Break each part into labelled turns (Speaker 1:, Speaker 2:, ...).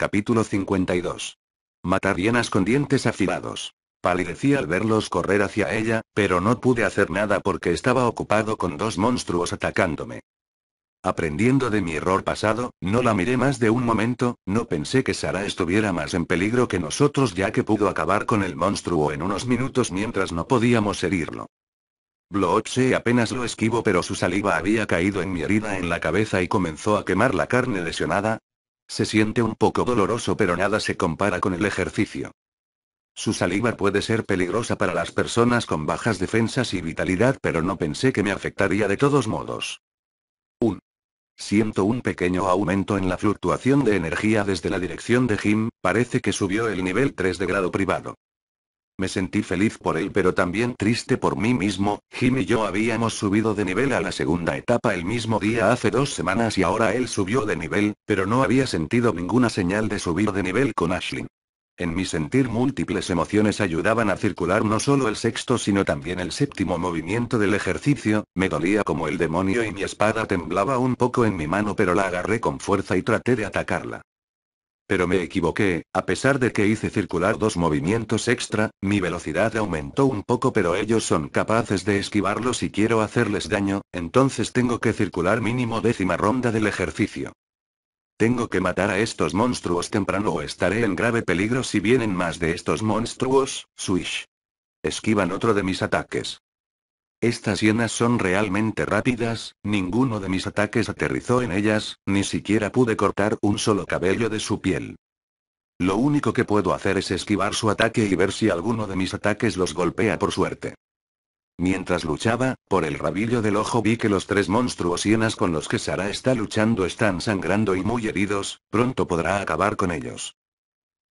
Speaker 1: Capítulo 52. Matar hienas con dientes afilados. Palidecí al verlos correr hacia ella, pero no pude hacer nada porque estaba ocupado con dos monstruos atacándome. Aprendiendo de mi error pasado, no la miré más de un momento, no pensé que Sara estuviera más en peligro que nosotros ya que pudo acabar con el monstruo en unos minutos mientras no podíamos herirlo. se apenas lo esquivo pero su saliva había caído en mi herida en la cabeza y comenzó a quemar la carne lesionada, se siente un poco doloroso pero nada se compara con el ejercicio. Su saliva puede ser peligrosa para las personas con bajas defensas y vitalidad, pero no pensé que me afectaría de todos modos. 1. Siento un pequeño aumento en la fluctuación de energía desde la dirección de Jim, parece que subió el nivel 3 de grado privado. Me sentí feliz por él pero también triste por mí mismo, Jim y yo habíamos subido de nivel a la segunda etapa el mismo día hace dos semanas y ahora él subió de nivel, pero no había sentido ninguna señal de subir de nivel con Ashley. En mi sentir múltiples emociones ayudaban a circular no solo el sexto sino también el séptimo movimiento del ejercicio, me dolía como el demonio y mi espada temblaba un poco en mi mano pero la agarré con fuerza y traté de atacarla. Pero me equivoqué, a pesar de que hice circular dos movimientos extra, mi velocidad aumentó un poco pero ellos son capaces de esquivarlo si quiero hacerles daño, entonces tengo que circular mínimo décima ronda del ejercicio. Tengo que matar a estos monstruos temprano o estaré en grave peligro si vienen más de estos monstruos, swish. Esquivan otro de mis ataques. Estas hienas son realmente rápidas, ninguno de mis ataques aterrizó en ellas, ni siquiera pude cortar un solo cabello de su piel. Lo único que puedo hacer es esquivar su ataque y ver si alguno de mis ataques los golpea por suerte. Mientras luchaba, por el rabillo del ojo vi que los tres monstruos hienas con los que Sara está luchando están sangrando y muy heridos, pronto podrá acabar con ellos.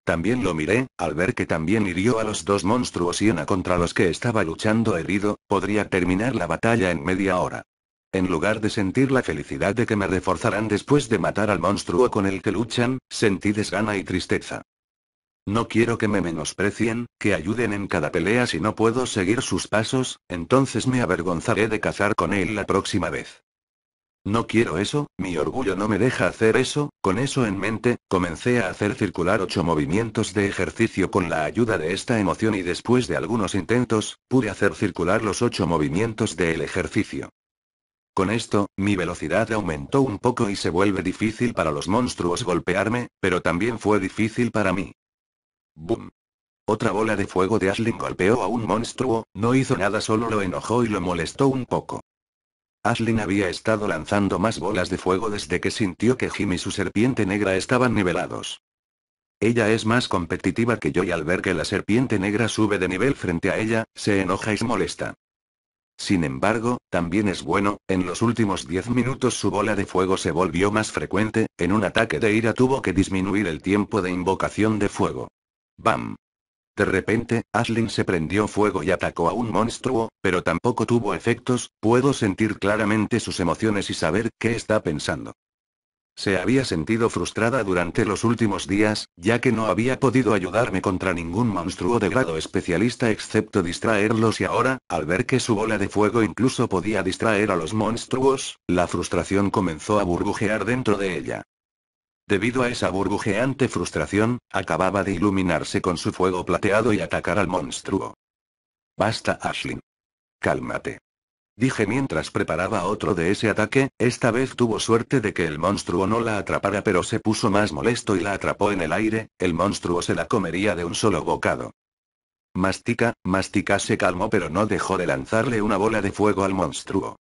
Speaker 1: También lo miré, al ver que también hirió a los dos monstruos y a contra los que estaba luchando herido, podría terminar la batalla en media hora. En lugar de sentir la felicidad de que me reforzarán después de matar al monstruo con el que luchan, sentí desgana y tristeza. No quiero que me menosprecien, que ayuden en cada pelea si no puedo seguir sus pasos, entonces me avergonzaré de cazar con él la próxima vez. No quiero eso, mi orgullo no me deja hacer eso, con eso en mente, comencé a hacer circular ocho movimientos de ejercicio con la ayuda de esta emoción y después de algunos intentos, pude hacer circular los ocho movimientos del ejercicio. Con esto, mi velocidad aumentó un poco y se vuelve difícil para los monstruos golpearme, pero también fue difícil para mí. Boom. Otra bola de fuego de Ashling golpeó a un monstruo, no hizo nada, solo lo enojó y lo molestó un poco. Ashlyn había estado lanzando más bolas de fuego desde que sintió que Jim y su serpiente negra estaban nivelados. Ella es más competitiva que yo y al ver que la serpiente negra sube de nivel frente a ella, se enoja y se molesta. Sin embargo, también es bueno, en los últimos 10 minutos su bola de fuego se volvió más frecuente, en un ataque de ira tuvo que disminuir el tiempo de invocación de fuego. ¡Bam! De repente, Aslin se prendió fuego y atacó a un monstruo, pero tampoco tuvo efectos, puedo sentir claramente sus emociones y saber qué está pensando. Se había sentido frustrada durante los últimos días, ya que no había podido ayudarme contra ningún monstruo de grado especialista excepto distraerlos y ahora, al ver que su bola de fuego incluso podía distraer a los monstruos, la frustración comenzó a burbujear dentro de ella. Debido a esa burbujeante frustración, acababa de iluminarse con su fuego plateado y atacar al monstruo. Basta, Ashlyn. Cálmate. Dije mientras preparaba otro de ese ataque, esta vez tuvo suerte de que el monstruo no la atrapara pero se puso más molesto y la atrapó en el aire, el monstruo se la comería de un solo bocado. Mastica, Mastica se calmó pero no dejó de lanzarle una bola de fuego al monstruo.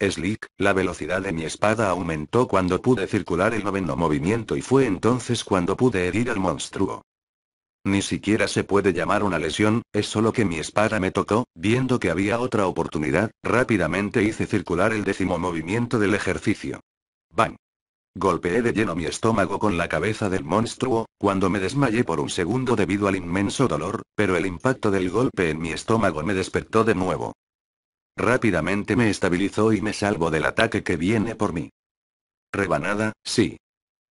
Speaker 1: Slick, la velocidad de mi espada aumentó cuando pude circular el noveno movimiento y fue entonces cuando pude herir al monstruo. Ni siquiera se puede llamar una lesión, es solo que mi espada me tocó, viendo que había otra oportunidad, rápidamente hice circular el décimo movimiento del ejercicio. ¡Bam! Golpeé de lleno mi estómago con la cabeza del monstruo, cuando me desmayé por un segundo debido al inmenso dolor, pero el impacto del golpe en mi estómago me despertó de nuevo. Rápidamente me estabilizó y me salvo del ataque que viene por mí. Rebanada, sí.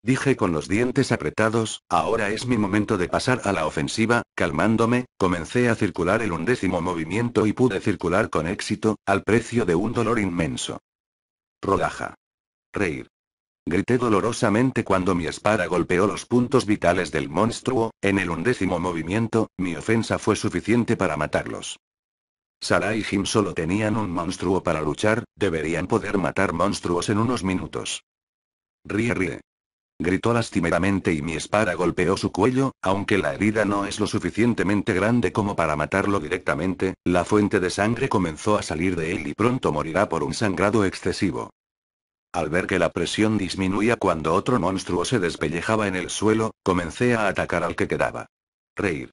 Speaker 1: Dije con los dientes apretados, ahora es mi momento de pasar a la ofensiva, calmándome, comencé a circular el undécimo movimiento y pude circular con éxito, al precio de un dolor inmenso. Rodaja. Reír. Grité dolorosamente cuando mi espada golpeó los puntos vitales del monstruo, en el undécimo movimiento, mi ofensa fue suficiente para matarlos. Sara y Jim solo tenían un monstruo para luchar, deberían poder matar monstruos en unos minutos. Ríe, ríe. Gritó lastimeramente y mi espada golpeó su cuello, aunque la herida no es lo suficientemente grande como para matarlo directamente, la fuente de sangre comenzó a salir de él y pronto morirá por un sangrado excesivo. Al ver que la presión disminuía cuando otro monstruo se despellejaba en el suelo, comencé a atacar al que quedaba. Reír.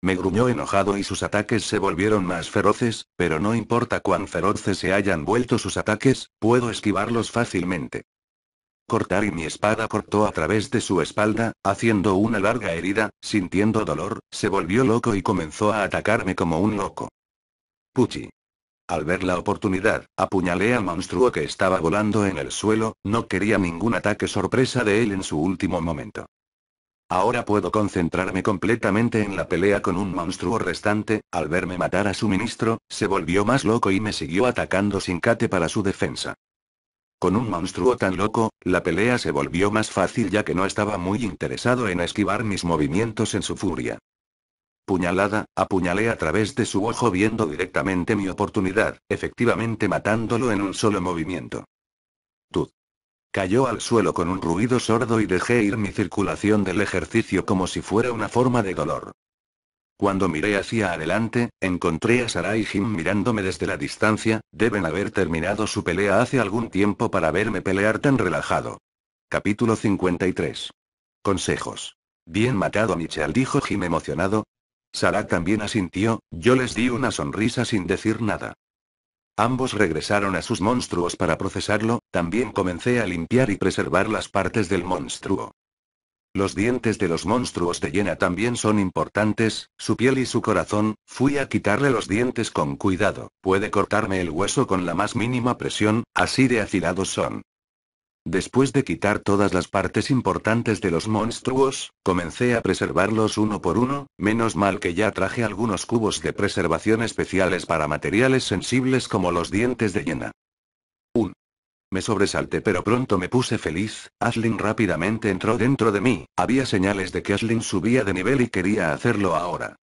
Speaker 1: Me gruñó enojado y sus ataques se volvieron más feroces, pero no importa cuán feroces se hayan vuelto sus ataques, puedo esquivarlos fácilmente. Cortar y mi espada cortó a través de su espalda, haciendo una larga herida, sintiendo dolor, se volvió loco y comenzó a atacarme como un loco. Puchi. Al ver la oportunidad, apuñalé al monstruo que estaba volando en el suelo, no quería ningún ataque sorpresa de él en su último momento. Ahora puedo concentrarme completamente en la pelea con un monstruo restante, al verme matar a su ministro, se volvió más loco y me siguió atacando sin cate para su defensa. Con un monstruo tan loco, la pelea se volvió más fácil ya que no estaba muy interesado en esquivar mis movimientos en su furia. Puñalada, apuñalé a través de su ojo viendo directamente mi oportunidad, efectivamente matándolo en un solo movimiento. Cayó al suelo con un ruido sordo y dejé ir mi circulación del ejercicio como si fuera una forma de dolor. Cuando miré hacia adelante, encontré a Sara y Jim mirándome desde la distancia, deben haber terminado su pelea hace algún tiempo para verme pelear tan relajado. Capítulo 53. Consejos. Bien matado Michel, dijo Jim emocionado. Sara también asintió, yo les di una sonrisa sin decir nada. Ambos regresaron a sus monstruos para procesarlo, también comencé a limpiar y preservar las partes del monstruo. Los dientes de los monstruos de llena también son importantes, su piel y su corazón, fui a quitarle los dientes con cuidado, puede cortarme el hueso con la más mínima presión, así de afilados son. Después de quitar todas las partes importantes de los monstruos, comencé a preservarlos uno por uno, menos mal que ya traje algunos cubos de preservación especiales para materiales sensibles como los dientes de hiena. Un. Me sobresalté pero pronto me puse feliz, Aslin rápidamente entró dentro de mí, había señales de que Aslin subía de nivel y quería hacerlo ahora.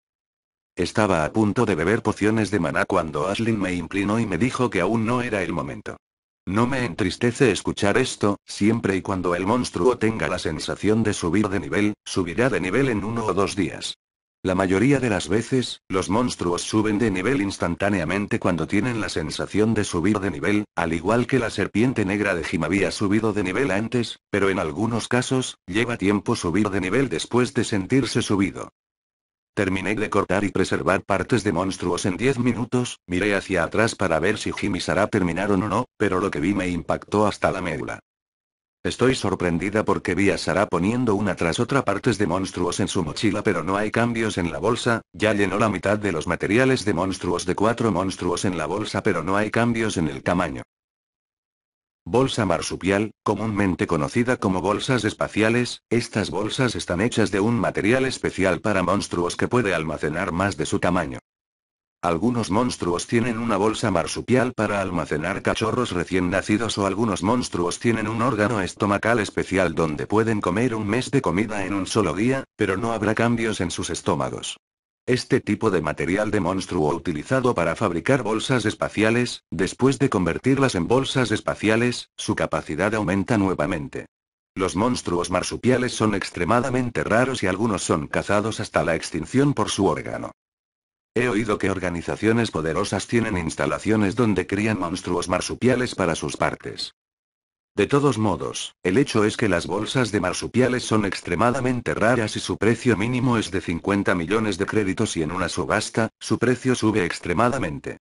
Speaker 1: Estaba a punto de beber pociones de maná cuando Aslin me inclinó y me dijo que aún no era el momento. No me entristece escuchar esto, siempre y cuando el monstruo tenga la sensación de subir de nivel, subirá de nivel en uno o dos días. La mayoría de las veces, los monstruos suben de nivel instantáneamente cuando tienen la sensación de subir de nivel, al igual que la serpiente negra de Jim había subido de nivel antes, pero en algunos casos, lleva tiempo subir de nivel después de sentirse subido. Terminé de cortar y preservar partes de monstruos en 10 minutos, miré hacia atrás para ver si Jimmy y Sara terminaron o no, pero lo que vi me impactó hasta la médula. Estoy sorprendida porque vi a Sara poniendo una tras otra partes de monstruos en su mochila pero no hay cambios en la bolsa, ya llenó la mitad de los materiales de monstruos de cuatro monstruos en la bolsa pero no hay cambios en el tamaño. Bolsa marsupial, comúnmente conocida como bolsas espaciales, estas bolsas están hechas de un material especial para monstruos que puede almacenar más de su tamaño. Algunos monstruos tienen una bolsa marsupial para almacenar cachorros recién nacidos o algunos monstruos tienen un órgano estomacal especial donde pueden comer un mes de comida en un solo día, pero no habrá cambios en sus estómagos. Este tipo de material de monstruo utilizado para fabricar bolsas espaciales, después de convertirlas en bolsas espaciales, su capacidad aumenta nuevamente. Los monstruos marsupiales son extremadamente raros y algunos son cazados hasta la extinción por su órgano. He oído que organizaciones poderosas tienen instalaciones donde crían monstruos marsupiales para sus partes. De todos modos, el hecho es que las bolsas de marsupiales son extremadamente raras y su precio mínimo es de 50 millones de créditos y en una subasta, su precio sube extremadamente.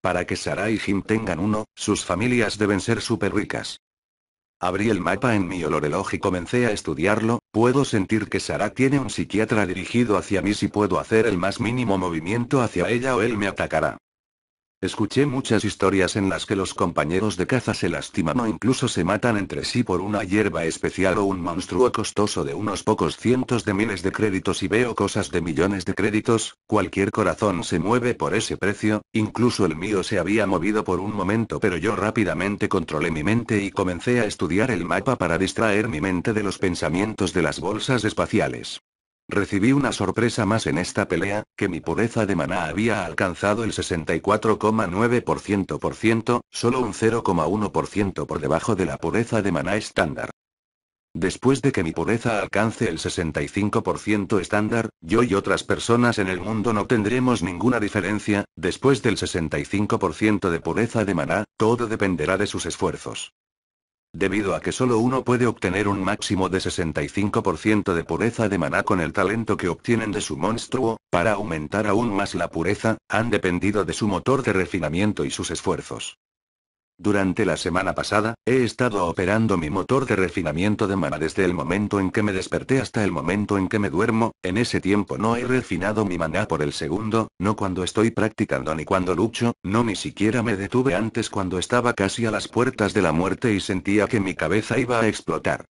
Speaker 1: Para que Sara y Jim tengan uno, sus familias deben ser súper ricas. Abrí el mapa en mi oloreloj y comencé a estudiarlo, puedo sentir que Sara tiene un psiquiatra dirigido hacia mí si puedo hacer el más mínimo movimiento hacia ella o él me atacará. Escuché muchas historias en las que los compañeros de caza se lastiman o incluso se matan entre sí por una hierba especial o un monstruo costoso de unos pocos cientos de miles de créditos y veo cosas de millones de créditos, cualquier corazón se mueve por ese precio, incluso el mío se había movido por un momento pero yo rápidamente controlé mi mente y comencé a estudiar el mapa para distraer mi mente de los pensamientos de las bolsas espaciales. Recibí una sorpresa más en esta pelea, que mi pureza de maná había alcanzado el 64,9% solo un 0,1% por debajo de la pureza de maná estándar. Después de que mi pureza alcance el 65% estándar, yo y otras personas en el mundo no tendremos ninguna diferencia, después del 65% de pureza de maná, todo dependerá de sus esfuerzos. Debido a que solo uno puede obtener un máximo de 65% de pureza de maná con el talento que obtienen de su monstruo, para aumentar aún más la pureza, han dependido de su motor de refinamiento y sus esfuerzos. Durante la semana pasada, he estado operando mi motor de refinamiento de mana desde el momento en que me desperté hasta el momento en que me duermo, en ese tiempo no he refinado mi maná por el segundo, no cuando estoy practicando ni cuando lucho, no ni siquiera me detuve antes cuando estaba casi a las puertas de la muerte y sentía que mi cabeza iba a explotar.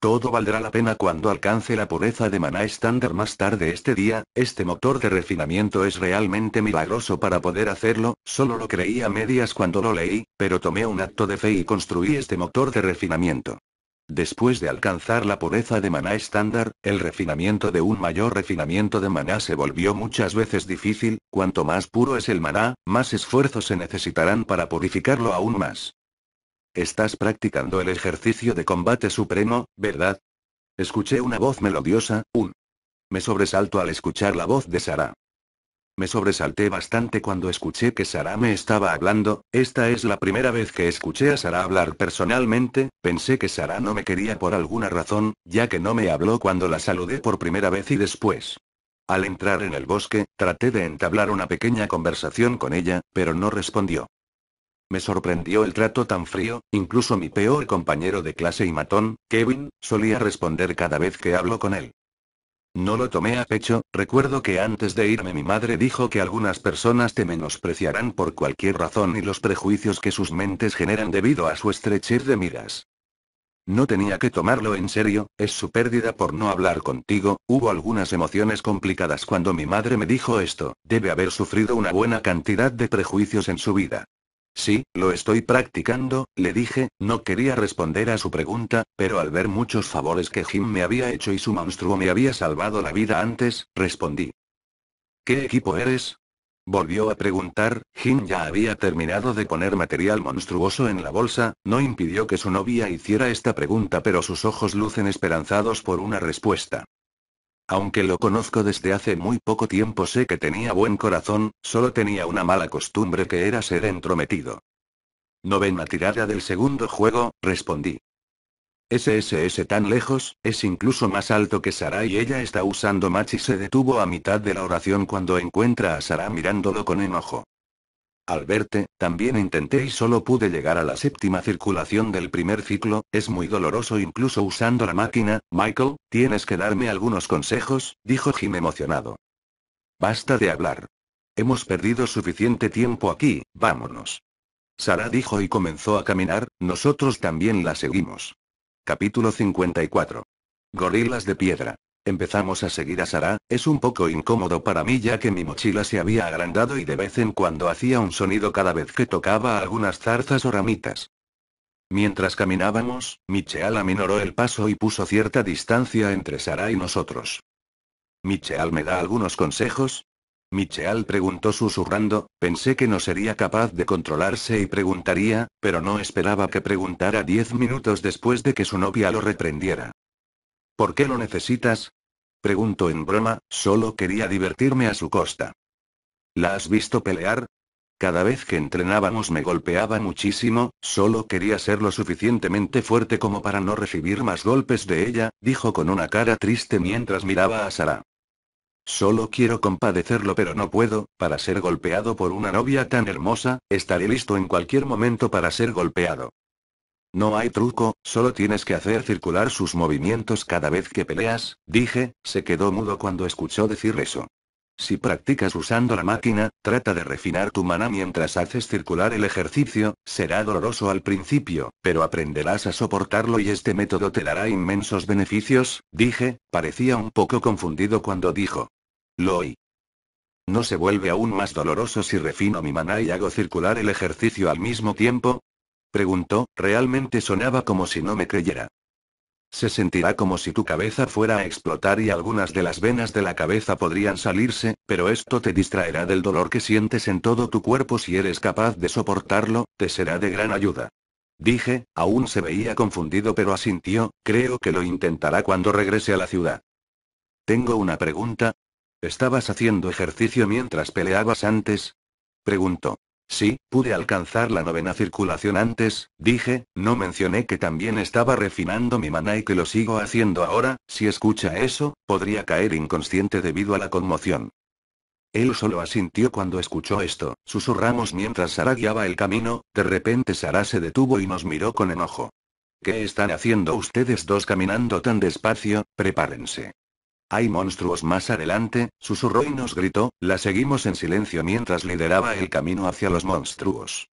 Speaker 1: Todo valdrá la pena cuando alcance la pureza de maná estándar más tarde este día, este motor de refinamiento es realmente milagroso para poder hacerlo, solo lo creía a medias cuando lo leí, pero tomé un acto de fe y construí este motor de refinamiento. Después de alcanzar la pureza de maná estándar, el refinamiento de un mayor refinamiento de maná se volvió muchas veces difícil, cuanto más puro es el maná, más esfuerzos se necesitarán para purificarlo aún más. Estás practicando el ejercicio de combate supremo, ¿verdad? Escuché una voz melodiosa, un. Me sobresalto al escuchar la voz de Sara. Me sobresalté bastante cuando escuché que Sara me estaba hablando, esta es la primera vez que escuché a Sara hablar personalmente, pensé que Sara no me quería por alguna razón, ya que no me habló cuando la saludé por primera vez y después. Al entrar en el bosque, traté de entablar una pequeña conversación con ella, pero no respondió. Me sorprendió el trato tan frío, incluso mi peor compañero de clase y matón, Kevin, solía responder cada vez que hablo con él. No lo tomé a pecho, recuerdo que antes de irme mi madre dijo que algunas personas te menospreciarán por cualquier razón y los prejuicios que sus mentes generan debido a su estrechez de miras. No tenía que tomarlo en serio, es su pérdida por no hablar contigo, hubo algunas emociones complicadas cuando mi madre me dijo esto, debe haber sufrido una buena cantidad de prejuicios en su vida. Sí, lo estoy practicando, le dije, no quería responder a su pregunta, pero al ver muchos favores que Jim me había hecho y su monstruo me había salvado la vida antes, respondí. ¿Qué equipo eres? Volvió a preguntar, Jim ya había terminado de poner material monstruoso en la bolsa, no impidió que su novia hiciera esta pregunta pero sus ojos lucen esperanzados por una respuesta. Aunque lo conozco desde hace muy poco tiempo sé que tenía buen corazón, solo tenía una mala costumbre que era ser entrometido. No ven la tirada del segundo juego, respondí. SSS tan lejos, es incluso más alto que Sara y ella está usando y se detuvo a mitad de la oración cuando encuentra a Sara mirándolo con enojo. Al verte, también intenté y solo pude llegar a la séptima circulación del primer ciclo, es muy doloroso incluso usando la máquina, Michael, tienes que darme algunos consejos, dijo Jim emocionado. Basta de hablar. Hemos perdido suficiente tiempo aquí, vámonos. Sara dijo y comenzó a caminar, nosotros también la seguimos. Capítulo 54. Gorilas de piedra. Empezamos a seguir a Sara, es un poco incómodo para mí ya que mi mochila se había agrandado y de vez en cuando hacía un sonido cada vez que tocaba algunas zarzas o ramitas. Mientras caminábamos, Micheal aminoró el paso y puso cierta distancia entre Sara y nosotros. ¿Micheal me da algunos consejos? Micheal preguntó susurrando, pensé que no sería capaz de controlarse y preguntaría, pero no esperaba que preguntara diez minutos después de que su novia lo reprendiera. ¿Por qué lo necesitas? preguntó en broma, solo quería divertirme a su costa. ¿La has visto pelear? Cada vez que entrenábamos me golpeaba muchísimo, solo quería ser lo suficientemente fuerte como para no recibir más golpes de ella, dijo con una cara triste mientras miraba a Sara. Solo quiero compadecerlo pero no puedo, para ser golpeado por una novia tan hermosa, estaré listo en cualquier momento para ser golpeado. No hay truco, solo tienes que hacer circular sus movimientos cada vez que peleas, dije, se quedó mudo cuando escuchó decir eso. Si practicas usando la máquina, trata de refinar tu mana mientras haces circular el ejercicio, será doloroso al principio, pero aprenderás a soportarlo y este método te dará inmensos beneficios, dije, parecía un poco confundido cuando dijo. Lo oí. ¿No se vuelve aún más doloroso si refino mi mana y hago circular el ejercicio al mismo tiempo? Preguntó, realmente sonaba como si no me creyera. Se sentirá como si tu cabeza fuera a explotar y algunas de las venas de la cabeza podrían salirse, pero esto te distraerá del dolor que sientes en todo tu cuerpo si eres capaz de soportarlo, te será de gran ayuda. Dije, aún se veía confundido pero asintió, creo que lo intentará cuando regrese a la ciudad. Tengo una pregunta. ¿Estabas haciendo ejercicio mientras peleabas antes? Preguntó. Sí, pude alcanzar la novena circulación antes, dije, no mencioné que también estaba refinando mi maná y que lo sigo haciendo ahora, si escucha eso, podría caer inconsciente debido a la conmoción. Él solo asintió cuando escuchó esto, susurramos mientras Sara guiaba el camino, de repente Sara se detuvo y nos miró con enojo. ¿Qué están haciendo ustedes dos caminando tan despacio? Prepárense. Hay monstruos más adelante, susurró y nos gritó, la seguimos en silencio mientras lideraba el camino hacia los monstruos.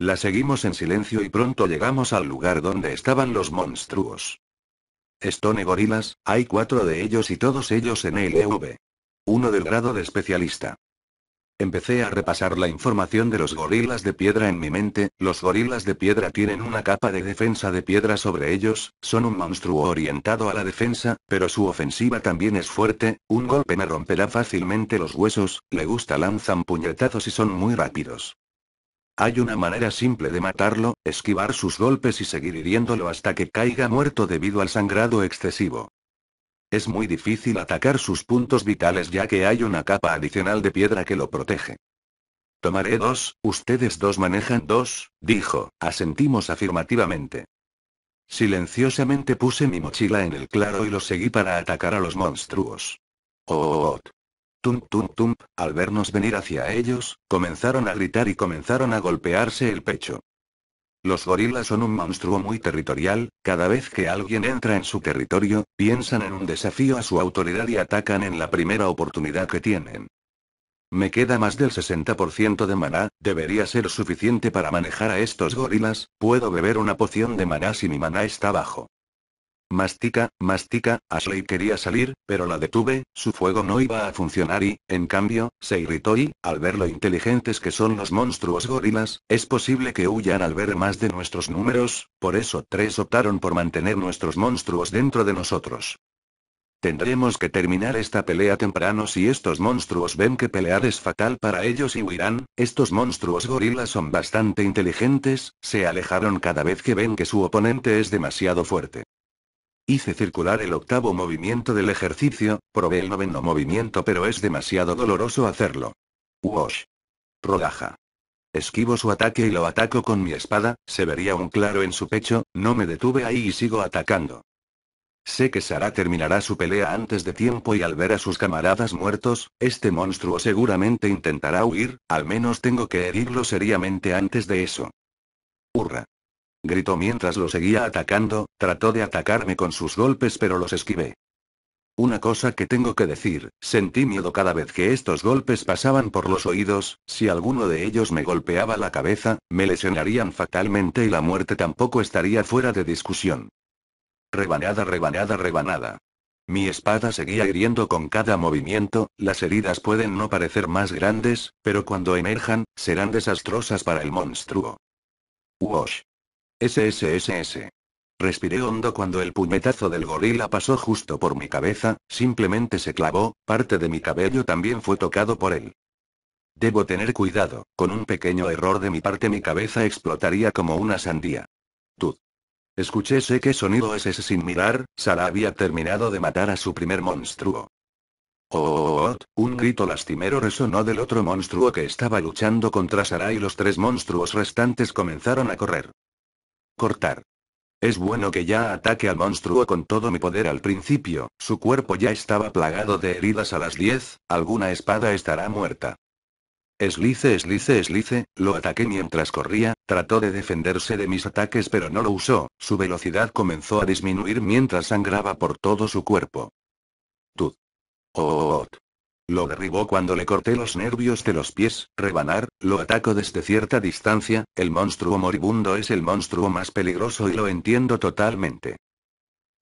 Speaker 1: La seguimos en silencio y pronto llegamos al lugar donde estaban los monstruos. Stone gorilas, hay cuatro de ellos y todos ellos en LV. Uno del grado de especialista. Empecé a repasar la información de los gorilas de piedra en mi mente, los gorilas de piedra tienen una capa de defensa de piedra sobre ellos, son un monstruo orientado a la defensa, pero su ofensiva también es fuerte, un golpe me romperá fácilmente los huesos, le gusta lanzan puñetazos y son muy rápidos. Hay una manera simple de matarlo, esquivar sus golpes y seguir hiriéndolo hasta que caiga muerto debido al sangrado excesivo. Es muy difícil atacar sus puntos vitales ya que hay una capa adicional de piedra que lo protege. Tomaré dos, ustedes dos manejan dos, dijo, asentimos afirmativamente. Silenciosamente puse mi mochila en el claro y lo seguí para atacar a los monstruos. Oh, oh, oh. oh. Tum tum tum, al vernos venir hacia ellos, comenzaron a gritar y comenzaron a golpearse el pecho. Los gorilas son un monstruo muy territorial, cada vez que alguien entra en su territorio, piensan en un desafío a su autoridad y atacan en la primera oportunidad que tienen. Me queda más del 60% de maná, debería ser suficiente para manejar a estos gorilas, puedo beber una poción de maná si mi maná está bajo. Mástica, mástica, Ashley quería salir, pero la detuve, su fuego no iba a funcionar y, en cambio, se irritó y, al ver lo inteligentes que son los monstruos gorilas, es posible que huyan al ver más de nuestros números, por eso tres optaron por mantener nuestros monstruos dentro de nosotros. Tendremos que terminar esta pelea temprano si estos monstruos ven que pelear es fatal para ellos y huirán, estos monstruos gorilas son bastante inteligentes, se alejaron cada vez que ven que su oponente es demasiado fuerte. Hice circular el octavo movimiento del ejercicio, probé el noveno movimiento pero es demasiado doloroso hacerlo. Wash. Rodaja. Esquivo su ataque y lo ataco con mi espada, se vería un claro en su pecho, no me detuve ahí y sigo atacando. Sé que Sara terminará su pelea antes de tiempo y al ver a sus camaradas muertos, este monstruo seguramente intentará huir, al menos tengo que herirlo seriamente antes de eso gritó mientras lo seguía atacando, trató de atacarme con sus golpes pero los esquivé. Una cosa que tengo que decir, sentí miedo cada vez que estos golpes pasaban por los oídos, si alguno de ellos me golpeaba la cabeza, me lesionarían fatalmente y la muerte tampoco estaría fuera de discusión. Rebanada, rebanada, rebanada. Mi espada seguía hiriendo con cada movimiento, las heridas pueden no parecer más grandes, pero cuando emerjan, serán desastrosas para el monstruo. SSSS. Respiré hondo cuando el puñetazo del gorila pasó justo por mi cabeza, simplemente se clavó, parte de mi cabello también fue tocado por él. Debo tener cuidado, con un pequeño error de mi parte mi cabeza explotaría como una sandía. Tud. Escuché ese qué sonido es ese sin mirar, Sara había terminado de matar a su primer monstruo. Oh, oh, un grito lastimero resonó del otro monstruo que estaba luchando contra Sara y los tres monstruos restantes comenzaron a correr. Cortar. Es bueno que ya ataque al monstruo con todo mi poder al principio, su cuerpo ya estaba plagado de heridas a las 10, alguna espada estará muerta. Eslice, eslice, eslice, lo ataqué mientras corría, trató de defenderse de mis ataques pero no lo usó, su velocidad comenzó a disminuir mientras sangraba por todo su cuerpo. Tud. Oh, oh, lo derribó cuando le corté los nervios de los pies, rebanar, lo ataco desde cierta distancia, el monstruo moribundo es el monstruo más peligroso y lo entiendo totalmente.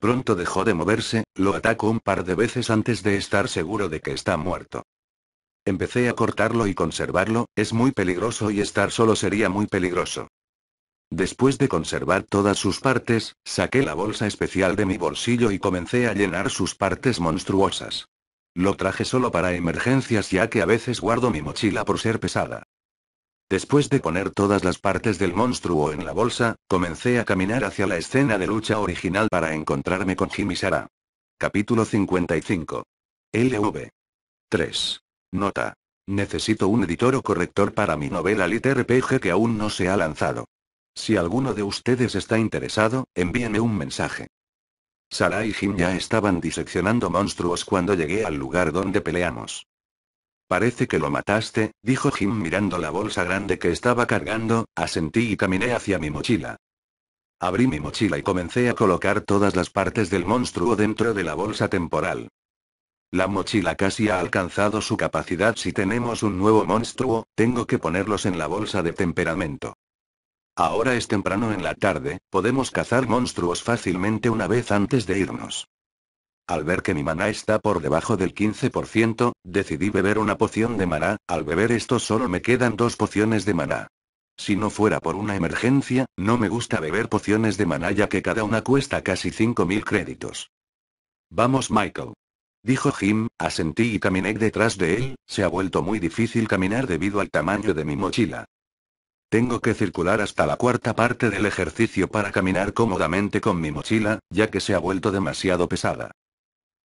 Speaker 1: Pronto dejó de moverse, lo ataco un par de veces antes de estar seguro de que está muerto. Empecé a cortarlo y conservarlo, es muy peligroso y estar solo sería muy peligroso. Después de conservar todas sus partes, saqué la bolsa especial de mi bolsillo y comencé a llenar sus partes monstruosas. Lo traje solo para emergencias ya que a veces guardo mi mochila por ser pesada. Después de poner todas las partes del monstruo en la bolsa, comencé a caminar hacia la escena de lucha original para encontrarme con Jimmy Sara. Capítulo 55. LV. 3. Nota. Necesito un editor o corrector para mi novela Lit RPG que aún no se ha lanzado. Si alguno de ustedes está interesado, envíenme un mensaje. Sara y Jim ya estaban diseccionando monstruos cuando llegué al lugar donde peleamos. Parece que lo mataste, dijo Jim mirando la bolsa grande que estaba cargando, asentí y caminé hacia mi mochila. Abrí mi mochila y comencé a colocar todas las partes del monstruo dentro de la bolsa temporal. La mochila casi ha alcanzado su capacidad. Si tenemos un nuevo monstruo, tengo que ponerlos en la bolsa de temperamento. Ahora es temprano en la tarde, podemos cazar monstruos fácilmente una vez antes de irnos. Al ver que mi maná está por debajo del 15%, decidí beber una poción de maná, al beber esto solo me quedan dos pociones de maná. Si no fuera por una emergencia, no me gusta beber pociones de maná ya que cada una cuesta casi 5.000 créditos. Vamos Michael. Dijo Jim, asentí y caminé detrás de él, se ha vuelto muy difícil caminar debido al tamaño de mi mochila. Tengo que circular hasta la cuarta parte del ejercicio para caminar cómodamente con mi mochila, ya que se ha vuelto demasiado pesada.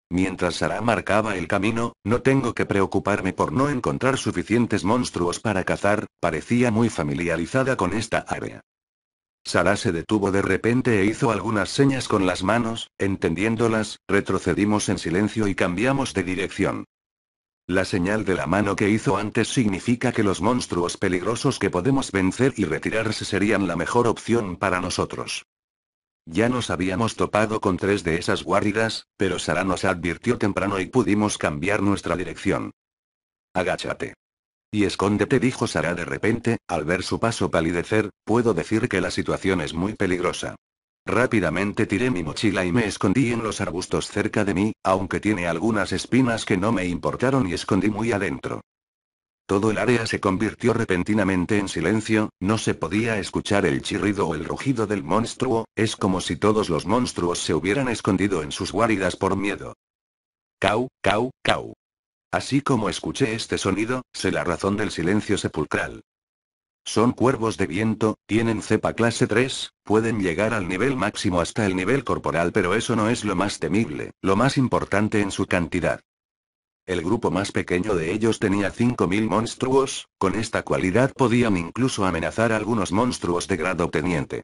Speaker 1: Mientras Sara marcaba el camino, no tengo que preocuparme por no encontrar suficientes monstruos para cazar, parecía muy familiarizada con esta área. Sara se detuvo de repente e hizo algunas señas con las manos, entendiéndolas, retrocedimos en silencio y cambiamos de dirección. La señal de la mano que hizo antes significa que los monstruos peligrosos que podemos vencer y retirarse serían la mejor opción para nosotros. Ya nos habíamos topado con tres de esas guardias, pero Sara nos advirtió temprano y pudimos cambiar nuestra dirección. Agáchate. Y escóndete, dijo Sara de repente, al ver su paso palidecer, puedo decir que la situación es muy peligrosa. Rápidamente tiré mi mochila y me escondí en los arbustos cerca de mí, aunque tiene algunas espinas que no me importaron y escondí muy adentro. Todo el área se convirtió repentinamente en silencio, no se podía escuchar el chirrido o el rugido del monstruo, es como si todos los monstruos se hubieran escondido en sus guaridas por miedo. Cau, cau, cau. Así como escuché este sonido, sé la razón del silencio sepulcral. Son cuervos de viento, tienen cepa clase 3, pueden llegar al nivel máximo hasta el nivel corporal pero eso no es lo más temible, lo más importante en su cantidad. El grupo más pequeño de ellos tenía 5.000 monstruos, con esta cualidad podían incluso amenazar a algunos monstruos de grado teniente.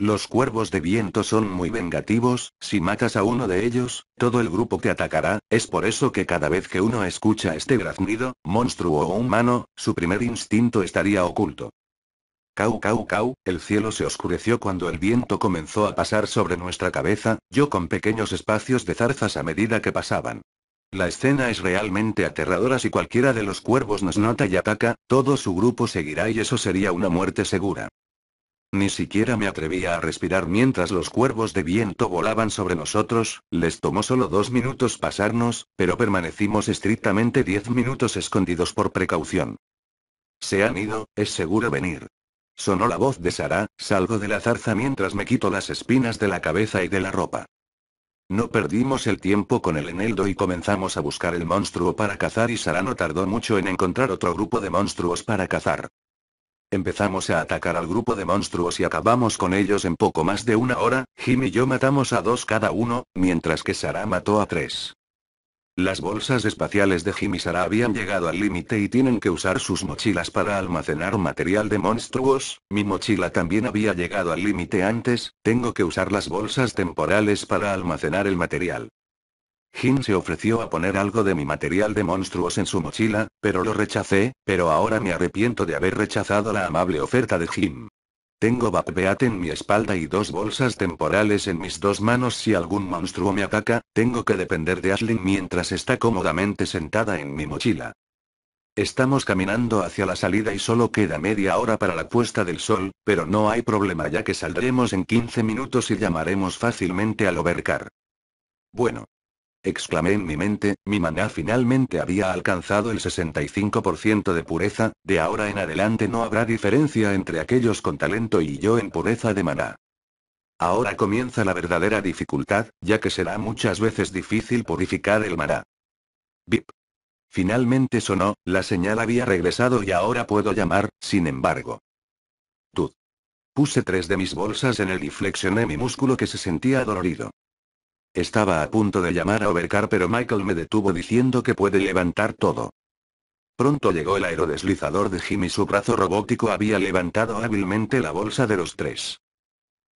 Speaker 1: Los cuervos de viento son muy vengativos, si matas a uno de ellos, todo el grupo te atacará, es por eso que cada vez que uno escucha este graznido, monstruo o humano, su primer instinto estaría oculto. Cau cau cau, el cielo se oscureció cuando el viento comenzó a pasar sobre nuestra cabeza, yo con pequeños espacios de zarzas a medida que pasaban. La escena es realmente aterradora si cualquiera de los cuervos nos nota y ataca, todo su grupo seguirá y eso sería una muerte segura. Ni siquiera me atrevía a respirar mientras los cuervos de viento volaban sobre nosotros, les tomó solo dos minutos pasarnos, pero permanecimos estrictamente diez minutos escondidos por precaución. Se han ido, es seguro venir. Sonó la voz de Sara, salgo de la zarza mientras me quito las espinas de la cabeza y de la ropa. No perdimos el tiempo con el eneldo y comenzamos a buscar el monstruo para cazar y Sara no tardó mucho en encontrar otro grupo de monstruos para cazar. Empezamos a atacar al grupo de monstruos y acabamos con ellos en poco más de una hora, Jimmy y yo matamos a dos cada uno, mientras que Sara mató a tres. Las bolsas espaciales de Jim y Sara habían llegado al límite y tienen que usar sus mochilas para almacenar material de monstruos, mi mochila también había llegado al límite antes, tengo que usar las bolsas temporales para almacenar el material. Jim se ofreció a poner algo de mi material de monstruos en su mochila, pero lo rechacé, pero ahora me arrepiento de haber rechazado la amable oferta de Jim. Tengo Bapbeat en mi espalda y dos bolsas temporales en mis dos manos si algún monstruo me ataca, tengo que depender de Ashlyn mientras está cómodamente sentada en mi mochila. Estamos caminando hacia la salida y solo queda media hora para la puesta del sol, pero no hay problema ya que saldremos en 15 minutos y llamaremos fácilmente al overcar. Bueno, exclamé en mi mente, mi maná finalmente había alcanzado el 65% de pureza, de ahora en adelante no habrá diferencia entre aquellos con talento y yo en pureza de maná. Ahora comienza la verdadera dificultad, ya que será muchas veces difícil purificar el maná. Bip. Finalmente sonó, la señal había regresado y ahora puedo llamar, sin embargo. Tud. Puse tres de mis bolsas en él y flexioné mi músculo que se sentía dolorido. Estaba a punto de llamar a Overcar pero Michael me detuvo diciendo que puede levantar todo. Pronto llegó el aerodeslizador de Jim y su brazo robótico había levantado hábilmente la bolsa de los tres.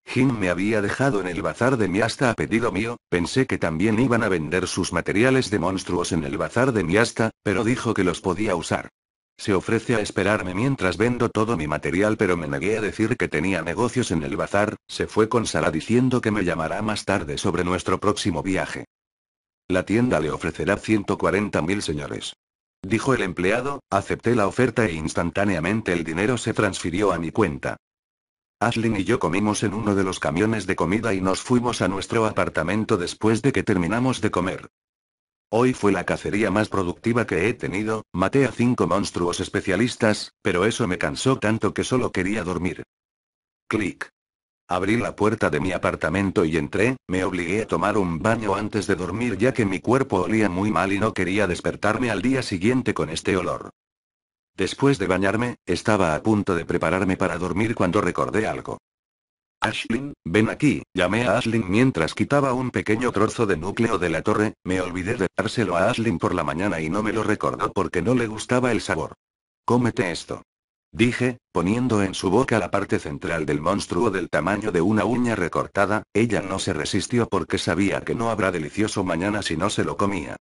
Speaker 1: Jim me había dejado en el bazar de Miasta a pedido mío, pensé que también iban a vender sus materiales de monstruos en el bazar de Miasta, pero dijo que los podía usar. Se ofrece a esperarme mientras vendo todo mi material pero me negué a decir que tenía negocios en el bazar, se fue con Sara diciendo que me llamará más tarde sobre nuestro próximo viaje. La tienda le ofrecerá 140.000 señores. Dijo el empleado, acepté la oferta e instantáneamente el dinero se transfirió a mi cuenta. Ashlyn y yo comimos en uno de los camiones de comida y nos fuimos a nuestro apartamento después de que terminamos de comer. Hoy fue la cacería más productiva que he tenido, maté a cinco monstruos especialistas, pero eso me cansó tanto que solo quería dormir. Clic. Abrí la puerta de mi apartamento y entré, me obligué a tomar un baño antes de dormir ya que mi cuerpo olía muy mal y no quería despertarme al día siguiente con este olor. Después de bañarme, estaba a punto de prepararme para dormir cuando recordé algo. Ashlyn, ven aquí, llamé a Ashlyn mientras quitaba un pequeño trozo de núcleo de la torre, me olvidé de dárselo a Ashlyn por la mañana y no me lo recordó porque no le gustaba el sabor. Cómete esto. Dije, poniendo en su boca la parte central del monstruo del tamaño de una uña recortada, ella no se resistió porque sabía que no habrá delicioso mañana si no se lo comía.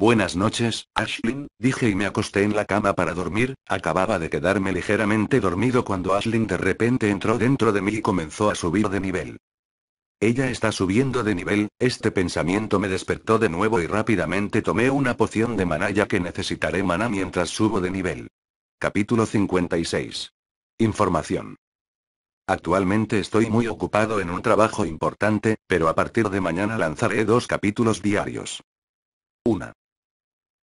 Speaker 1: Buenas noches, Ashlyn, dije y me acosté en la cama para dormir, acababa de quedarme ligeramente dormido cuando Ashlyn de repente entró dentro de mí y comenzó a subir de nivel. Ella está subiendo de nivel, este pensamiento me despertó de nuevo y rápidamente tomé una poción de maná ya que necesitaré maná mientras subo de nivel. Capítulo 56. Información. Actualmente estoy muy ocupado en un trabajo importante, pero a partir de mañana lanzaré dos capítulos diarios. Una.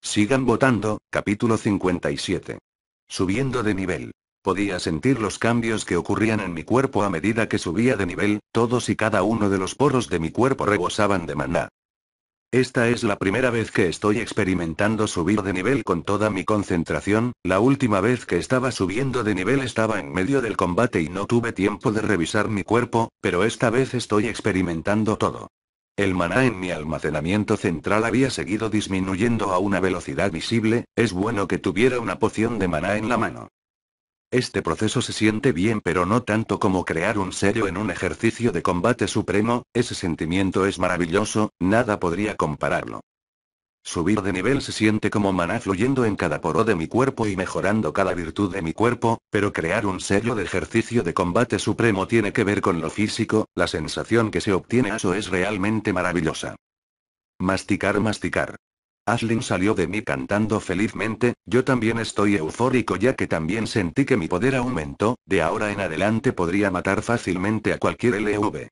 Speaker 1: Sigan votando, capítulo 57. Subiendo de nivel. Podía sentir los cambios que ocurrían en mi cuerpo a medida que subía de nivel, todos y cada uno de los poros de mi cuerpo rebosaban de maná. Esta es la primera vez que estoy experimentando subir de nivel con toda mi concentración, la última vez que estaba subiendo de nivel estaba en medio del combate y no tuve tiempo de revisar mi cuerpo, pero esta vez estoy experimentando todo. El maná en mi almacenamiento central había seguido disminuyendo a una velocidad visible, es bueno que tuviera una poción de maná en la mano. Este proceso se siente bien pero no tanto como crear un sello en un ejercicio de combate supremo, ese sentimiento es maravilloso, nada podría compararlo. Subir de nivel se siente como maná fluyendo en cada poro de mi cuerpo y mejorando cada virtud de mi cuerpo, pero crear un serio de ejercicio de combate supremo tiene que ver con lo físico, la sensación que se obtiene eso es realmente maravillosa. Masticar, masticar. Aslin salió de mí cantando felizmente, yo también estoy eufórico ya que también sentí que mi poder aumentó, de ahora en adelante podría matar fácilmente a cualquier LV.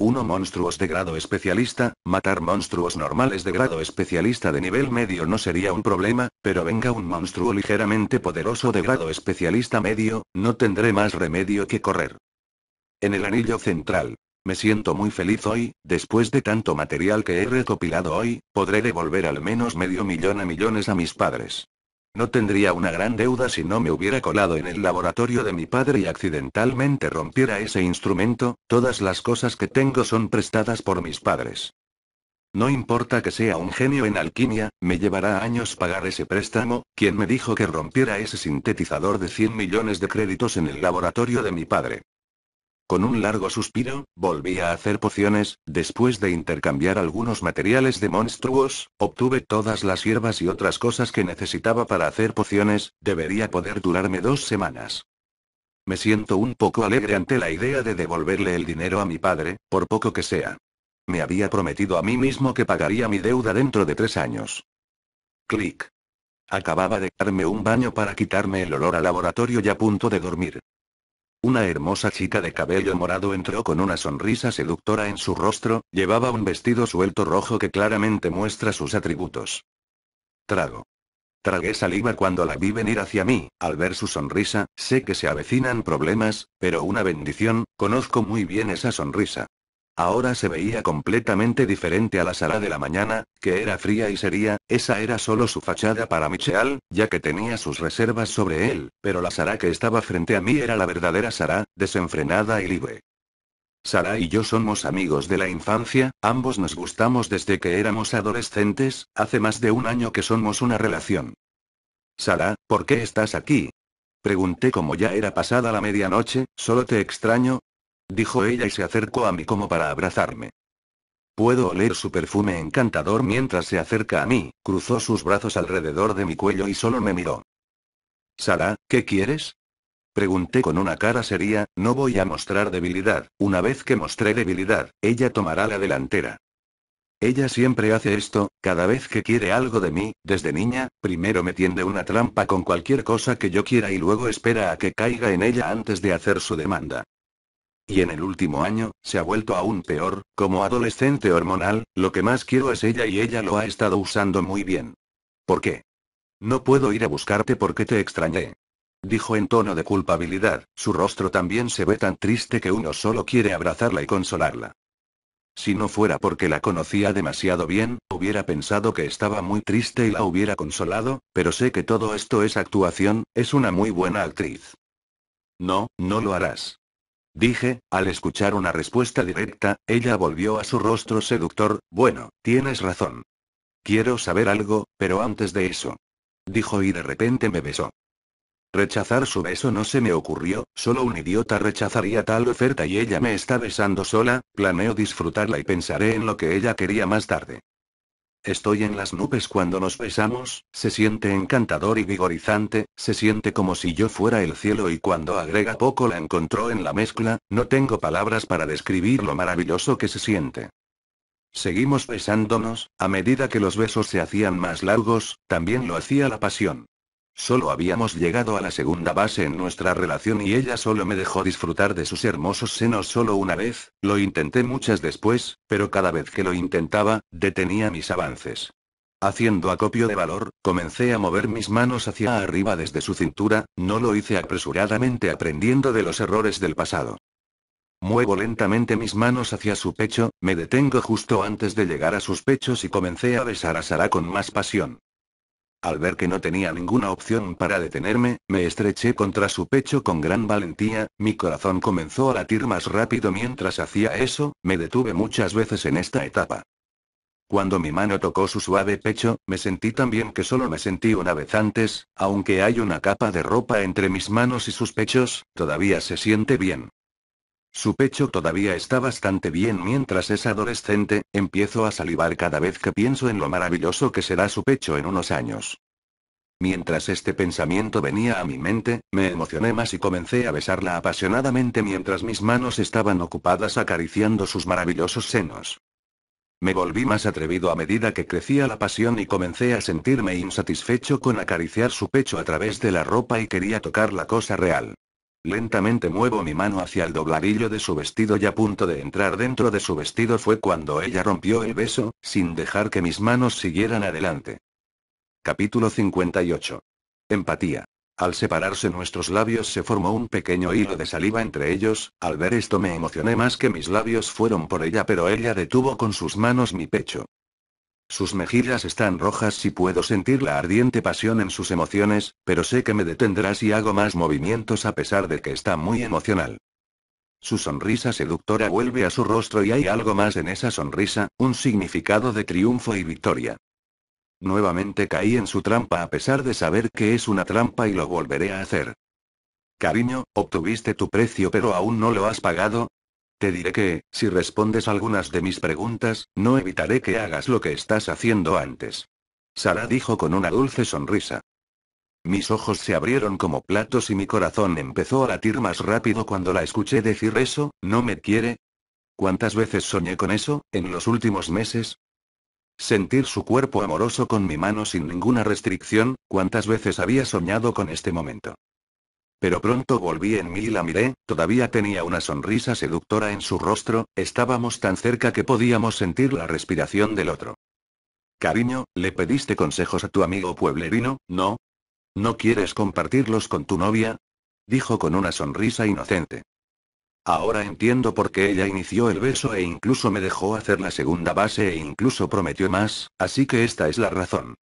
Speaker 1: 1. Monstruos de grado especialista, matar monstruos normales de grado especialista de nivel medio no sería un problema, pero venga un monstruo ligeramente poderoso de grado especialista medio, no tendré más remedio que correr. En el anillo central. Me siento muy feliz hoy, después de tanto material que he recopilado hoy, podré devolver al menos medio millón a millones a mis padres. No tendría una gran deuda si no me hubiera colado en el laboratorio de mi padre y accidentalmente rompiera ese instrumento, todas las cosas que tengo son prestadas por mis padres. No importa que sea un genio en alquimia, me llevará años pagar ese préstamo, quien me dijo que rompiera ese sintetizador de 100 millones de créditos en el laboratorio de mi padre. Con un largo suspiro, volví a hacer pociones, después de intercambiar algunos materiales de monstruos, obtuve todas las hierbas y otras cosas que necesitaba para hacer pociones, debería poder durarme dos semanas. Me siento un poco alegre ante la idea de devolverle el dinero a mi padre, por poco que sea. Me había prometido a mí mismo que pagaría mi deuda dentro de tres años. Clic. Acababa de darme un baño para quitarme el olor a laboratorio y a punto de dormir. Una hermosa chica de cabello morado entró con una sonrisa seductora en su rostro, llevaba un vestido suelto rojo que claramente muestra sus atributos. Trago. Tragué saliva cuando la vi venir hacia mí, al ver su sonrisa, sé que se avecinan problemas, pero una bendición, conozco muy bien esa sonrisa. Ahora se veía completamente diferente a la Sara de la mañana, que era fría y seria, esa era solo su fachada para Michelle, ya que tenía sus reservas sobre él, pero la Sara que estaba frente a mí era la verdadera Sara, desenfrenada y libre. Sara y yo somos amigos de la infancia, ambos nos gustamos desde que éramos adolescentes, hace más de un año que somos una relación. Sara, ¿por qué estás aquí? Pregunté como ya era pasada la medianoche, solo te extraño, dijo ella y se acercó a mí como para abrazarme. Puedo oler su perfume encantador mientras se acerca a mí, cruzó sus brazos alrededor de mi cuello y solo me miró. Sara, ¿qué quieres? Pregunté con una cara seria, no voy a mostrar debilidad, una vez que mostré debilidad, ella tomará la delantera. Ella siempre hace esto, cada vez que quiere algo de mí, desde niña, primero me tiende una trampa con cualquier cosa que yo quiera y luego espera a que caiga en ella antes de hacer su demanda. Y en el último año, se ha vuelto aún peor, como adolescente hormonal, lo que más quiero es ella y ella lo ha estado usando muy bien. ¿Por qué? No puedo ir a buscarte porque te extrañé. Dijo en tono de culpabilidad, su rostro también se ve tan triste que uno solo quiere abrazarla y consolarla. Si no fuera porque la conocía demasiado bien, hubiera pensado que estaba muy triste y la hubiera consolado, pero sé que todo esto es actuación, es una muy buena actriz. No, no lo harás dije, al escuchar una respuesta directa, ella volvió a su rostro seductor, bueno, tienes razón. Quiero saber algo, pero antes de eso. Dijo y de repente me besó. Rechazar su beso no se me ocurrió, solo un idiota rechazaría tal oferta y ella me está besando sola, planeo disfrutarla y pensaré en lo que ella quería más tarde. Estoy en las nubes cuando nos besamos, se siente encantador y vigorizante, se siente como si yo fuera el cielo y cuando agrega poco la encontró en la mezcla, no tengo palabras para describir lo maravilloso que se siente. Seguimos besándonos, a medida que los besos se hacían más largos, también lo hacía la pasión. Solo habíamos llegado a la segunda base en nuestra relación y ella solo me dejó disfrutar de sus hermosos senos solo una vez, lo intenté muchas después, pero cada vez que lo intentaba, detenía mis avances. Haciendo acopio de valor, comencé a mover mis manos hacia arriba desde su cintura, no lo hice apresuradamente aprendiendo de los errores del pasado. Muevo lentamente mis manos hacia su pecho, me detengo justo antes de llegar a sus pechos y comencé a besar a Sara con más pasión. Al ver que no tenía ninguna opción para detenerme, me estreché contra su pecho con gran valentía, mi corazón comenzó a latir más rápido mientras hacía eso, me detuve muchas veces en esta etapa. Cuando mi mano tocó su suave pecho, me sentí tan bien que solo me sentí una vez antes, aunque hay una capa de ropa entre mis manos y sus pechos, todavía se siente bien. Su pecho todavía está bastante bien mientras es adolescente, empiezo a salivar cada vez que pienso en lo maravilloso que será su pecho en unos años. Mientras este pensamiento venía a mi mente, me emocioné más y comencé a besarla apasionadamente mientras mis manos estaban ocupadas acariciando sus maravillosos senos. Me volví más atrevido a medida que crecía la pasión y comencé a sentirme insatisfecho con acariciar su pecho a través de la ropa y quería tocar la cosa real. Lentamente muevo mi mano hacia el dobladillo de su vestido y a punto de entrar dentro de su vestido fue cuando ella rompió el beso, sin dejar que mis manos siguieran adelante. Capítulo 58. Empatía. Al separarse nuestros labios se formó un pequeño hilo de saliva entre ellos, al ver esto me emocioné más que mis labios fueron por ella pero ella detuvo con sus manos mi pecho. Sus mejillas están rojas y puedo sentir la ardiente pasión en sus emociones, pero sé que me detendrá si hago más movimientos a pesar de que está muy emocional. Su sonrisa seductora vuelve a su rostro y hay algo más en esa sonrisa, un significado de triunfo y victoria. Nuevamente caí en su trampa a pesar de saber que es una trampa y lo volveré a hacer. Cariño, obtuviste tu precio pero aún no lo has pagado, te diré que, si respondes algunas de mis preguntas, no evitaré que hagas lo que estás haciendo antes. Sara dijo con una dulce sonrisa. Mis ojos se abrieron como platos y mi corazón empezó a latir más rápido cuando la escuché decir eso, ¿no me quiere? ¿Cuántas veces soñé con eso, en los últimos meses? Sentir su cuerpo amoroso con mi mano sin ninguna restricción, ¿cuántas veces había soñado con este momento? Pero pronto volví en mí y la miré, todavía tenía una sonrisa seductora en su rostro, estábamos tan cerca que podíamos sentir la respiración del otro. Cariño, ¿le pediste consejos a tu amigo pueblerino, no? ¿No quieres compartirlos con tu novia? Dijo con una sonrisa inocente. Ahora entiendo por qué ella inició el beso e incluso me dejó hacer la segunda base e incluso prometió más, así que esta es la razón.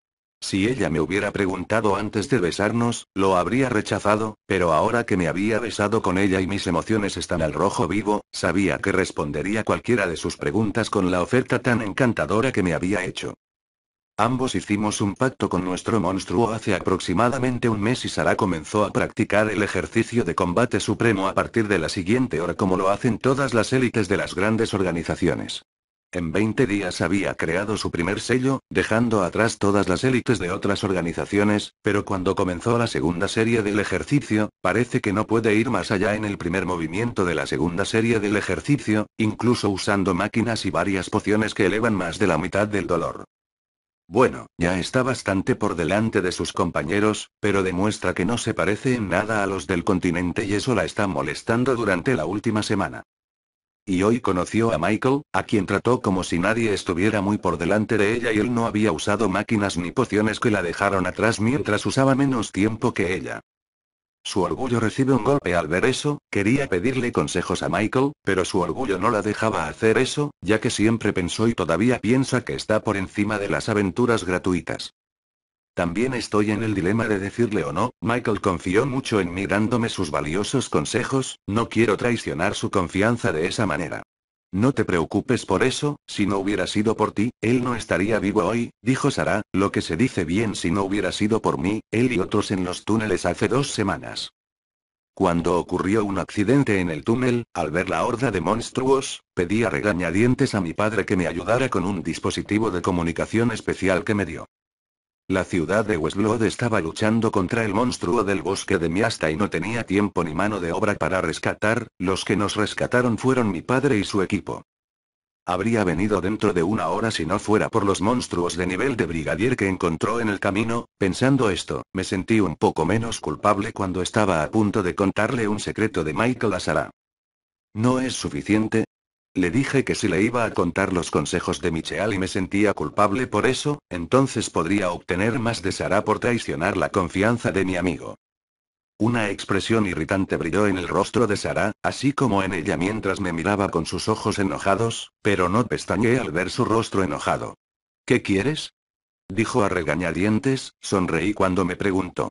Speaker 1: Si ella me hubiera preguntado antes de besarnos, lo habría rechazado, pero ahora que me había besado con ella y mis emociones están al rojo vivo, sabía que respondería cualquiera de sus preguntas con la oferta tan encantadora que me había hecho. Ambos hicimos un pacto con nuestro monstruo hace aproximadamente un mes y Sara comenzó a practicar el ejercicio de combate supremo a partir de la siguiente hora como lo hacen todas las élites de las grandes organizaciones. En 20 días había creado su primer sello, dejando atrás todas las élites de otras organizaciones, pero cuando comenzó la segunda serie del ejercicio, parece que no puede ir más allá en el primer movimiento de la segunda serie del ejercicio, incluso usando máquinas y varias pociones que elevan más de la mitad del dolor. Bueno, ya está bastante por delante de sus compañeros, pero demuestra que no se parece en nada a los del continente y eso la está molestando durante la última semana y hoy conoció a Michael, a quien trató como si nadie estuviera muy por delante de ella y él no había usado máquinas ni pociones que la dejaron atrás mientras usaba menos tiempo que ella. Su orgullo recibe un golpe al ver eso, quería pedirle consejos a Michael, pero su orgullo no la dejaba hacer eso, ya que siempre pensó y todavía piensa que está por encima de las aventuras gratuitas. También estoy en el dilema de decirle o no, Michael confió mucho en mí dándome sus valiosos consejos, no quiero traicionar su confianza de esa manera. No te preocupes por eso, si no hubiera sido por ti, él no estaría vivo hoy, dijo Sara, lo que se dice bien si no hubiera sido por mí, él y otros en los túneles hace dos semanas. Cuando ocurrió un accidente en el túnel, al ver la horda de monstruos, pedí a regañadientes a mi padre que me ayudara con un dispositivo de comunicación especial que me dio. La ciudad de Westlode estaba luchando contra el monstruo del bosque de Miasta y no tenía tiempo ni mano de obra para rescatar, los que nos rescataron fueron mi padre y su equipo. Habría venido dentro de una hora si no fuera por los monstruos de nivel de brigadier que encontró en el camino, pensando esto, me sentí un poco menos culpable cuando estaba a punto de contarle un secreto de Michael a Sarah. No es suficiente, le dije que si le iba a contar los consejos de Micheal y me sentía culpable por eso, entonces podría obtener más de Sara por traicionar la confianza de mi amigo. Una expresión irritante brilló en el rostro de Sara, así como en ella mientras me miraba con sus ojos enojados, pero no pestañeé al ver su rostro enojado. ¿Qué quieres? Dijo a regañadientes, sonreí cuando me preguntó.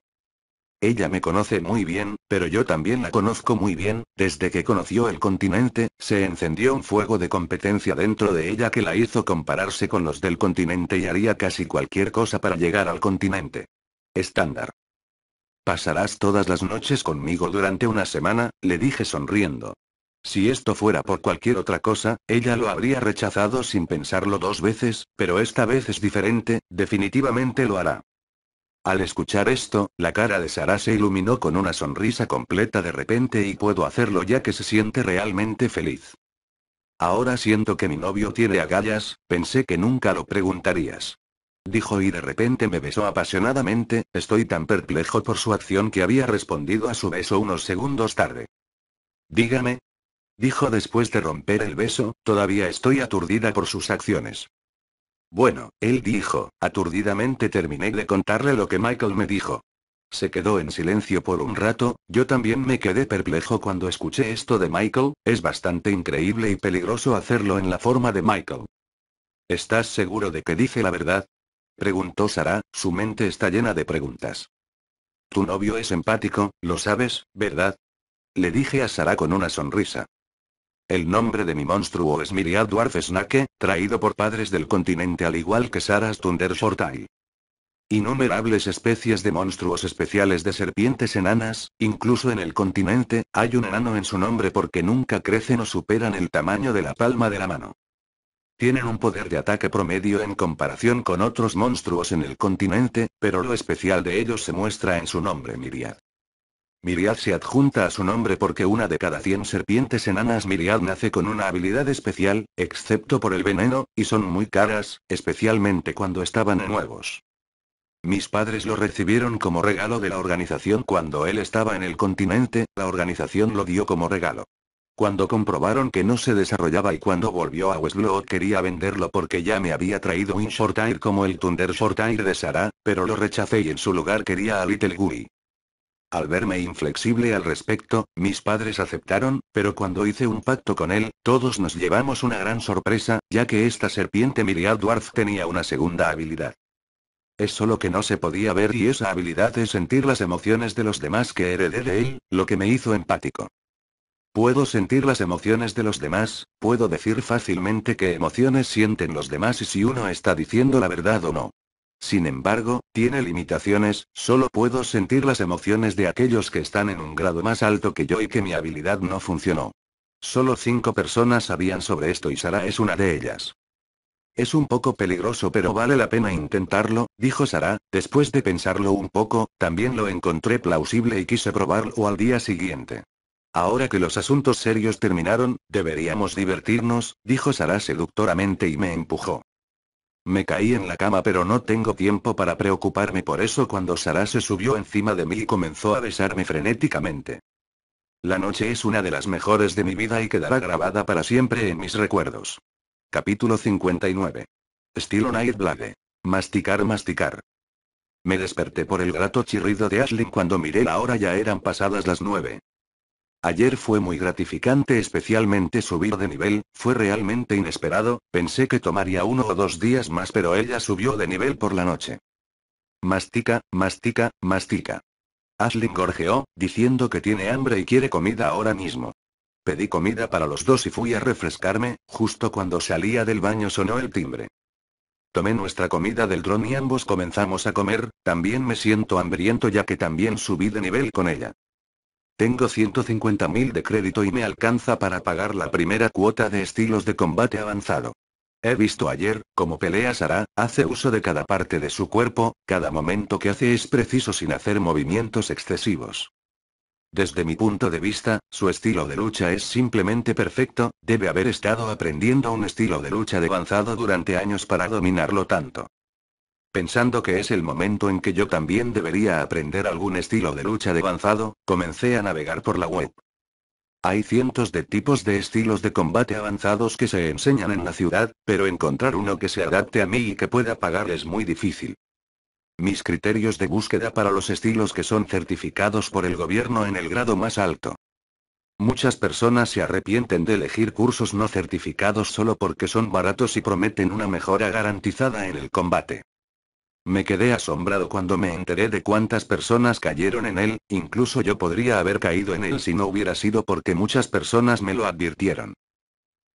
Speaker 1: Ella me conoce muy bien, pero yo también la conozco muy bien, desde que conoció el continente, se encendió un fuego de competencia dentro de ella que la hizo compararse con los del continente y haría casi cualquier cosa para llegar al continente. Estándar. Pasarás todas las noches conmigo durante una semana, le dije sonriendo. Si esto fuera por cualquier otra cosa, ella lo habría rechazado sin pensarlo dos veces, pero esta vez es diferente, definitivamente lo hará. Al escuchar esto, la cara de Sara se iluminó con una sonrisa completa de repente y puedo hacerlo ya que se siente realmente feliz. Ahora siento que mi novio tiene agallas, pensé que nunca lo preguntarías. Dijo y de repente me besó apasionadamente, estoy tan perplejo por su acción que había respondido a su beso unos segundos tarde. Dígame. Dijo después de romper el beso, todavía estoy aturdida por sus acciones. Bueno, él dijo, aturdidamente terminé de contarle lo que Michael me dijo. Se quedó en silencio por un rato, yo también me quedé perplejo cuando escuché esto de Michael, es bastante increíble y peligroso hacerlo en la forma de Michael. ¿Estás seguro de que dice la verdad? Preguntó Sara, su mente está llena de preguntas. Tu novio es empático, lo sabes, ¿verdad? Le dije a Sara con una sonrisa. El nombre de mi monstruo es Miriad Dwarf Snake, traído por padres del continente al igual que Saras Thunder Shortai. Innumerables especies de monstruos especiales de serpientes enanas, incluso en el continente, hay un enano en su nombre porque nunca crecen o superan el tamaño de la palma de la mano. Tienen un poder de ataque promedio en comparación con otros monstruos en el continente, pero lo especial de ellos se muestra en su nombre Miriad. Miriad se adjunta a su nombre porque una de cada 100 serpientes enanas Miriad nace con una habilidad especial, excepto por el veneno, y son muy caras, especialmente cuando estaban nuevos. Mis padres lo recibieron como regalo de la organización cuando él estaba en el continente, la organización lo dio como regalo. Cuando comprobaron que no se desarrollaba y cuando volvió a Westlow quería venderlo porque ya me había traído un shortair como el Thunder Shortair de Sara, pero lo rechacé y en su lugar quería a Little Guri. Al verme inflexible al respecto, mis padres aceptaron, pero cuando hice un pacto con él, todos nos llevamos una gran sorpresa, ya que esta serpiente Miriad Dwarf tenía una segunda habilidad. Es solo que no se podía ver y esa habilidad es sentir las emociones de los demás que heredé de él, lo que me hizo empático. Puedo sentir las emociones de los demás, puedo decir fácilmente qué emociones sienten los demás y si uno está diciendo la verdad o no. Sin embargo, tiene limitaciones, solo puedo sentir las emociones de aquellos que están en un grado más alto que yo y que mi habilidad no funcionó. Solo cinco personas sabían sobre esto y Sara es una de ellas. Es un poco peligroso pero vale la pena intentarlo, dijo Sara, después de pensarlo un poco, también lo encontré plausible y quise probarlo al día siguiente. Ahora que los asuntos serios terminaron, deberíamos divertirnos, dijo Sara seductoramente y me empujó. Me caí en la cama pero no tengo tiempo para preocuparme por eso cuando Sara se subió encima de mí y comenzó a besarme frenéticamente. La noche es una de las mejores de mi vida y quedará grabada para siempre en mis recuerdos. Capítulo 59. Estilo Nightblade. Masticar, masticar. Me desperté por el grato chirrido de Ashley cuando miré la hora ya eran pasadas las nueve. Ayer fue muy gratificante especialmente subir de nivel, fue realmente inesperado, pensé que tomaría uno o dos días más pero ella subió de nivel por la noche. Mastica, mastica, mastica. Aslin gorjeó, diciendo que tiene hambre y quiere comida ahora mismo. Pedí comida para los dos y fui a refrescarme, justo cuando salía del baño sonó el timbre. Tomé nuestra comida del dron y ambos comenzamos a comer, también me siento hambriento ya que también subí de nivel con ella. Tengo 150.000 de crédito y me alcanza para pagar la primera cuota de estilos de combate avanzado. He visto ayer, como pelea Sara, hace uso de cada parte de su cuerpo, cada momento que hace es preciso sin hacer movimientos excesivos. Desde mi punto de vista, su estilo de lucha es simplemente perfecto, debe haber estado aprendiendo un estilo de lucha de avanzado durante años para dominarlo tanto. Pensando que es el momento en que yo también debería aprender algún estilo de lucha de avanzado, comencé a navegar por la web. Hay cientos de tipos de estilos de combate avanzados que se enseñan en la ciudad, pero encontrar uno que se adapte a mí y que pueda pagar es muy difícil. Mis criterios de búsqueda para los estilos que son certificados por el gobierno en el grado más alto. Muchas personas se arrepienten de elegir cursos no certificados solo porque son baratos y prometen una mejora garantizada en el combate. Me quedé asombrado cuando me enteré de cuántas personas cayeron en él, incluso yo podría haber caído en él si no hubiera sido porque muchas personas me lo advirtieron.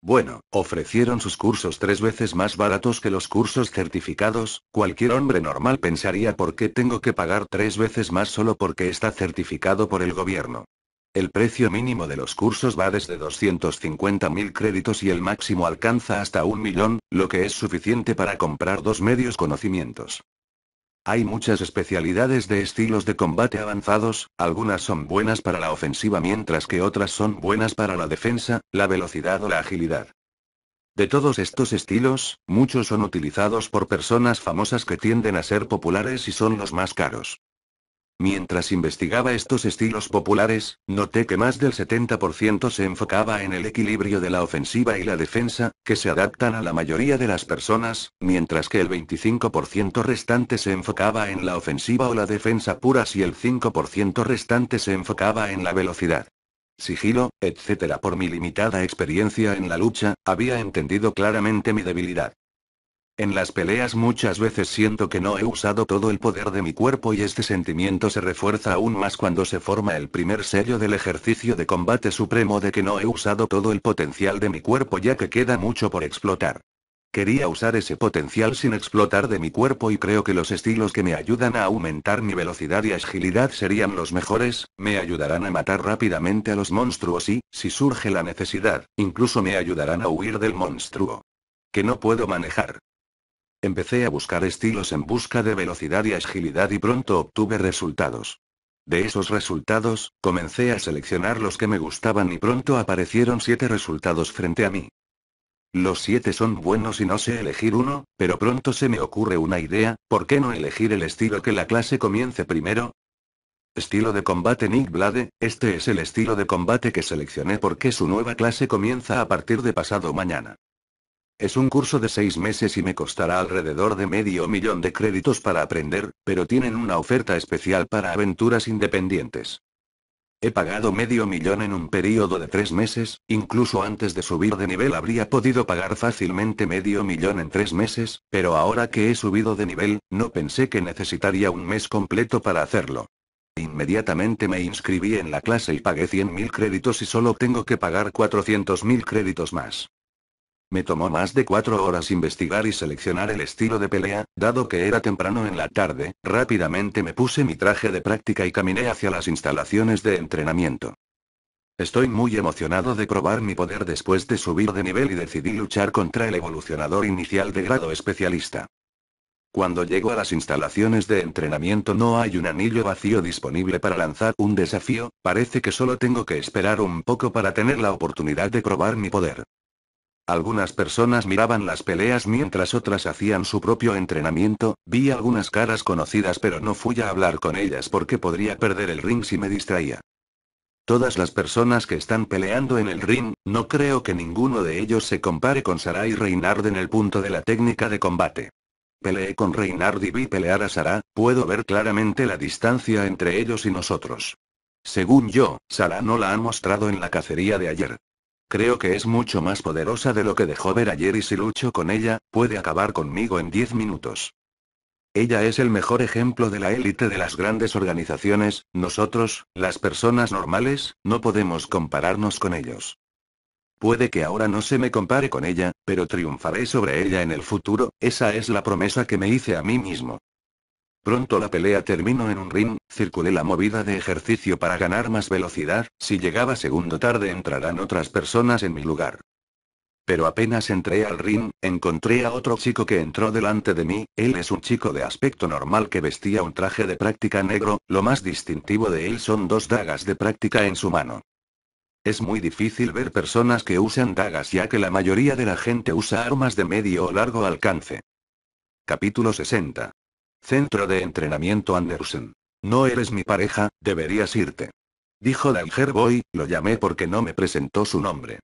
Speaker 1: Bueno, ofrecieron sus cursos tres veces más baratos que los cursos certificados, cualquier hombre normal pensaría por qué tengo que pagar tres veces más solo porque está certificado por el gobierno. El precio mínimo de los cursos va desde 250.000 créditos y el máximo alcanza hasta un millón, lo que es suficiente para comprar dos medios conocimientos. Hay muchas especialidades de estilos de combate avanzados, algunas son buenas para la ofensiva mientras que otras son buenas para la defensa, la velocidad o la agilidad. De todos estos estilos, muchos son utilizados por personas famosas que tienden a ser populares y son los más caros. Mientras investigaba estos estilos populares, noté que más del 70% se enfocaba en el equilibrio de la ofensiva y la defensa, que se adaptan a la mayoría de las personas, mientras que el 25% restante se enfocaba en la ofensiva o la defensa puras y el 5% restante se enfocaba en la velocidad sigilo, etc. Por mi limitada experiencia en la lucha, había entendido claramente mi debilidad. En las peleas muchas veces siento que no he usado todo el poder de mi cuerpo y este sentimiento se refuerza aún más cuando se forma el primer sello del ejercicio de combate supremo de que no he usado todo el potencial de mi cuerpo ya que queda mucho por explotar. Quería usar ese potencial sin explotar de mi cuerpo y creo que los estilos que me ayudan a aumentar mi velocidad y agilidad serían los mejores, me ayudarán a matar rápidamente a los monstruos y, si surge la necesidad, incluso me ayudarán a huir del monstruo. Que no puedo manejar. Empecé a buscar estilos en busca de velocidad y agilidad y pronto obtuve resultados. De esos resultados, comencé a seleccionar los que me gustaban y pronto aparecieron siete resultados frente a mí. Los siete son buenos y no sé elegir uno, pero pronto se me ocurre una idea, ¿por qué no elegir el estilo que la clase comience primero? Estilo de combate Nick Blade, este es el estilo de combate que seleccioné porque su nueva clase comienza a partir de pasado mañana. Es un curso de seis meses y me costará alrededor de medio millón de créditos para aprender, pero tienen una oferta especial para aventuras independientes. He pagado medio millón en un periodo de tres meses, incluso antes de subir de nivel habría podido pagar fácilmente medio millón en tres meses, pero ahora que he subido de nivel, no pensé que necesitaría un mes completo para hacerlo. Inmediatamente me inscribí en la clase y pagué 100.000 créditos y solo tengo que pagar 400.000 créditos más. Me tomó más de cuatro horas investigar y seleccionar el estilo de pelea, dado que era temprano en la tarde, rápidamente me puse mi traje de práctica y caminé hacia las instalaciones de entrenamiento. Estoy muy emocionado de probar mi poder después de subir de nivel y decidí luchar contra el evolucionador inicial de grado especialista. Cuando llego a las instalaciones de entrenamiento no hay un anillo vacío disponible para lanzar un desafío, parece que solo tengo que esperar un poco para tener la oportunidad de probar mi poder. Algunas personas miraban las peleas mientras otras hacían su propio entrenamiento, vi algunas caras conocidas pero no fui a hablar con ellas porque podría perder el ring si me distraía. Todas las personas que están peleando en el ring, no creo que ninguno de ellos se compare con y reynard en el punto de la técnica de combate. Peleé con Reinard y vi pelear a Sara, puedo ver claramente la distancia entre ellos y nosotros. Según yo, Sara no la ha mostrado en la cacería de ayer. Creo que es mucho más poderosa de lo que dejó ver ayer y si lucho con ella, puede acabar conmigo en 10 minutos. Ella es el mejor ejemplo de la élite de las grandes organizaciones, nosotros, las personas normales, no podemos compararnos con ellos. Puede que ahora no se me compare con ella, pero triunfaré sobre ella en el futuro, esa es la promesa que me hice a mí mismo. Pronto la pelea terminó en un ring, circulé la movida de ejercicio para ganar más velocidad, si llegaba segundo tarde entrarán otras personas en mi lugar. Pero apenas entré al ring, encontré a otro chico que entró delante de mí, él es un chico de aspecto normal que vestía un traje de práctica negro, lo más distintivo de él son dos dagas de práctica en su mano. Es muy difícil ver personas que usan dagas ya que la mayoría de la gente usa armas de medio o largo alcance. Capítulo 60. Centro de entrenamiento Andersen. No eres mi pareja, deberías irte. Dijo Dalger Boy, lo llamé porque no me presentó su nombre.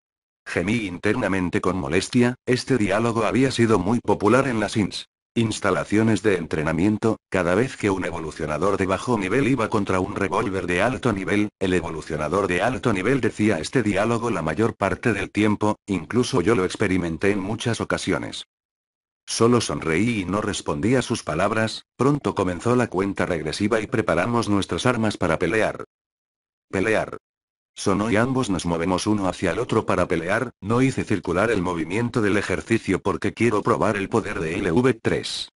Speaker 1: Gemí internamente con molestia, este diálogo había sido muy popular en las INS. Instalaciones de entrenamiento, cada vez que un evolucionador de bajo nivel iba contra un revólver de alto nivel, el evolucionador de alto nivel decía este diálogo la mayor parte del tiempo, incluso yo lo experimenté en muchas ocasiones. Solo sonreí y no respondí a sus palabras, pronto comenzó la cuenta regresiva y preparamos nuestras armas para pelear. Pelear. Sonó y ambos nos movemos uno hacia el otro para pelear, no hice circular el movimiento del ejercicio porque quiero probar el poder de LV3.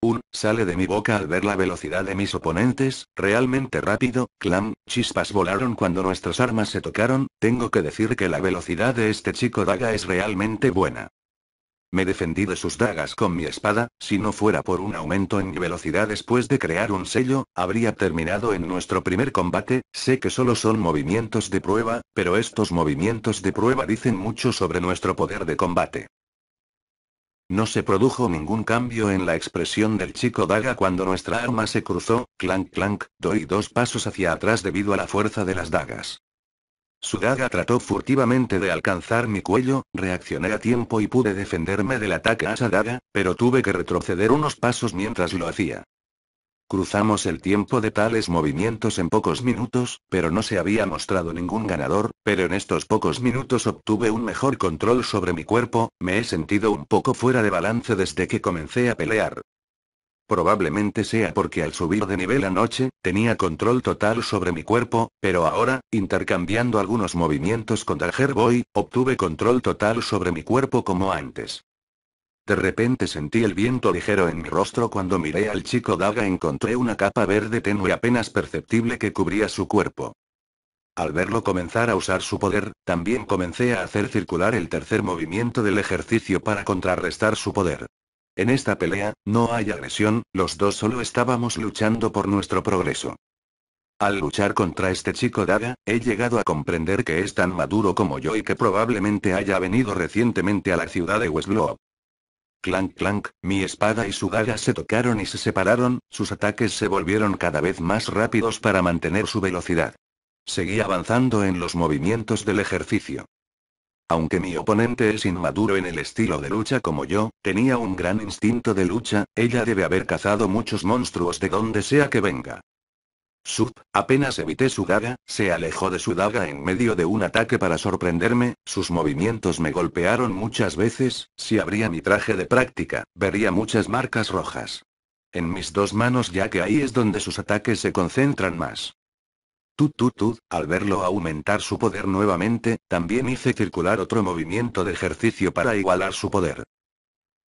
Speaker 1: Un, sale de mi boca al ver la velocidad de mis oponentes, realmente rápido, clam, chispas volaron cuando nuestras armas se tocaron, tengo que decir que la velocidad de este chico daga es realmente buena. Me defendí de sus dagas con mi espada, si no fuera por un aumento en mi velocidad después de crear un sello, habría terminado en nuestro primer combate, sé que solo son movimientos de prueba, pero estos movimientos de prueba dicen mucho sobre nuestro poder de combate. No se produjo ningún cambio en la expresión del chico daga cuando nuestra arma se cruzó, clank clank, doy dos pasos hacia atrás debido a la fuerza de las dagas. Su daga trató furtivamente de alcanzar mi cuello, reaccioné a tiempo y pude defenderme del ataque a esa daga, pero tuve que retroceder unos pasos mientras lo hacía. Cruzamos el tiempo de tales movimientos en pocos minutos, pero no se había mostrado ningún ganador, pero en estos pocos minutos obtuve un mejor control sobre mi cuerpo, me he sentido un poco fuera de balance desde que comencé a pelear, Probablemente sea porque al subir de nivel anoche, tenía control total sobre mi cuerpo, pero ahora, intercambiando algunos movimientos con Boy, obtuve control total sobre mi cuerpo como antes. De repente sentí el viento ligero en mi rostro cuando miré al chico Daga encontré una capa verde tenue apenas perceptible que cubría su cuerpo. Al verlo comenzar a usar su poder, también comencé a hacer circular el tercer movimiento del ejercicio para contrarrestar su poder. En esta pelea, no hay agresión, los dos solo estábamos luchando por nuestro progreso. Al luchar contra este chico Daga, he llegado a comprender que es tan maduro como yo y que probablemente haya venido recientemente a la ciudad de westlow Clank clank, mi espada y su daga se tocaron y se separaron, sus ataques se volvieron cada vez más rápidos para mantener su velocidad. Seguí avanzando en los movimientos del ejercicio. Aunque mi oponente es inmaduro en el estilo de lucha como yo, tenía un gran instinto de lucha, ella debe haber cazado muchos monstruos de donde sea que venga. Sub, apenas evité su daga, se alejó de su daga en medio de un ataque para sorprenderme, sus movimientos me golpearon muchas veces, si abría mi traje de práctica, vería muchas marcas rojas. En mis dos manos ya que ahí es donde sus ataques se concentran más. Tututut, al verlo aumentar su poder nuevamente, también hice circular otro movimiento de ejercicio para igualar su poder.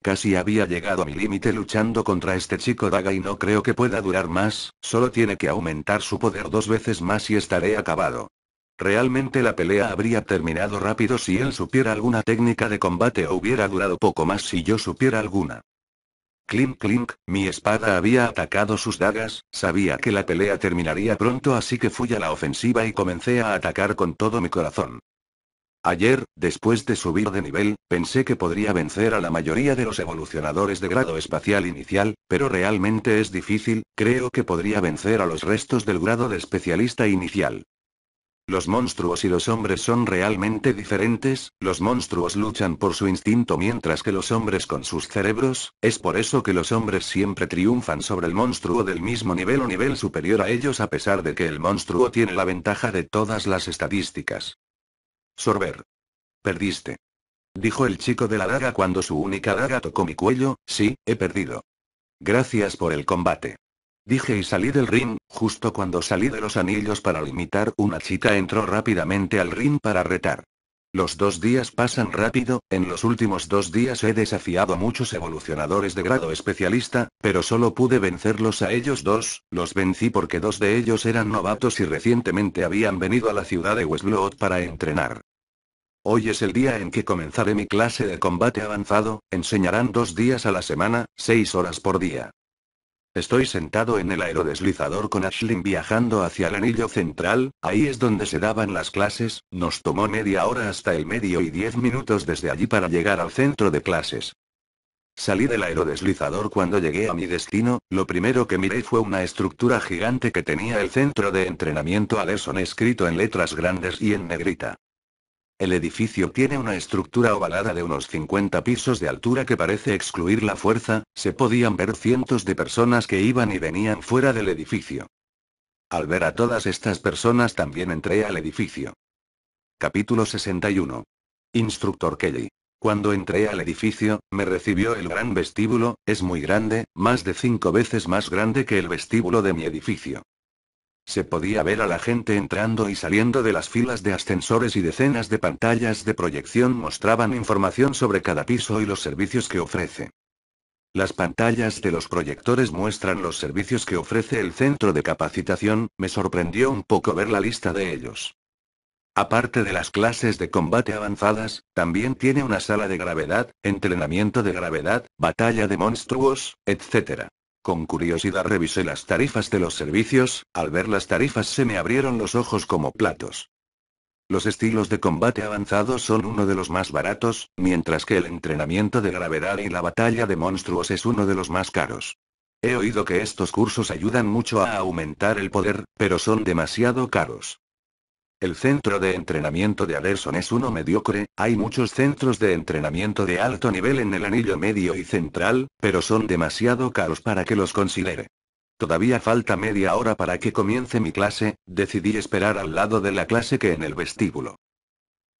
Speaker 1: Casi había llegado a mi límite luchando contra este chico daga y no creo que pueda durar más, solo tiene que aumentar su poder dos veces más y estaré acabado. Realmente la pelea habría terminado rápido si él supiera alguna técnica de combate o hubiera durado poco más si yo supiera alguna. Clink clink, mi espada había atacado sus dagas, sabía que la pelea terminaría pronto así que fui a la ofensiva y comencé a atacar con todo mi corazón. Ayer, después de subir de nivel, pensé que podría vencer a la mayoría de los evolucionadores de grado espacial inicial, pero realmente es difícil, creo que podría vencer a los restos del grado de especialista inicial. Los monstruos y los hombres son realmente diferentes, los monstruos luchan por su instinto mientras que los hombres con sus cerebros, es por eso que los hombres siempre triunfan sobre el monstruo del mismo nivel o nivel superior a ellos a pesar de que el monstruo tiene la ventaja de todas las estadísticas. Sorber. Perdiste. Dijo el chico de la daga cuando su única daga tocó mi cuello, sí, he perdido. Gracias por el combate. Dije y salí del ring, justo cuando salí de los anillos para limitar, una chica entró rápidamente al ring para retar. Los dos días pasan rápido, en los últimos dos días he desafiado a muchos evolucionadores de grado especialista, pero solo pude vencerlos a ellos dos, los vencí porque dos de ellos eran novatos y recientemente habían venido a la ciudad de Westblood para entrenar. Hoy es el día en que comenzaré mi clase de combate avanzado, enseñarán dos días a la semana, seis horas por día. Estoy sentado en el aerodeslizador con Ashlyn viajando hacia el anillo central, ahí es donde se daban las clases, nos tomó media hora hasta el medio y diez minutos desde allí para llegar al centro de clases. Salí del aerodeslizador cuando llegué a mi destino, lo primero que miré fue una estructura gigante que tenía el centro de entrenamiento Alesson escrito en letras grandes y en negrita. El edificio tiene una estructura ovalada de unos 50 pisos de altura que parece excluir la fuerza, se podían ver cientos de personas que iban y venían fuera del edificio. Al ver a todas estas personas también entré al edificio. Capítulo 61. Instructor Kelly. Cuando entré al edificio, me recibió el gran vestíbulo, es muy grande, más de cinco veces más grande que el vestíbulo de mi edificio. Se podía ver a la gente entrando y saliendo de las filas de ascensores y decenas de pantallas de proyección mostraban información sobre cada piso y los servicios que ofrece. Las pantallas de los proyectores muestran los servicios que ofrece el centro de capacitación, me sorprendió un poco ver la lista de ellos. Aparte de las clases de combate avanzadas, también tiene una sala de gravedad, entrenamiento de gravedad, batalla de monstruos, etc. Con curiosidad revisé las tarifas de los servicios, al ver las tarifas se me abrieron los ojos como platos. Los estilos de combate avanzado son uno de los más baratos, mientras que el entrenamiento de gravedad y la batalla de monstruos es uno de los más caros. He oído que estos cursos ayudan mucho a aumentar el poder, pero son demasiado caros. El centro de entrenamiento de Aderson es uno mediocre, hay muchos centros de entrenamiento de alto nivel en el anillo medio y central, pero son demasiado caros para que los considere. Todavía falta media hora para que comience mi clase, decidí esperar al lado de la clase que en el vestíbulo.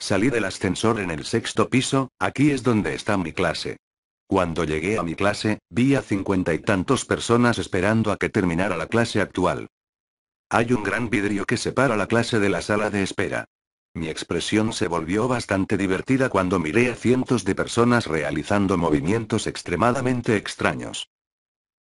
Speaker 1: Salí del ascensor en el sexto piso, aquí es donde está mi clase. Cuando llegué a mi clase, vi a cincuenta y tantos personas esperando a que terminara la clase actual. Hay un gran vidrio que separa la clase de la sala de espera. Mi expresión se volvió bastante divertida cuando miré a cientos de personas realizando movimientos extremadamente extraños.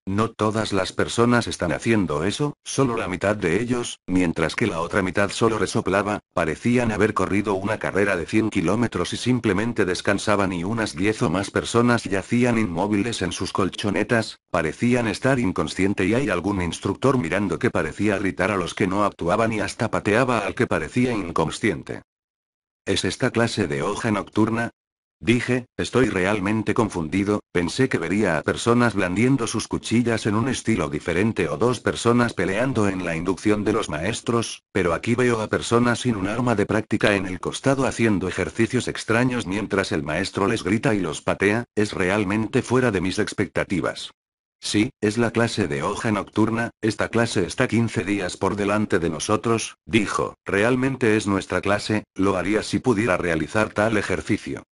Speaker 1: No todas las personas están haciendo eso, solo la mitad de ellos, mientras que la otra mitad solo resoplaba, parecían haber corrido una carrera de 100 kilómetros y simplemente descansaban y unas 10 o más personas yacían inmóviles en sus colchonetas, parecían estar inconsciente y hay algún instructor mirando que parecía gritar a los que no actuaban y hasta pateaba al que parecía inconsciente. ¿Es esta clase de hoja nocturna? Dije, estoy realmente confundido, pensé que vería a personas blandiendo sus cuchillas en un estilo diferente o dos personas peleando en la inducción de los maestros, pero aquí veo a personas sin un arma de práctica en el costado haciendo ejercicios extraños mientras el maestro les grita y los patea, es realmente fuera de mis expectativas. Sí, es la clase de hoja nocturna, esta clase está 15 días por delante de nosotros, dijo, realmente es nuestra clase, lo haría si pudiera realizar tal ejercicio.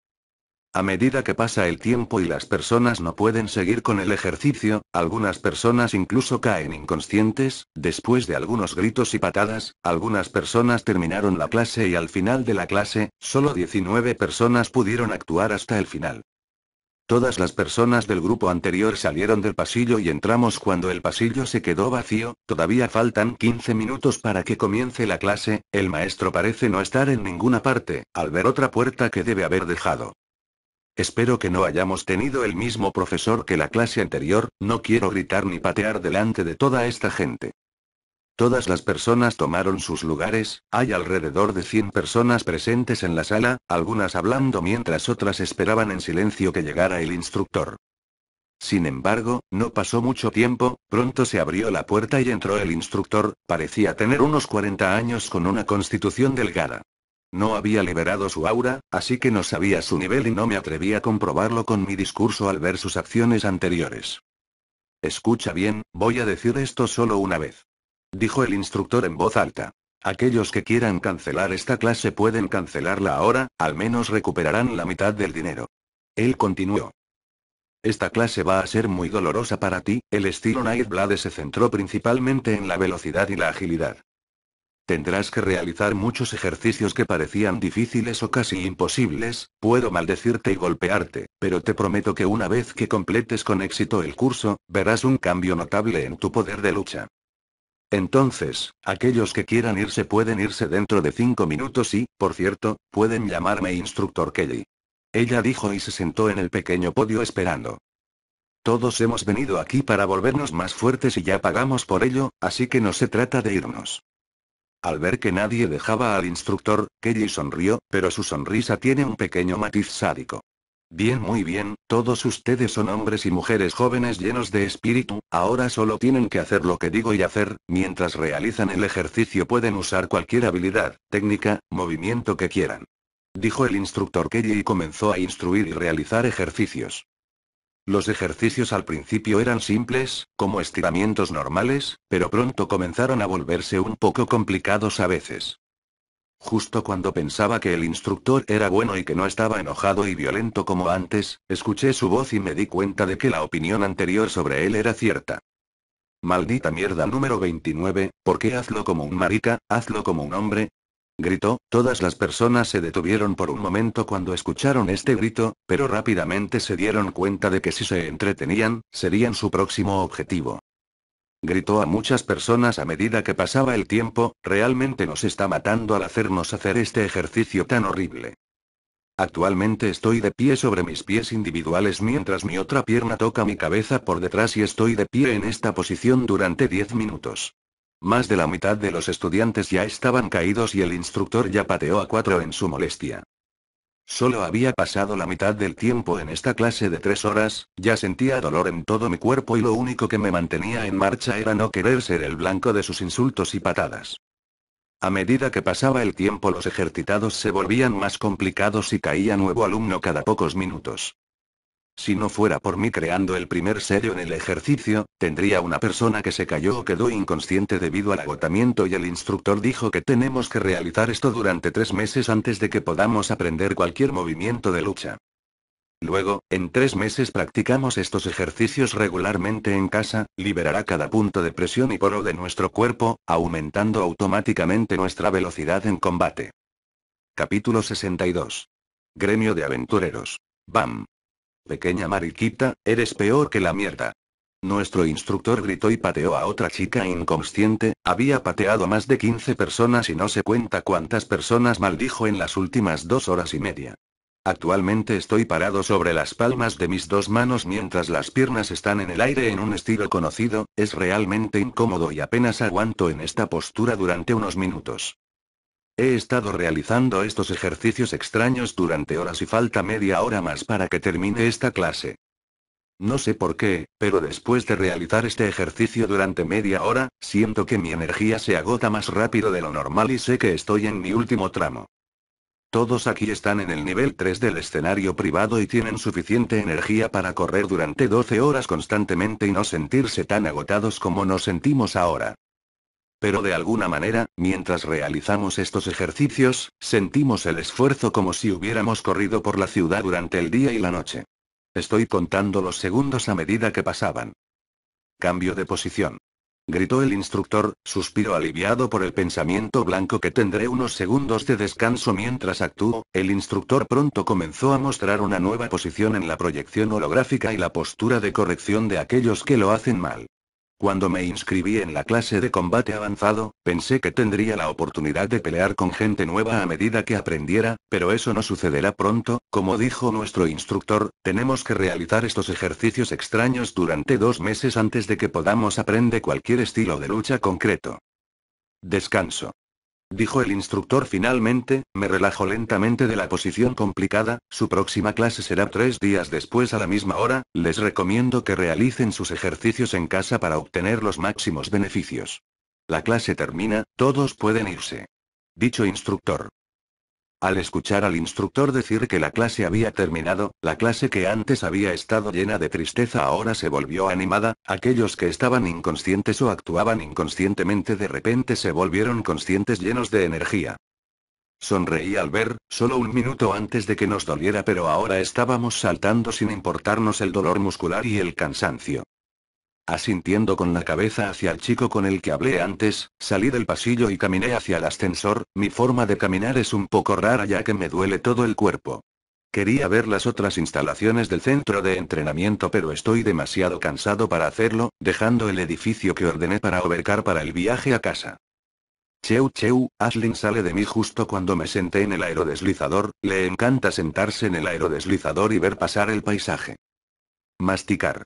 Speaker 1: A medida que pasa el tiempo y las personas no pueden seguir con el ejercicio, algunas personas incluso caen inconscientes, después de algunos gritos y patadas, algunas personas terminaron la clase y al final de la clase, solo 19 personas pudieron actuar hasta el final. Todas las personas del grupo anterior salieron del pasillo y entramos cuando el pasillo se quedó vacío, todavía faltan 15 minutos para que comience la clase, el maestro parece no estar en ninguna parte, al ver otra puerta que debe haber dejado. Espero que no hayamos tenido el mismo profesor que la clase anterior, no quiero gritar ni patear delante de toda esta gente. Todas las personas tomaron sus lugares, hay alrededor de 100 personas presentes en la sala, algunas hablando mientras otras esperaban en silencio que llegara el instructor. Sin embargo, no pasó mucho tiempo, pronto se abrió la puerta y entró el instructor, parecía tener unos 40 años con una constitución delgada. No había liberado su aura, así que no sabía su nivel y no me atrevía a comprobarlo con mi discurso al ver sus acciones anteriores. Escucha bien, voy a decir esto solo una vez. Dijo el instructor en voz alta. Aquellos que quieran cancelar esta clase pueden cancelarla ahora, al menos recuperarán la mitad del dinero. Él continuó. Esta clase va a ser muy dolorosa para ti, el estilo Nightblade se centró principalmente en la velocidad y la agilidad. Tendrás que realizar muchos ejercicios que parecían difíciles o casi imposibles, puedo maldecirte y golpearte, pero te prometo que una vez que completes con éxito el curso, verás un cambio notable en tu poder de lucha. Entonces, aquellos que quieran irse pueden irse dentro de cinco minutos y, por cierto, pueden llamarme Instructor Kelly. Ella dijo y se sentó en el pequeño podio esperando. Todos hemos venido aquí para volvernos más fuertes y ya pagamos por ello, así que no se trata de irnos. Al ver que nadie dejaba al instructor, Kelly sonrió, pero su sonrisa tiene un pequeño matiz sádico. Bien, muy bien, todos ustedes son hombres y mujeres jóvenes llenos de espíritu, ahora solo tienen que hacer lo que digo y hacer, mientras realizan el ejercicio pueden usar cualquier habilidad, técnica, movimiento que quieran. Dijo el instructor Kelly y comenzó a instruir y realizar ejercicios. Los ejercicios al principio eran simples, como estiramientos normales, pero pronto comenzaron a volverse un poco complicados a veces. Justo cuando pensaba que el instructor era bueno y que no estaba enojado y violento como antes, escuché su voz y me di cuenta de que la opinión anterior sobre él era cierta. Maldita mierda número 29, ¿por qué hazlo como un marica, hazlo como un hombre, gritó, todas las personas se detuvieron por un momento cuando escucharon este grito, pero rápidamente se dieron cuenta de que si se entretenían, serían su próximo objetivo. Gritó a muchas personas a medida que pasaba el tiempo, realmente nos está matando al hacernos hacer este ejercicio tan horrible. Actualmente estoy de pie sobre mis pies individuales mientras mi otra pierna toca mi cabeza por detrás y estoy de pie en esta posición durante 10 minutos. Más de la mitad de los estudiantes ya estaban caídos y el instructor ya pateó a cuatro en su molestia. Solo había pasado la mitad del tiempo en esta clase de tres horas, ya sentía dolor en todo mi cuerpo y lo único que me mantenía en marcha era no querer ser el blanco de sus insultos y patadas. A medida que pasaba el tiempo los ejercitados se volvían más complicados y caía nuevo alumno cada pocos minutos. Si no fuera por mí creando el primer sello en el ejercicio, tendría una persona que se cayó o quedó inconsciente debido al agotamiento y el instructor dijo que tenemos que realizar esto durante tres meses antes de que podamos aprender cualquier movimiento de lucha. Luego, en tres meses practicamos estos ejercicios regularmente en casa, liberará cada punto de presión y poro de nuestro cuerpo, aumentando automáticamente nuestra velocidad en combate. Capítulo 62. Gremio de aventureros. BAM. Pequeña mariquita, eres peor que la mierda. Nuestro instructor gritó y pateó a otra chica inconsciente, había pateado a más de 15 personas y no se cuenta cuántas personas maldijo en las últimas dos horas y media. Actualmente estoy parado sobre las palmas de mis dos manos mientras las piernas están en el aire en un estilo conocido, es realmente incómodo y apenas aguanto en esta postura durante unos minutos. He estado realizando estos ejercicios extraños durante horas y falta media hora más para que termine esta clase. No sé por qué, pero después de realizar este ejercicio durante media hora, siento que mi energía se agota más rápido de lo normal y sé que estoy en mi último tramo. Todos aquí están en el nivel 3 del escenario privado y tienen suficiente energía para correr durante 12 horas constantemente y no sentirse tan agotados como nos sentimos ahora. Pero de alguna manera, mientras realizamos estos ejercicios, sentimos el esfuerzo como si hubiéramos corrido por la ciudad durante el día y la noche. Estoy contando los segundos a medida que pasaban. Cambio de posición. Gritó el instructor, suspiro aliviado por el pensamiento blanco que tendré unos segundos de descanso mientras actúo. El instructor pronto comenzó a mostrar una nueva posición en la proyección holográfica y la postura de corrección de aquellos que lo hacen mal. Cuando me inscribí en la clase de combate avanzado, pensé que tendría la oportunidad de pelear con gente nueva a medida que aprendiera, pero eso no sucederá pronto, como dijo nuestro instructor, tenemos que realizar estos ejercicios extraños durante dos meses antes de que podamos aprender cualquier estilo de lucha concreto. Descanso dijo el instructor finalmente, me relajo lentamente de la posición complicada, su próxima clase será tres días después a la misma hora, les recomiendo que realicen sus ejercicios en casa para obtener los máximos beneficios. La clase termina, todos pueden irse. Dicho instructor, al escuchar al instructor decir que la clase había terminado, la clase que antes había estado llena de tristeza ahora se volvió animada, aquellos que estaban inconscientes o actuaban inconscientemente de repente se volvieron conscientes llenos de energía. Sonreí al ver, solo un minuto antes de que nos doliera pero ahora estábamos saltando sin importarnos el dolor muscular y el cansancio. Asintiendo con la cabeza hacia el chico con el que hablé antes, salí del pasillo y caminé hacia el ascensor, mi forma de caminar es un poco rara ya que me duele todo el cuerpo. Quería ver las otras instalaciones del centro de entrenamiento pero estoy demasiado cansado para hacerlo, dejando el edificio que ordené para Overcar para el viaje a casa. Cheu Cheu, Aslin sale de mí justo cuando me senté en el aerodeslizador, le encanta sentarse en el aerodeslizador y ver pasar el paisaje. Masticar.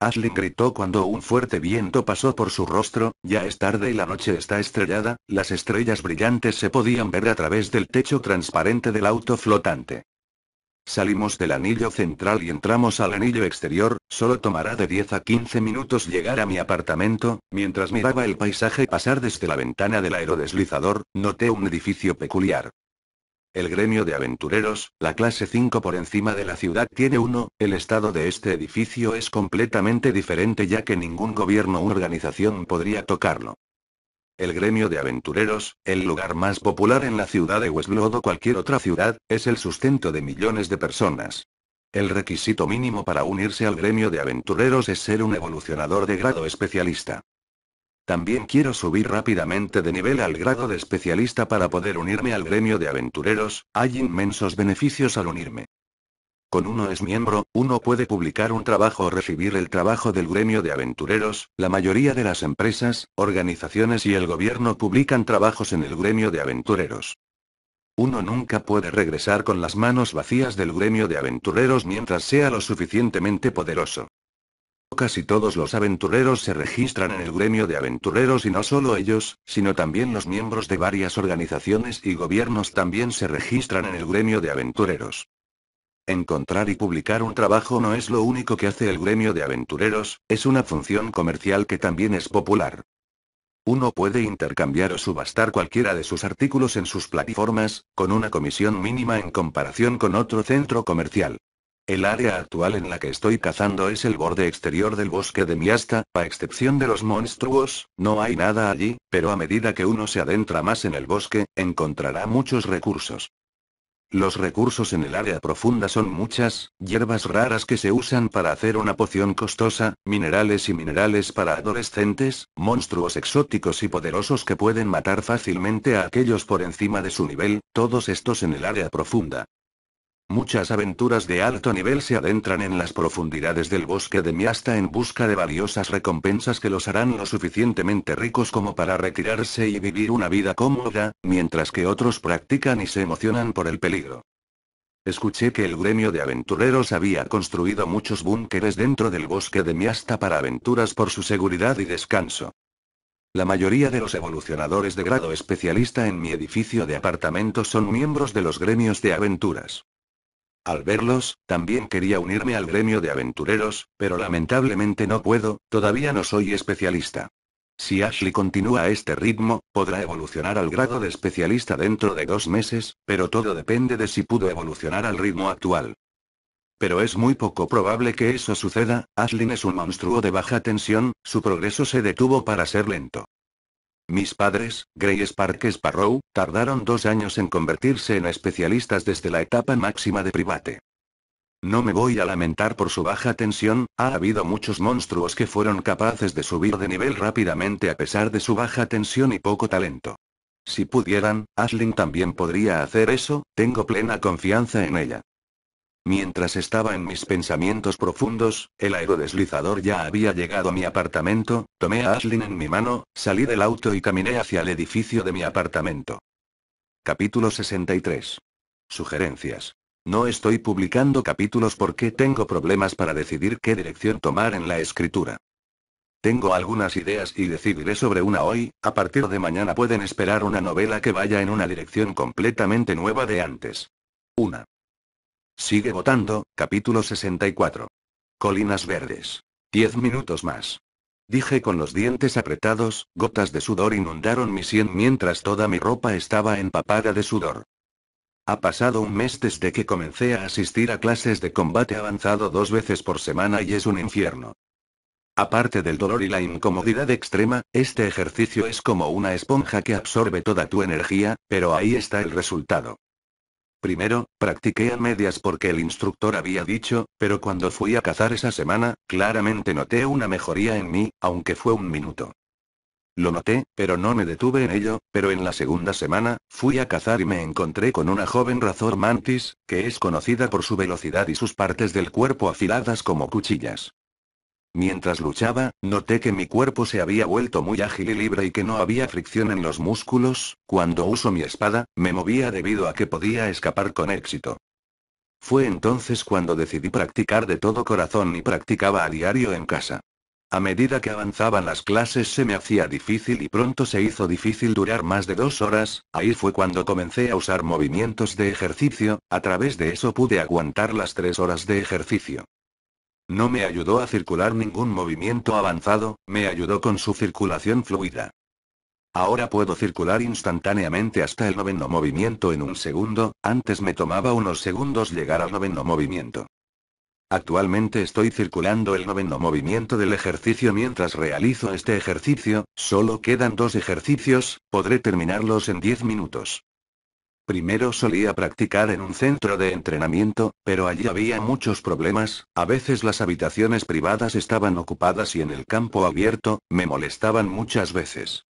Speaker 1: Ashley gritó cuando un fuerte viento pasó por su rostro, ya es tarde y la noche está estrellada, las estrellas brillantes se podían ver a través del techo transparente del auto flotante. Salimos del anillo central y entramos al anillo exterior, solo tomará de 10 a 15 minutos llegar a mi apartamento, mientras miraba el paisaje pasar desde la ventana del aerodeslizador, noté un edificio peculiar el gremio de aventureros, la clase 5 por encima de la ciudad tiene uno, el estado de este edificio es completamente diferente ya que ningún gobierno u organización podría tocarlo. El gremio de aventureros, el lugar más popular en la ciudad de Westlod o cualquier otra ciudad, es el sustento de millones de personas. El requisito mínimo para unirse al gremio de aventureros es ser un evolucionador de grado especialista. También quiero subir rápidamente de nivel al grado de especialista para poder unirme al gremio de aventureros, hay inmensos beneficios al unirme. Con uno es miembro, uno puede publicar un trabajo o recibir el trabajo del gremio de aventureros, la mayoría de las empresas, organizaciones y el gobierno publican trabajos en el gremio de aventureros. Uno nunca puede regresar con las manos vacías del gremio de aventureros mientras sea lo suficientemente poderoso. Casi todos los aventureros se registran en el gremio de aventureros y no solo ellos, sino también los miembros de varias organizaciones y gobiernos también se registran en el gremio de aventureros. Encontrar y publicar un trabajo no es lo único que hace el gremio de aventureros, es una función comercial que también es popular. Uno puede intercambiar o subastar cualquiera de sus artículos en sus plataformas, con una comisión mínima en comparación con otro centro comercial. El área actual en la que estoy cazando es el borde exterior del bosque de Miasta, a excepción de los monstruos, no hay nada allí, pero a medida que uno se adentra más en el bosque, encontrará muchos recursos. Los recursos en el área profunda son muchas, hierbas raras que se usan para hacer una poción costosa, minerales y minerales para adolescentes, monstruos exóticos y poderosos que pueden matar fácilmente a aquellos por encima de su nivel, todos estos en el área profunda. Muchas aventuras de alto nivel se adentran en las profundidades del bosque de Miasta en busca de valiosas recompensas que los harán lo suficientemente ricos como para retirarse y vivir una vida cómoda, mientras que otros practican y se emocionan por el peligro. Escuché que el gremio de aventureros había construido muchos búnkeres dentro del bosque de Miasta para aventuras por su seguridad y descanso. La mayoría de los evolucionadores de grado especialista en mi edificio de apartamentos son miembros de los gremios de aventuras. Al verlos, también quería unirme al gremio de aventureros, pero lamentablemente no puedo, todavía no soy especialista. Si Ashley continúa a este ritmo, podrá evolucionar al grado de especialista dentro de dos meses, pero todo depende de si pudo evolucionar al ritmo actual. Pero es muy poco probable que eso suceda, Ashley es un monstruo de baja tensión, su progreso se detuvo para ser lento. Mis padres, Grey Spark Sparrow, tardaron dos años en convertirse en especialistas desde la etapa máxima de private. No me voy a lamentar por su baja tensión, ha habido muchos monstruos que fueron capaces de subir de nivel rápidamente a pesar de su baja tensión y poco talento. Si pudieran, Ashlyn también podría hacer eso, tengo plena confianza en ella. Mientras estaba en mis pensamientos profundos, el aerodeslizador ya había llegado a mi apartamento, tomé a Ashlyn en mi mano, salí del auto y caminé hacia el edificio de mi apartamento. Capítulo 63. Sugerencias. No estoy publicando capítulos porque tengo problemas para decidir qué dirección tomar en la escritura. Tengo algunas ideas y decidiré sobre una hoy, a partir de mañana pueden esperar una novela que vaya en una dirección completamente nueva de antes. Una. Sigue votando, capítulo 64. Colinas Verdes. Diez minutos más. Dije con los dientes apretados, gotas de sudor inundaron mi sien mientras toda mi ropa estaba empapada de sudor. Ha pasado un mes desde que comencé a asistir a clases de combate avanzado dos veces por semana y es un infierno. Aparte del dolor y la incomodidad extrema, este ejercicio es como una esponja que absorbe toda tu energía, pero ahí está el resultado. Primero, practiqué a medias porque el instructor había dicho, pero cuando fui a cazar esa semana, claramente noté una mejoría en mí, aunque fue un minuto. Lo noté, pero no me detuve en ello, pero en la segunda semana, fui a cazar y me encontré con una joven razor mantis, que es conocida por su velocidad y sus partes del cuerpo afiladas como cuchillas. Mientras luchaba, noté que mi cuerpo se había vuelto muy ágil y libre y que no había fricción en los músculos, cuando uso mi espada, me movía debido a que podía escapar con éxito. Fue entonces cuando decidí practicar de todo corazón y practicaba a diario en casa. A medida que avanzaban las clases se me hacía difícil y pronto se hizo difícil durar más de dos horas, ahí fue cuando comencé a usar movimientos de ejercicio, a través de eso pude aguantar las tres horas de ejercicio. No me ayudó a circular ningún movimiento avanzado, me ayudó con su circulación fluida. Ahora puedo circular instantáneamente hasta el noveno movimiento en un segundo, antes me tomaba unos segundos llegar al noveno movimiento. Actualmente estoy circulando el noveno movimiento del ejercicio mientras realizo este ejercicio, solo quedan dos ejercicios, podré terminarlos en 10 minutos. Primero solía practicar en un centro de entrenamiento, pero allí había muchos problemas, a veces las habitaciones privadas estaban ocupadas y en el campo abierto, me molestaban muchas veces.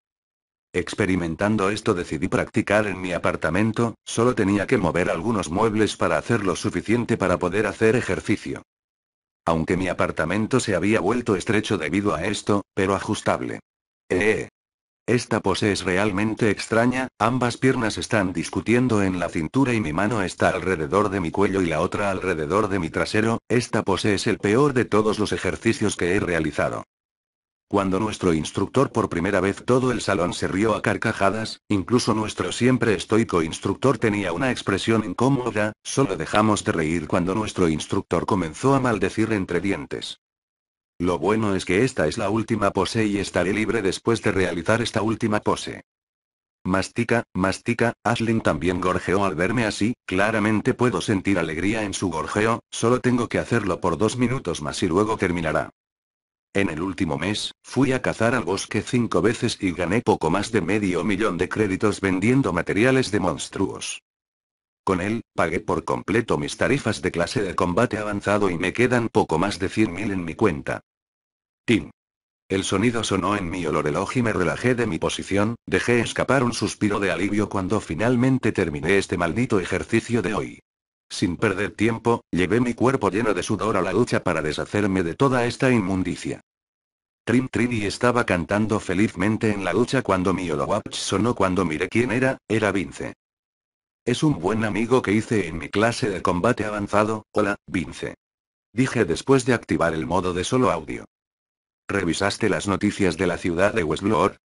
Speaker 1: Experimentando esto decidí practicar en mi apartamento, solo tenía que mover algunos muebles para hacer lo suficiente para poder hacer ejercicio. Aunque mi apartamento se había vuelto estrecho debido a esto, pero ajustable. Eh, esta pose es realmente extraña, ambas piernas están discutiendo en la cintura y mi mano está alrededor de mi cuello y la otra alrededor de mi trasero, esta pose es el peor de todos los ejercicios que he realizado. Cuando nuestro instructor por primera vez todo el salón se rió a carcajadas, incluso nuestro siempre estoico instructor tenía una expresión incómoda, solo dejamos de reír cuando nuestro instructor comenzó a maldecir entre dientes. Lo bueno es que esta es la última pose y estaré libre después de realizar esta última pose. Mastica, mastica, Ashlyn también gorjeó al verme así, claramente puedo sentir alegría en su gorjeo, solo tengo que hacerlo por dos minutos más y luego terminará. En el último mes, fui a cazar al bosque cinco veces y gané poco más de medio millón de créditos vendiendo materiales de monstruos. Con él, pagué por completo mis tarifas de clase de combate avanzado y me quedan poco más de 100.000 en mi cuenta. Tim. El sonido sonó en mi olor y me relajé de mi posición, dejé escapar un suspiro de alivio cuando finalmente terminé este maldito ejercicio de hoy. Sin perder tiempo, llevé mi cuerpo lleno de sudor a la ducha para deshacerme de toda esta inmundicia. Trim Trini estaba cantando felizmente en la ducha cuando mi Olowatch sonó cuando miré quién era, era Vince. Es un buen amigo que hice en mi clase de combate avanzado, hola, Vince. Dije después de activar el modo de solo audio. ¿Revisaste las noticias de la ciudad de Westlore?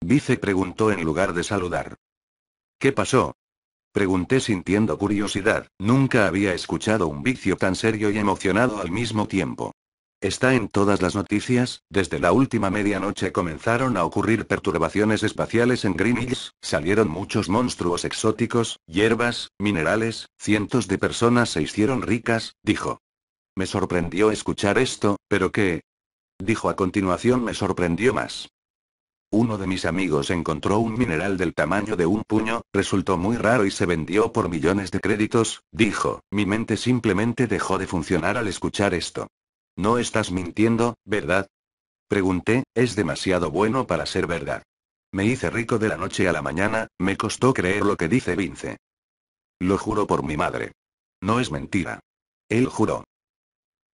Speaker 1: Vince preguntó en lugar de saludar. ¿Qué pasó? Pregunté sintiendo curiosidad, nunca había escuchado un vicio tan serio y emocionado al mismo tiempo. Está en todas las noticias, desde la última medianoche comenzaron a ocurrir perturbaciones espaciales en Greenwich, salieron muchos monstruos exóticos, hierbas, minerales, cientos de personas se hicieron ricas, dijo. Me sorprendió escuchar esto, pero ¿qué? Dijo a continuación me sorprendió más. Uno de mis amigos encontró un mineral del tamaño de un puño, resultó muy raro y se vendió por millones de créditos, dijo, mi mente simplemente dejó de funcionar al escuchar esto. No estás mintiendo, ¿verdad? Pregunté, es demasiado bueno para ser verdad. Me hice rico de la noche a la mañana, me costó creer lo que dice Vince. Lo juro por mi madre. No es mentira. Él juró.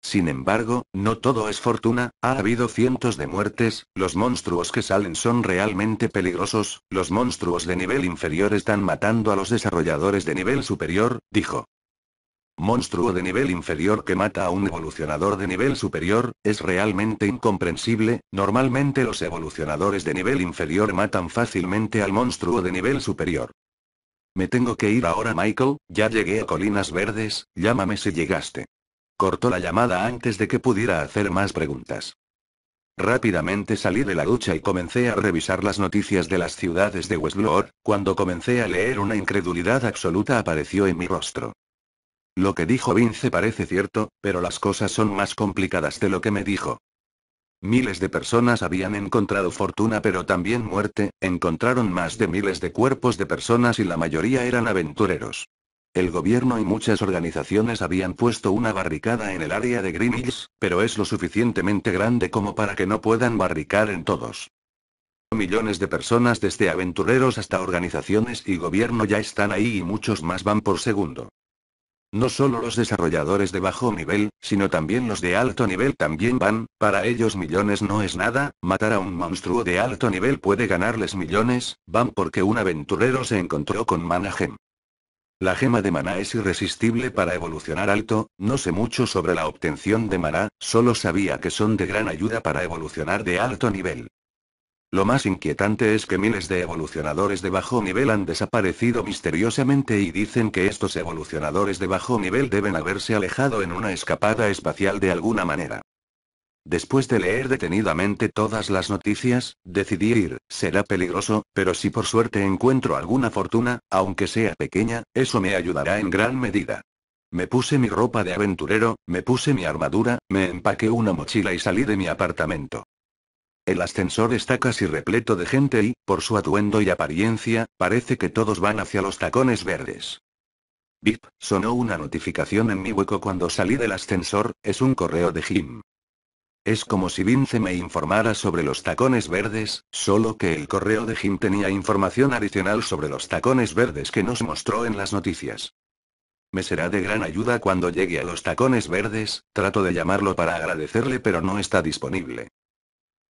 Speaker 1: Sin embargo, no todo es fortuna, ha habido cientos de muertes, los monstruos que salen son realmente peligrosos, los monstruos de nivel inferior están matando a los desarrolladores de nivel superior, dijo monstruo de nivel inferior que mata a un evolucionador de nivel superior, es realmente incomprensible, normalmente los evolucionadores de nivel inferior matan fácilmente al monstruo de nivel superior. Me tengo que ir ahora Michael, ya llegué a Colinas Verdes, llámame si llegaste. Cortó la llamada antes de que pudiera hacer más preguntas. Rápidamente salí de la ducha y comencé a revisar las noticias de las ciudades de Westlore, cuando comencé a leer una incredulidad absoluta apareció en mi rostro. Lo que dijo Vince parece cierto, pero las cosas son más complicadas de lo que me dijo. Miles de personas habían encontrado fortuna pero también muerte, encontraron más de miles de cuerpos de personas y la mayoría eran aventureros. El gobierno y muchas organizaciones habían puesto una barricada en el área de Green Hills, pero es lo suficientemente grande como para que no puedan barricar en todos. Millones de personas desde aventureros hasta organizaciones y gobierno ya están ahí y muchos más van por segundo. No solo los desarrolladores de bajo nivel, sino también los de alto nivel también van, para ellos millones no es nada, matar a un monstruo de alto nivel puede ganarles millones, van porque un aventurero se encontró con Mana Gem. La gema de mana es irresistible para evolucionar alto, no sé mucho sobre la obtención de mana, solo sabía que son de gran ayuda para evolucionar de alto nivel. Lo más inquietante es que miles de evolucionadores de bajo nivel han desaparecido misteriosamente y dicen que estos evolucionadores de bajo nivel deben haberse alejado en una escapada espacial de alguna manera. Después de leer detenidamente todas las noticias, decidí ir, será peligroso, pero si por suerte encuentro alguna fortuna, aunque sea pequeña, eso me ayudará en gran medida. Me puse mi ropa de aventurero, me puse mi armadura, me empaqué una mochila y salí de mi apartamento. El ascensor está casi repleto de gente y, por su atuendo y apariencia, parece que todos van hacia los tacones verdes. Bip, sonó una notificación en mi hueco cuando salí del ascensor, es un correo de Jim. Es como si Vince me informara sobre los tacones verdes, solo que el correo de Jim tenía información adicional sobre los tacones verdes que nos mostró en las noticias. Me será de gran ayuda cuando llegue a los tacones verdes, trato de llamarlo para agradecerle pero no está disponible.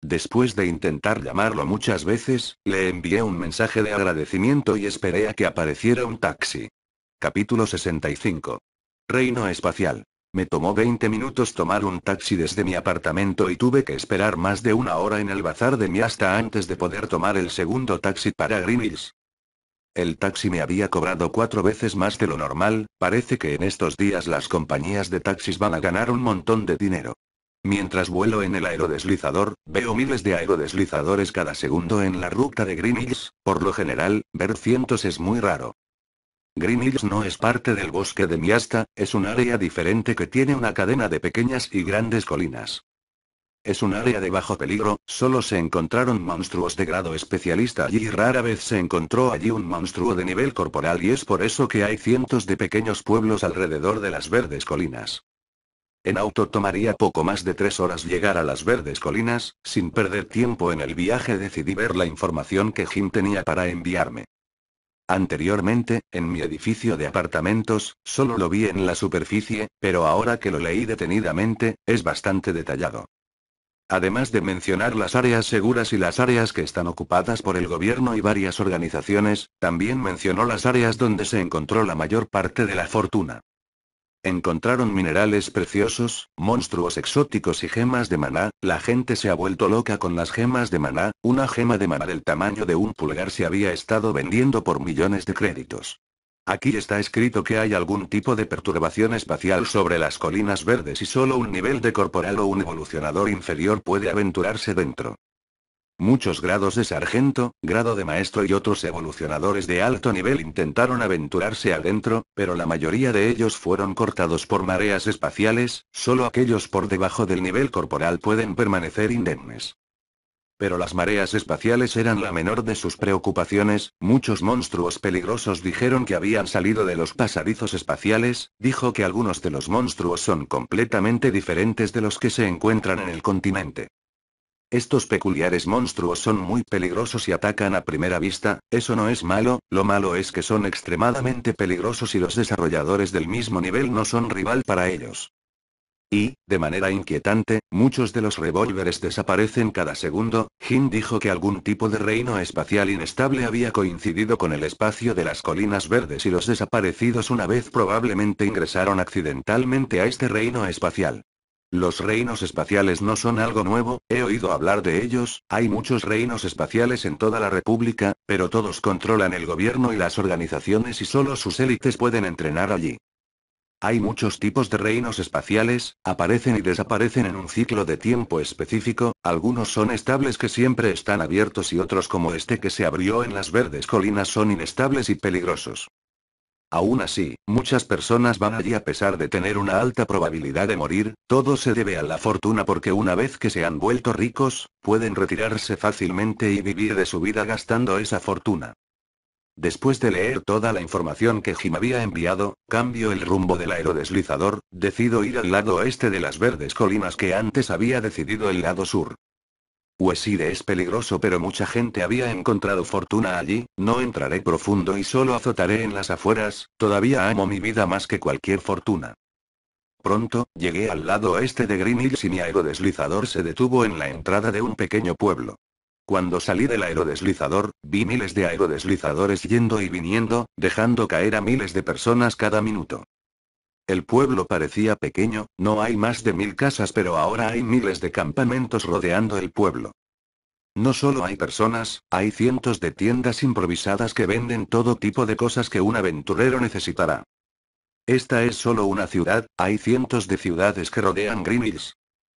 Speaker 1: Después de intentar llamarlo muchas veces, le envié un mensaje de agradecimiento y esperé a que apareciera un taxi. Capítulo 65. Reino espacial. Me tomó 20 minutos tomar un taxi desde mi apartamento y tuve que esperar más de una hora en el bazar de mi hasta antes de poder tomar el segundo taxi para Green El taxi me había cobrado cuatro veces más de lo normal, parece que en estos días las compañías de taxis van a ganar un montón de dinero. Mientras vuelo en el aerodeslizador, veo miles de aerodeslizadores cada segundo en la ruta de Hills. por lo general, ver cientos es muy raro. Hills no es parte del bosque de Miasta, es un área diferente que tiene una cadena de pequeñas y grandes colinas. Es un área de bajo peligro, solo se encontraron monstruos de grado especialista allí y rara vez se encontró allí un monstruo de nivel corporal y es por eso que hay cientos de pequeños pueblos alrededor de las verdes colinas. En auto tomaría poco más de tres horas llegar a las verdes colinas, sin perder tiempo en el viaje decidí ver la información que Jim tenía para enviarme. Anteriormente, en mi edificio de apartamentos, solo lo vi en la superficie, pero ahora que lo leí detenidamente, es bastante detallado. Además de mencionar las áreas seguras y las áreas que están ocupadas por el gobierno y varias organizaciones, también mencionó las áreas donde se encontró la mayor parte de la fortuna. Encontraron minerales preciosos, monstruos exóticos y gemas de maná, la gente se ha vuelto loca con las gemas de maná, una gema de maná del tamaño de un pulgar se había estado vendiendo por millones de créditos. Aquí está escrito que hay algún tipo de perturbación espacial sobre las colinas verdes y solo un nivel de corporal o un evolucionador inferior puede aventurarse dentro. Muchos grados de sargento, grado de maestro y otros evolucionadores de alto nivel intentaron aventurarse adentro, pero la mayoría de ellos fueron cortados por mareas espaciales, solo aquellos por debajo del nivel corporal pueden permanecer indemnes. Pero las mareas espaciales eran la menor de sus preocupaciones, muchos monstruos peligrosos dijeron que habían salido de los pasadizos espaciales, dijo que algunos de los monstruos son completamente diferentes de los que se encuentran en el continente. Estos peculiares monstruos son muy peligrosos y atacan a primera vista, eso no es malo, lo malo es que son extremadamente peligrosos y los desarrolladores del mismo nivel no son rival para ellos. Y, de manera inquietante, muchos de los revólveres desaparecen cada segundo. Jin dijo que algún tipo de reino espacial inestable había coincidido con el espacio de las colinas verdes y los desaparecidos una vez probablemente ingresaron accidentalmente a este reino espacial. Los reinos espaciales no son algo nuevo, he oído hablar de ellos, hay muchos reinos espaciales en toda la República, pero todos controlan el gobierno y las organizaciones y solo sus élites pueden entrenar allí. Hay muchos tipos de reinos espaciales, aparecen y desaparecen en un ciclo de tiempo específico, algunos son estables que siempre están abiertos y otros como este que se abrió en las verdes colinas son inestables y peligrosos. Aún así, muchas personas van allí a pesar de tener una alta probabilidad de morir, todo se debe a la fortuna porque una vez que se han vuelto ricos, pueden retirarse fácilmente y vivir de su vida gastando esa fortuna. Después de leer toda la información que Jim había enviado, cambio el rumbo del aerodeslizador, decido ir al lado oeste de las verdes colinas que antes había decidido el lado sur. Hueside es peligroso pero mucha gente había encontrado fortuna allí, no entraré profundo y solo azotaré en las afueras, todavía amo mi vida más que cualquier fortuna. Pronto, llegué al lado oeste de Green Hills y mi aerodeslizador se detuvo en la entrada de un pequeño pueblo. Cuando salí del aerodeslizador, vi miles de aerodeslizadores yendo y viniendo, dejando caer a miles de personas cada minuto. El pueblo parecía pequeño, no hay más de mil casas pero ahora hay miles de campamentos rodeando el pueblo. No solo hay personas, hay cientos de tiendas improvisadas que venden todo tipo de cosas que un aventurero necesitará. Esta es solo una ciudad, hay cientos de ciudades que rodean Green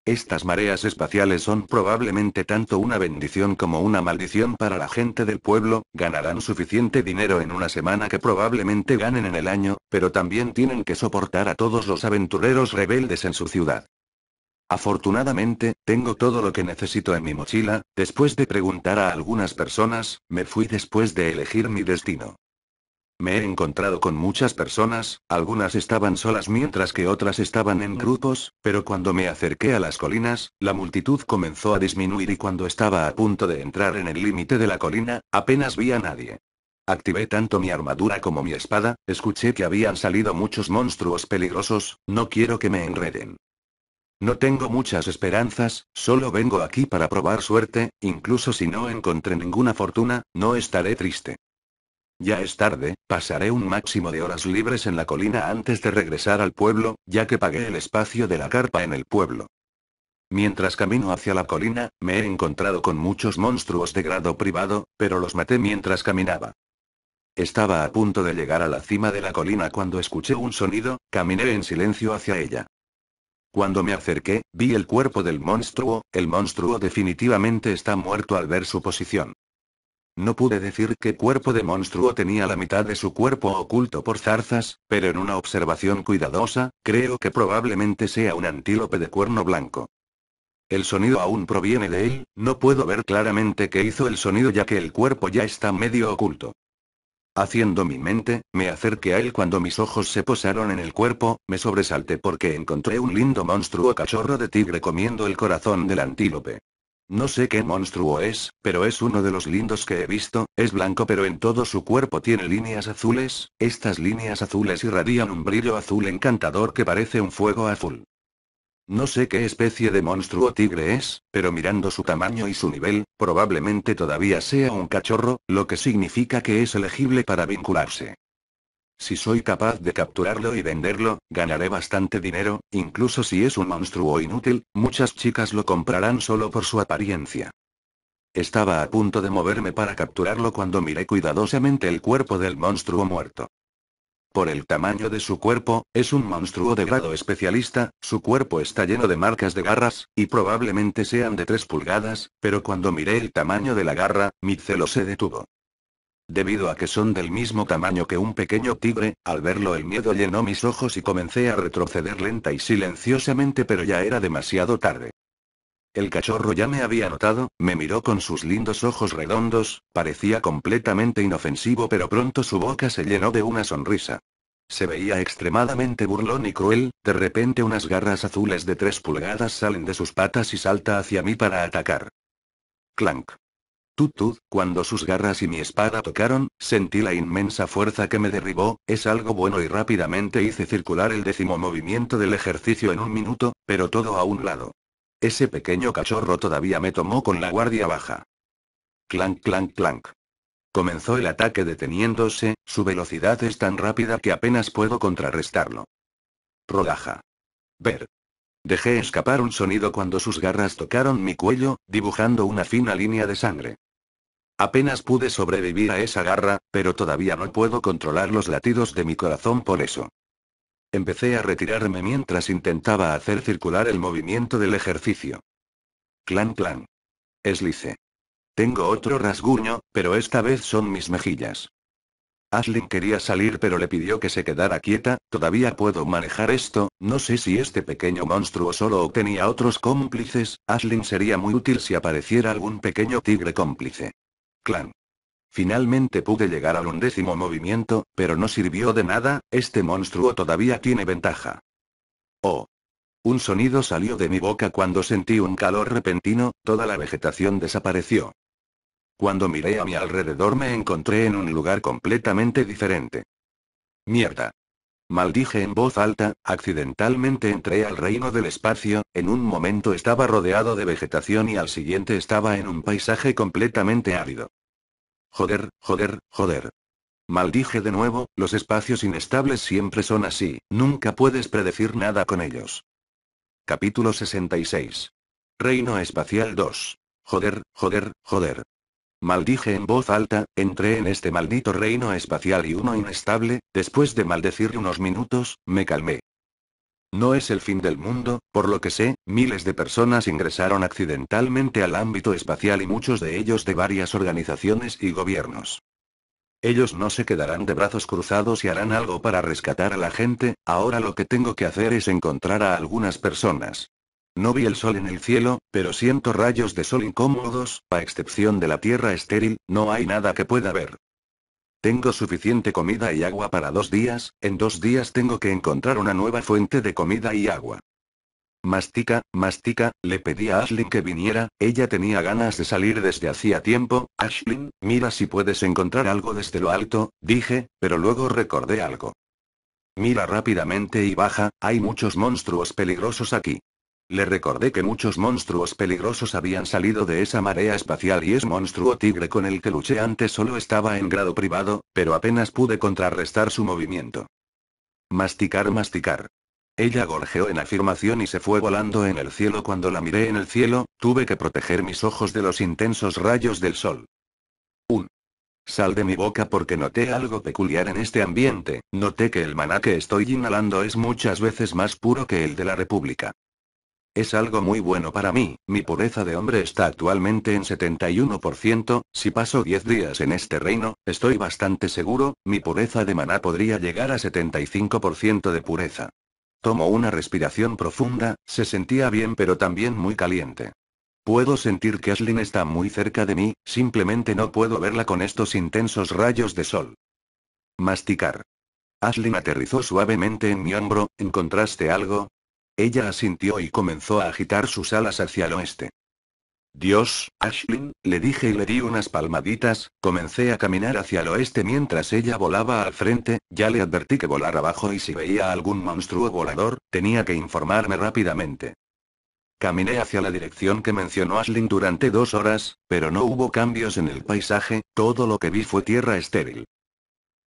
Speaker 1: estas mareas espaciales son probablemente tanto una bendición como una maldición para la gente del pueblo, ganarán suficiente dinero en una semana que probablemente ganen en el año, pero también tienen que soportar a todos los aventureros rebeldes en su ciudad. Afortunadamente, tengo todo lo que necesito en mi mochila, después de preguntar a algunas personas, me fui después de elegir mi destino. Me he encontrado con muchas personas, algunas estaban solas mientras que otras estaban en grupos, pero cuando me acerqué a las colinas, la multitud comenzó a disminuir y cuando estaba a punto de entrar en el límite de la colina, apenas vi a nadie. Activé tanto mi armadura como mi espada, escuché que habían salido muchos monstruos peligrosos, no quiero que me enreden. No tengo muchas esperanzas, solo vengo aquí para probar suerte, incluso si no encontré ninguna fortuna, no estaré triste. Ya es tarde, pasaré un máximo de horas libres en la colina antes de regresar al pueblo, ya que pagué el espacio de la carpa en el pueblo. Mientras camino hacia la colina, me he encontrado con muchos monstruos de grado privado, pero los maté mientras caminaba. Estaba a punto de llegar a la cima de la colina cuando escuché un sonido, caminé en silencio hacia ella. Cuando me acerqué, vi el cuerpo del monstruo, el monstruo definitivamente está muerto al ver su posición. No pude decir qué cuerpo de monstruo tenía la mitad de su cuerpo oculto por zarzas, pero en una observación cuidadosa, creo que probablemente sea un antílope de cuerno blanco. El sonido aún proviene de él, no puedo ver claramente qué hizo el sonido ya que el cuerpo ya está medio oculto. Haciendo mi mente, me acerqué a él cuando mis ojos se posaron en el cuerpo, me sobresalté porque encontré un lindo monstruo cachorro de tigre comiendo el corazón del antílope. No sé qué monstruo es, pero es uno de los lindos que he visto, es blanco pero en todo su cuerpo tiene líneas azules, estas líneas azules irradian un brillo azul encantador que parece un fuego azul. No sé qué especie de monstruo tigre es, pero mirando su tamaño y su nivel, probablemente todavía sea un cachorro, lo que significa que es elegible para vincularse. Si soy capaz de capturarlo y venderlo, ganaré bastante dinero, incluso si es un monstruo inútil, muchas chicas lo comprarán solo por su apariencia. Estaba a punto de moverme para capturarlo cuando miré cuidadosamente el cuerpo del monstruo muerto. Por el tamaño de su cuerpo, es un monstruo de grado especialista, su cuerpo está lleno de marcas de garras, y probablemente sean de 3 pulgadas, pero cuando miré el tamaño de la garra, mi celo se detuvo. Debido a que son del mismo tamaño que un pequeño tigre, al verlo el miedo llenó mis ojos y comencé a retroceder lenta y silenciosamente pero ya era demasiado tarde. El cachorro ya me había notado, me miró con sus lindos ojos redondos, parecía completamente inofensivo pero pronto su boca se llenó de una sonrisa. Se veía extremadamente burlón y cruel, de repente unas garras azules de tres pulgadas salen de sus patas y salta hacia mí para atacar. Clank. Tutud, cuando sus garras y mi espada tocaron, sentí la inmensa fuerza que me derribó, es algo bueno y rápidamente hice circular el décimo movimiento del ejercicio en un minuto, pero todo a un lado. Ese pequeño cachorro todavía me tomó con la guardia baja. Clank, clank, clank. Comenzó el ataque deteniéndose, su velocidad es tan rápida que apenas puedo contrarrestarlo. Rodaja. Ver. Dejé escapar un sonido cuando sus garras tocaron mi cuello, dibujando una fina línea de sangre. Apenas pude sobrevivir a esa garra, pero todavía no puedo controlar los latidos de mi corazón por eso. Empecé a retirarme mientras intentaba hacer circular el movimiento del ejercicio. Clan clan. Eslice. Tengo otro rasguño, pero esta vez son mis mejillas. Aslin quería salir pero le pidió que se quedara quieta, todavía puedo manejar esto, no sé si este pequeño monstruo solo obtenía otros cómplices, Aslin sería muy útil si apareciera algún pequeño tigre cómplice. Clan. Finalmente pude llegar al undécimo movimiento, pero no sirvió de nada, este monstruo todavía tiene ventaja. Oh. Un sonido salió de mi boca cuando sentí un calor repentino, toda la vegetación desapareció. Cuando miré a mi alrededor me encontré en un lugar completamente diferente. Mierda. Maldije en voz alta, accidentalmente entré al reino del espacio, en un momento estaba rodeado de vegetación y al siguiente estaba en un paisaje completamente árido. Joder, joder, joder. Maldije de nuevo, los espacios inestables siempre son así, nunca puedes predecir nada con ellos. Capítulo 66. Reino Espacial 2. Joder, joder, joder. Maldije en voz alta, entré en este maldito reino espacial y uno inestable, después de maldecir unos minutos, me calmé. No es el fin del mundo, por lo que sé, miles de personas ingresaron accidentalmente al ámbito espacial y muchos de ellos de varias organizaciones y gobiernos. Ellos no se quedarán de brazos cruzados y harán algo para rescatar a la gente, ahora lo que tengo que hacer es encontrar a algunas personas. No vi el sol en el cielo, pero siento rayos de sol incómodos, a excepción de la tierra estéril, no hay nada que pueda ver. Tengo suficiente comida y agua para dos días, en dos días tengo que encontrar una nueva fuente de comida y agua. Mastica, mastica, le pedí a Ashlyn que viniera, ella tenía ganas de salir desde hacía tiempo, Ashlyn, mira si puedes encontrar algo desde lo alto, dije, pero luego recordé algo. Mira rápidamente y baja, hay muchos monstruos peligrosos aquí. Le recordé que muchos monstruos peligrosos habían salido de esa marea espacial y ese monstruo tigre con el que luché antes solo estaba en grado privado, pero apenas pude contrarrestar su movimiento. Masticar, masticar. Ella gorjeó en afirmación y se fue volando en el cielo cuando la miré en el cielo, tuve que proteger mis ojos de los intensos rayos del sol. Un. Sal de mi boca porque noté algo peculiar en este ambiente, noté que el maná que estoy inhalando es muchas veces más puro que el de la República. Es algo muy bueno para mí, mi pureza de hombre está actualmente en 71%, si paso 10 días en este reino, estoy bastante seguro, mi pureza de maná podría llegar a 75% de pureza. Tomo una respiración profunda, se sentía bien pero también muy caliente. Puedo sentir que Aslin está muy cerca de mí, simplemente no puedo verla con estos intensos rayos de sol. Masticar. Aslin aterrizó suavemente en mi hombro, ¿encontraste algo? Ella asintió y comenzó a agitar sus alas hacia el oeste. Dios, Ashlyn, le dije y le di unas palmaditas, comencé a caminar hacia el oeste mientras ella volaba al frente, ya le advertí que volara abajo y si veía algún monstruo volador, tenía que informarme rápidamente. Caminé hacia la dirección que mencionó Ashlyn durante dos horas, pero no hubo cambios en el paisaje, todo lo que vi fue tierra estéril.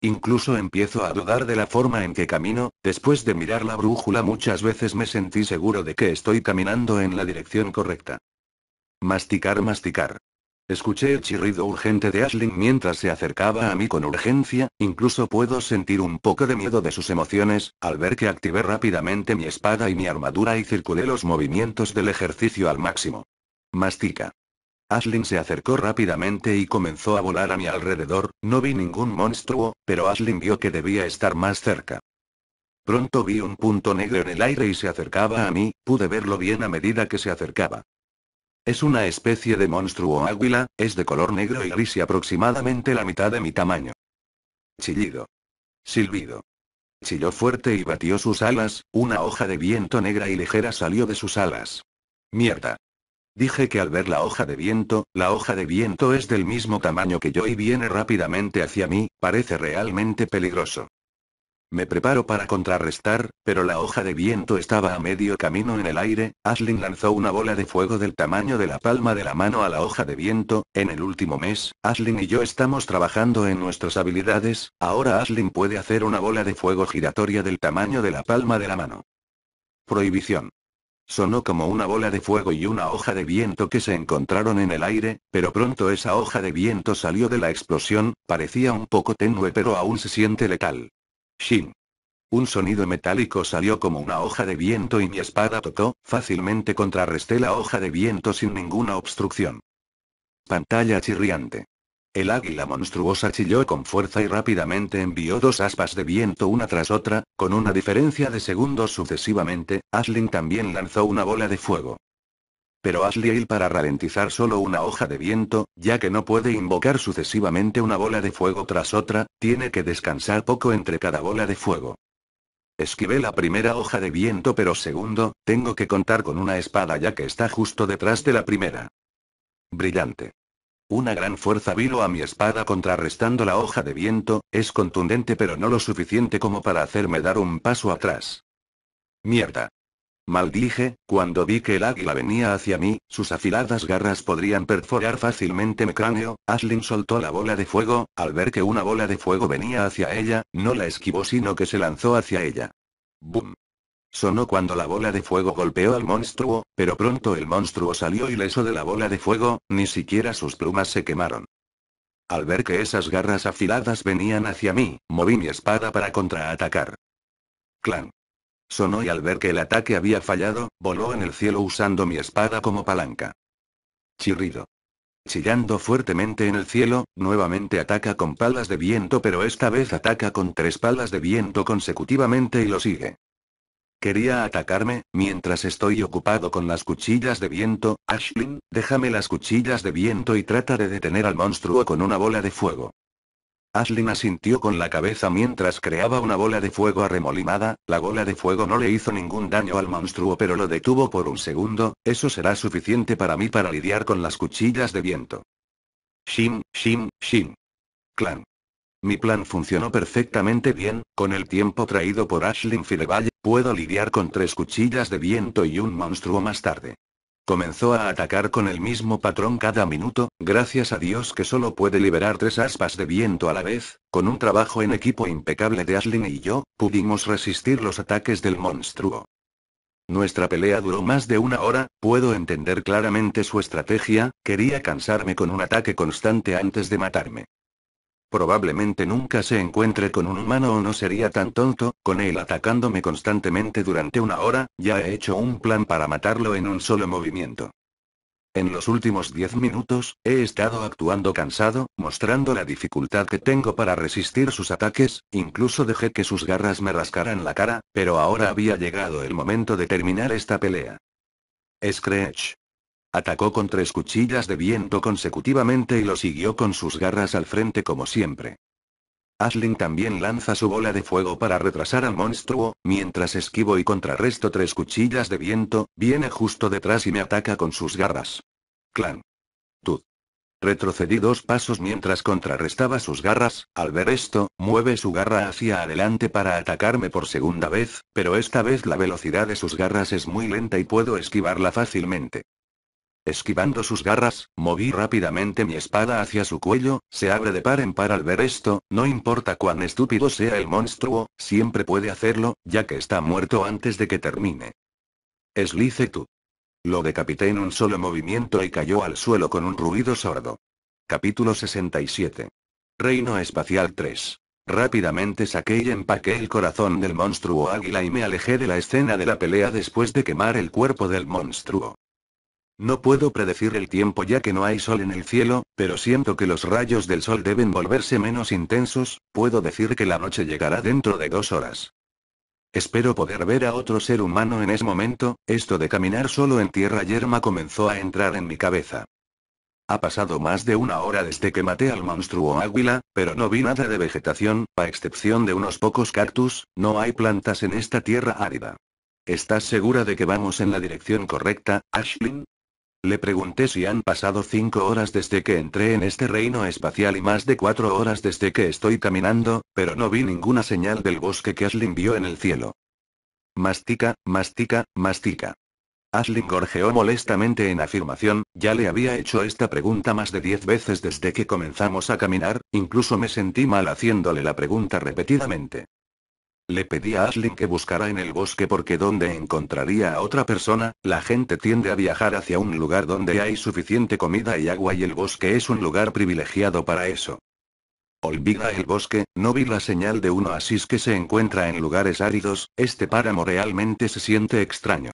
Speaker 1: Incluso empiezo a dudar de la forma en que camino, después de mirar la brújula muchas veces me sentí seguro de que estoy caminando en la dirección correcta. Masticar, masticar. Escuché el chirrido urgente de Ashling mientras se acercaba a mí con urgencia, incluso puedo sentir un poco de miedo de sus emociones, al ver que activé rápidamente mi espada y mi armadura y circulé los movimientos del ejercicio al máximo. Mastica. Ashlyn se acercó rápidamente y comenzó a volar a mi alrededor, no vi ningún monstruo, pero Aslin vio que debía estar más cerca. Pronto vi un punto negro en el aire y se acercaba a mí, pude verlo bien a medida que se acercaba. Es una especie de monstruo águila, es de color negro y gris y aproximadamente la mitad de mi tamaño. Chillido. Silbido. Chilló fuerte y batió sus alas, una hoja de viento negra y ligera salió de sus alas. Mierda. Dije que al ver la hoja de viento, la hoja de viento es del mismo tamaño que yo y viene rápidamente hacia mí, parece realmente peligroso. Me preparo para contrarrestar, pero la hoja de viento estaba a medio camino en el aire, Aslin lanzó una bola de fuego del tamaño de la palma de la mano a la hoja de viento, en el último mes, Aslin y yo estamos trabajando en nuestras habilidades, ahora Aslin puede hacer una bola de fuego giratoria del tamaño de la palma de la mano. Prohibición. Sonó como una bola de fuego y una hoja de viento que se encontraron en el aire, pero pronto esa hoja de viento salió de la explosión, parecía un poco tenue pero aún se siente letal. Shin. Un sonido metálico salió como una hoja de viento y mi espada tocó, fácilmente contrarresté la hoja de viento sin ninguna obstrucción. Pantalla chirriante. El águila monstruosa chilló con fuerza y rápidamente envió dos aspas de viento una tras otra, con una diferencia de segundos sucesivamente, Aslin también lanzó una bola de fuego. Pero Asliel para ralentizar solo una hoja de viento, ya que no puede invocar sucesivamente una bola de fuego tras otra, tiene que descansar poco entre cada bola de fuego. Esquivé la primera hoja de viento pero segundo, tengo que contar con una espada ya que está justo detrás de la primera. Brillante. Una gran fuerza vilo a mi espada contrarrestando la hoja de viento, es contundente pero no lo suficiente como para hacerme dar un paso atrás. Mierda. Maldije, cuando vi que el águila venía hacia mí, sus afiladas garras podrían perforar fácilmente mi cráneo, Aslin soltó la bola de fuego, al ver que una bola de fuego venía hacia ella, no la esquivó sino que se lanzó hacia ella. ¡Bum! Sonó cuando la bola de fuego golpeó al monstruo, pero pronto el monstruo salió ileso de la bola de fuego, ni siquiera sus plumas se quemaron. Al ver que esas garras afiladas venían hacia mí, moví mi espada para contraatacar. Clan. Sonó y al ver que el ataque había fallado, voló en el cielo usando mi espada como palanca. Chirrido. Chillando fuertemente en el cielo, nuevamente ataca con palas de viento pero esta vez ataca con tres palas de viento consecutivamente y lo sigue. Quería atacarme, mientras estoy ocupado con las cuchillas de viento, Ashlyn, déjame las cuchillas de viento y trata de detener al monstruo con una bola de fuego. Ashlyn asintió con la cabeza mientras creaba una bola de fuego arremolinada, la bola de fuego no le hizo ningún daño al monstruo pero lo detuvo por un segundo, eso será suficiente para mí para lidiar con las cuchillas de viento. Shin, Shin, Shin. Clan. Mi plan funcionó perfectamente bien, con el tiempo traído por Ashlyn Filevalle, puedo lidiar con tres cuchillas de viento y un monstruo más tarde. Comenzó a atacar con el mismo patrón cada minuto, gracias a Dios que solo puede liberar tres aspas de viento a la vez, con un trabajo en equipo impecable de Ashlyn y yo, pudimos resistir los ataques del monstruo. Nuestra pelea duró más de una hora, puedo entender claramente su estrategia, quería cansarme con un ataque constante antes de matarme. Probablemente nunca se encuentre con un humano o no sería tan tonto, con él atacándome constantemente durante una hora, ya he hecho un plan para matarlo en un solo movimiento. En los últimos 10 minutos, he estado actuando cansado, mostrando la dificultad que tengo para resistir sus ataques, incluso dejé que sus garras me rascaran la cara, pero ahora había llegado el momento de terminar esta pelea. Scratch. Atacó con tres cuchillas de viento consecutivamente y lo siguió con sus garras al frente como siempre. Asling también lanza su bola de fuego para retrasar al monstruo, mientras esquivo y contrarresto tres cuchillas de viento, viene justo detrás y me ataca con sus garras. Clan. Tud. Retrocedí dos pasos mientras contrarrestaba sus garras, al ver esto, mueve su garra hacia adelante para atacarme por segunda vez, pero esta vez la velocidad de sus garras es muy lenta y puedo esquivarla fácilmente. Esquivando sus garras, moví rápidamente mi espada hacia su cuello, se abre de par en par al ver esto, no importa cuán estúpido sea el monstruo, siempre puede hacerlo, ya que está muerto antes de que termine. Eslice tú. Lo decapité en un solo movimiento y cayó al suelo con un ruido sordo. Capítulo 67. Reino Espacial 3. Rápidamente saqué y empaqué el corazón del monstruo águila y me alejé de la escena de la pelea después de quemar el cuerpo del monstruo. No puedo predecir el tiempo ya que no hay sol en el cielo, pero siento que los rayos del sol deben volverse menos intensos, puedo decir que la noche llegará dentro de dos horas. Espero poder ver a otro ser humano en ese momento, esto de caminar solo en tierra yerma comenzó a entrar en mi cabeza. Ha pasado más de una hora desde que maté al monstruo águila, pero no vi nada de vegetación, a excepción de unos pocos cactus, no hay plantas en esta tierra árida. ¿Estás segura de que vamos en la dirección correcta, Ashlyn? Le pregunté si han pasado cinco horas desde que entré en este reino espacial y más de cuatro horas desde que estoy caminando, pero no vi ninguna señal del bosque que Aslin vio en el cielo. Mastica, mastica, mastica. Aslin gorjeó molestamente en afirmación, ya le había hecho esta pregunta más de diez veces desde que comenzamos a caminar, incluso me sentí mal haciéndole la pregunta repetidamente. Le pedí a Ashley que buscara en el bosque porque donde encontraría a otra persona, la gente tiende a viajar hacia un lugar donde hay suficiente comida y agua y el bosque es un lugar privilegiado para eso. Olvida el bosque, no vi la señal de un oasis que se encuentra en lugares áridos, este páramo realmente se siente extraño.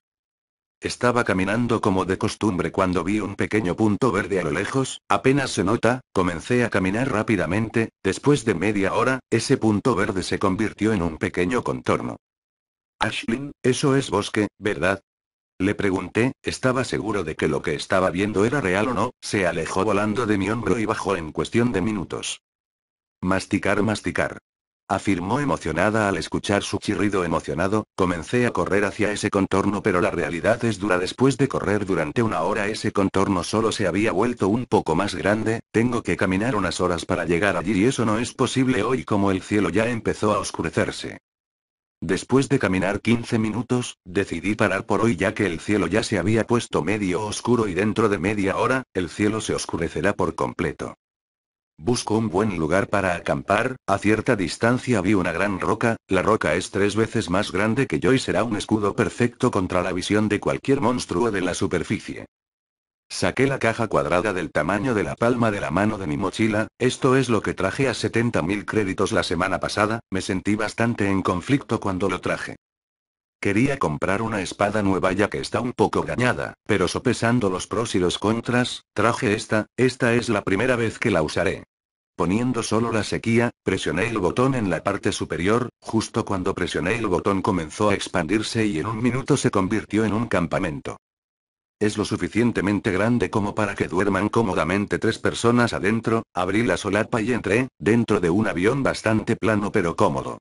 Speaker 1: Estaba caminando como de costumbre cuando vi un pequeño punto verde a lo lejos, apenas se nota, comencé a caminar rápidamente, después de media hora, ese punto verde se convirtió en un pequeño contorno. Ashlyn, eso es bosque, ¿verdad? Le pregunté, estaba seguro de que lo que estaba viendo era real o no, se alejó volando de mi hombro y bajó en cuestión de minutos. Masticar, masticar afirmó emocionada al escuchar su chirrido emocionado, comencé a correr hacia ese contorno pero la realidad es dura después de correr durante una hora ese contorno solo se había vuelto un poco más grande, tengo que caminar unas horas para llegar allí y eso no es posible hoy como el cielo ya empezó a oscurecerse. Después de caminar 15 minutos, decidí parar por hoy ya que el cielo ya se había puesto medio oscuro y dentro de media hora, el cielo se oscurecerá por completo. Busco un buen lugar para acampar, a cierta distancia vi una gran roca, la roca es tres veces más grande que yo y será un escudo perfecto contra la visión de cualquier monstruo de la superficie. Saqué la caja cuadrada del tamaño de la palma de la mano de mi mochila, esto es lo que traje a 70.000 créditos la semana pasada, me sentí bastante en conflicto cuando lo traje. Quería comprar una espada nueva ya que está un poco dañada, pero sopesando los pros y los contras, traje esta, esta es la primera vez que la usaré. Poniendo solo la sequía, presioné el botón en la parte superior, justo cuando presioné el botón comenzó a expandirse y en un minuto se convirtió en un campamento. Es lo suficientemente grande como para que duerman cómodamente tres personas adentro, abrí la solapa y entré, dentro de un avión bastante plano pero cómodo.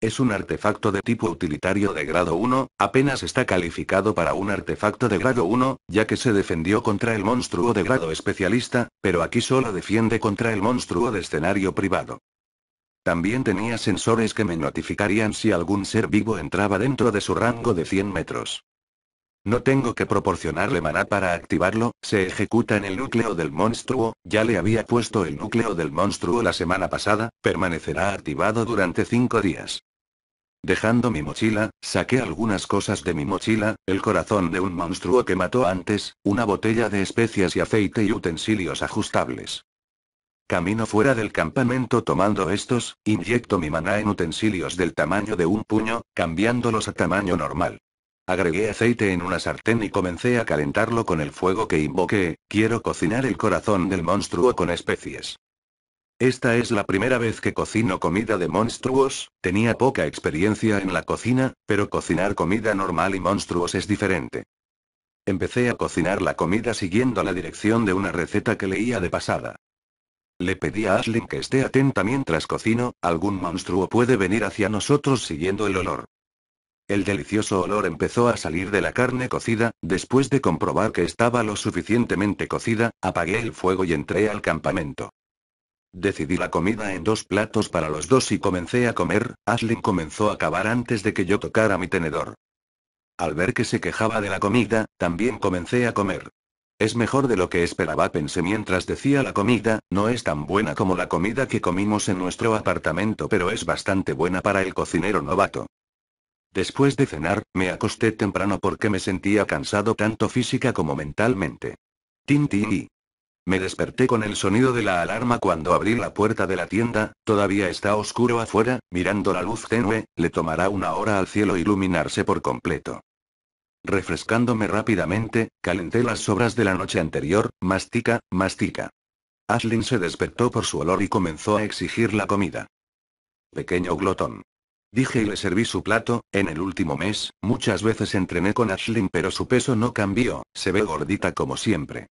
Speaker 1: Es un artefacto de tipo utilitario de grado 1, apenas está calificado para un artefacto de grado 1, ya que se defendió contra el monstruo de grado especialista, pero aquí solo defiende contra el monstruo de escenario privado. También tenía sensores que me notificarían si algún ser vivo entraba dentro de su rango de 100 metros. No tengo que proporcionarle maná para activarlo, se ejecuta en el núcleo del monstruo, ya le había puesto el núcleo del monstruo la semana pasada, permanecerá activado durante 5 días. Dejando mi mochila, saqué algunas cosas de mi mochila, el corazón de un monstruo que mató antes, una botella de especias y aceite y utensilios ajustables. Camino fuera del campamento tomando estos, inyecto mi maná en utensilios del tamaño de un puño, cambiándolos a tamaño normal. Agregué aceite en una sartén y comencé a calentarlo con el fuego que invoqué, quiero cocinar el corazón del monstruo con especies. Esta es la primera vez que cocino comida de monstruos, tenía poca experiencia en la cocina, pero cocinar comida normal y monstruos es diferente. Empecé a cocinar la comida siguiendo la dirección de una receta que leía de pasada. Le pedí a Ashlyn que esté atenta mientras cocino, algún monstruo puede venir hacia nosotros siguiendo el olor. El delicioso olor empezó a salir de la carne cocida, después de comprobar que estaba lo suficientemente cocida, apagué el fuego y entré al campamento. Decidí la comida en dos platos para los dos y comencé a comer, Aslin comenzó a acabar antes de que yo tocara mi tenedor. Al ver que se quejaba de la comida, también comencé a comer. Es mejor de lo que esperaba, pensé mientras decía la comida, no es tan buena como la comida que comimos en nuestro apartamento, pero es bastante buena para el cocinero novato. Después de cenar, me acosté temprano porque me sentía cansado tanto física como mentalmente. Tin Me desperté con el sonido de la alarma cuando abrí la puerta de la tienda, todavía está oscuro afuera, mirando la luz tenue, le tomará una hora al cielo iluminarse por completo. Refrescándome rápidamente, calenté las sobras de la noche anterior, mastica, mastica. Ashlyn se despertó por su olor y comenzó a exigir la comida. Pequeño glotón. Dije y le serví su plato, en el último mes, muchas veces entrené con Ashlyn pero su peso no cambió, se ve gordita como siempre.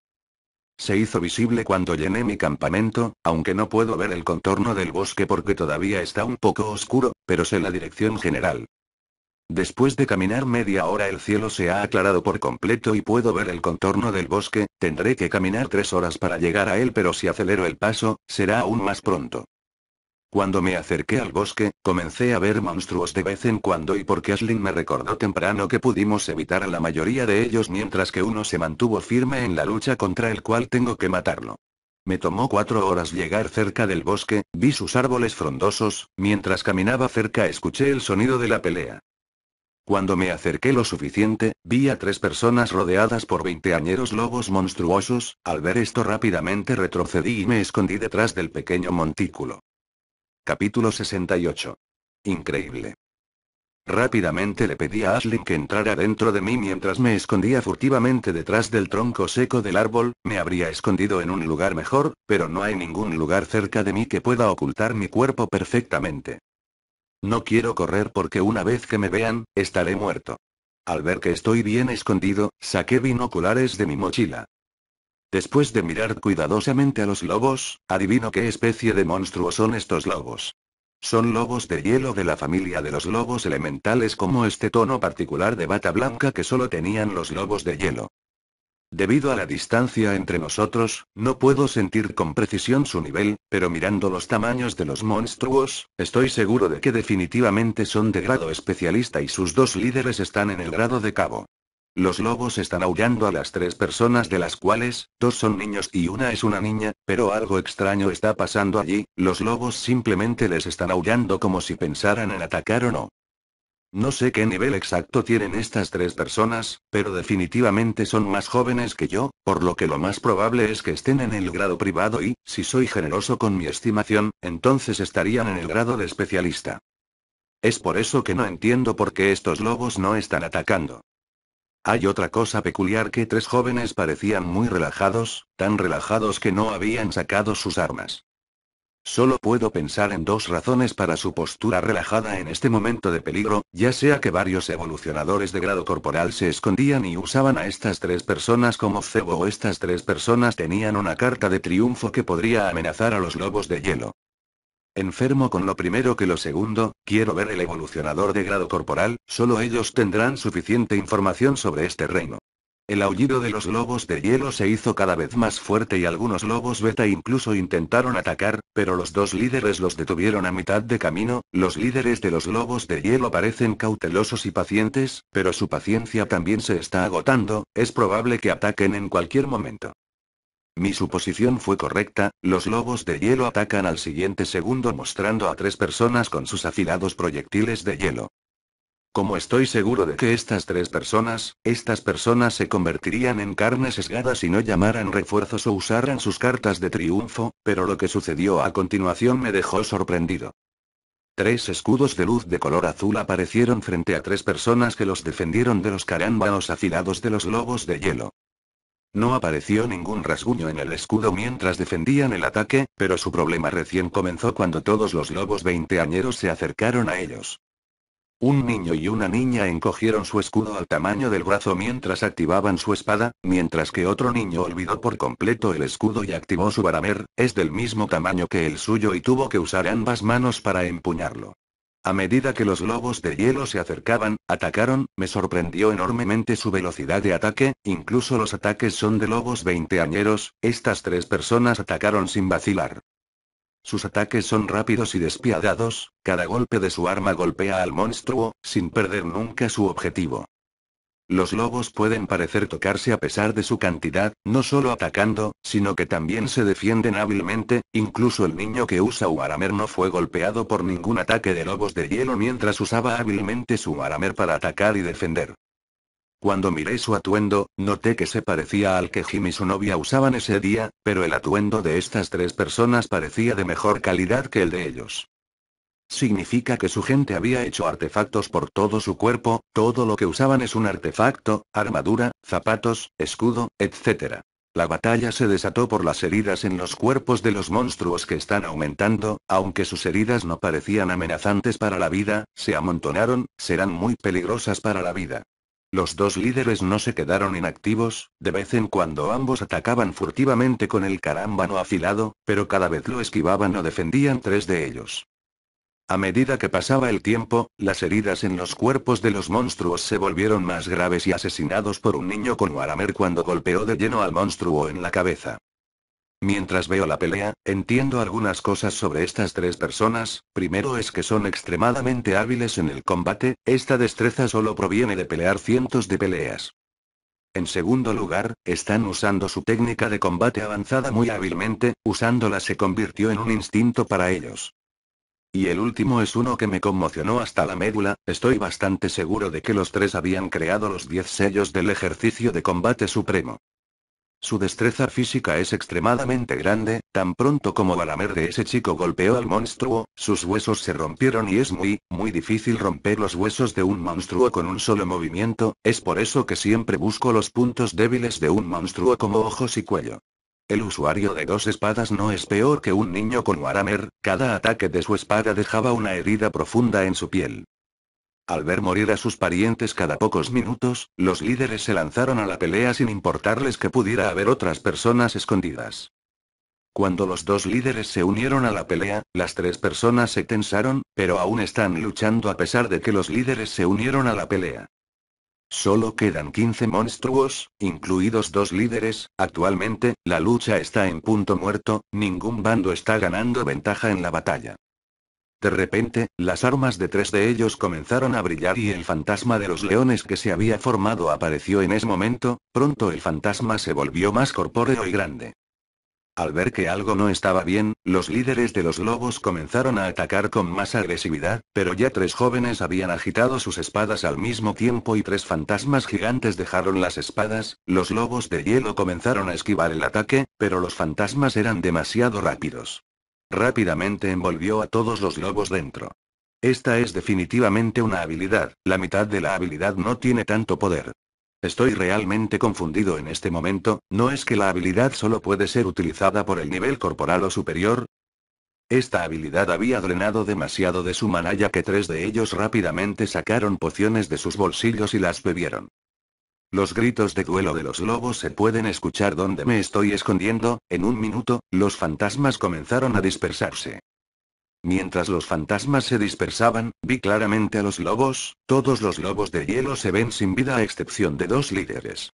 Speaker 1: Se hizo visible cuando llené mi campamento, aunque no puedo ver el contorno del bosque porque todavía está un poco oscuro, pero sé la dirección general. Después de caminar media hora el cielo se ha aclarado por completo y puedo ver el contorno del bosque, tendré que caminar tres horas para llegar a él pero si acelero el paso, será aún más pronto. Cuando me acerqué al bosque, comencé a ver monstruos de vez en cuando y porque Aslin me recordó temprano que pudimos evitar a la mayoría de ellos mientras que uno se mantuvo firme en la lucha contra el cual tengo que matarlo. Me tomó cuatro horas llegar cerca del bosque, vi sus árboles frondosos, mientras caminaba cerca escuché el sonido de la pelea. Cuando me acerqué lo suficiente, vi a tres personas rodeadas por veinteañeros lobos monstruosos, al ver esto rápidamente retrocedí y me escondí detrás del pequeño montículo. Capítulo 68. Increíble. Rápidamente le pedí a Ashley que entrara dentro de mí mientras me escondía furtivamente detrás del tronco seco del árbol, me habría escondido en un lugar mejor, pero no hay ningún lugar cerca de mí que pueda ocultar mi cuerpo perfectamente. No quiero correr porque una vez que me vean, estaré muerto. Al ver que estoy bien escondido, saqué binoculares de mi mochila. Después de mirar cuidadosamente a los lobos, adivino qué especie de monstruos son estos lobos. Son lobos de hielo de la familia de los lobos elementales como este tono particular de bata blanca que solo tenían los lobos de hielo. Debido a la distancia entre nosotros, no puedo sentir con precisión su nivel, pero mirando los tamaños de los monstruos, estoy seguro de que definitivamente son de grado especialista y sus dos líderes están en el grado de cabo. Los lobos están aullando a las tres personas de las cuales, dos son niños y una es una niña, pero algo extraño está pasando allí, los lobos simplemente les están aullando como si pensaran en atacar o no. No sé qué nivel exacto tienen estas tres personas, pero definitivamente son más jóvenes que yo, por lo que lo más probable es que estén en el grado privado y, si soy generoso con mi estimación, entonces estarían en el grado de especialista. Es por eso que no entiendo por qué estos lobos no están atacando. Hay otra cosa peculiar que tres jóvenes parecían muy relajados, tan relajados que no habían sacado sus armas. Solo puedo pensar en dos razones para su postura relajada en este momento de peligro, ya sea que varios evolucionadores de grado corporal se escondían y usaban a estas tres personas como cebo o estas tres personas tenían una carta de triunfo que podría amenazar a los lobos de hielo. Enfermo con lo primero que lo segundo, quiero ver el evolucionador de grado corporal, solo ellos tendrán suficiente información sobre este reino. El aullido de los lobos de hielo se hizo cada vez más fuerte y algunos lobos beta incluso intentaron atacar, pero los dos líderes los detuvieron a mitad de camino, los líderes de los lobos de hielo parecen cautelosos y pacientes, pero su paciencia también se está agotando, es probable que ataquen en cualquier momento. Mi suposición fue correcta, los lobos de hielo atacan al siguiente segundo mostrando a tres personas con sus afilados proyectiles de hielo. Como estoy seguro de que estas tres personas, estas personas se convertirían en carnes sesgadas si no llamaran refuerzos o usaran sus cartas de triunfo, pero lo que sucedió a continuación me dejó sorprendido. Tres escudos de luz de color azul aparecieron frente a tres personas que los defendieron de los carámbanos afilados de los lobos de hielo. No apareció ningún rasguño en el escudo mientras defendían el ataque, pero su problema recién comenzó cuando todos los lobos veinteañeros se acercaron a ellos. Un niño y una niña encogieron su escudo al tamaño del brazo mientras activaban su espada, mientras que otro niño olvidó por completo el escudo y activó su baramer, es del mismo tamaño que el suyo y tuvo que usar ambas manos para empuñarlo. A medida que los lobos de hielo se acercaban, atacaron, me sorprendió enormemente su velocidad de ataque, incluso los ataques son de lobos veinteañeros, estas tres personas atacaron sin vacilar. Sus ataques son rápidos y despiadados, cada golpe de su arma golpea al monstruo, sin perder nunca su objetivo. Los lobos pueden parecer tocarse a pesar de su cantidad, no solo atacando, sino que también se defienden hábilmente, incluso el niño que usa aramer no fue golpeado por ningún ataque de lobos de hielo mientras usaba hábilmente su Waramer para atacar y defender. Cuando miré su atuendo, noté que se parecía al que Jim y su novia usaban ese día, pero el atuendo de estas tres personas parecía de mejor calidad que el de ellos. Significa que su gente había hecho artefactos por todo su cuerpo, todo lo que usaban es un artefacto, armadura, zapatos, escudo, etc. La batalla se desató por las heridas en los cuerpos de los monstruos que están aumentando, aunque sus heridas no parecían amenazantes para la vida, se amontonaron, serán muy peligrosas para la vida. Los dos líderes no se quedaron inactivos, de vez en cuando ambos atacaban furtivamente con el carámbano afilado, pero cada vez lo esquivaban o defendían tres de ellos. A medida que pasaba el tiempo, las heridas en los cuerpos de los monstruos se volvieron más graves y asesinados por un niño con Waramer cuando golpeó de lleno al monstruo en la cabeza. Mientras veo la pelea, entiendo algunas cosas sobre estas tres personas, primero es que son extremadamente hábiles en el combate, esta destreza solo proviene de pelear cientos de peleas. En segundo lugar, están usando su técnica de combate avanzada muy hábilmente, usándola se convirtió en un instinto para ellos. Y el último es uno que me conmocionó hasta la médula, estoy bastante seguro de que los tres habían creado los 10 sellos del ejercicio de combate supremo. Su destreza física es extremadamente grande, tan pronto como Balamer de ese chico golpeó al monstruo, sus huesos se rompieron y es muy, muy difícil romper los huesos de un monstruo con un solo movimiento, es por eso que siempre busco los puntos débiles de un monstruo como ojos y cuello. El usuario de dos espadas no es peor que un niño con Warhammer, cada ataque de su espada dejaba una herida profunda en su piel. Al ver morir a sus parientes cada pocos minutos, los líderes se lanzaron a la pelea sin importarles que pudiera haber otras personas escondidas. Cuando los dos líderes se unieron a la pelea, las tres personas se tensaron, pero aún están luchando a pesar de que los líderes se unieron a la pelea. Solo quedan 15 monstruos, incluidos dos líderes, actualmente, la lucha está en punto muerto, ningún bando está ganando ventaja en la batalla. De repente, las armas de tres de ellos comenzaron a brillar y el fantasma de los leones que se había formado apareció en ese momento, pronto el fantasma se volvió más corpóreo y grande. Al ver que algo no estaba bien, los líderes de los lobos comenzaron a atacar con más agresividad, pero ya tres jóvenes habían agitado sus espadas al mismo tiempo y tres fantasmas gigantes dejaron las espadas, los lobos de hielo comenzaron a esquivar el ataque, pero los fantasmas eran demasiado rápidos. Rápidamente envolvió a todos los lobos dentro. Esta es definitivamente una habilidad, la mitad de la habilidad no tiene tanto poder. Estoy realmente confundido en este momento, ¿no es que la habilidad solo puede ser utilizada por el nivel corporal o superior? Esta habilidad había drenado demasiado de su maná que tres de ellos rápidamente sacaron pociones de sus bolsillos y las bebieron. Los gritos de duelo de los lobos se pueden escuchar donde me estoy escondiendo, en un minuto, los fantasmas comenzaron a dispersarse. Mientras los fantasmas se dispersaban, vi claramente a los lobos, todos los lobos de hielo se ven sin vida a excepción de dos líderes.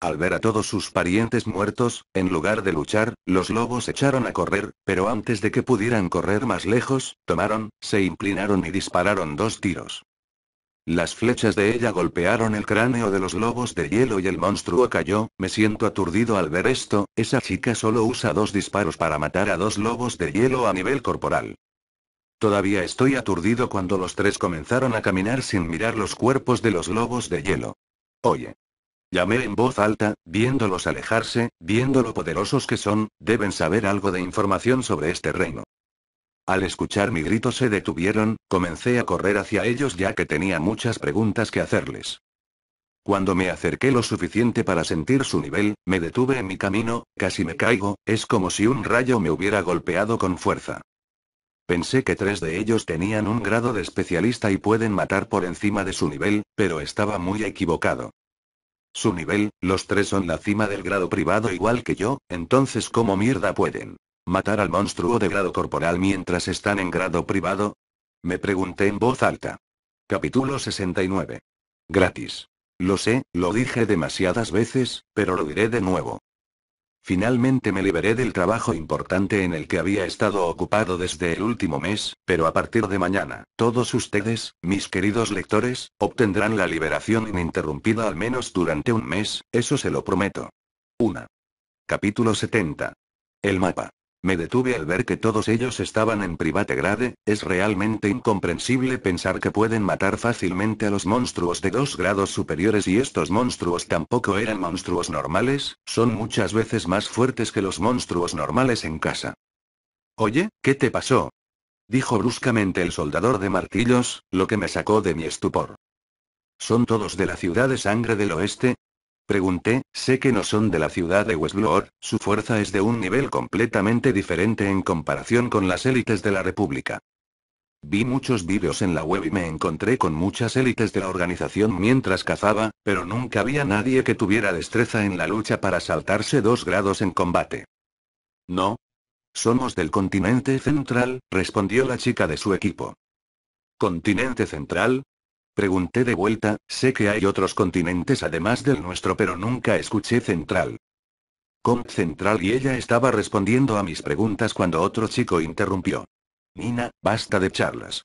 Speaker 1: Al ver a todos sus parientes muertos, en lugar de luchar, los lobos echaron a correr, pero antes de que pudieran correr más lejos, tomaron, se inclinaron y dispararon dos tiros. Las flechas de ella golpearon el cráneo de los lobos de hielo y el monstruo cayó, me siento aturdido al ver esto, esa chica solo usa dos disparos para matar a dos lobos de hielo a nivel corporal. Todavía estoy aturdido cuando los tres comenzaron a caminar sin mirar los cuerpos de los globos de hielo. Oye. Llamé en voz alta, viéndolos alejarse, viendo lo poderosos que son, deben saber algo de información sobre este reino. Al escuchar mi grito se detuvieron, comencé a correr hacia ellos ya que tenía muchas preguntas que hacerles. Cuando me acerqué lo suficiente para sentir su nivel, me detuve en mi camino, casi me caigo, es como si un rayo me hubiera golpeado con fuerza. Pensé que tres de ellos tenían un grado de especialista y pueden matar por encima de su nivel, pero estaba muy equivocado. Su nivel, los tres son la cima del grado privado igual que yo, entonces ¿cómo mierda pueden matar al monstruo de grado corporal mientras están en grado privado? Me pregunté en voz alta. Capítulo 69. Gratis. Lo sé, lo dije demasiadas veces, pero lo diré de nuevo. Finalmente me liberé del trabajo importante en el que había estado ocupado desde el último mes, pero a partir de mañana, todos ustedes, mis queridos lectores, obtendrán la liberación ininterrumpida al menos durante un mes, eso se lo prometo. 1. Capítulo 70. El mapa. Me detuve al ver que todos ellos estaban en private grade, es realmente incomprensible pensar que pueden matar fácilmente a los monstruos de dos grados superiores y estos monstruos tampoco eran monstruos normales, son muchas veces más fuertes que los monstruos normales en casa. Oye, ¿qué te pasó? Dijo bruscamente el soldador de martillos, lo que me sacó de mi estupor. Son todos de la ciudad de sangre del oeste, Pregunté, sé que no son de la ciudad de Westlore, su fuerza es de un nivel completamente diferente en comparación con las élites de la República. Vi muchos vídeos en la web y me encontré con muchas élites de la organización mientras cazaba, pero nunca había nadie que tuviera destreza en la lucha para saltarse dos grados en combate. No. Somos del continente central, respondió la chica de su equipo. ¿Continente central? Pregunté de vuelta, sé que hay otros continentes además del nuestro pero nunca escuché Central. Con Central y ella estaba respondiendo a mis preguntas cuando otro chico interrumpió. Nina, basta de charlas.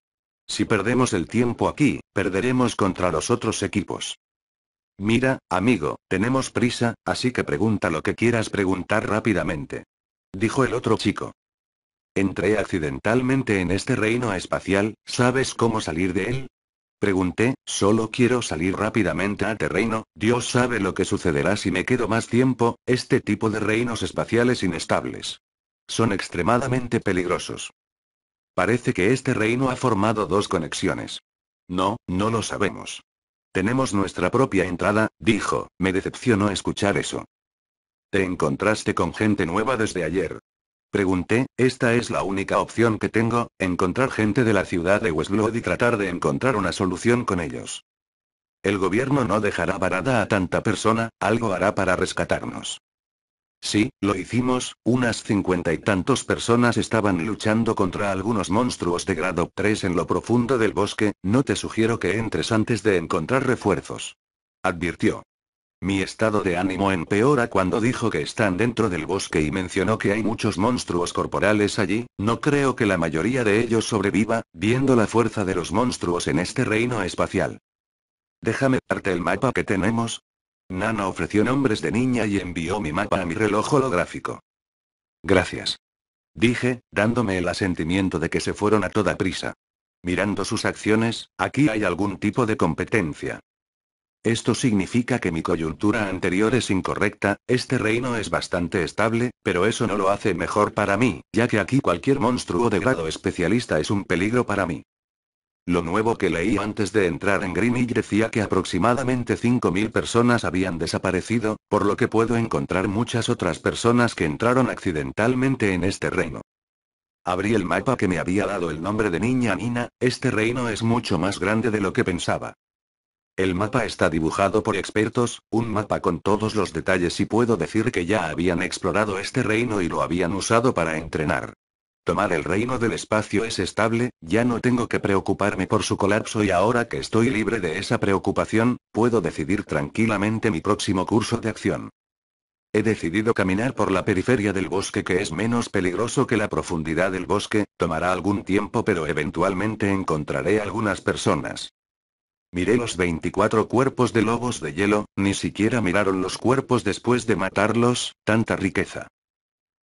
Speaker 1: Si perdemos el tiempo aquí, perderemos contra los otros equipos. Mira, amigo, tenemos prisa, así que pregunta lo que quieras preguntar rápidamente. Dijo el otro chico. Entré accidentalmente en este reino espacial, ¿sabes cómo salir de él? Pregunté, solo quiero salir rápidamente a terreno, Dios sabe lo que sucederá si me quedo más tiempo, este tipo de reinos espaciales inestables. Son extremadamente peligrosos. Parece que este reino ha formado dos conexiones. No, no lo sabemos. Tenemos nuestra propia entrada, dijo, me decepcionó escuchar eso. Te encontraste con gente nueva desde ayer, Pregunté, esta es la única opción que tengo, encontrar gente de la ciudad de Westwood y tratar de encontrar una solución con ellos. El gobierno no dejará varada a tanta persona, algo hará para rescatarnos. Sí, lo hicimos, unas cincuenta y tantos personas estaban luchando contra algunos monstruos de grado 3 en lo profundo del bosque, no te sugiero que entres antes de encontrar refuerzos. Advirtió. Mi estado de ánimo empeora cuando dijo que están dentro del bosque y mencionó que hay muchos monstruos corporales allí, no creo que la mayoría de ellos sobreviva, viendo la fuerza de los monstruos en este reino espacial. Déjame darte el mapa que tenemos. Nana ofreció nombres de niña y envió mi mapa a mi reloj holográfico. Gracias. Dije, dándome el asentimiento de que se fueron a toda prisa. Mirando sus acciones, aquí hay algún tipo de competencia. Esto significa que mi coyuntura anterior es incorrecta, este reino es bastante estable, pero eso no lo hace mejor para mí, ya que aquí cualquier monstruo de grado especialista es un peligro para mí. Lo nuevo que leí antes de entrar en Green decía que aproximadamente 5.000 personas habían desaparecido, por lo que puedo encontrar muchas otras personas que entraron accidentalmente en este reino. Abrí el mapa que me había dado el nombre de Niña Nina, este reino es mucho más grande de lo que pensaba. El mapa está dibujado por expertos, un mapa con todos los detalles y puedo decir que ya habían explorado este reino y lo habían usado para entrenar. Tomar el reino del espacio es estable, ya no tengo que preocuparme por su colapso y ahora que estoy libre de esa preocupación, puedo decidir tranquilamente mi próximo curso de acción. He decidido caminar por la periferia del bosque que es menos peligroso que la profundidad del bosque, tomará algún tiempo pero eventualmente encontraré algunas personas. Miré los 24 cuerpos de lobos de hielo, ni siquiera miraron los cuerpos después de matarlos, tanta riqueza.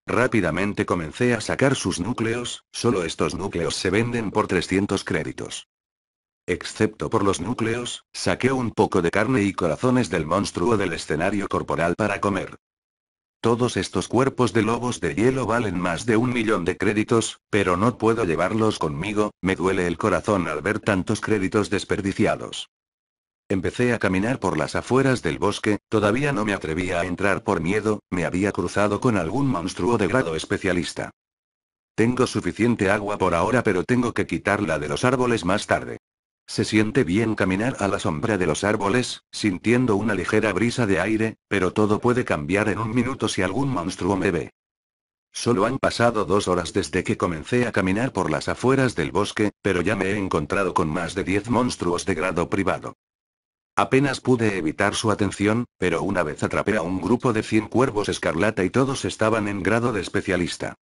Speaker 1: Rápidamente comencé a sacar sus núcleos, solo estos núcleos se venden por 300 créditos. Excepto por los núcleos, saqué un poco de carne y corazones del monstruo del escenario corporal para comer. Todos estos cuerpos de lobos de hielo valen más de un millón de créditos, pero no puedo llevarlos conmigo, me duele el corazón al ver tantos créditos desperdiciados. Empecé a caminar por las afueras del bosque, todavía no me atrevía a entrar por miedo, me había cruzado con algún monstruo de grado especialista. Tengo suficiente agua por ahora pero tengo que quitarla de los árboles más tarde. Se siente bien caminar a la sombra de los árboles, sintiendo una ligera brisa de aire, pero todo puede cambiar en un minuto si algún monstruo me ve. Solo han pasado dos horas desde que comencé a caminar por las afueras del bosque, pero ya me he encontrado con más de diez monstruos de grado privado. Apenas pude evitar su atención, pero una vez atrapé a un grupo de 100 cuervos escarlata y todos estaban en grado de especialista.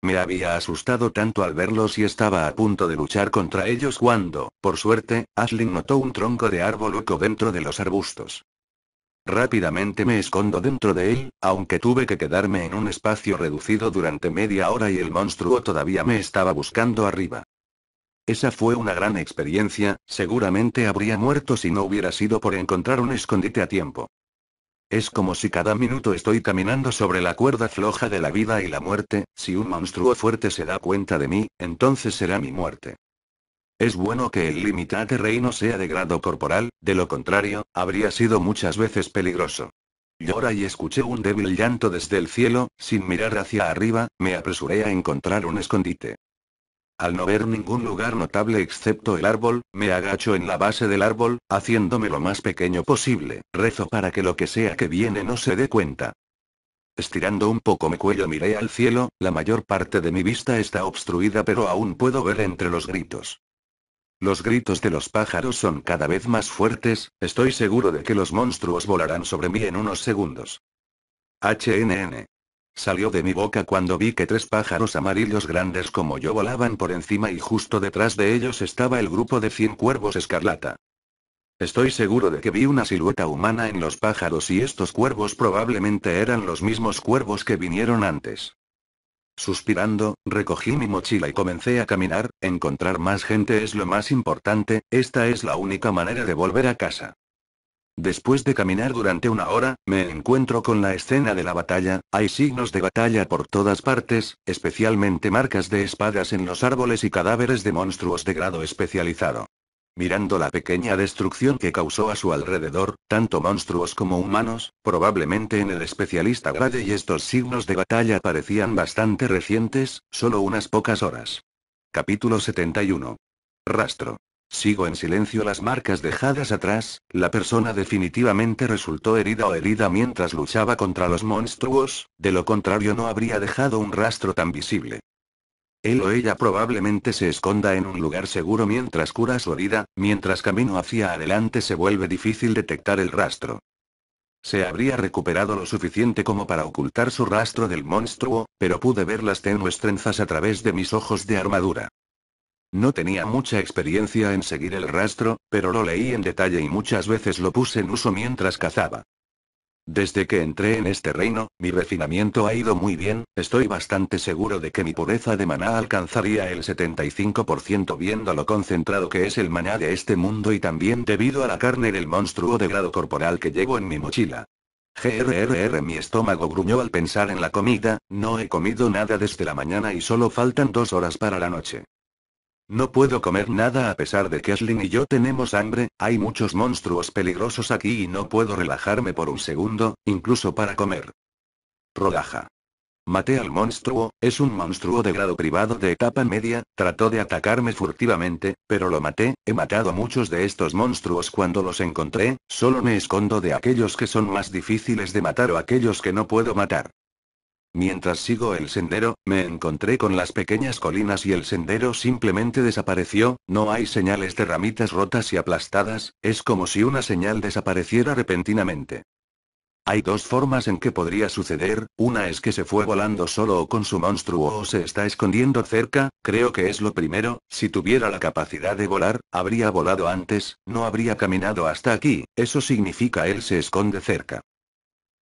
Speaker 1: Me había asustado tanto al verlos y estaba a punto de luchar contra ellos cuando, por suerte, Ashling notó un tronco de árbol hueco dentro de los arbustos. Rápidamente me escondo dentro de él, aunque tuve que quedarme en un espacio reducido durante media hora y el monstruo todavía me estaba buscando arriba. Esa fue una gran experiencia, seguramente habría muerto si no hubiera sido por encontrar un escondite a tiempo. Es como si cada minuto estoy caminando sobre la cuerda floja de la vida y la muerte, si un monstruo fuerte se da cuenta de mí, entonces será mi muerte. Es bueno que el limitante reino sea de grado corporal, de lo contrario, habría sido muchas veces peligroso. Llora y escuché un débil llanto desde el cielo, sin mirar hacia arriba, me apresuré a encontrar un escondite. Al no ver ningún lugar notable excepto el árbol, me agacho en la base del árbol, haciéndome lo más pequeño posible, rezo para que lo que sea que viene no se dé cuenta. Estirando un poco mi cuello miré al cielo, la mayor parte de mi vista está obstruida pero aún puedo ver entre los gritos. Los gritos de los pájaros son cada vez más fuertes, estoy seguro de que los monstruos volarán sobre mí en unos segundos. HNN. Salió de mi boca cuando vi que tres pájaros amarillos grandes como yo volaban por encima y justo detrás de ellos estaba el grupo de cien cuervos escarlata. Estoy seguro de que vi una silueta humana en los pájaros y estos cuervos probablemente eran los mismos cuervos que vinieron antes. Suspirando, recogí mi mochila y comencé a caminar, encontrar más gente es lo más importante, esta es la única manera de volver a casa. Después de caminar durante una hora, me encuentro con la escena de la batalla, hay signos de batalla por todas partes, especialmente marcas de espadas en los árboles y cadáveres de monstruos de grado especializado. Mirando la pequeña destrucción que causó a su alrededor, tanto monstruos como humanos, probablemente en el especialista grade y estos signos de batalla parecían bastante recientes, solo unas pocas horas. Capítulo 71. Rastro. Sigo en silencio las marcas dejadas atrás, la persona definitivamente resultó herida o herida mientras luchaba contra los monstruos, de lo contrario no habría dejado un rastro tan visible. Él o ella probablemente se esconda en un lugar seguro mientras cura su herida, mientras camino hacia adelante se vuelve difícil detectar el rastro. Se habría recuperado lo suficiente como para ocultar su rastro del monstruo, pero pude ver las tenues trenzas a través de mis ojos de armadura. No tenía mucha experiencia en seguir el rastro, pero lo leí en detalle y muchas veces lo puse en uso mientras cazaba. Desde que entré en este reino, mi refinamiento ha ido muy bien, estoy bastante seguro de que mi pureza de maná alcanzaría el 75% viendo lo concentrado que es el maná de este mundo y también debido a la carne del monstruo de grado corporal que llevo en mi mochila. GRRR mi estómago gruñó al pensar en la comida, no he comido nada desde la mañana y solo faltan dos horas para la noche. No puedo comer nada a pesar de que Aslin y yo tenemos hambre, hay muchos monstruos peligrosos aquí y no puedo relajarme por un segundo, incluso para comer. Rodaja. Maté al monstruo, es un monstruo de grado privado de etapa media, trató de atacarme furtivamente, pero lo maté, he matado muchos de estos monstruos cuando los encontré, solo me escondo de aquellos que son más difíciles de matar o aquellos que no puedo matar. Mientras sigo el sendero, me encontré con las pequeñas colinas y el sendero simplemente desapareció, no hay señales de ramitas rotas y aplastadas, es como si una señal desapareciera repentinamente. Hay dos formas en que podría suceder, una es que se fue volando solo o con su monstruo o se está escondiendo cerca, creo que es lo primero, si tuviera la capacidad de volar, habría volado antes, no habría caminado hasta aquí, eso significa él se esconde cerca.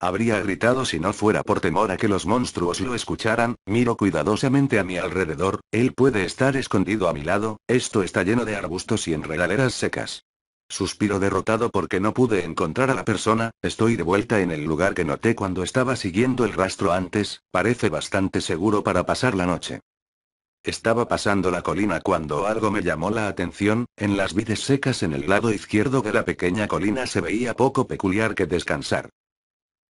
Speaker 1: Habría gritado si no fuera por temor a que los monstruos lo escucharan, miro cuidadosamente a mi alrededor, él puede estar escondido a mi lado, esto está lleno de arbustos y enredaderas secas. Suspiro derrotado porque no pude encontrar a la persona, estoy de vuelta en el lugar que noté cuando estaba siguiendo el rastro antes, parece bastante seguro para pasar la noche. Estaba pasando la colina cuando algo me llamó la atención, en las vides secas en el lado izquierdo de la pequeña colina se veía poco peculiar que descansar.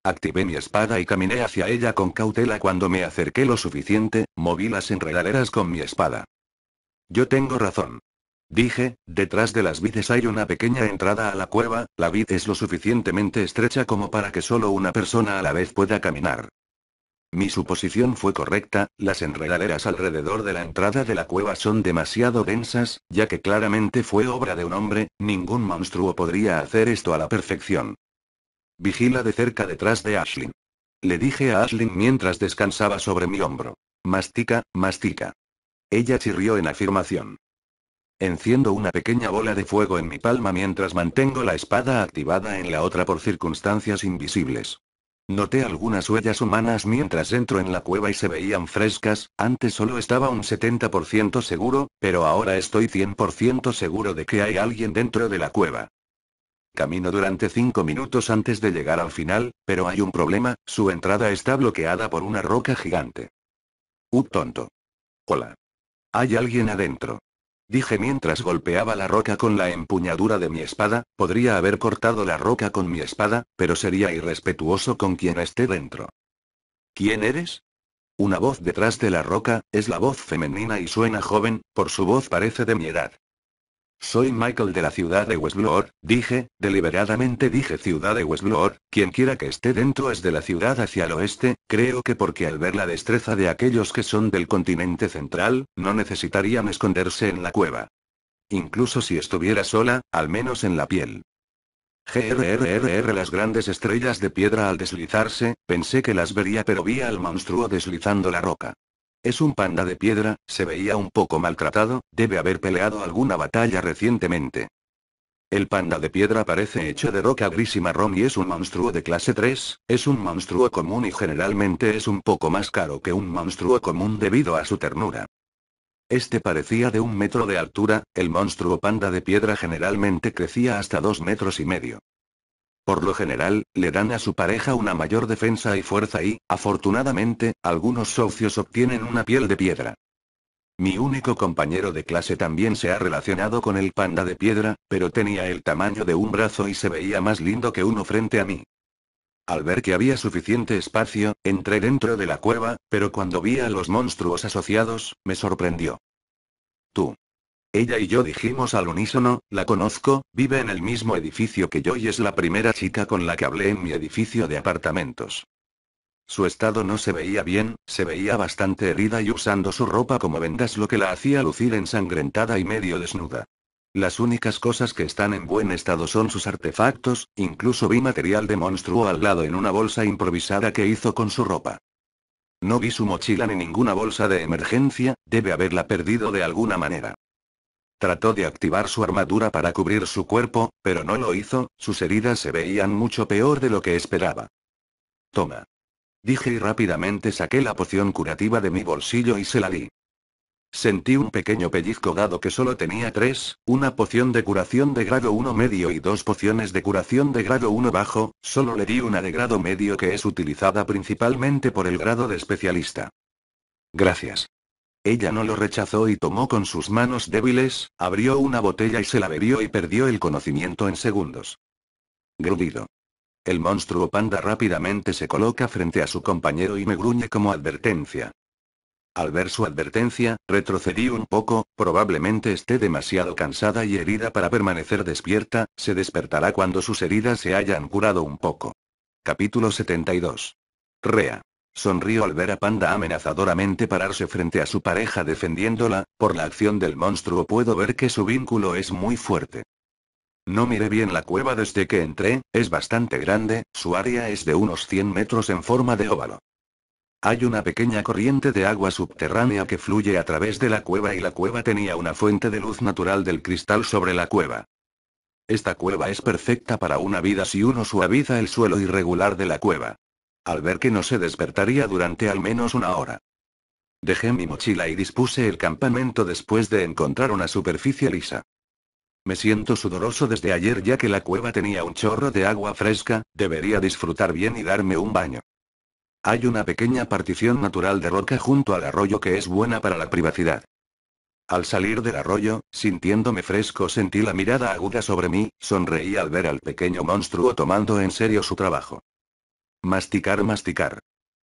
Speaker 1: Activé mi espada y caminé hacia ella con cautela cuando me acerqué lo suficiente, moví las enredaderas con mi espada. Yo tengo razón. Dije, detrás de las vides hay una pequeña entrada a la cueva, la vid es lo suficientemente estrecha como para que solo una persona a la vez pueda caminar. Mi suposición fue correcta, las enredaderas alrededor de la entrada de la cueva son demasiado densas, ya que claramente fue obra de un hombre, ningún monstruo podría hacer esto a la perfección. Vigila de cerca detrás de Ashlyn. Le dije a Ashlyn mientras descansaba sobre mi hombro. Mastica, mastica. Ella chirrió en afirmación. Enciendo una pequeña bola de fuego en mi palma mientras mantengo la espada activada en la otra por circunstancias invisibles. Noté algunas huellas humanas mientras entro en la cueva y se veían frescas, antes solo estaba un 70% seguro, pero ahora estoy 100% seguro de que hay alguien dentro de la cueva. Camino durante cinco minutos antes de llegar al final, pero hay un problema, su entrada está bloqueada por una roca gigante. Uh tonto. Hola. Hay alguien adentro. Dije mientras golpeaba la roca con la empuñadura de mi espada, podría haber cortado la roca con mi espada, pero sería irrespetuoso con quien esté dentro. ¿Quién eres? Una voz detrás de la roca, es la voz femenina y suena joven, por su voz parece de mi edad. Soy Michael de la ciudad de Westbloor, dije, deliberadamente dije ciudad de Westbloor, quien quiera que esté dentro es de la ciudad hacia el oeste, creo que porque al ver la destreza de aquellos que son del continente central, no necesitarían esconderse en la cueva. Incluso si estuviera sola, al menos en la piel. GRRRR las grandes estrellas de piedra al deslizarse, pensé que las vería pero vi al monstruo deslizando la roca. Es un panda de piedra, se veía un poco maltratado, debe haber peleado alguna batalla recientemente. El panda de piedra parece hecho de roca gris y marrón y es un monstruo de clase 3, es un monstruo común y generalmente es un poco más caro que un monstruo común debido a su ternura. Este parecía de un metro de altura, el monstruo panda de piedra generalmente crecía hasta dos metros y medio. Por lo general, le dan a su pareja una mayor defensa y fuerza y, afortunadamente, algunos socios obtienen una piel de piedra. Mi único compañero de clase también se ha relacionado con el panda de piedra, pero tenía el tamaño de un brazo y se veía más lindo que uno frente a mí. Al ver que había suficiente espacio, entré dentro de la cueva, pero cuando vi a los monstruos asociados, me sorprendió. Tú. Ella y yo dijimos al unísono, la conozco, vive en el mismo edificio que yo y es la primera chica con la que hablé en mi edificio de apartamentos. Su estado no se veía bien, se veía bastante herida y usando su ropa como vendas lo que la hacía lucir ensangrentada y medio desnuda. Las únicas cosas que están en buen estado son sus artefactos, incluso vi material de monstruo al lado en una bolsa improvisada que hizo con su ropa. No vi su mochila ni ninguna bolsa de emergencia, debe haberla perdido de alguna manera. Trató de activar su armadura para cubrir su cuerpo, pero no lo hizo, sus heridas se veían mucho peor de lo que esperaba. Toma. Dije y rápidamente saqué la poción curativa de mi bolsillo y se la di. Sentí un pequeño pellizco dado que solo tenía tres, una poción de curación de grado 1 medio y dos pociones de curación de grado 1 bajo, solo le di una de grado medio que es utilizada principalmente por el grado de especialista. Gracias. Ella no lo rechazó y tomó con sus manos débiles, abrió una botella y se la bebió y perdió el conocimiento en segundos. Grudido. El monstruo panda rápidamente se coloca frente a su compañero y me gruñe como advertencia. Al ver su advertencia, retrocedí un poco, probablemente esté demasiado cansada y herida para permanecer despierta, se despertará cuando sus heridas se hayan curado un poco. Capítulo 72. Rea. Sonrió al ver a Panda amenazadoramente pararse frente a su pareja defendiéndola, por la acción del monstruo puedo ver que su vínculo es muy fuerte. No miré bien la cueva desde que entré, es bastante grande, su área es de unos 100 metros en forma de óvalo. Hay una pequeña corriente de agua subterránea que fluye a través de la cueva y la cueva tenía una fuente de luz natural del cristal sobre la cueva. Esta cueva es perfecta para una vida si uno suaviza el suelo irregular de la cueva al ver que no se despertaría durante al menos una hora. Dejé mi mochila y dispuse el campamento después de encontrar una superficie lisa. Me siento sudoroso desde ayer ya que la cueva tenía un chorro de agua fresca, debería disfrutar bien y darme un baño. Hay una pequeña partición natural de roca junto al arroyo que es buena para la privacidad. Al salir del arroyo, sintiéndome fresco sentí la mirada aguda sobre mí, sonreí al ver al pequeño monstruo tomando en serio su trabajo. Masticar, masticar.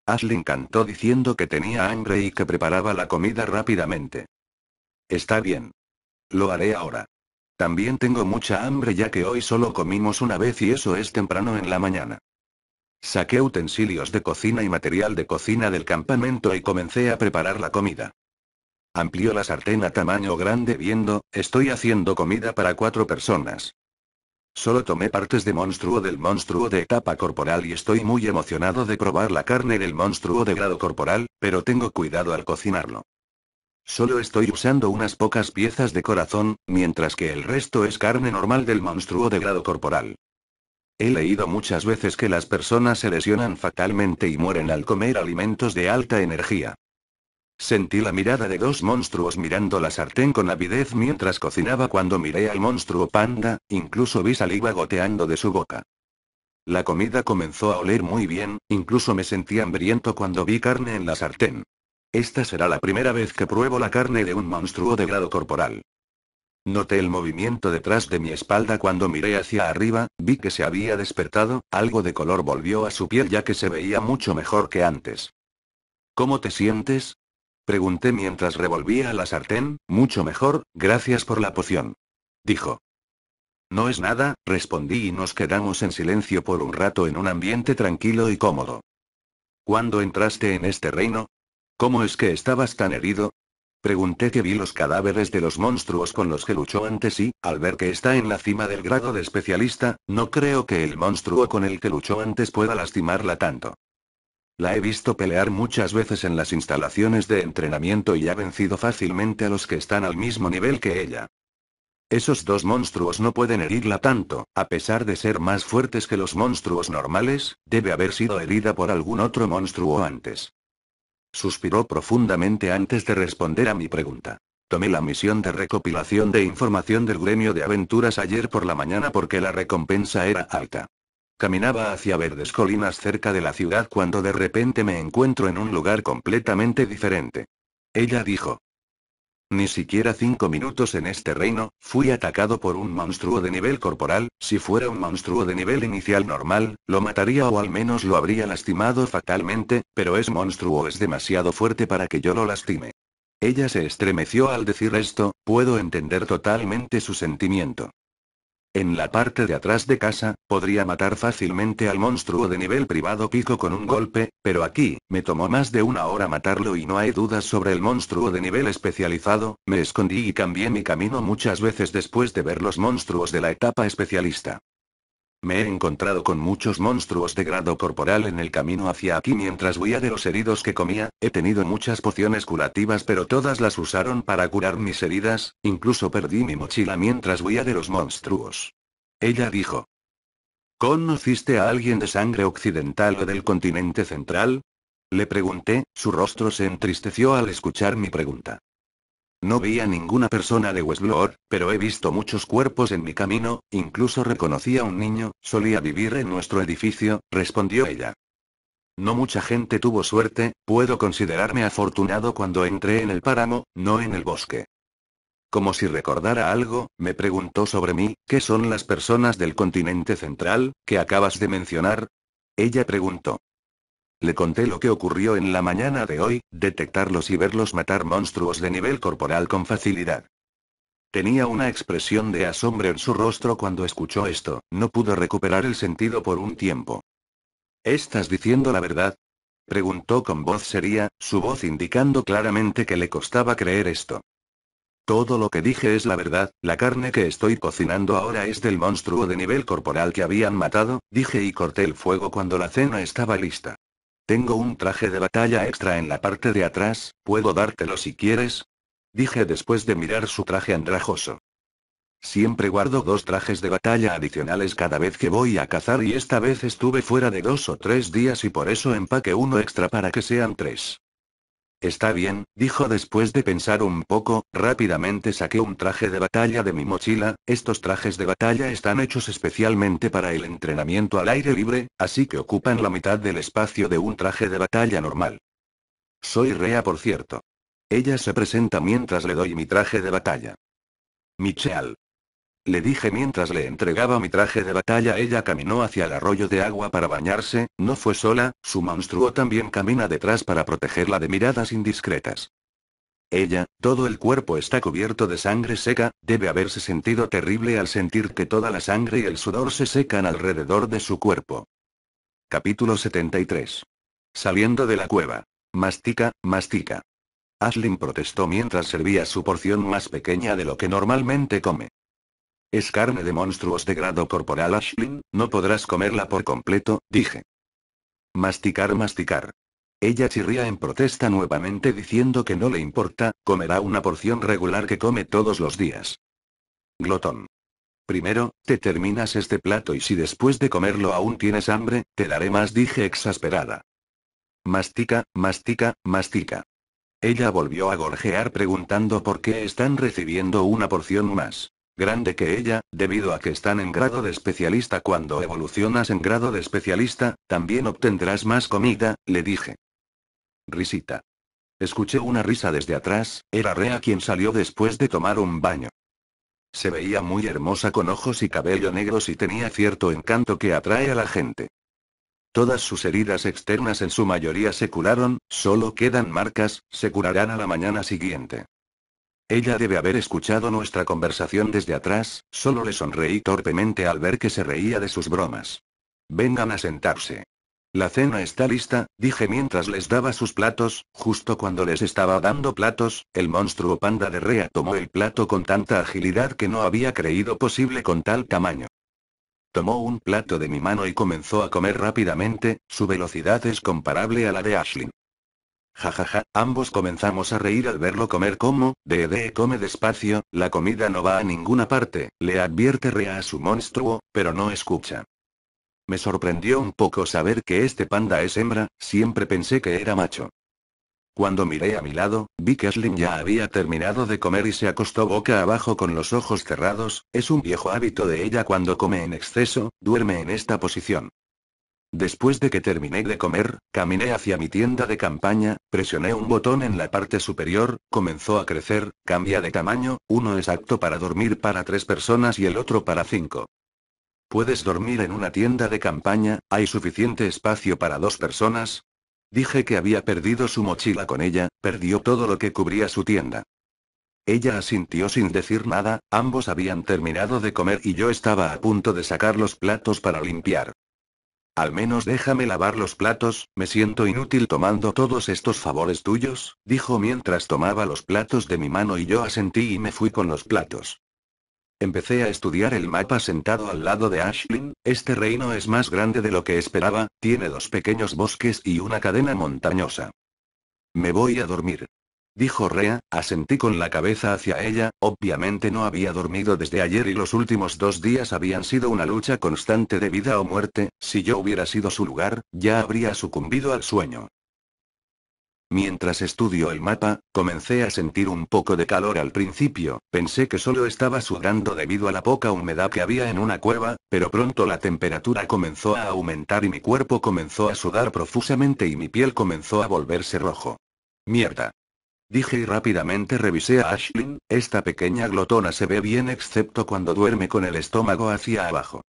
Speaker 1: Ashley cantó diciendo que tenía hambre y que preparaba la comida rápidamente. Está bien. Lo haré ahora. También tengo mucha hambre ya que hoy solo comimos una vez y eso es temprano en la mañana. Saqué utensilios de cocina y material de cocina del campamento y comencé a preparar la comida. Amplió la sartén a tamaño grande viendo, estoy haciendo comida para cuatro personas. Solo tomé partes de monstruo del monstruo de etapa corporal y estoy muy emocionado de probar la carne del monstruo de grado corporal, pero tengo cuidado al cocinarlo. Solo estoy usando unas pocas piezas de corazón, mientras que el resto es carne normal del monstruo de grado corporal. He leído muchas veces que las personas se lesionan fatalmente y mueren al comer alimentos de alta energía. Sentí la mirada de dos monstruos mirando la sartén con avidez mientras cocinaba cuando miré al monstruo panda, incluso vi saliva goteando de su boca. La comida comenzó a oler muy bien, incluso me sentí hambriento cuando vi carne en la sartén. Esta será la primera vez que pruebo la carne de un monstruo de grado corporal. Noté el movimiento detrás de mi espalda cuando miré hacia arriba, vi que se había despertado, algo de color volvió a su piel ya que se veía mucho mejor que antes. ¿Cómo te sientes? Pregunté mientras revolvía la sartén, mucho mejor, gracias por la poción. Dijo. No es nada, respondí y nos quedamos en silencio por un rato en un ambiente tranquilo y cómodo. ¿Cuándo entraste en este reino? ¿Cómo es que estabas tan herido? Pregunté que vi los cadáveres de los monstruos con los que luchó antes y, al ver que está en la cima del grado de especialista, no creo que el monstruo con el que luchó antes pueda lastimarla tanto. La he visto pelear muchas veces en las instalaciones de entrenamiento y ha vencido fácilmente a los que están al mismo nivel que ella. Esos dos monstruos no pueden herirla tanto, a pesar de ser más fuertes que los monstruos normales, debe haber sido herida por algún otro monstruo antes. Suspiró profundamente antes de responder a mi pregunta. Tomé la misión de recopilación de información del gremio de aventuras ayer por la mañana porque la recompensa era alta. Caminaba hacia verdes colinas cerca de la ciudad cuando de repente me encuentro en un lugar completamente diferente. Ella dijo. Ni siquiera cinco minutos en este reino, fui atacado por un monstruo de nivel corporal, si fuera un monstruo de nivel inicial normal, lo mataría o al menos lo habría lastimado fatalmente, pero es monstruo es demasiado fuerte para que yo lo lastime. Ella se estremeció al decir esto, puedo entender totalmente su sentimiento. En la parte de atrás de casa, podría matar fácilmente al monstruo de nivel privado pico con un golpe, pero aquí, me tomó más de una hora matarlo y no hay dudas sobre el monstruo de nivel especializado, me escondí y cambié mi camino muchas veces después de ver los monstruos de la etapa especialista. Me he encontrado con muchos monstruos de grado corporal en el camino hacia aquí mientras huía de los heridos que comía, he tenido muchas pociones curativas pero todas las usaron para curar mis heridas, incluso perdí mi mochila mientras huía de los monstruos. Ella dijo. ¿Conociste a alguien de sangre occidental o del continente central? Le pregunté, su rostro se entristeció al escuchar mi pregunta. No vi a ninguna persona de Westlord, pero he visto muchos cuerpos en mi camino, incluso reconocí a un niño, solía vivir en nuestro edificio, respondió ella. No mucha gente tuvo suerte, puedo considerarme afortunado cuando entré en el páramo, no en el bosque. Como si recordara algo, me preguntó sobre mí, ¿qué son las personas del continente central, que acabas de mencionar? Ella preguntó. Le conté lo que ocurrió en la mañana de hoy, detectarlos y verlos matar monstruos de nivel corporal con facilidad. Tenía una expresión de asombro en su rostro cuando escuchó esto, no pudo recuperar el sentido por un tiempo. ¿Estás diciendo la verdad? Preguntó con voz seria, su voz indicando claramente que le costaba creer esto. Todo lo que dije es la verdad, la carne que estoy cocinando ahora es del monstruo de nivel corporal que habían matado, dije y corté el fuego cuando la cena estaba lista. Tengo un traje de batalla extra en la parte de atrás, puedo dártelo si quieres. Dije después de mirar su traje andrajoso. Siempre guardo dos trajes de batalla adicionales cada vez que voy a cazar y esta vez estuve fuera de dos o tres días y por eso empaque uno extra para que sean tres. Está bien, dijo después de pensar un poco, rápidamente saqué un traje de batalla de mi mochila, estos trajes de batalla están hechos especialmente para el entrenamiento al aire libre, así que ocupan la mitad del espacio de un traje de batalla normal. Soy Rea por cierto. Ella se presenta mientras le doy mi traje de batalla. Michelle. Le dije mientras le entregaba mi traje de batalla. Ella caminó hacia el arroyo de agua para bañarse, no fue sola, su monstruo también camina detrás para protegerla de miradas indiscretas. Ella, todo el cuerpo está cubierto de sangre seca, debe haberse sentido terrible al sentir que toda la sangre y el sudor se secan alrededor de su cuerpo. Capítulo 73. Saliendo de la cueva. Mastica, mastica. Aslin protestó mientras servía su porción más pequeña de lo que normalmente come. Es carne de monstruos de grado corporal Ashlyn, no podrás comerla por completo, dije. Masticar, masticar. Ella chirría en protesta nuevamente diciendo que no le importa, comerá una porción regular que come todos los días. Glotón. Primero, te terminas este plato y si después de comerlo aún tienes hambre, te daré más, dije exasperada. Mastica, mastica, mastica. Ella volvió a gorjear preguntando por qué están recibiendo una porción más grande que ella, debido a que están en grado de especialista cuando evolucionas en grado de especialista, también obtendrás más comida, le dije. Risita. Escuché una risa desde atrás, era Rea quien salió después de tomar un baño. Se veía muy hermosa con ojos y cabello negros y tenía cierto encanto que atrae a la gente. Todas sus heridas externas en su mayoría se curaron, solo quedan marcas, se curarán a la mañana siguiente. Ella debe haber escuchado nuestra conversación desde atrás, solo le sonreí torpemente al ver que se reía de sus bromas. Vengan a sentarse. La cena está lista, dije mientras les daba sus platos, justo cuando les estaba dando platos, el monstruo panda de Rea tomó el plato con tanta agilidad que no había creído posible con tal tamaño. Tomó un plato de mi mano y comenzó a comer rápidamente, su velocidad es comparable a la de Ashlyn. Jajaja, ambos comenzamos a reír al verlo comer como, de come despacio, la comida no va a ninguna parte, le advierte Rea a su monstruo, pero no escucha. Me sorprendió un poco saber que este panda es hembra, siempre pensé que era macho. Cuando miré a mi lado, vi que Slim ya había terminado de comer y se acostó boca abajo con los ojos cerrados, es un viejo hábito de ella cuando come en exceso, duerme en esta posición. Después de que terminé de comer, caminé hacia mi tienda de campaña, presioné un botón en la parte superior, comenzó a crecer, cambia de tamaño, uno es apto para dormir para tres personas y el otro para cinco. ¿Puedes dormir en una tienda de campaña? ¿Hay suficiente espacio para dos personas? Dije que había perdido su mochila con ella, perdió todo lo que cubría su tienda. Ella asintió sin decir nada, ambos habían terminado de comer y yo estaba a punto de sacar los platos para limpiar. Al menos déjame lavar los platos, me siento inútil tomando todos estos favores tuyos, dijo mientras tomaba los platos de mi mano y yo asentí y me fui con los platos. Empecé a estudiar el mapa sentado al lado de Ashlyn, este reino es más grande de lo que esperaba, tiene dos pequeños bosques y una cadena montañosa. Me voy a dormir dijo Rea, asentí con la cabeza hacia ella, obviamente no había dormido desde ayer y los últimos dos días habían sido una lucha constante de vida o muerte, si yo hubiera sido su lugar, ya habría sucumbido al sueño. Mientras estudio el mapa, comencé a sentir un poco de calor al principio, pensé que solo estaba sudando debido a la poca humedad que había en una cueva, pero pronto la temperatura comenzó a aumentar y mi cuerpo comenzó a sudar profusamente y mi piel comenzó a volverse rojo. Mierda. Dije y rápidamente revisé a Ashlyn, esta pequeña glotona se ve bien excepto cuando duerme con el estómago hacia abajo.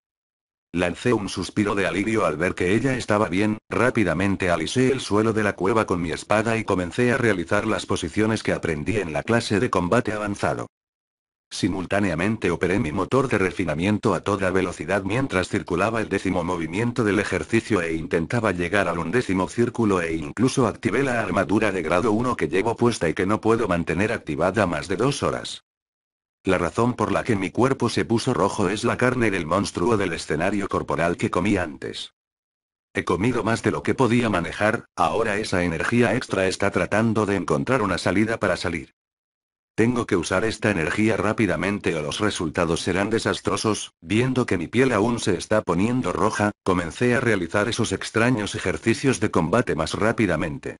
Speaker 1: Lancé un suspiro de alivio al ver que ella estaba bien, rápidamente alisé el suelo de la cueva con mi espada y comencé a realizar las posiciones que aprendí en la clase de combate avanzado. Simultáneamente operé mi motor de refinamiento a toda velocidad mientras circulaba el décimo movimiento del ejercicio e intentaba llegar al undécimo círculo e incluso activé la armadura de grado 1 que llevo puesta y que no puedo mantener activada más de dos horas. La razón por la que mi cuerpo se puso rojo es la carne del monstruo del escenario corporal que comí antes. He comido más de lo que podía manejar, ahora esa energía extra está tratando de encontrar una salida para salir. Tengo que usar esta energía rápidamente o los resultados serán desastrosos. Viendo que mi piel aún se está poniendo roja, comencé a realizar esos extraños ejercicios de combate más rápidamente.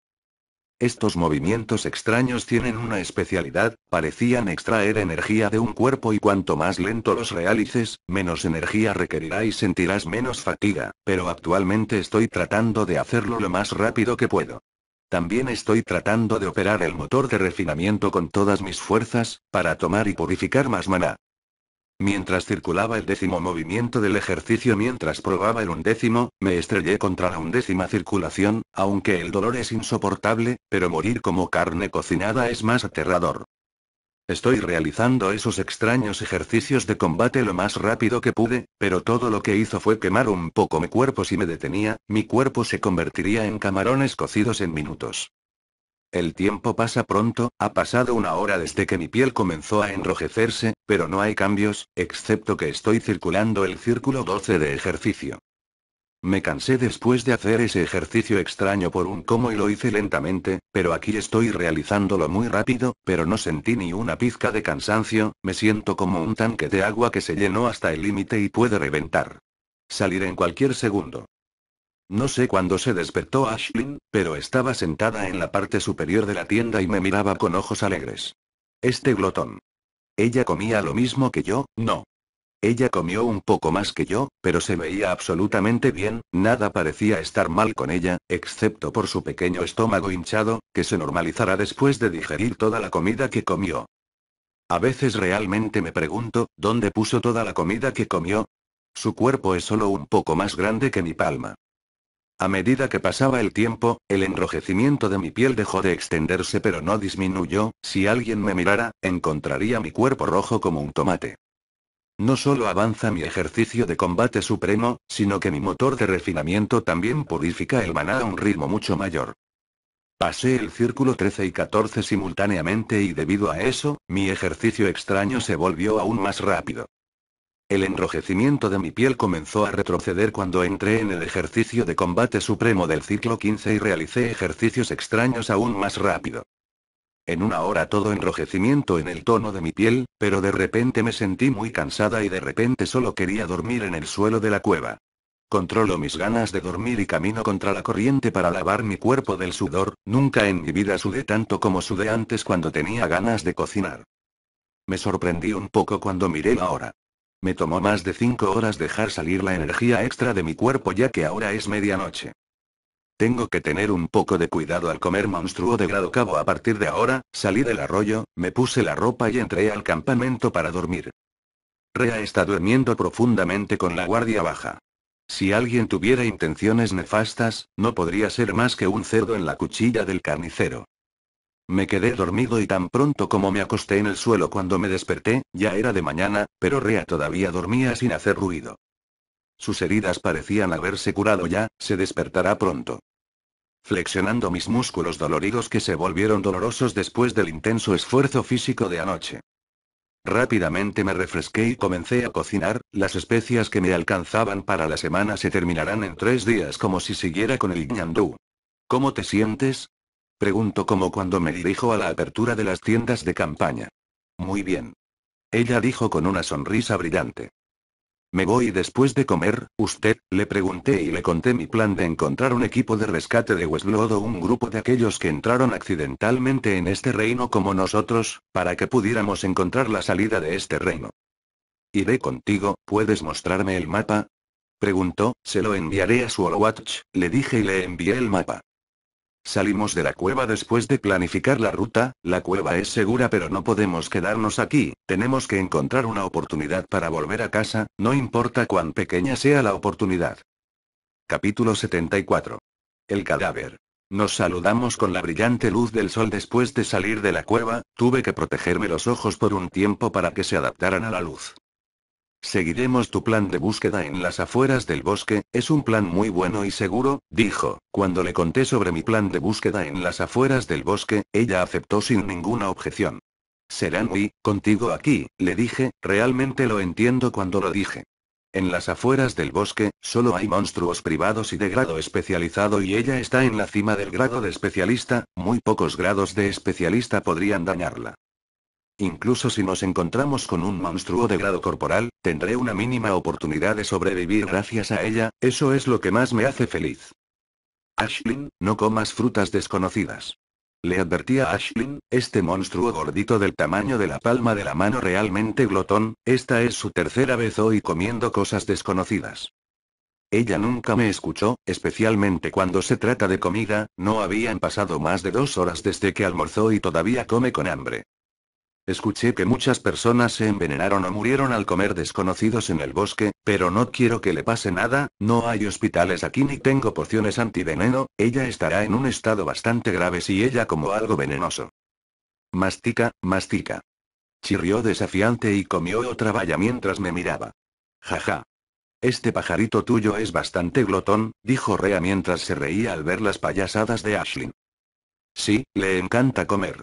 Speaker 1: Estos movimientos extraños tienen una especialidad, parecían extraer energía de un cuerpo y cuanto más lento los realices, menos energía requerirá y sentirás menos fatiga, pero actualmente estoy tratando de hacerlo lo más rápido que puedo. También estoy tratando de operar el motor de refinamiento con todas mis fuerzas, para tomar y purificar más maná. Mientras circulaba el décimo movimiento del ejercicio mientras probaba el undécimo, me estrellé contra la undécima circulación, aunque el dolor es insoportable, pero morir como carne cocinada es más aterrador. Estoy realizando esos extraños ejercicios de combate lo más rápido que pude, pero todo lo que hizo fue quemar un poco mi cuerpo si me detenía, mi cuerpo se convertiría en camarones cocidos en minutos. El tiempo pasa pronto, ha pasado una hora desde que mi piel comenzó a enrojecerse, pero no hay cambios, excepto que estoy circulando el círculo 12 de ejercicio. Me cansé después de hacer ese ejercicio extraño por un como y lo hice lentamente, pero aquí estoy realizándolo muy rápido, pero no sentí ni una pizca de cansancio, me siento como un tanque de agua que se llenó hasta el límite y puede reventar. Salir en cualquier segundo. No sé cuándo se despertó Ashlyn, pero estaba sentada en la parte superior de la tienda y me miraba con ojos alegres. Este glotón. Ella comía lo mismo que yo, no, ella comió un poco más que yo, pero se veía absolutamente bien, nada parecía estar mal con ella, excepto por su pequeño estómago hinchado, que se normalizará después de digerir toda la comida que comió. A veces realmente me pregunto, ¿dónde puso toda la comida que comió? Su cuerpo es solo un poco más grande que mi palma. A medida que pasaba el tiempo, el enrojecimiento de mi piel dejó de extenderse pero no disminuyó, si alguien me mirara, encontraría mi cuerpo rojo como un tomate. No solo avanza mi ejercicio de combate supremo, sino que mi motor de refinamiento también purifica el maná a un ritmo mucho mayor. Pasé el círculo 13 y 14 simultáneamente y debido a eso, mi ejercicio extraño se volvió aún más rápido. El enrojecimiento de mi piel comenzó a retroceder cuando entré en el ejercicio de combate supremo del ciclo 15 y realicé ejercicios extraños aún más rápido en una hora todo enrojecimiento en el tono de mi piel, pero de repente me sentí muy cansada y de repente solo quería dormir en el suelo de la cueva. Controlo mis ganas de dormir y camino contra la corriente para lavar mi cuerpo del sudor, nunca en mi vida sudé tanto como sudé antes cuando tenía ganas de cocinar. Me sorprendí un poco cuando miré la hora. Me tomó más de cinco horas dejar salir la energía extra de mi cuerpo ya que ahora es medianoche. Tengo que tener un poco de cuidado al comer monstruo de grado cabo a partir de ahora, salí del arroyo, me puse la ropa y entré al campamento para dormir. Rea está durmiendo profundamente con la guardia baja. Si alguien tuviera intenciones nefastas, no podría ser más que un cerdo en la cuchilla del carnicero. Me quedé dormido y tan pronto como me acosté en el suelo cuando me desperté, ya era de mañana, pero Rea todavía dormía sin hacer ruido. Sus heridas parecían haberse curado ya, se despertará pronto flexionando mis músculos doloridos que se volvieron dolorosos después del intenso esfuerzo físico de anoche. Rápidamente me refresqué y comencé a cocinar, las especias que me alcanzaban para la semana se terminarán en tres días como si siguiera con el ñandú. ¿Cómo te sientes? Pregunto como cuando me dirijo a la apertura de las tiendas de campaña. Muy bien. Ella dijo con una sonrisa brillante. ¿Me voy después de comer, usted? Le pregunté y le conté mi plan de encontrar un equipo de rescate de o un grupo de aquellos que entraron accidentalmente en este reino como nosotros, para que pudiéramos encontrar la salida de este reino. Iré contigo, ¿puedes mostrarme el mapa? Preguntó, se lo enviaré a su Watch, le dije y le envié el mapa. Salimos de la cueva después de planificar la ruta, la cueva es segura pero no podemos quedarnos aquí, tenemos que encontrar una oportunidad para volver a casa, no importa cuán pequeña sea la oportunidad. Capítulo 74. El cadáver. Nos saludamos con la brillante luz del sol después de salir de la cueva, tuve que protegerme los ojos por un tiempo para que se adaptaran a la luz. Seguiremos tu plan de búsqueda en las afueras del bosque, es un plan muy bueno y seguro, dijo. Cuando le conté sobre mi plan de búsqueda en las afueras del bosque, ella aceptó sin ninguna objeción. Serán muy, contigo aquí, le dije, realmente lo entiendo cuando lo dije. En las afueras del bosque, solo hay monstruos privados y de grado especializado y ella está en la cima del grado de especialista, muy pocos grados de especialista podrían dañarla. Incluso si nos encontramos con un monstruo de grado corporal, tendré una mínima oportunidad de sobrevivir gracias a ella, eso es lo que más me hace feliz. Ashlyn, no comas frutas desconocidas. Le advertía a Ashlyn, este monstruo gordito del tamaño de la palma de la mano realmente glotón, esta es su tercera vez hoy comiendo cosas desconocidas. Ella nunca me escuchó, especialmente cuando se trata de comida, no habían pasado más de dos horas desde que almorzó y todavía come con hambre. Escuché que muchas personas se envenenaron o murieron al comer desconocidos en el bosque, pero no quiero que le pase nada, no hay hospitales aquí ni tengo pociones antiveneno, ella estará en un estado bastante grave si ella como algo venenoso. Mastica, mastica. Chirrió desafiante y comió otra valla mientras me miraba. Jaja. Este pajarito tuyo es bastante glotón, dijo Rea mientras se reía al ver las payasadas de Ashlyn. Sí, le encanta comer.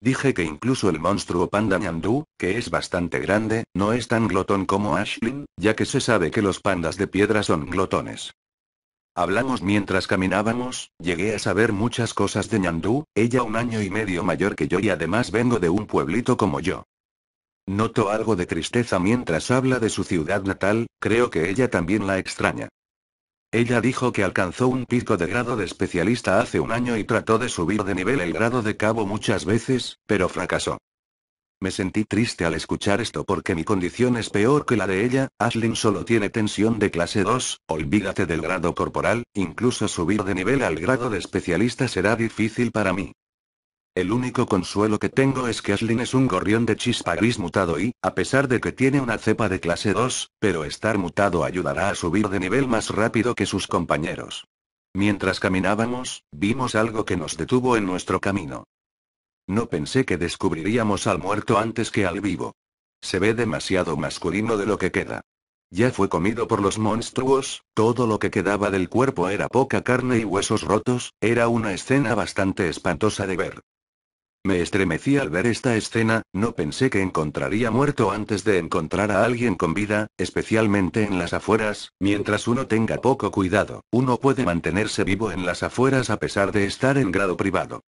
Speaker 1: Dije que incluso el monstruo panda ñandú, que es bastante grande, no es tan glotón como Ashlyn, ya que se sabe que los pandas de piedra son glotones. Hablamos mientras caminábamos, llegué a saber muchas cosas de ñandú, ella un año y medio mayor que yo y además vengo de un pueblito como yo. Noto algo de tristeza mientras habla de su ciudad natal, creo que ella también la extraña. Ella dijo que alcanzó un pico de grado de especialista hace un año y trató de subir de nivel el grado de cabo muchas veces, pero fracasó. Me sentí triste al escuchar esto porque mi condición es peor que la de ella, Aslin solo tiene tensión de clase 2, olvídate del grado corporal, incluso subir de nivel al grado de especialista será difícil para mí. El único consuelo que tengo es que Aslin es un gorrión de chispa gris mutado y, a pesar de que tiene una cepa de clase 2, pero estar mutado ayudará a subir de nivel más rápido que sus compañeros. Mientras caminábamos, vimos algo que nos detuvo en nuestro camino. No pensé que descubriríamos al muerto antes que al vivo. Se ve demasiado masculino de lo que queda. Ya fue comido por los monstruos, todo lo que quedaba del cuerpo era poca carne y huesos rotos, era una escena bastante espantosa de ver. Me estremecí al ver esta escena, no pensé que encontraría muerto antes de encontrar a alguien con vida, especialmente en las afueras, mientras uno tenga poco cuidado, uno puede mantenerse vivo en las afueras a pesar de estar en grado privado.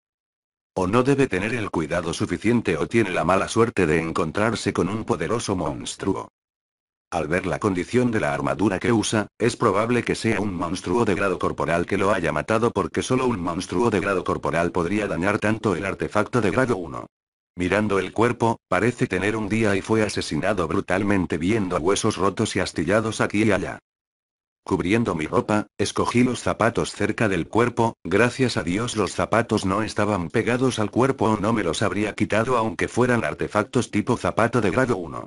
Speaker 1: O no debe tener el cuidado suficiente o tiene la mala suerte de encontrarse con un poderoso monstruo. Al ver la condición de la armadura que usa, es probable que sea un monstruo de grado corporal que lo haya matado porque solo un monstruo de grado corporal podría dañar tanto el artefacto de grado 1. Mirando el cuerpo, parece tener un día y fue asesinado brutalmente viendo huesos rotos y astillados aquí y allá. Cubriendo mi ropa, escogí los zapatos cerca del cuerpo, gracias a Dios los zapatos no estaban pegados al cuerpo o no me los habría quitado aunque fueran artefactos tipo zapato de grado 1.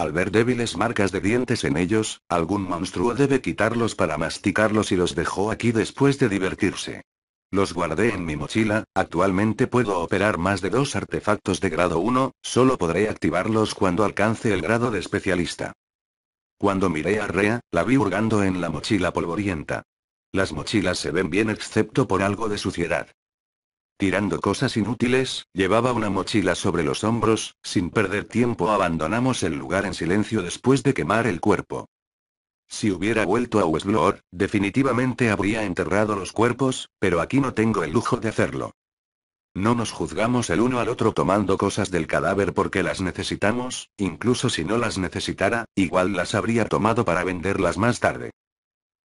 Speaker 1: Al ver débiles marcas de dientes en ellos, algún monstruo debe quitarlos para masticarlos y los dejó aquí después de divertirse. Los guardé en mi mochila, actualmente puedo operar más de dos artefactos de grado 1, solo podré activarlos cuando alcance el grado de especialista. Cuando miré a Rea, la vi hurgando en la mochila polvorienta. Las mochilas se ven bien excepto por algo de suciedad tirando cosas inútiles, llevaba una mochila sobre los hombros, sin perder tiempo abandonamos el lugar en silencio después de quemar el cuerpo. Si hubiera vuelto a Westblor, definitivamente habría enterrado los cuerpos, pero aquí no tengo el lujo de hacerlo. No nos juzgamos el uno al otro tomando cosas del cadáver porque las necesitamos, incluso si no las necesitara, igual las habría tomado para venderlas más tarde.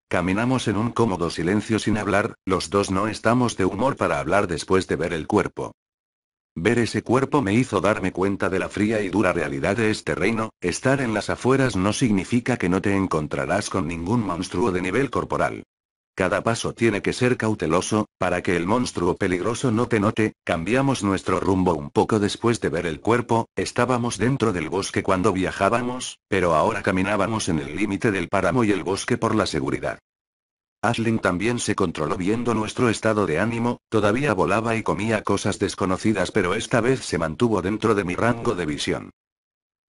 Speaker 1: Caminamos en un cómodo silencio sin hablar, los dos no estamos de humor para hablar después de ver el cuerpo. Ver ese cuerpo me hizo darme cuenta de la fría y dura realidad de este reino, estar en las afueras no significa que no te encontrarás con ningún monstruo de nivel corporal. Cada paso tiene que ser cauteloso, para que el monstruo peligroso no te note, cambiamos nuestro rumbo un poco después de ver el cuerpo, estábamos dentro del bosque cuando viajábamos, pero ahora caminábamos en el límite del páramo y el bosque por la seguridad. Asling también se controló viendo nuestro estado de ánimo, todavía volaba y comía cosas desconocidas pero esta vez se mantuvo dentro de mi rango de visión.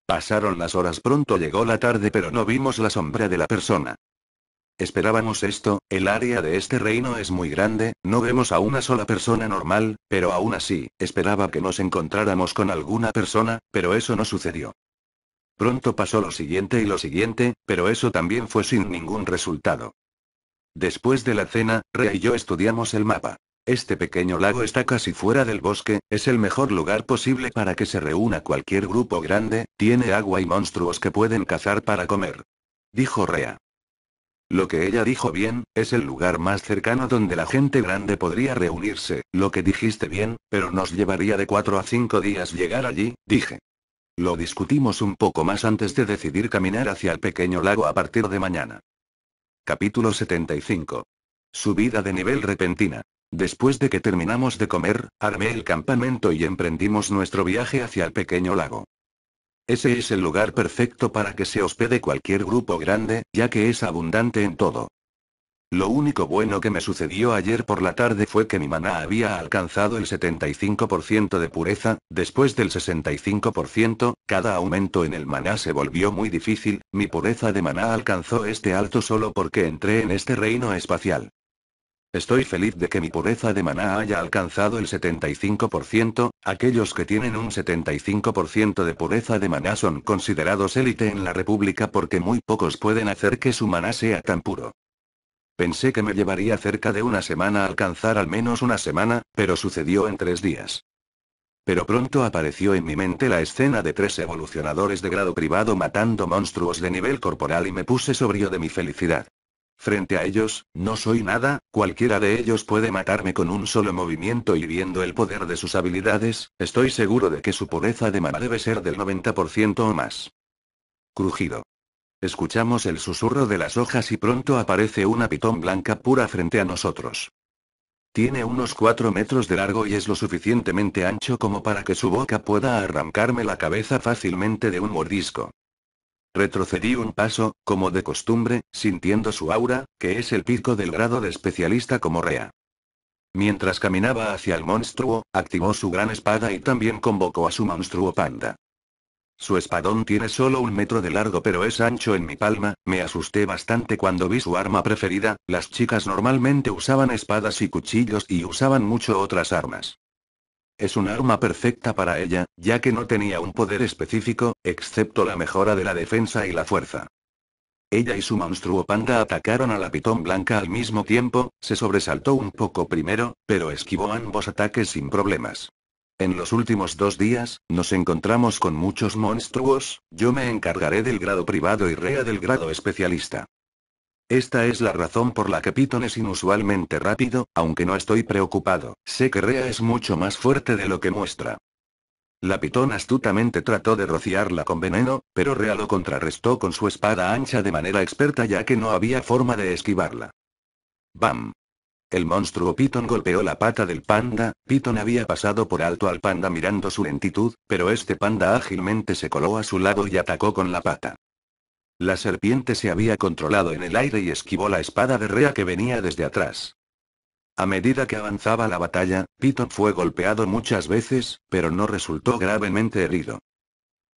Speaker 1: Pasaron las horas pronto llegó la tarde pero no vimos la sombra de la persona. Esperábamos esto, el área de este reino es muy grande, no vemos a una sola persona normal, pero aún así, esperaba que nos encontráramos con alguna persona, pero eso no sucedió. Pronto pasó lo siguiente y lo siguiente, pero eso también fue sin ningún resultado. Después de la cena, Rea y yo estudiamos el mapa. Este pequeño lago está casi fuera del bosque, es el mejor lugar posible para que se reúna cualquier grupo grande, tiene agua y monstruos que pueden cazar para comer. Dijo Rea. Lo que ella dijo bien, es el lugar más cercano donde la gente grande podría reunirse, lo que dijiste bien, pero nos llevaría de cuatro a cinco días llegar allí, dije. Lo discutimos un poco más antes de decidir caminar hacia el pequeño lago a partir de mañana. Capítulo 75. Subida de nivel repentina. Después de que terminamos de comer, armé el campamento y emprendimos nuestro viaje hacia el pequeño lago. Ese es el lugar perfecto para que se hospede cualquier grupo grande, ya que es abundante en todo. Lo único bueno que me sucedió ayer por la tarde fue que mi maná había alcanzado el 75% de pureza, después del 65%, cada aumento en el maná se volvió muy difícil, mi pureza de maná alcanzó este alto solo porque entré en este reino espacial. Estoy feliz de que mi pureza de maná haya alcanzado el 75%, aquellos que tienen un 75% de pureza de maná son considerados élite en la República porque muy pocos pueden hacer que su maná sea tan puro. Pensé que me llevaría cerca de una semana alcanzar al menos una semana, pero sucedió en tres días. Pero pronto apareció en mi mente la escena de tres evolucionadores de grado privado matando monstruos de nivel corporal y me puse sobrio de mi felicidad. Frente a ellos, no soy nada, cualquiera de ellos puede matarme con un solo movimiento y viendo el poder de sus habilidades, estoy seguro de que su pureza de mano debe ser del 90% o más. Crujido. Escuchamos el susurro de las hojas y pronto aparece una pitón blanca pura frente a nosotros. Tiene unos 4 metros de largo y es lo suficientemente ancho como para que su boca pueda arrancarme la cabeza fácilmente de un mordisco. Retrocedí un paso, como de costumbre, sintiendo su aura, que es el pico del grado de especialista como Rea. Mientras caminaba hacia el monstruo, activó su gran espada y también convocó a su monstruo panda. Su espadón tiene solo un metro de largo pero es ancho en mi palma, me asusté bastante cuando vi su arma preferida, las chicas normalmente usaban espadas y cuchillos y usaban mucho otras armas. Es un arma perfecta para ella, ya que no tenía un poder específico, excepto la mejora de la defensa y la fuerza. Ella y su monstruo panda atacaron a la pitón blanca al mismo tiempo, se sobresaltó un poco primero, pero esquivó ambos ataques sin problemas. En los últimos dos días, nos encontramos con muchos monstruos, yo me encargaré del grado privado y Rea del grado especialista. Esta es la razón por la que Piton es inusualmente rápido, aunque no estoy preocupado, sé que Rea es mucho más fuerte de lo que muestra. La Pitón astutamente trató de rociarla con veneno, pero Rea lo contrarrestó con su espada ancha de manera experta ya que no había forma de esquivarla. ¡Bam! El monstruo Piton golpeó la pata del panda, Pitón había pasado por alto al panda mirando su lentitud, pero este panda ágilmente se coló a su lado y atacó con la pata. La serpiente se había controlado en el aire y esquivó la espada de Rea que venía desde atrás. A medida que avanzaba la batalla, Piton fue golpeado muchas veces, pero no resultó gravemente herido.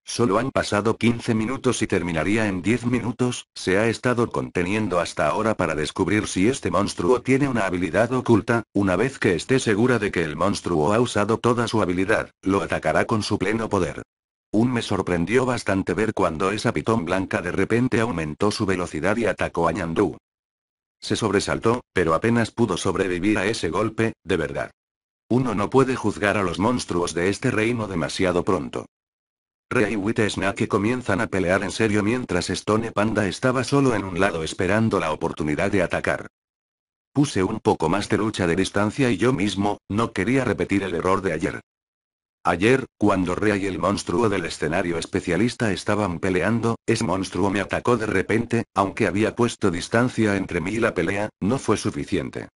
Speaker 1: Solo han pasado 15 minutos y terminaría en 10 minutos, se ha estado conteniendo hasta ahora para descubrir si este monstruo tiene una habilidad oculta, una vez que esté segura de que el monstruo ha usado toda su habilidad, lo atacará con su pleno poder. Un me sorprendió bastante ver cuando esa pitón blanca de repente aumentó su velocidad y atacó a Ñandú. Se sobresaltó, pero apenas pudo sobrevivir a ese golpe, de verdad. Uno no puede juzgar a los monstruos de este reino demasiado pronto. Rey y Snake comienzan a pelear en serio mientras Stone Panda estaba solo en un lado esperando la oportunidad de atacar. Puse un poco más de lucha de distancia y yo mismo, no quería repetir el error de ayer. Ayer, cuando Rea y el monstruo del escenario especialista estaban peleando, ese monstruo me atacó de repente, aunque había puesto distancia entre mí y la pelea, no fue suficiente.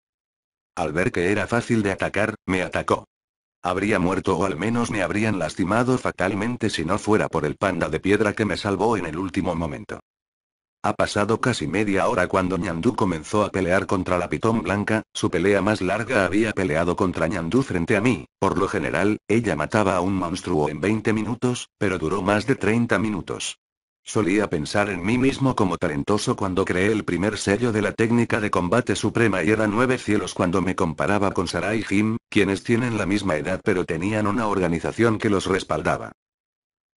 Speaker 1: Al ver que era fácil de atacar, me atacó. Habría muerto o al menos me habrían lastimado fatalmente si no fuera por el panda de piedra que me salvó en el último momento. Ha pasado casi media hora cuando Ñandú comenzó a pelear contra la pitón blanca, su pelea más larga había peleado contra Ñandú frente a mí, por lo general, ella mataba a un monstruo en 20 minutos, pero duró más de 30 minutos. Solía pensar en mí mismo como talentoso cuando creé el primer sello de la técnica de combate suprema y era nueve cielos cuando me comparaba con Sarai Jim, quienes tienen la misma edad pero tenían una organización que los respaldaba.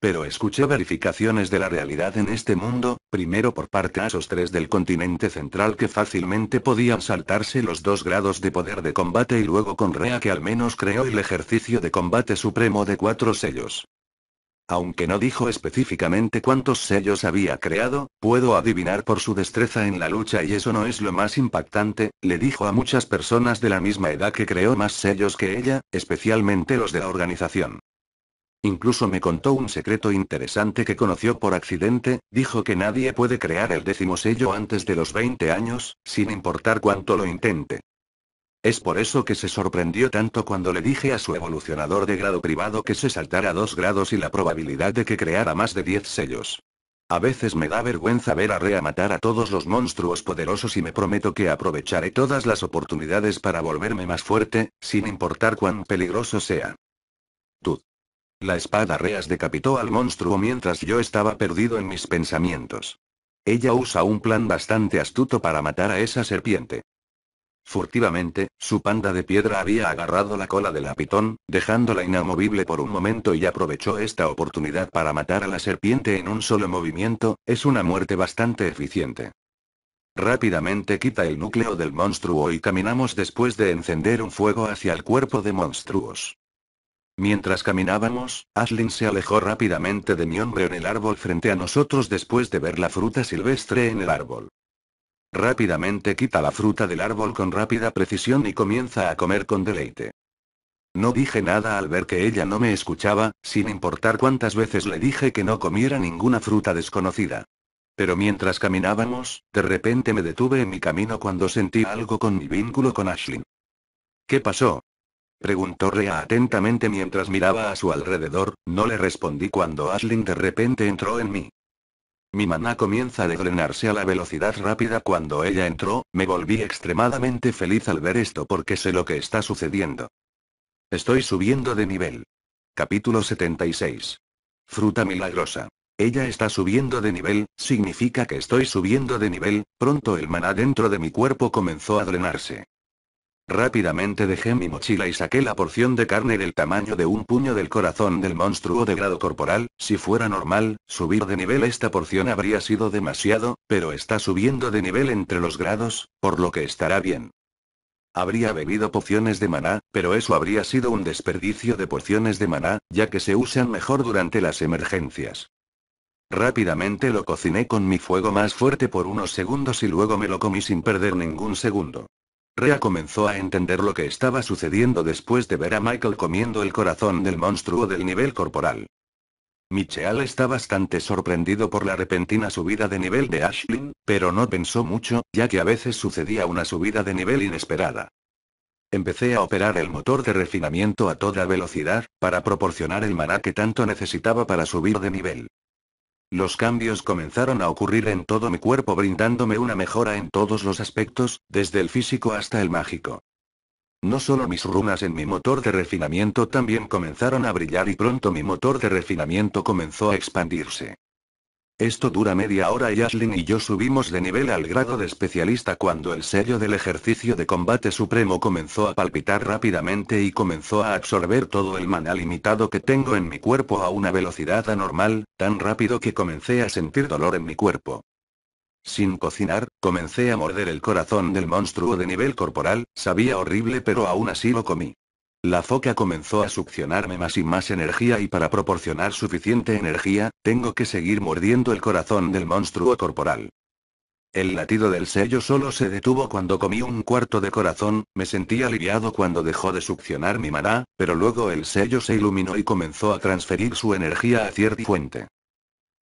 Speaker 1: Pero escuché verificaciones de la realidad en este mundo, primero por parte a esos tres del continente central que fácilmente podían saltarse los dos grados de poder de combate y luego con Rea que al menos creó el ejercicio de combate supremo de cuatro sellos. Aunque no dijo específicamente cuántos sellos había creado, puedo adivinar por su destreza en la lucha y eso no es lo más impactante, le dijo a muchas personas de la misma edad que creó más sellos que ella, especialmente los de la organización. Incluso me contó un secreto interesante que conoció por accidente, dijo que nadie puede crear el décimo sello antes de los 20 años, sin importar cuánto lo intente. Es por eso que se sorprendió tanto cuando le dije a su evolucionador de grado privado que se saltara dos grados y la probabilidad de que creara más de 10 sellos. A veces me da vergüenza ver a Rea matar a todos los monstruos poderosos y me prometo que aprovecharé todas las oportunidades para volverme más fuerte, sin importar cuán peligroso sea. Tú. La espada Reas decapitó al monstruo mientras yo estaba perdido en mis pensamientos. Ella usa un plan bastante astuto para matar a esa serpiente. Furtivamente, su panda de piedra había agarrado la cola de la pitón, dejándola inamovible por un momento y aprovechó esta oportunidad para matar a la serpiente en un solo movimiento, es una muerte bastante eficiente. Rápidamente quita el núcleo del monstruo y caminamos después de encender un fuego hacia el cuerpo de monstruos. Mientras caminábamos, Ashlyn se alejó rápidamente de mi hombre en el árbol frente a nosotros después de ver la fruta silvestre en el árbol. Rápidamente quita la fruta del árbol con rápida precisión y comienza a comer con deleite. No dije nada al ver que ella no me escuchaba, sin importar cuántas veces le dije que no comiera ninguna fruta desconocida. Pero mientras caminábamos, de repente me detuve en mi camino cuando sentí algo con mi vínculo con Ashlyn. ¿Qué pasó? Preguntó Rea atentamente mientras miraba a su alrededor, no le respondí cuando Aslin de repente entró en mí. Mi maná comienza a drenarse a la velocidad rápida cuando ella entró, me volví extremadamente feliz al ver esto porque sé lo que está sucediendo. Estoy subiendo de nivel. Capítulo 76. Fruta milagrosa. Ella está subiendo de nivel, significa que estoy subiendo de nivel, pronto el maná dentro de mi cuerpo comenzó a drenarse. Rápidamente dejé mi mochila y saqué la porción de carne del tamaño de un puño del corazón del monstruo de grado corporal, si fuera normal, subir de nivel esta porción habría sido demasiado, pero está subiendo de nivel entre los grados, por lo que estará bien. Habría bebido pociones de maná, pero eso habría sido un desperdicio de pociones de maná, ya que se usan mejor durante las emergencias. Rápidamente lo cociné con mi fuego más fuerte por unos segundos y luego me lo comí sin perder ningún segundo. Rea comenzó a entender lo que estaba sucediendo después de ver a Michael comiendo el corazón del monstruo del nivel corporal. Michael está bastante sorprendido por la repentina subida de nivel de Ashlyn, pero no pensó mucho, ya que a veces sucedía una subida de nivel inesperada. Empecé a operar el motor de refinamiento a toda velocidad, para proporcionar el maná que tanto necesitaba para subir de nivel. Los cambios comenzaron a ocurrir en todo mi cuerpo brindándome una mejora en todos los aspectos, desde el físico hasta el mágico. No solo mis runas en mi motor de refinamiento también comenzaron a brillar y pronto mi motor de refinamiento comenzó a expandirse. Esto dura media hora y Ashlyn y yo subimos de nivel al grado de especialista cuando el sello del ejercicio de combate supremo comenzó a palpitar rápidamente y comenzó a absorber todo el maná limitado que tengo en mi cuerpo a una velocidad anormal, tan rápido que comencé a sentir dolor en mi cuerpo. Sin cocinar, comencé a morder el corazón del monstruo de nivel corporal, sabía horrible pero aún así lo comí. La foca comenzó a succionarme más y más energía y para proporcionar suficiente energía, tengo que seguir mordiendo el corazón del monstruo corporal. El latido del sello solo se detuvo cuando comí un cuarto de corazón, me sentí aliviado cuando dejó de succionar mi maná, pero luego el sello se iluminó y comenzó a transferir su energía a cierta fuente.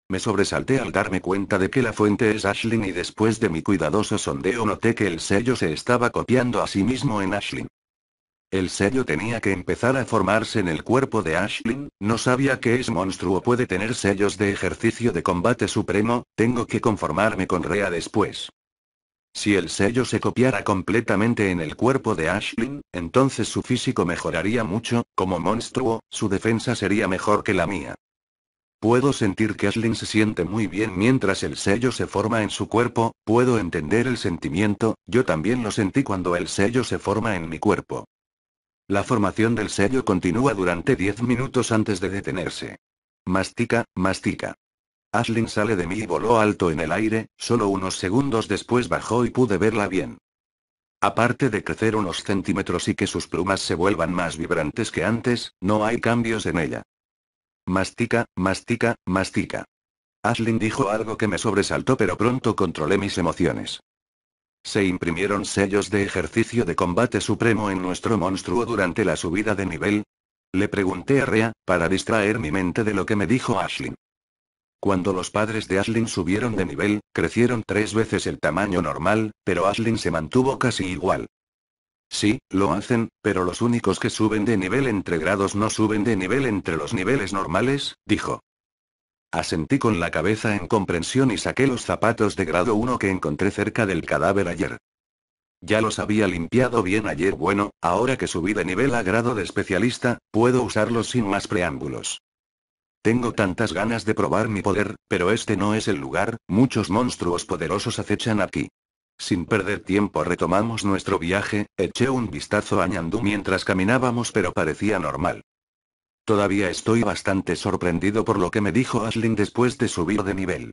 Speaker 1: Me sobresalté al darme cuenta de que la fuente es Ashlyn y después de mi cuidadoso sondeo noté que el sello se estaba copiando a sí mismo en Ashlyn. El sello tenía que empezar a formarse en el cuerpo de Ashlyn, no sabía que es monstruo puede tener sellos de ejercicio de combate supremo, tengo que conformarme con Rea después. Si el sello se copiara completamente en el cuerpo de Ashlyn, entonces su físico mejoraría mucho, como monstruo, su defensa sería mejor que la mía. Puedo sentir que Ashlyn se siente muy bien mientras el sello se forma en su cuerpo, puedo entender el sentimiento, yo también lo sentí cuando el sello se forma en mi cuerpo. La formación del sello continúa durante 10 minutos antes de detenerse. Mastica, mastica. Ashlyn sale de mí y voló alto en el aire, solo unos segundos después bajó y pude verla bien. Aparte de crecer unos centímetros y que sus plumas se vuelvan más vibrantes que antes, no hay cambios en ella. Mastica, mastica, mastica. Ashlyn dijo algo que me sobresaltó pero pronto controlé mis emociones. Se imprimieron sellos de ejercicio de combate supremo en nuestro monstruo durante la subida de nivel. Le pregunté a Rea, para distraer mi mente de lo que me dijo Ashlyn. Cuando los padres de Ashlyn subieron de nivel, crecieron tres veces el tamaño normal, pero Ashlyn se mantuvo casi igual. Sí, lo hacen, pero los únicos que suben de nivel entre grados no suben de nivel entre los niveles normales, dijo. Asentí con la cabeza en comprensión y saqué los zapatos de grado 1 que encontré cerca del cadáver ayer. Ya los había limpiado bien ayer. Bueno, ahora que subí de nivel a grado de especialista, puedo usarlos sin más preámbulos. Tengo tantas ganas de probar mi poder, pero este no es el lugar, muchos monstruos poderosos acechan aquí. Sin perder tiempo retomamos nuestro viaje, eché un vistazo a Ñandú mientras caminábamos pero parecía normal. Todavía estoy bastante sorprendido por lo que me dijo Aslin después de subir de nivel.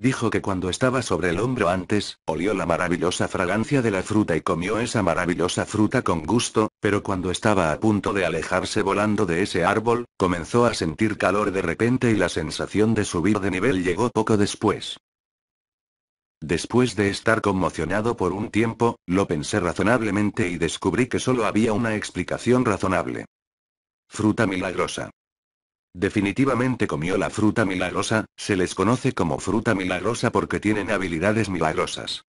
Speaker 1: Dijo que cuando estaba sobre el hombro antes, olió la maravillosa fragancia de la fruta y comió esa maravillosa fruta con gusto, pero cuando estaba a punto de alejarse volando de ese árbol, comenzó a sentir calor de repente y la sensación de subir de nivel llegó poco después. Después de estar conmocionado por un tiempo, lo pensé razonablemente y descubrí que solo había una explicación razonable. Fruta milagrosa. Definitivamente comió la fruta milagrosa, se les conoce como fruta milagrosa porque tienen habilidades milagrosas.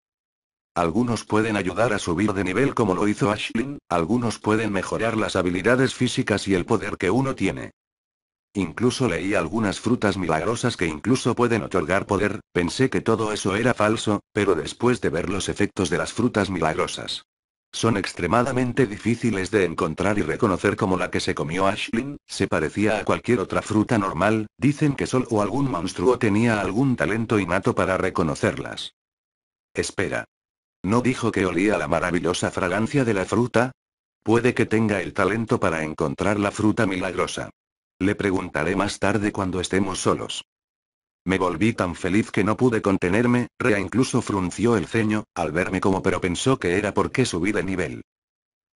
Speaker 1: Algunos pueden ayudar a subir de nivel como lo hizo Ashlyn, algunos pueden mejorar las habilidades físicas y el poder que uno tiene. Incluso leí algunas frutas milagrosas que incluso pueden otorgar poder, pensé que todo eso era falso, pero después de ver los efectos de las frutas milagrosas, son extremadamente difíciles de encontrar y reconocer como la que se comió Ashlyn, se parecía a cualquier otra fruta normal, dicen que Sol o algún monstruo tenía algún talento innato para reconocerlas. Espera. ¿No dijo que olía la maravillosa fragancia de la fruta? Puede que tenga el talento para encontrar la fruta milagrosa. Le preguntaré más tarde cuando estemos solos. Me volví tan feliz que no pude contenerme, Rea incluso frunció el ceño, al verme como pero pensó que era porque subí de nivel.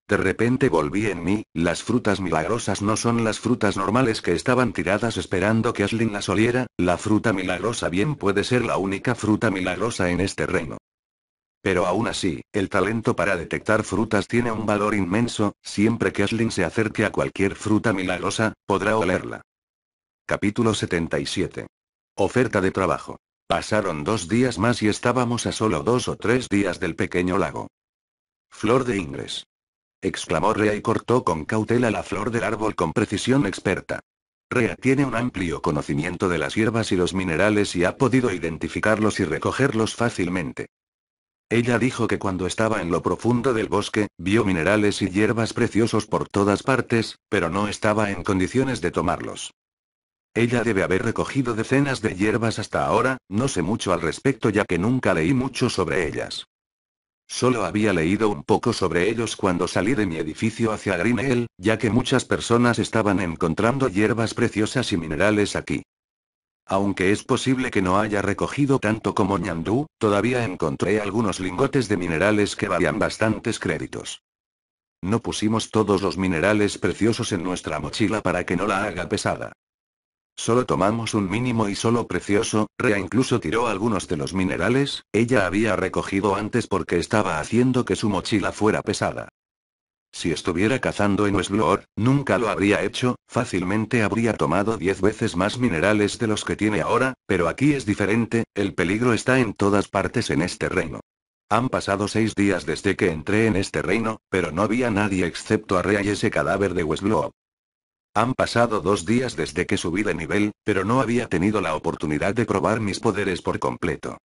Speaker 1: De repente volví en mí, las frutas milagrosas no son las frutas normales que estaban tiradas esperando que Aslin las oliera, la fruta milagrosa bien puede ser la única fruta milagrosa en este reino. Pero aún así, el talento para detectar frutas tiene un valor inmenso, siempre que Aslin se acerque a cualquier fruta milagrosa, podrá olerla. Capítulo 77 Oferta de trabajo. Pasaron dos días más y estábamos a solo dos o tres días del pequeño lago. Flor de Ingres. Exclamó Rea y cortó con cautela la flor del árbol con precisión experta. Rea tiene un amplio conocimiento de las hierbas y los minerales y ha podido identificarlos y recogerlos fácilmente. Ella dijo que cuando estaba en lo profundo del bosque, vio minerales y hierbas preciosos por todas partes, pero no estaba en condiciones de tomarlos. Ella debe haber recogido decenas de hierbas hasta ahora, no sé mucho al respecto ya que nunca leí mucho sobre ellas. Solo había leído un poco sobre ellos cuando salí de mi edificio hacia Green ya que muchas personas estaban encontrando hierbas preciosas y minerales aquí. Aunque es posible que no haya recogido tanto como Ñandú, todavía encontré algunos lingotes de minerales que valían bastantes créditos. No pusimos todos los minerales preciosos en nuestra mochila para que no la haga pesada. Solo tomamos un mínimo y solo precioso, Rea incluso tiró algunos de los minerales, ella había recogido antes porque estaba haciendo que su mochila fuera pesada. Si estuviera cazando en Westblor, nunca lo habría hecho, fácilmente habría tomado 10 veces más minerales de los que tiene ahora, pero aquí es diferente, el peligro está en todas partes en este reino. Han pasado seis días desde que entré en este reino, pero no había nadie excepto a Rea y ese cadáver de Westblow. Han pasado dos días desde que subí de nivel, pero no había tenido la oportunidad de probar mis poderes por completo.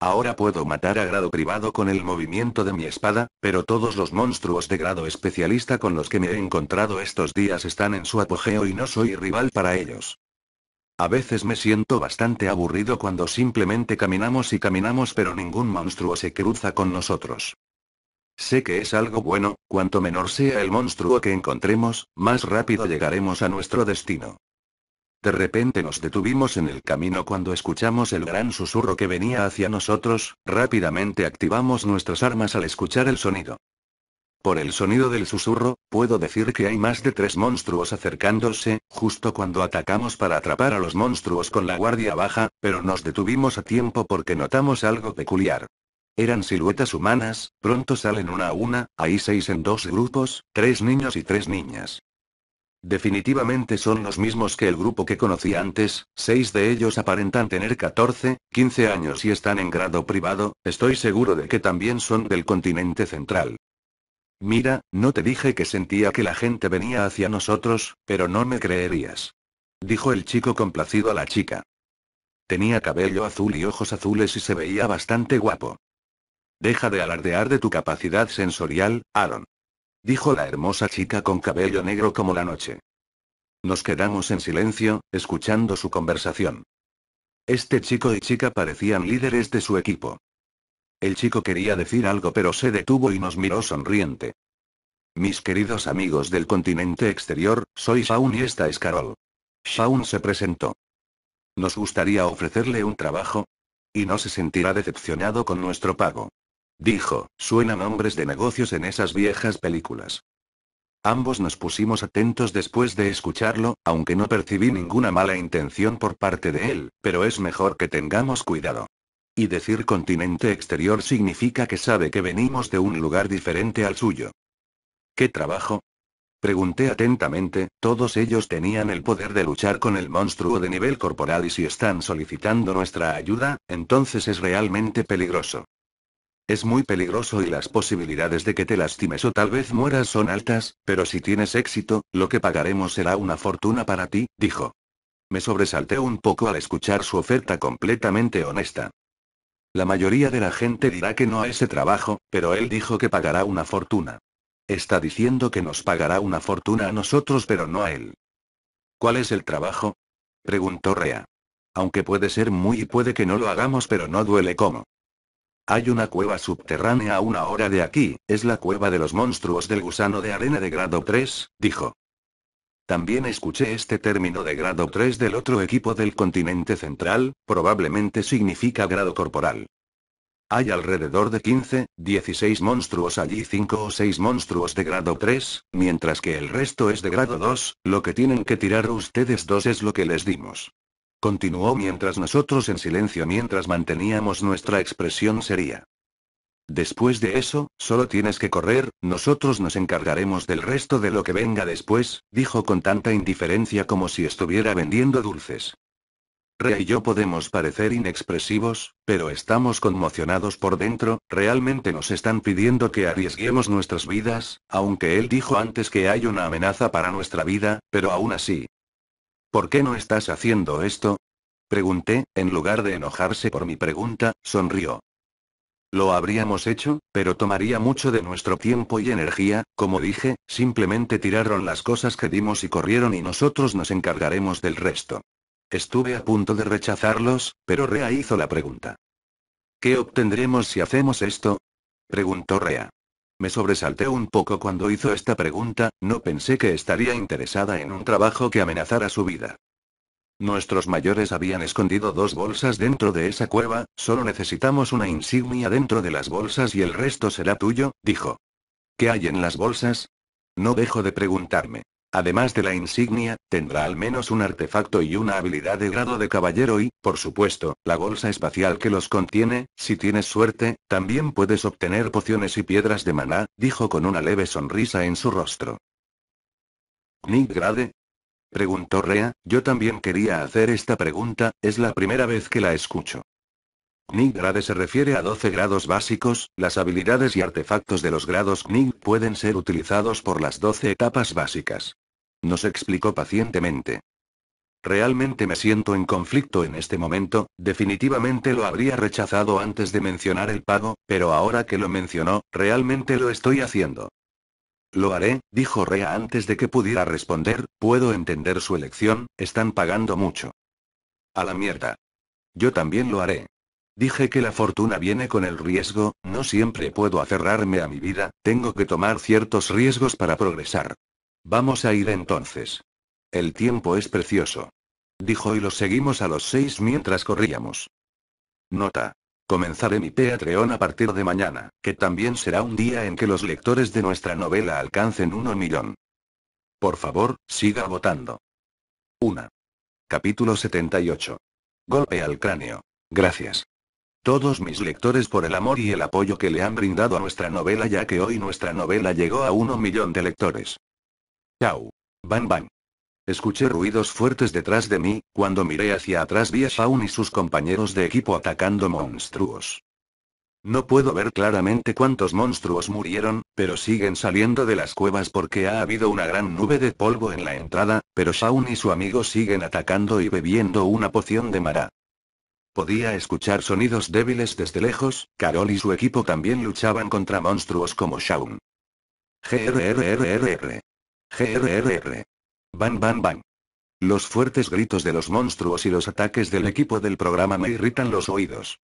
Speaker 1: Ahora puedo matar a grado privado con el movimiento de mi espada, pero todos los monstruos de grado especialista con los que me he encontrado estos días están en su apogeo y no soy rival para ellos. A veces me siento bastante aburrido cuando simplemente caminamos y caminamos pero ningún monstruo se cruza con nosotros. Sé que es algo bueno, cuanto menor sea el monstruo que encontremos, más rápido llegaremos a nuestro destino. De repente nos detuvimos en el camino cuando escuchamos el gran susurro que venía hacia nosotros, rápidamente activamos nuestras armas al escuchar el sonido. Por el sonido del susurro, puedo decir que hay más de tres monstruos acercándose, justo cuando atacamos para atrapar a los monstruos con la guardia baja, pero nos detuvimos a tiempo porque notamos algo peculiar. Eran siluetas humanas, pronto salen una a una, hay seis en dos grupos, tres niños y tres niñas. Definitivamente son los mismos que el grupo que conocí antes, seis de ellos aparentan tener 14, 15 años y están en grado privado, estoy seguro de que también son del continente central. Mira, no te dije que sentía que la gente venía hacia nosotros, pero no me creerías. Dijo el chico complacido a la chica. Tenía cabello azul y ojos azules y se veía bastante guapo. Deja de alardear de tu capacidad sensorial, Aaron. Dijo la hermosa chica con cabello negro como la noche. Nos quedamos en silencio, escuchando su conversación. Este chico y chica parecían líderes de su equipo. El chico quería decir algo pero se detuvo y nos miró sonriente. Mis queridos amigos del continente exterior, soy Shaun y esta es Carol. Shaun se presentó. Nos gustaría ofrecerle un trabajo. Y no se sentirá decepcionado con nuestro pago. Dijo, suenan hombres de negocios en esas viejas películas. Ambos nos pusimos atentos después de escucharlo, aunque no percibí ninguna mala intención por parte de él, pero es mejor que tengamos cuidado. Y decir continente exterior significa que sabe que venimos de un lugar diferente al suyo. ¿Qué trabajo? Pregunté atentamente, todos ellos tenían el poder de luchar con el monstruo de nivel corporal y si están solicitando nuestra ayuda, entonces es realmente peligroso. Es muy peligroso y las posibilidades de que te lastimes o tal vez mueras son altas, pero si tienes éxito, lo que pagaremos será una fortuna para ti, dijo. Me sobresalté un poco al escuchar su oferta completamente honesta. La mayoría de la gente dirá que no a ese trabajo, pero él dijo que pagará una fortuna. Está diciendo que nos pagará una fortuna a nosotros pero no a él. ¿Cuál es el trabajo? preguntó Rea. Aunque puede ser muy y puede que no lo hagamos pero no duele como. Hay una cueva subterránea a una hora de aquí, es la cueva de los monstruos del gusano de arena de grado 3, dijo. También escuché este término de grado 3 del otro equipo del continente central, probablemente significa grado corporal. Hay alrededor de 15, 16 monstruos allí, 5 o 6 monstruos de grado 3, mientras que el resto es de grado 2, lo que tienen que tirar ustedes dos es lo que les dimos. Continuó mientras nosotros en silencio mientras manteníamos nuestra expresión seria. Después de eso, solo tienes que correr, nosotros nos encargaremos del resto de lo que venga después, dijo con tanta indiferencia como si estuviera vendiendo dulces. Rey y yo podemos parecer inexpresivos, pero estamos conmocionados por dentro, realmente nos están pidiendo que arriesguemos nuestras vidas, aunque él dijo antes que hay una amenaza para nuestra vida, pero aún así, ¿Por qué no estás haciendo esto? Pregunté, en lugar de enojarse por mi pregunta, sonrió. Lo habríamos hecho, pero tomaría mucho de nuestro tiempo y energía, como dije, simplemente tiraron las cosas que dimos y corrieron y nosotros nos encargaremos del resto. Estuve a punto de rechazarlos, pero Rea hizo la pregunta. ¿Qué obtendremos si hacemos esto? preguntó Rea. Me sobresalté un poco cuando hizo esta pregunta, no pensé que estaría interesada en un trabajo que amenazara su vida. Nuestros mayores habían escondido dos bolsas dentro de esa cueva, solo necesitamos una insignia dentro de las bolsas y el resto será tuyo, dijo. ¿Qué hay en las bolsas? No dejo de preguntarme. Además de la insignia, tendrá al menos un artefacto y una habilidad de grado de caballero y, por supuesto, la bolsa espacial que los contiene, si tienes suerte, también puedes obtener pociones y piedras de maná, dijo con una leve sonrisa en su rostro. Nick Grade, preguntó Rea, yo también quería hacer esta pregunta, es la primera vez que la escucho. Knig grade se refiere a 12 grados básicos, las habilidades y artefactos de los grados Knig pueden ser utilizados por las 12 etapas básicas nos explicó pacientemente. Realmente me siento en conflicto en este momento, definitivamente lo habría rechazado antes de mencionar el pago, pero ahora que lo mencionó, realmente lo estoy haciendo. Lo haré, dijo Rea antes de que pudiera responder, puedo entender su elección, están pagando mucho. A la mierda. Yo también lo haré. Dije que la fortuna viene con el riesgo, no siempre puedo aferrarme a mi vida, tengo que tomar ciertos riesgos para progresar. Vamos a ir entonces. El tiempo es precioso. Dijo y los seguimos a los seis mientras corríamos. Nota. Comenzaré mi Patreon a partir de mañana, que también será un día en que los lectores de nuestra novela alcancen 1 millón. Por favor, siga votando. 1. Capítulo 78. Golpe al cráneo. Gracias. Todos mis lectores por el amor y el apoyo que le han brindado a nuestra novela ya que hoy nuestra novela llegó a uno millón de lectores. Chau. Bam bam. Escuché ruidos fuertes detrás de mí, cuando miré hacia atrás vi a Shaun y sus compañeros de equipo atacando monstruos. No puedo ver claramente cuántos monstruos murieron, pero siguen saliendo de las cuevas porque ha habido una gran nube de polvo en la entrada, pero Shaun y su amigo siguen atacando y bebiendo una poción de Mara. Podía escuchar sonidos débiles desde lejos, Carol y su equipo también luchaban contra monstruos como Shaun. GRRRRR. GRRR. Ban ban ban. Los fuertes gritos de los monstruos y los ataques del equipo del programa me irritan los oídos.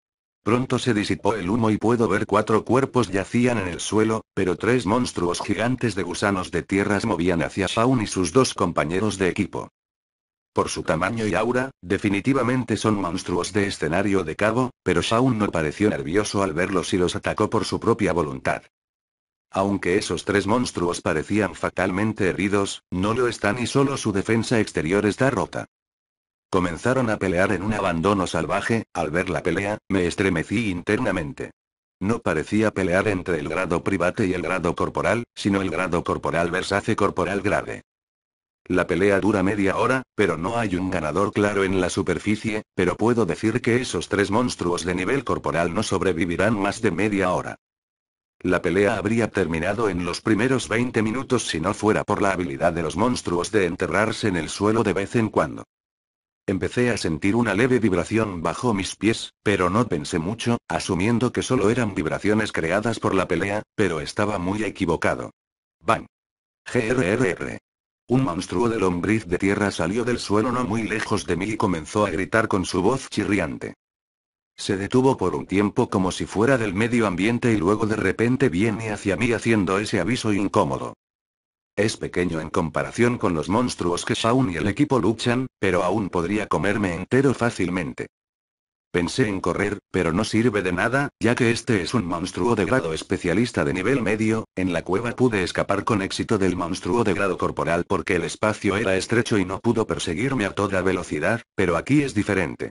Speaker 1: Pronto se disipó el humo y puedo ver cuatro cuerpos yacían en el suelo, pero tres monstruos gigantes de gusanos de tierras movían hacia Shaun y sus dos compañeros de equipo. Por su tamaño y aura, definitivamente son monstruos de escenario de cabo, pero Shaun no pareció nervioso al verlos y los atacó por su propia voluntad. Aunque esos tres monstruos parecían fatalmente heridos, no lo están y solo su defensa exterior está rota. Comenzaron a pelear en un abandono salvaje, al ver la pelea, me estremecí internamente. No parecía pelear entre el grado private y el grado corporal, sino el grado corporal versace corporal grave. La pelea dura media hora, pero no hay un ganador claro en la superficie, pero puedo decir que esos tres monstruos de nivel corporal no sobrevivirán más de media hora. La pelea habría terminado en los primeros 20 minutos si no fuera por la habilidad de los monstruos de enterrarse en el suelo de vez en cuando. Empecé a sentir una leve vibración bajo mis pies, pero no pensé mucho, asumiendo que solo eran vibraciones creadas por la pelea, pero estaba muy equivocado. Bang. GRRR. Un monstruo de lombriz de tierra salió del suelo no muy lejos de mí y comenzó a gritar con su voz chirriante. Se detuvo por un tiempo como si fuera del medio ambiente y luego de repente viene hacia mí haciendo ese aviso incómodo. Es pequeño en comparación con los monstruos que Shaun y el equipo luchan, pero aún podría comerme entero fácilmente. Pensé en correr, pero no sirve de nada, ya que este es un monstruo de grado especialista de nivel medio, en la cueva pude escapar con éxito del monstruo de grado corporal porque el espacio era estrecho y no pudo perseguirme a toda velocidad, pero aquí es diferente.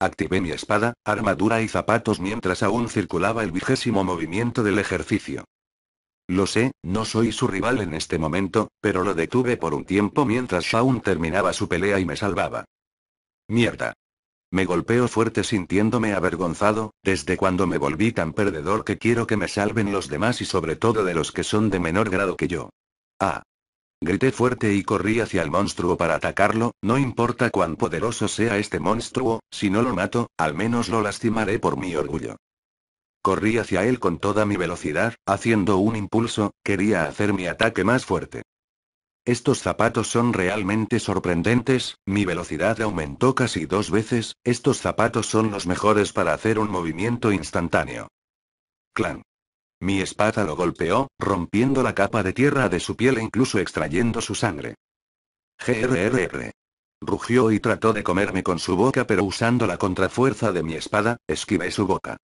Speaker 1: Activé mi espada, armadura y zapatos mientras aún circulaba el vigésimo movimiento del ejercicio. Lo sé, no soy su rival en este momento, pero lo detuve por un tiempo mientras aún terminaba su pelea y me salvaba. Mierda. Me golpeo fuerte sintiéndome avergonzado, desde cuando me volví tan perdedor que quiero que me salven los demás y sobre todo de los que son de menor grado que yo. Ah, Grité fuerte y corrí hacia el monstruo para atacarlo, no importa cuán poderoso sea este monstruo, si no lo mato, al menos lo lastimaré por mi orgullo. Corrí hacia él con toda mi velocidad, haciendo un impulso, quería hacer mi ataque más fuerte. Estos zapatos son realmente sorprendentes, mi velocidad aumentó casi dos veces, estos zapatos son los mejores para hacer un movimiento instantáneo. Clan. Mi espada lo golpeó, rompiendo la capa de tierra de su piel e incluso extrayendo su sangre. GRRR. Rugió y trató de comerme con su boca pero usando la contrafuerza de mi espada, esquivé su boca.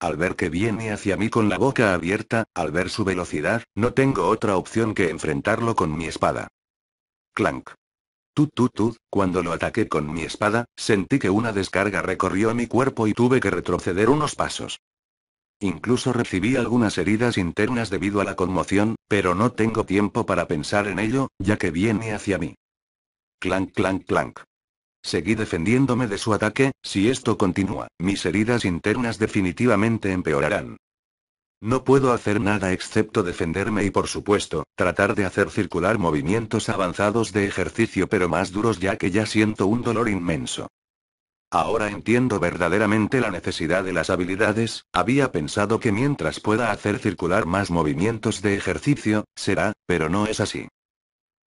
Speaker 1: Al ver que viene hacia mí con la boca abierta, al ver su velocidad, no tengo otra opción que enfrentarlo con mi espada. Clank. Tut tut tut, cuando lo ataqué con mi espada, sentí que una descarga recorrió mi cuerpo y tuve que retroceder unos pasos. Incluso recibí algunas heridas internas debido a la conmoción, pero no tengo tiempo para pensar en ello, ya que viene hacia mí. Clank, clank, clank. Seguí defendiéndome de su ataque, si esto continúa, mis heridas internas definitivamente empeorarán. No puedo hacer nada excepto defenderme y por supuesto, tratar de hacer circular movimientos avanzados de ejercicio pero más duros ya que ya siento un dolor inmenso. Ahora entiendo verdaderamente la necesidad de las habilidades, había pensado que mientras pueda hacer circular más movimientos de ejercicio, será, pero no es así.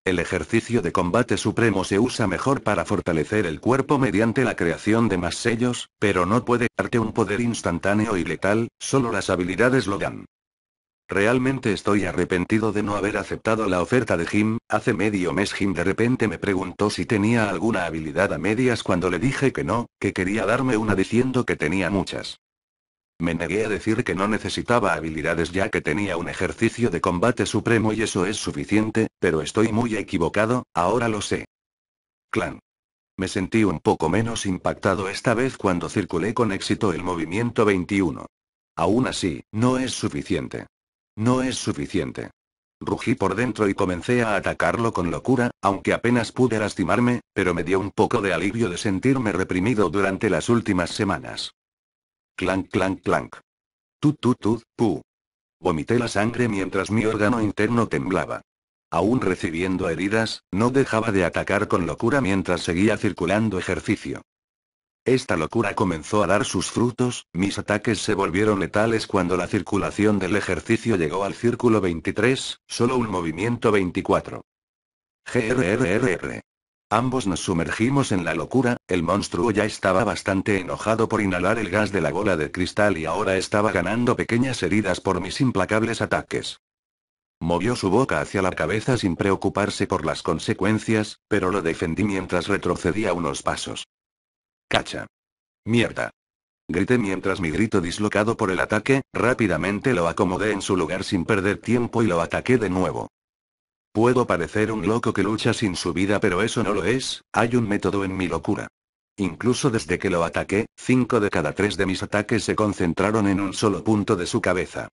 Speaker 1: El ejercicio de combate supremo se usa mejor para fortalecer el cuerpo mediante la creación de más sellos, pero no puede darte un poder instantáneo y letal, solo las habilidades lo dan. Realmente estoy arrepentido de no haber aceptado la oferta de Jim. Hace medio mes Jim de repente me preguntó si tenía alguna habilidad a medias cuando le dije que no, que quería darme una diciendo que tenía muchas. Me negué a decir que no necesitaba habilidades ya que tenía un ejercicio de combate supremo y eso es suficiente, pero estoy muy equivocado, ahora lo sé. Clan. Me sentí un poco menos impactado esta vez cuando circulé con éxito el movimiento 21. Aún así, no es suficiente. No es suficiente. Rugí por dentro y comencé a atacarlo con locura, aunque apenas pude lastimarme, pero me dio un poco de alivio de sentirme reprimido durante las últimas semanas. Clank, clank, clank. Tut, tut, tut, pu. Vomité la sangre mientras mi órgano interno temblaba. Aún recibiendo heridas, no dejaba de atacar con locura mientras seguía circulando ejercicio. Esta locura comenzó a dar sus frutos, mis ataques se volvieron letales cuando la circulación del ejercicio llegó al círculo 23, solo un movimiento 24. GRRRR. Ambos nos sumergimos en la locura, el monstruo ya estaba bastante enojado por inhalar el gas de la bola de cristal y ahora estaba ganando pequeñas heridas por mis implacables ataques. Movió su boca hacia la cabeza sin preocuparse por las consecuencias, pero lo defendí mientras retrocedía unos pasos. Cacha. Mierda. Grité mientras mi grito dislocado por el ataque, rápidamente lo acomodé en su lugar sin perder tiempo y lo ataqué de nuevo. Puedo parecer un loco que lucha sin su vida, pero eso no lo es, hay un método en mi locura. Incluso desde que lo ataqué, cinco de cada tres de mis ataques se concentraron en un solo punto de su cabeza.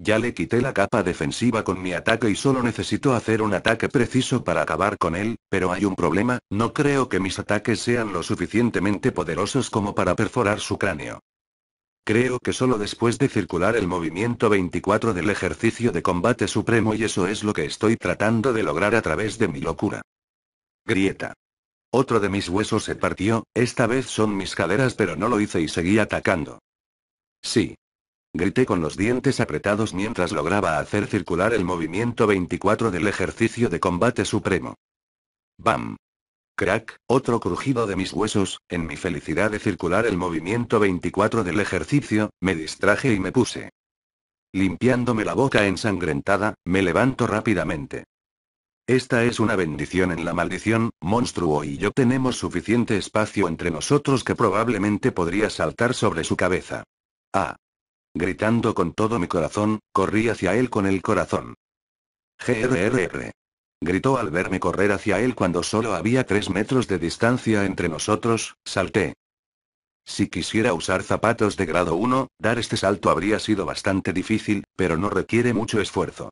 Speaker 1: Ya le quité la capa defensiva con mi ataque y solo necesito hacer un ataque preciso para acabar con él, pero hay un problema, no creo que mis ataques sean lo suficientemente poderosos como para perforar su cráneo. Creo que solo después de circular el movimiento 24 del ejercicio de combate supremo y eso es lo que estoy tratando de lograr a través de mi locura. Grieta. Otro de mis huesos se partió, esta vez son mis caderas pero no lo hice y seguí atacando. Sí, grité con los dientes apretados mientras lograba hacer circular el movimiento 24 del ejercicio de combate supremo. ¡Bam! Crack, otro crujido de mis huesos, en mi felicidad de circular el movimiento 24 del ejercicio, me distraje y me puse. Limpiándome la boca ensangrentada, me levanto rápidamente. Esta es una bendición en la maldición, monstruo y yo tenemos suficiente espacio entre nosotros que probablemente podría saltar sobre su cabeza. Ah, Gritando con todo mi corazón, corrí hacia él con el corazón. GRRR. Gritó al verme correr hacia él cuando solo había tres metros de distancia entre nosotros, salté. Si quisiera usar zapatos de grado 1, dar este salto habría sido bastante difícil, pero no requiere mucho esfuerzo.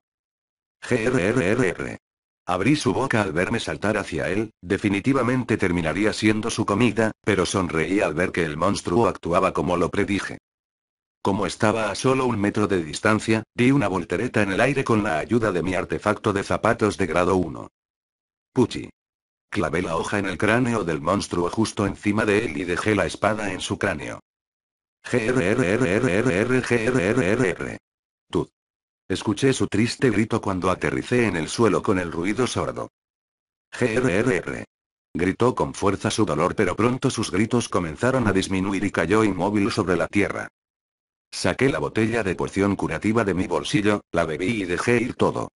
Speaker 1: GRRRR. Abrí su boca al verme saltar hacia él, definitivamente terminaría siendo su comida, pero sonreí al ver que el monstruo actuaba como lo predije. Como estaba a solo un metro de distancia, di una voltereta en el aire con la ayuda de mi artefacto de zapatos de grado 1. Puchi. Clavé la hoja en el cráneo del monstruo justo encima de él y dejé la espada en su cráneo. GRRRRRRGRRRR. Tut. Escuché su triste grito cuando aterricé en el suelo con el ruido sordo. GRRR. Gritó con fuerza su dolor, pero pronto sus gritos comenzaron a disminuir y cayó inmóvil sobre la tierra. Saqué la botella de poción curativa de mi bolsillo, la bebí y dejé ir todo.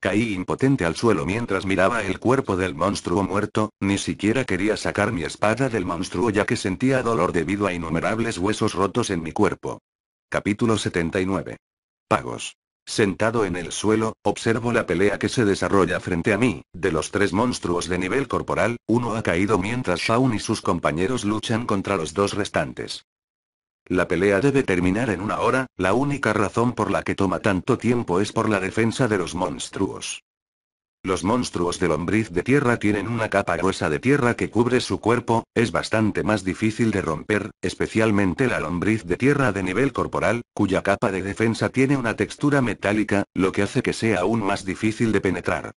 Speaker 1: Caí impotente al suelo mientras miraba el cuerpo del monstruo muerto, ni siquiera quería sacar mi espada del monstruo ya que sentía dolor debido a innumerables huesos rotos en mi cuerpo. Capítulo 79. Pagos. Sentado en el suelo, observo la pelea que se desarrolla frente a mí. De los tres monstruos de nivel corporal, uno ha caído mientras Shaun y sus compañeros luchan contra los dos restantes. La pelea debe terminar en una hora, la única razón por la que toma tanto tiempo es por la defensa de los monstruos. Los monstruos de lombriz de tierra tienen una capa gruesa de tierra que cubre su cuerpo, es bastante más difícil de romper, especialmente la lombriz de tierra de nivel corporal, cuya capa de defensa tiene una textura metálica, lo que hace que sea aún más difícil de penetrar.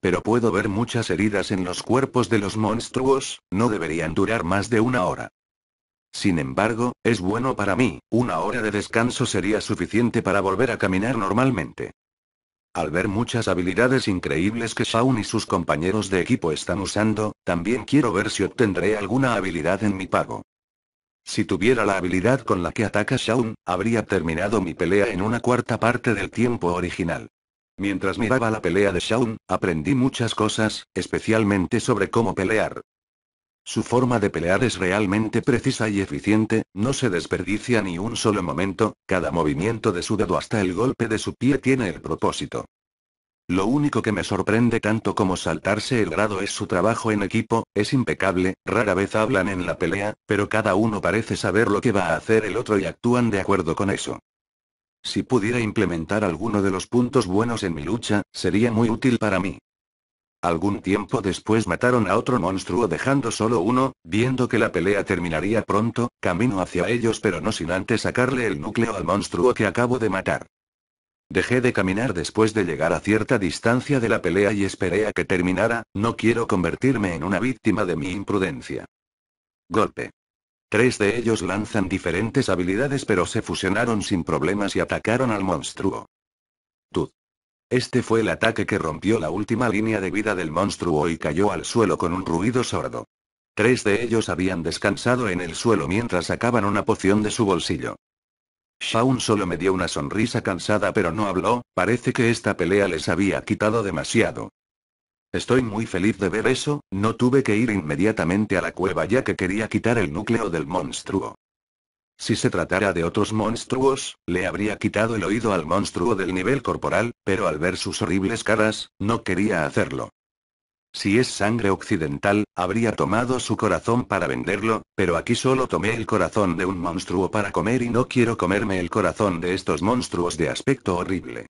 Speaker 1: Pero puedo ver muchas heridas en los cuerpos de los monstruos, no deberían durar más de una hora. Sin embargo, es bueno para mí, una hora de descanso sería suficiente para volver a caminar normalmente. Al ver muchas habilidades increíbles que Shaun y sus compañeros de equipo están usando, también quiero ver si obtendré alguna habilidad en mi pago. Si tuviera la habilidad con la que ataca Shaun, habría terminado mi pelea en una cuarta parte del tiempo original. Mientras miraba la pelea de Shaun, aprendí muchas cosas, especialmente sobre cómo pelear. Su forma de pelear es realmente precisa y eficiente, no se desperdicia ni un solo momento, cada movimiento de su dedo hasta el golpe de su pie tiene el propósito. Lo único que me sorprende tanto como saltarse el grado es su trabajo en equipo, es impecable, rara vez hablan en la pelea, pero cada uno parece saber lo que va a hacer el otro y actúan de acuerdo con eso. Si pudiera implementar alguno de los puntos buenos en mi lucha, sería muy útil para mí. Algún tiempo después mataron a otro monstruo dejando solo uno, viendo que la pelea terminaría pronto, camino hacia ellos pero no sin antes sacarle el núcleo al monstruo que acabo de matar. Dejé de caminar después de llegar a cierta distancia de la pelea y esperé a que terminara, no quiero convertirme en una víctima de mi imprudencia. Golpe. Tres de ellos lanzan diferentes habilidades pero se fusionaron sin problemas y atacaron al monstruo. Tud. Este fue el ataque que rompió la última línea de vida del monstruo y cayó al suelo con un ruido sordo. Tres de ellos habían descansado en el suelo mientras sacaban una poción de su bolsillo. Shaun solo me dio una sonrisa cansada pero no habló, parece que esta pelea les había quitado demasiado. Estoy muy feliz de ver eso, no tuve que ir inmediatamente a la cueva ya que quería quitar el núcleo del monstruo. Si se tratara de otros monstruos, le habría quitado el oído al monstruo del nivel corporal, pero al ver sus horribles caras, no quería hacerlo. Si es sangre occidental, habría tomado su corazón para venderlo, pero aquí solo tomé el corazón de un monstruo para comer y no quiero comerme el corazón de estos monstruos de aspecto horrible.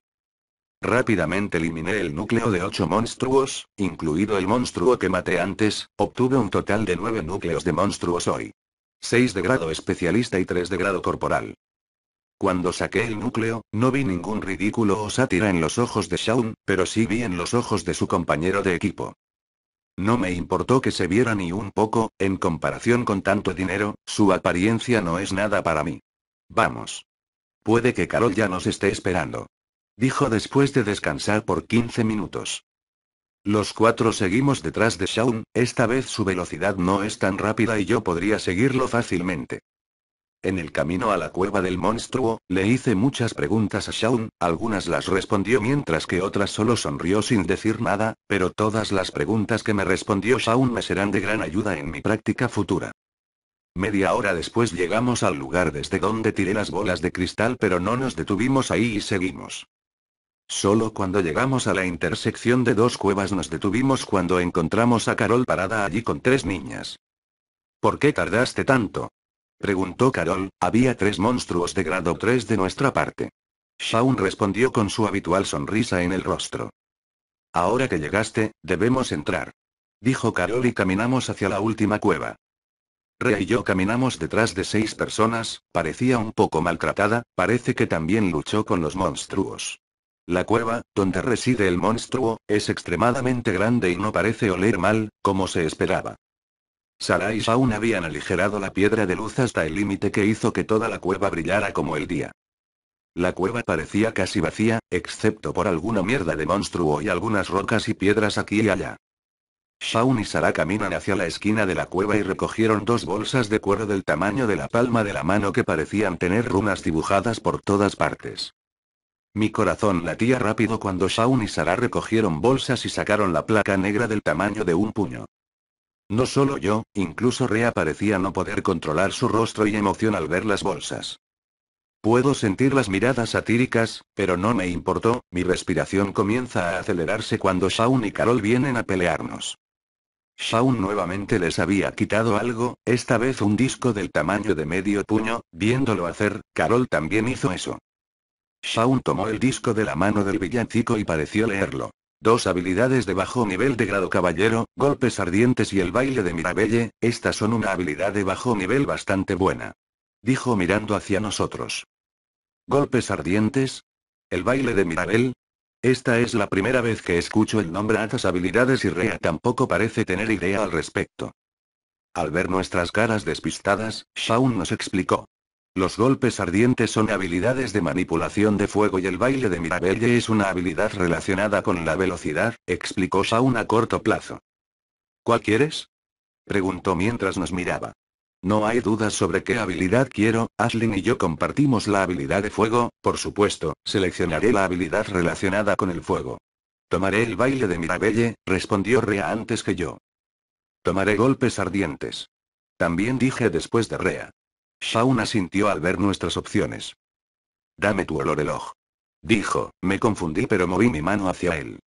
Speaker 1: Rápidamente eliminé el núcleo de ocho monstruos, incluido el monstruo que maté antes, obtuve un total de nueve núcleos de monstruos hoy. 6 de grado especialista y 3 de grado corporal. Cuando saqué el núcleo, no vi ningún ridículo o sátira en los ojos de Shaun, pero sí vi en los ojos de su compañero de equipo. No me importó que se viera ni un poco, en comparación con tanto dinero, su apariencia no es nada para mí. Vamos. Puede que Carol ya nos esté esperando. Dijo después de descansar por 15 minutos. Los cuatro seguimos detrás de Shaun, esta vez su velocidad no es tan rápida y yo podría seguirlo fácilmente. En el camino a la cueva del monstruo, le hice muchas preguntas a Shaun, algunas las respondió mientras que otras solo sonrió sin decir nada, pero todas las preguntas que me respondió Shaun me serán de gran ayuda en mi práctica futura. Media hora después llegamos al lugar desde donde tiré las bolas de cristal pero no nos detuvimos ahí y seguimos. Solo cuando llegamos a la intersección de dos cuevas nos detuvimos cuando encontramos a Carol parada allí con tres niñas. ¿Por qué tardaste tanto? Preguntó Carol, había tres monstruos de grado 3 de nuestra parte. Shaun respondió con su habitual sonrisa en el rostro. Ahora que llegaste, debemos entrar. Dijo Carol y caminamos hacia la última cueva. Rey y yo caminamos detrás de seis personas, parecía un poco maltratada, parece que también luchó con los monstruos. La cueva, donde reside el monstruo, es extremadamente grande y no parece oler mal, como se esperaba. Sara y Shaun habían aligerado la piedra de luz hasta el límite que hizo que toda la cueva brillara como el día. La cueva parecía casi vacía, excepto por alguna mierda de monstruo y algunas rocas y piedras aquí y allá. Shaun y Sara caminan hacia la esquina de la cueva y recogieron dos bolsas de cuero del tamaño de la palma de la mano que parecían tener runas dibujadas por todas partes. Mi corazón latía rápido cuando Shaun y Sara recogieron bolsas y sacaron la placa negra del tamaño de un puño. No solo yo, incluso reaparecía parecía no poder controlar su rostro y emoción al ver las bolsas. Puedo sentir las miradas satíricas, pero no me importó, mi respiración comienza a acelerarse cuando Shaun y Carol vienen a pelearnos. Shaun nuevamente les había quitado algo, esta vez un disco del tamaño de medio puño, viéndolo hacer, Carol también hizo eso. Shaun tomó el disco de la mano del villancico y pareció leerlo. Dos habilidades de bajo nivel de grado caballero, golpes ardientes y el baile de Mirabelle, estas son una habilidad de bajo nivel bastante buena. Dijo mirando hacia nosotros. ¿Golpes ardientes? ¿El baile de Mirabel? Esta es la primera vez que escucho el nombre a estas habilidades y Rea tampoco parece tener idea al respecto. Al ver nuestras caras despistadas, Shaun nos explicó. Los golpes ardientes son habilidades de manipulación de fuego y el baile de Mirabelle es una habilidad relacionada con la velocidad, explicó Shaun a corto plazo. ¿Cuál quieres? preguntó mientras nos miraba. No hay dudas sobre qué habilidad quiero, Aslin y yo compartimos la habilidad de fuego, por supuesto, seleccionaré la habilidad relacionada con el fuego. Tomaré el baile de Mirabelle, respondió Rea antes que yo. Tomaré golpes ardientes. También dije después de Rea. Shauna asintió al ver nuestras opciones. Dame tu olor reloj Dijo, me confundí pero moví mi mano hacia él.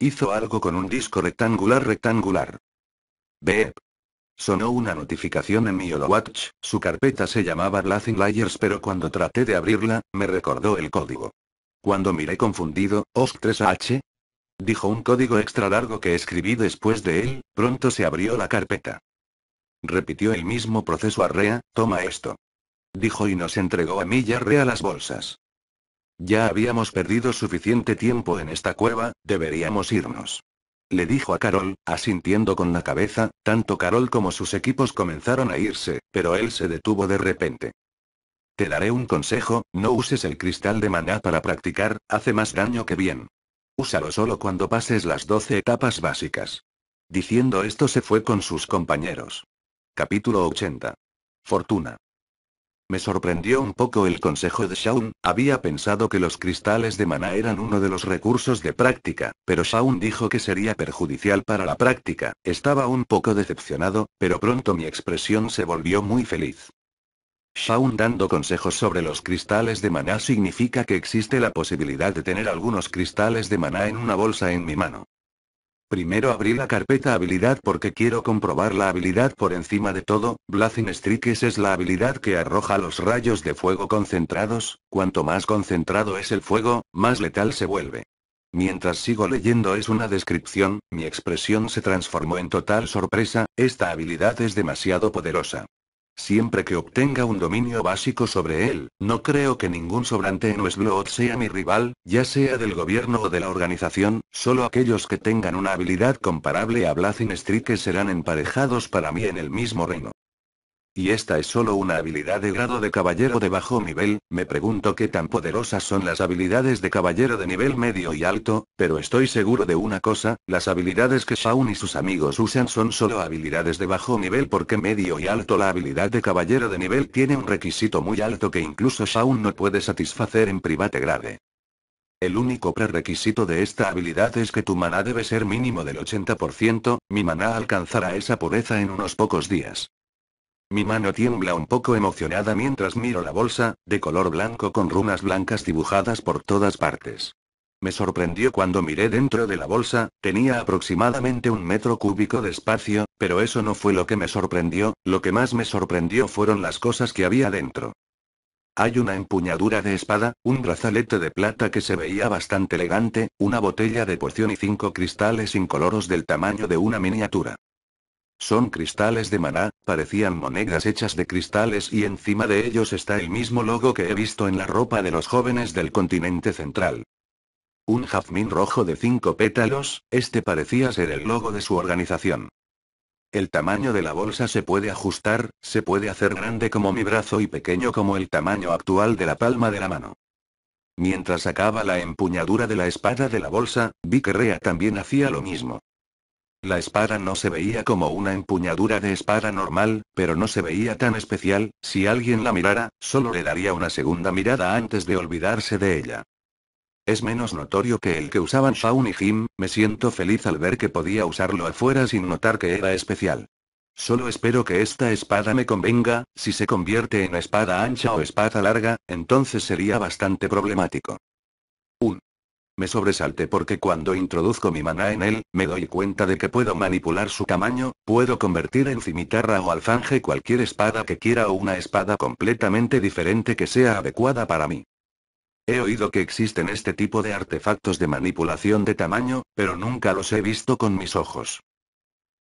Speaker 1: Hizo algo con un disco rectangular rectangular. Beep. Sonó una notificación en mi Watch, su carpeta se llamaba Blazing Layers pero cuando traté de abrirla, me recordó el código. Cuando miré confundido, OSC3H, dijo un código extra largo que escribí después de él, pronto se abrió la carpeta. Repitió el mismo proceso a Rea, toma esto. Dijo y nos entregó a mí y a Rea las bolsas. Ya habíamos perdido suficiente tiempo en esta cueva, deberíamos irnos. Le dijo a Carol, asintiendo con la cabeza, tanto Carol como sus equipos comenzaron a irse, pero él se detuvo de repente. Te daré un consejo, no uses el cristal de maná para practicar, hace más daño que bien. Úsalo solo cuando pases las 12 etapas básicas. Diciendo esto se fue con sus compañeros. Capítulo 80. Fortuna. Me sorprendió un poco el consejo de Shaun, había pensado que los cristales de maná eran uno de los recursos de práctica, pero Shaun dijo que sería perjudicial para la práctica, estaba un poco decepcionado, pero pronto mi expresión se volvió muy feliz. Shaun dando consejos sobre los cristales de maná significa que existe la posibilidad de tener algunos cristales de maná en una bolsa en mi mano. Primero abrí la carpeta habilidad porque quiero comprobar la habilidad por encima de todo, Blazing Strikes es la habilidad que arroja los rayos de fuego concentrados, cuanto más concentrado es el fuego, más letal se vuelve. Mientras sigo leyendo es una descripción, mi expresión se transformó en total sorpresa, esta habilidad es demasiado poderosa. Siempre que obtenga un dominio básico sobre él, no creo que ningún sobrante en Westblood sea mi rival, ya sea del gobierno o de la organización, solo aquellos que tengan una habilidad comparable a Blazing Strike serán emparejados para mí en el mismo reino. ¿Y esta es solo una habilidad de grado de caballero de bajo nivel? Me pregunto qué tan poderosas son las habilidades de caballero de nivel medio y alto, pero estoy seguro de una cosa, las habilidades que Shaun y sus amigos usan son solo habilidades de bajo nivel porque medio y alto la habilidad de caballero de nivel tiene un requisito muy alto que incluso Shaun no puede satisfacer en private grade. El único prerequisito de esta habilidad es que tu maná debe ser mínimo del 80%, mi maná alcanzará esa pureza en unos pocos días. Mi mano tiembla un poco emocionada mientras miro la bolsa, de color blanco con runas blancas dibujadas por todas partes. Me sorprendió cuando miré dentro de la bolsa, tenía aproximadamente un metro cúbico de espacio, pero eso no fue lo que me sorprendió, lo que más me sorprendió fueron las cosas que había dentro. Hay una empuñadura de espada, un brazalete de plata que se veía bastante elegante, una botella de poción y cinco cristales incoloros del tamaño de una miniatura. Son cristales de maná, parecían monedas hechas de cristales y encima de ellos está el mismo logo que he visto en la ropa de los jóvenes del continente central. Un jazmín rojo de cinco pétalos, este parecía ser el logo de su organización. El tamaño de la bolsa se puede ajustar, se puede hacer grande como mi brazo y pequeño como el tamaño actual de la palma de la mano. Mientras sacaba la empuñadura de la espada de la bolsa, vi que también hacía lo mismo. La espada no se veía como una empuñadura de espada normal, pero no se veía tan especial, si alguien la mirara, solo le daría una segunda mirada antes de olvidarse de ella. Es menos notorio que el que usaban Shaun y Jim, me siento feliz al ver que podía usarlo afuera sin notar que era especial. Solo espero que esta espada me convenga, si se convierte en espada ancha o espada larga, entonces sería bastante problemático. 1. Me sobresalté porque cuando introduzco mi maná en él, me doy cuenta de que puedo manipular su tamaño, puedo convertir en cimitarra o alfanje cualquier espada que quiera o una espada completamente diferente que sea adecuada para mí. He oído que existen este tipo de artefactos de manipulación de tamaño, pero nunca los he visto con mis ojos.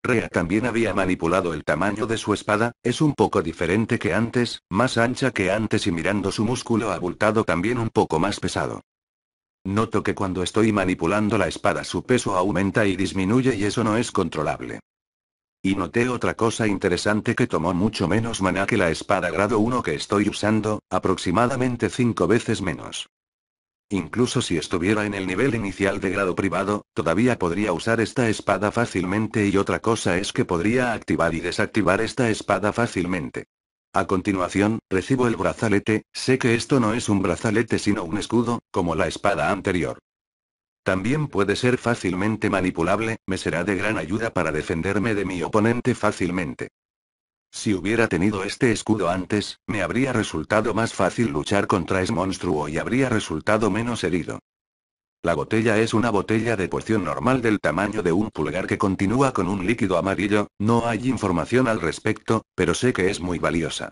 Speaker 1: Rea también había manipulado el tamaño de su espada, es un poco diferente que antes, más ancha que antes y mirando su músculo abultado también un poco más pesado. Noto que cuando estoy manipulando la espada su peso aumenta y disminuye y eso no es controlable. Y noté otra cosa interesante que tomó mucho menos mana que la espada grado 1 que estoy usando, aproximadamente 5 veces menos. Incluso si estuviera en el nivel inicial de grado privado, todavía podría usar esta espada fácilmente y otra cosa es que podría activar y desactivar esta espada fácilmente. A continuación, recibo el brazalete, sé que esto no es un brazalete sino un escudo, como la espada anterior. También puede ser fácilmente manipulable, me será de gran ayuda para defenderme de mi oponente fácilmente. Si hubiera tenido este escudo antes, me habría resultado más fácil luchar contra ese monstruo y habría resultado menos herido. La botella es una botella de poción normal del tamaño de un pulgar que continúa con un líquido amarillo, no hay información al respecto, pero sé que es muy valiosa.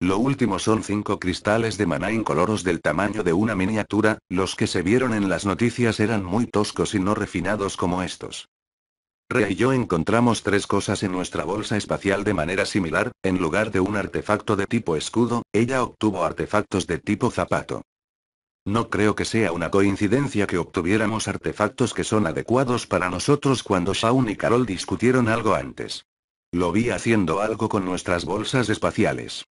Speaker 1: Lo último son cinco cristales de maná incoloros del tamaño de una miniatura, los que se vieron en las noticias eran muy toscos y no refinados como estos. Rea y yo encontramos tres cosas en nuestra bolsa espacial de manera similar, en lugar de un artefacto de tipo escudo, ella obtuvo artefactos de tipo zapato. No creo que sea una coincidencia que obtuviéramos artefactos que son adecuados para nosotros cuando Shaun y Carol discutieron algo antes. Lo vi haciendo algo con nuestras bolsas espaciales.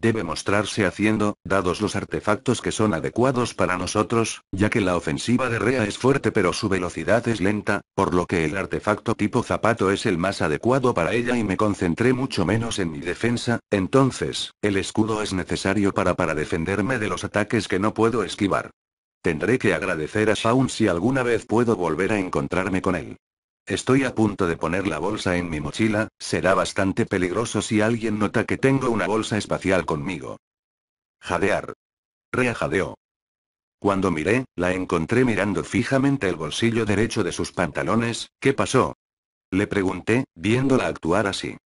Speaker 1: Debe mostrarse haciendo, dados los artefactos que son adecuados para nosotros, ya que la ofensiva de Rea es fuerte pero su velocidad es lenta, por lo que el artefacto tipo zapato es el más adecuado para ella y me concentré mucho menos en mi defensa, entonces, el escudo es necesario para para defenderme de los ataques que no puedo esquivar. Tendré que agradecer a Shaun si alguna vez puedo volver a encontrarme con él. Estoy a punto de poner la bolsa en mi mochila, será bastante peligroso si alguien nota que tengo una bolsa espacial conmigo. Jadear. Reajadeo. Cuando miré, la encontré mirando fijamente el bolsillo derecho de sus pantalones, ¿qué pasó? Le pregunté, viéndola actuar así.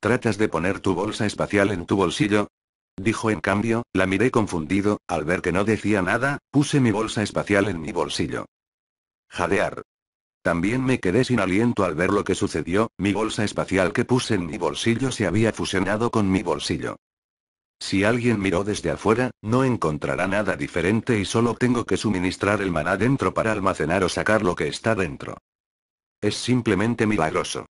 Speaker 1: ¿Tratas de poner tu bolsa espacial en tu bolsillo? Dijo en cambio, la miré confundido, al ver que no decía nada, puse mi bolsa espacial en mi bolsillo. Jadear. También me quedé sin aliento al ver lo que sucedió, mi bolsa espacial que puse en mi bolsillo se había fusionado con mi bolsillo. Si alguien miró desde afuera, no encontrará nada diferente y solo tengo que suministrar el maná dentro para almacenar o sacar lo que está dentro. Es simplemente milagroso.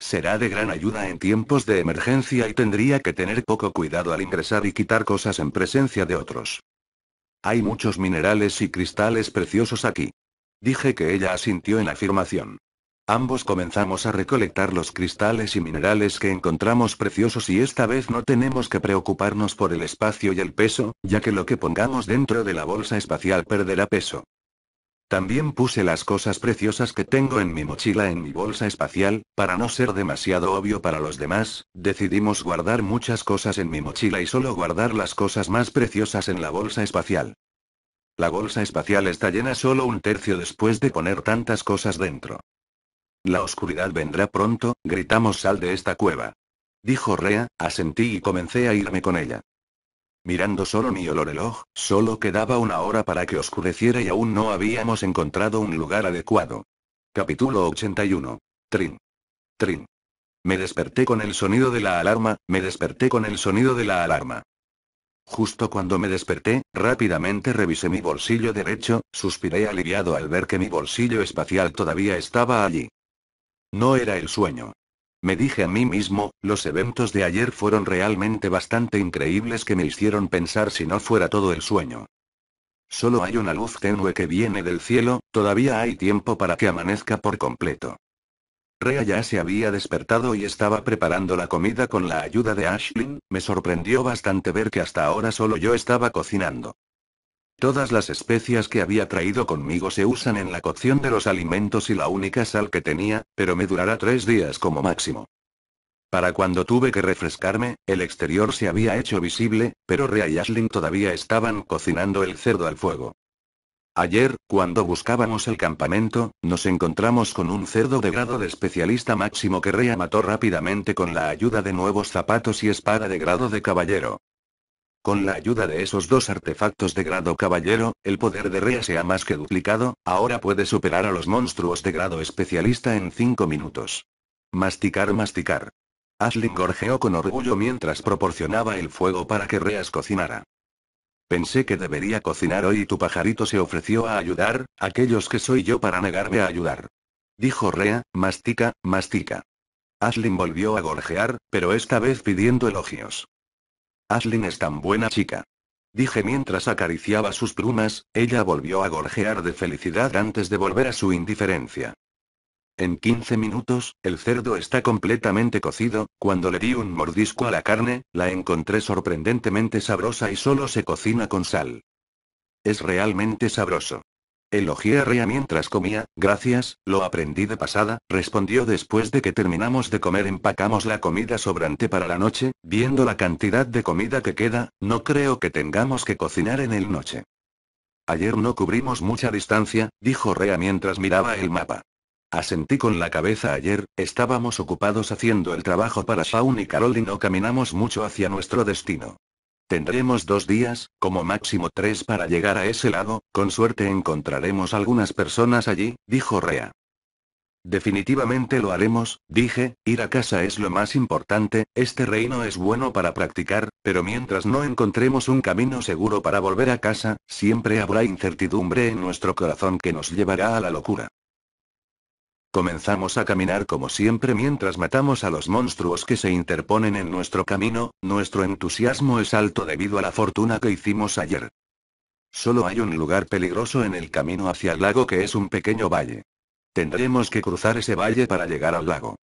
Speaker 1: Será de gran ayuda en tiempos de emergencia y tendría que tener poco cuidado al ingresar y quitar cosas en presencia de otros. Hay muchos minerales y cristales preciosos aquí. Dije que ella asintió en afirmación. Ambos comenzamos a recolectar los cristales y minerales que encontramos preciosos y esta vez no tenemos que preocuparnos por el espacio y el peso, ya que lo que pongamos dentro de la bolsa espacial perderá peso. También puse las cosas preciosas que tengo en mi mochila en mi bolsa espacial, para no ser demasiado obvio para los demás, decidimos guardar muchas cosas en mi mochila y solo guardar las cosas más preciosas en la bolsa espacial. La bolsa espacial está llena solo un tercio después de poner tantas cosas dentro. La oscuridad vendrá pronto, gritamos sal de esta cueva. Dijo Rea, asentí y comencé a irme con ella. Mirando solo mi reloj, solo quedaba una hora para que oscureciera y aún no habíamos encontrado un lugar adecuado. Capítulo 81. Trin. Trin. Me desperté con el sonido de la alarma, me desperté con el sonido de la alarma. Justo cuando me desperté, rápidamente revisé mi bolsillo derecho, suspiré aliviado al ver que mi bolsillo espacial todavía estaba allí. No era el sueño. Me dije a mí mismo, los eventos de ayer fueron realmente bastante increíbles que me hicieron pensar si no fuera todo el sueño. Solo hay una luz tenue que viene del cielo, todavía hay tiempo para que amanezca por completo. Rea ya se había despertado y estaba preparando la comida con la ayuda de Ashlyn, me sorprendió bastante ver que hasta ahora solo yo estaba cocinando. Todas las especias que había traído conmigo se usan en la cocción de los alimentos y la única sal que tenía, pero me durará tres días como máximo. Para cuando tuve que refrescarme, el exterior se había hecho visible, pero Rea y Ashlyn todavía estaban cocinando el cerdo al fuego. Ayer, cuando buscábamos el campamento, nos encontramos con un cerdo de grado de especialista máximo que Rea mató rápidamente con la ayuda de nuevos zapatos y espada de grado de caballero. Con la ayuda de esos dos artefactos de grado caballero, el poder de Rea se ha más que duplicado, ahora puede superar a los monstruos de grado especialista en 5 minutos. Masticar, masticar. Ashley gorjeó con orgullo mientras proporcionaba el fuego para que Reas cocinara. Pensé que debería cocinar hoy y tu pajarito se ofreció a ayudar, aquellos que soy yo para negarme a ayudar. Dijo Rea, mastica, mastica. Aslin volvió a gorjear, pero esta vez pidiendo elogios. Aslin es tan buena chica. Dije mientras acariciaba sus plumas, ella volvió a gorjear de felicidad antes de volver a su indiferencia. En 15 minutos, el cerdo está completamente cocido, cuando le di un mordisco a la carne, la encontré sorprendentemente sabrosa y solo se cocina con sal. Es realmente sabroso. Elogié a Rea mientras comía, gracias, lo aprendí de pasada, respondió después de que terminamos de comer empacamos la comida sobrante para la noche, viendo la cantidad de comida que queda, no creo que tengamos que cocinar en el noche. Ayer no cubrimos mucha distancia, dijo Rea mientras miraba el mapa. Asentí con la cabeza ayer, estábamos ocupados haciendo el trabajo para Shaun y Carol y no caminamos mucho hacia nuestro destino. Tendremos dos días, como máximo tres para llegar a ese lado, con suerte encontraremos algunas personas allí, dijo Rea. Definitivamente lo haremos, dije, ir a casa es lo más importante, este reino es bueno para practicar, pero mientras no encontremos un camino seguro para volver a casa, siempre habrá incertidumbre en nuestro corazón que nos llevará a la locura. Comenzamos a caminar como siempre mientras matamos a los monstruos que se interponen en nuestro camino, nuestro entusiasmo es alto debido a la fortuna que hicimos ayer. Solo hay un lugar peligroso en el camino hacia el lago que es un pequeño valle. Tendremos que cruzar ese valle para llegar al lago.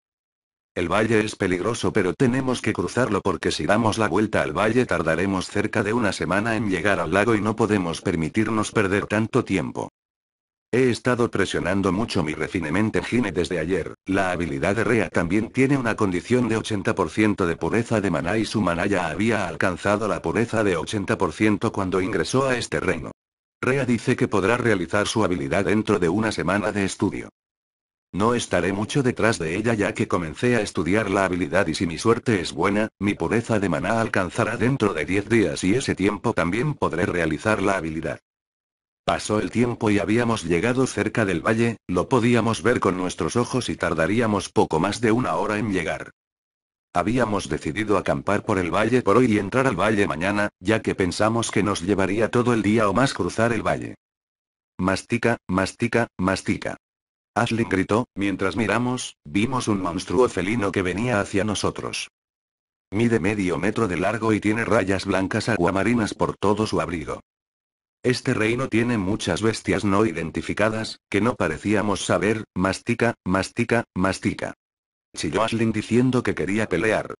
Speaker 1: El valle es peligroso pero tenemos que cruzarlo porque si damos la vuelta al valle tardaremos cerca de una semana en llegar al lago y no podemos permitirnos perder tanto tiempo. He estado presionando mucho mi refinemente Gine desde ayer. La habilidad de Rea también tiene una condición de 80% de pureza de maná y su maná ya había alcanzado la pureza de 80% cuando ingresó a este reino. Rea dice que podrá realizar su habilidad dentro de una semana de estudio. No estaré mucho detrás de ella ya que comencé a estudiar la habilidad y si mi suerte es buena, mi pureza de maná alcanzará dentro de 10 días y ese tiempo también podré realizar la habilidad. Pasó el tiempo y habíamos llegado cerca del valle, lo podíamos ver con nuestros ojos y tardaríamos poco más de una hora en llegar. Habíamos decidido acampar por el valle por hoy y entrar al valle mañana, ya que pensamos que nos llevaría todo el día o más cruzar el valle. Mastica, mastica, mastica. Ashley gritó, mientras miramos, vimos un monstruo felino que venía hacia nosotros. Mide medio metro de largo y tiene rayas blancas aguamarinas por todo su abrigo. Este reino tiene muchas bestias no identificadas, que no parecíamos saber, mastica, mastica, mastica. Chilló Ashlyn diciendo que quería pelear.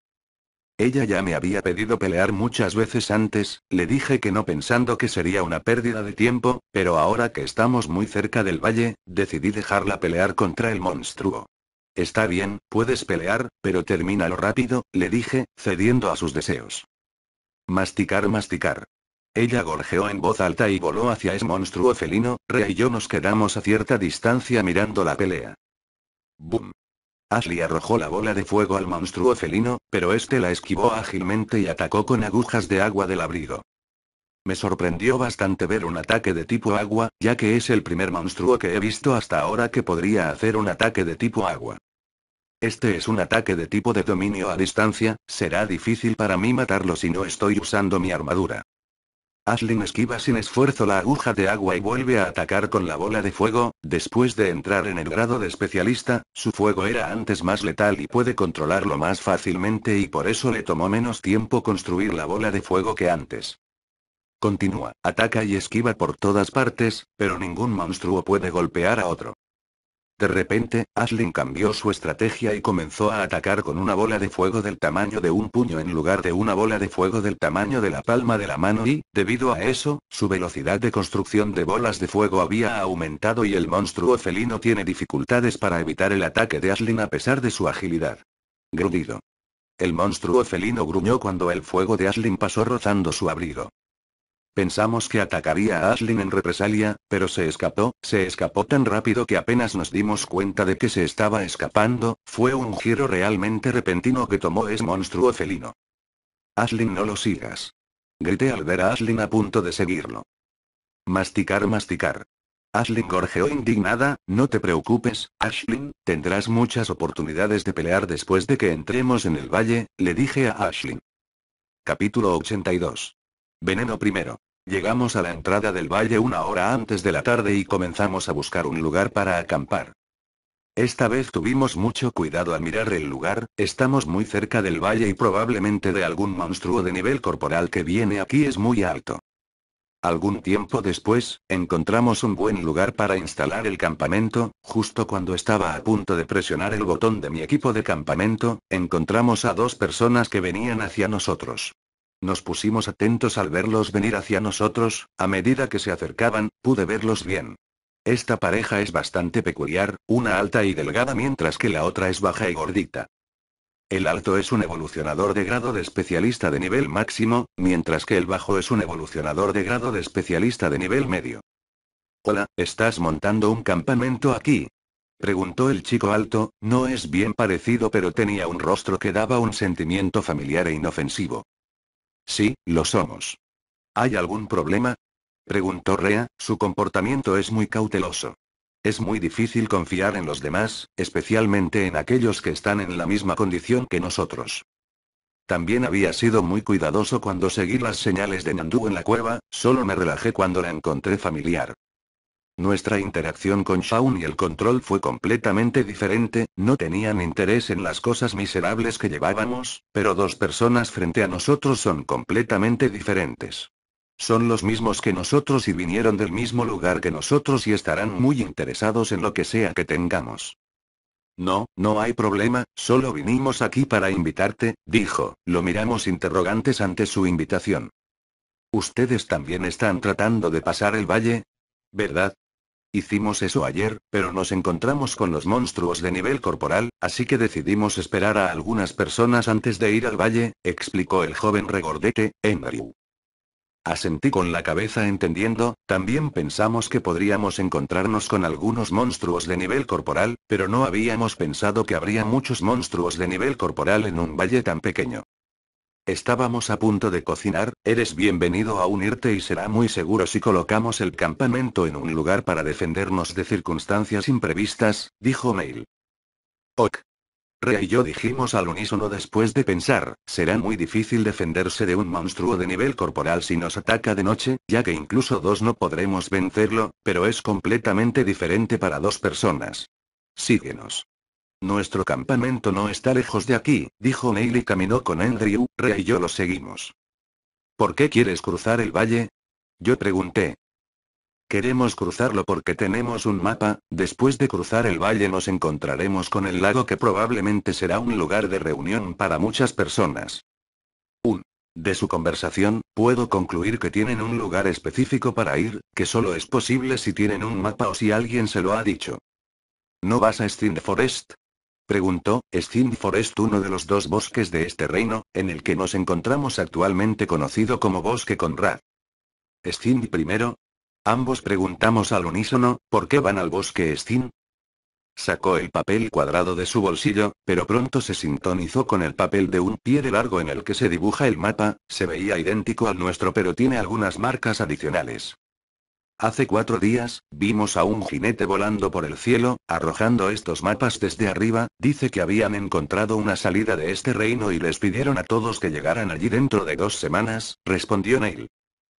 Speaker 1: Ella ya me había pedido pelear muchas veces antes, le dije que no pensando que sería una pérdida de tiempo, pero ahora que estamos muy cerca del valle, decidí dejarla pelear contra el monstruo. Está bien, puedes pelear, pero termínalo rápido, le dije, cediendo a sus deseos. Masticar, masticar. Ella gorjeó en voz alta y voló hacia ese monstruo felino, Rea y yo nos quedamos a cierta distancia mirando la pelea. ¡Bum! Ashley arrojó la bola de fuego al monstruo felino, pero este la esquivó ágilmente y atacó con agujas de agua del abrigo. Me sorprendió bastante ver un ataque de tipo agua, ya que es el primer monstruo que he visto hasta ahora que podría hacer un ataque de tipo agua. Este es un ataque de tipo de dominio a distancia, será difícil para mí matarlo si no estoy usando mi armadura. Aslin esquiva sin esfuerzo la aguja de agua y vuelve a atacar con la bola de fuego, después de entrar en el grado de especialista, su fuego era antes más letal y puede controlarlo más fácilmente y por eso le tomó menos tiempo construir la bola de fuego que antes. Continúa, ataca y esquiva por todas partes, pero ningún monstruo puede golpear a otro. De repente, Aslin cambió su estrategia y comenzó a atacar con una bola de fuego del tamaño de un puño en lugar de una bola de fuego del tamaño de la palma de la mano y, debido a eso, su velocidad de construcción de bolas de fuego había aumentado y el monstruo felino tiene dificultades para evitar el ataque de Aslin a pesar de su agilidad. Grudido. El monstruo felino gruñó cuando el fuego de Aslin pasó rozando su abrigo. Pensamos que atacaría a Ashlyn en represalia, pero se escapó, se escapó tan rápido que apenas nos dimos cuenta de que se estaba escapando, fue un giro realmente repentino que tomó ese monstruo felino. Ashlyn no lo sigas. Grité al ver a Ashlyn a punto de seguirlo. Masticar, masticar. Ashlyn gorjeó indignada, no te preocupes, Ashlyn, tendrás muchas oportunidades de pelear después de que entremos en el valle, le dije a Ashlyn. Capítulo 82. Veneno primero. Llegamos a la entrada del valle una hora antes de la tarde y comenzamos a buscar un lugar para acampar. Esta vez tuvimos mucho cuidado al mirar el lugar, estamos muy cerca del valle y probablemente de algún monstruo de nivel corporal que viene aquí es muy alto. Algún tiempo después, encontramos un buen lugar para instalar el campamento, justo cuando estaba a punto de presionar el botón de mi equipo de campamento, encontramos a dos personas que venían hacia nosotros. Nos pusimos atentos al verlos venir hacia nosotros, a medida que se acercaban, pude verlos bien. Esta pareja es bastante peculiar, una alta y delgada mientras que la otra es baja y gordita. El alto es un evolucionador de grado de especialista de nivel máximo, mientras que el bajo es un evolucionador de grado de especialista de nivel medio. Hola, ¿estás montando un campamento aquí? Preguntó el chico alto, no es bien parecido pero tenía un rostro que daba un sentimiento familiar e inofensivo. Sí, lo somos. ¿Hay algún problema? preguntó Rea, su comportamiento es muy cauteloso. Es muy difícil confiar en los demás, especialmente en aquellos que están en la misma condición que nosotros. También había sido muy cuidadoso cuando seguí las señales de Nandú en la cueva, solo me relajé cuando la encontré familiar. Nuestra interacción con Shaun y el control fue completamente diferente, no tenían interés en las cosas miserables que llevábamos, pero dos personas frente a nosotros son completamente diferentes. Son los mismos que nosotros y vinieron del mismo lugar que nosotros y estarán muy interesados en lo que sea que tengamos. No, no hay problema, solo vinimos aquí para invitarte, dijo, lo miramos interrogantes ante su invitación. Ustedes también están tratando de pasar el valle, ¿Verdad? Hicimos eso ayer, pero nos encontramos con los monstruos de nivel corporal, así que decidimos esperar a algunas personas antes de ir al valle, explicó el joven regordete, Emery. Asentí con la cabeza entendiendo, también pensamos que podríamos encontrarnos con algunos monstruos de nivel corporal, pero no habíamos pensado que habría muchos monstruos de nivel corporal en un valle tan pequeño. Estábamos a punto de cocinar, eres bienvenido a unirte y será muy seguro si colocamos el campamento en un lugar para defendernos de circunstancias imprevistas, dijo Mail. Ok. Rea y yo dijimos al unísono después de pensar, será muy difícil defenderse de un monstruo de nivel corporal si nos ataca de noche, ya que incluso dos no podremos vencerlo, pero es completamente diferente para dos personas. Síguenos. Nuestro campamento no está lejos de aquí, dijo Neil y caminó con Andrew, Rey y yo lo seguimos. ¿Por qué quieres cruzar el valle? Yo pregunté. Queremos cruzarlo porque tenemos un mapa, después de cruzar el valle nos encontraremos con el lago que probablemente será un lugar de reunión para muchas personas. Un. De su conversación, puedo concluir que tienen un lugar específico para ir, que solo es posible si tienen un mapa o si alguien se lo ha dicho. ¿No vas a Steam Forest? Preguntó, Sting Forest uno de los dos bosques de este reino, en el que nos encontramos actualmente conocido como Bosque Conrad. ¿Sting primero. Ambos preguntamos al unísono, ¿por qué van al bosque Stin? Sacó el papel cuadrado de su bolsillo, pero pronto se sintonizó con el papel de un pie de largo en el que se dibuja el mapa, se veía idéntico al nuestro pero tiene algunas marcas adicionales. Hace cuatro días, vimos a un jinete volando por el cielo, arrojando estos mapas desde arriba, dice que habían encontrado una salida de este reino y les pidieron a todos que llegaran allí dentro de dos semanas, respondió Neil.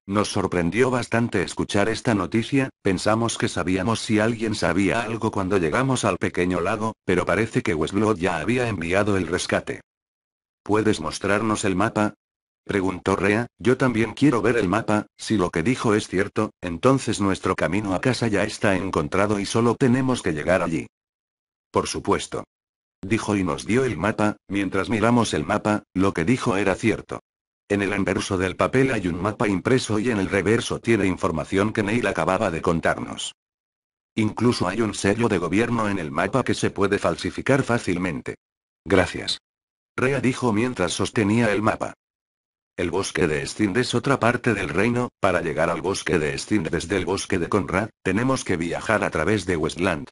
Speaker 1: Nos sorprendió bastante escuchar esta noticia, pensamos que sabíamos si alguien sabía algo cuando llegamos al pequeño lago, pero parece que Westlaw ya había enviado el rescate. ¿Puedes mostrarnos el mapa? preguntó Rea, yo también quiero ver el mapa, si lo que dijo es cierto, entonces nuestro camino a casa ya está encontrado y solo tenemos que llegar allí. Por supuesto. Dijo y nos dio el mapa, mientras miramos el mapa, lo que dijo era cierto. En el anverso del papel hay un mapa impreso y en el reverso tiene información que Neil acababa de contarnos. Incluso hay un sello de gobierno en el mapa que se puede falsificar fácilmente. Gracias. Rea dijo mientras sostenía el mapa. El bosque de Stind es otra parte del reino, para llegar al bosque de Stind desde el bosque de Conrad, tenemos que viajar a través de Westland.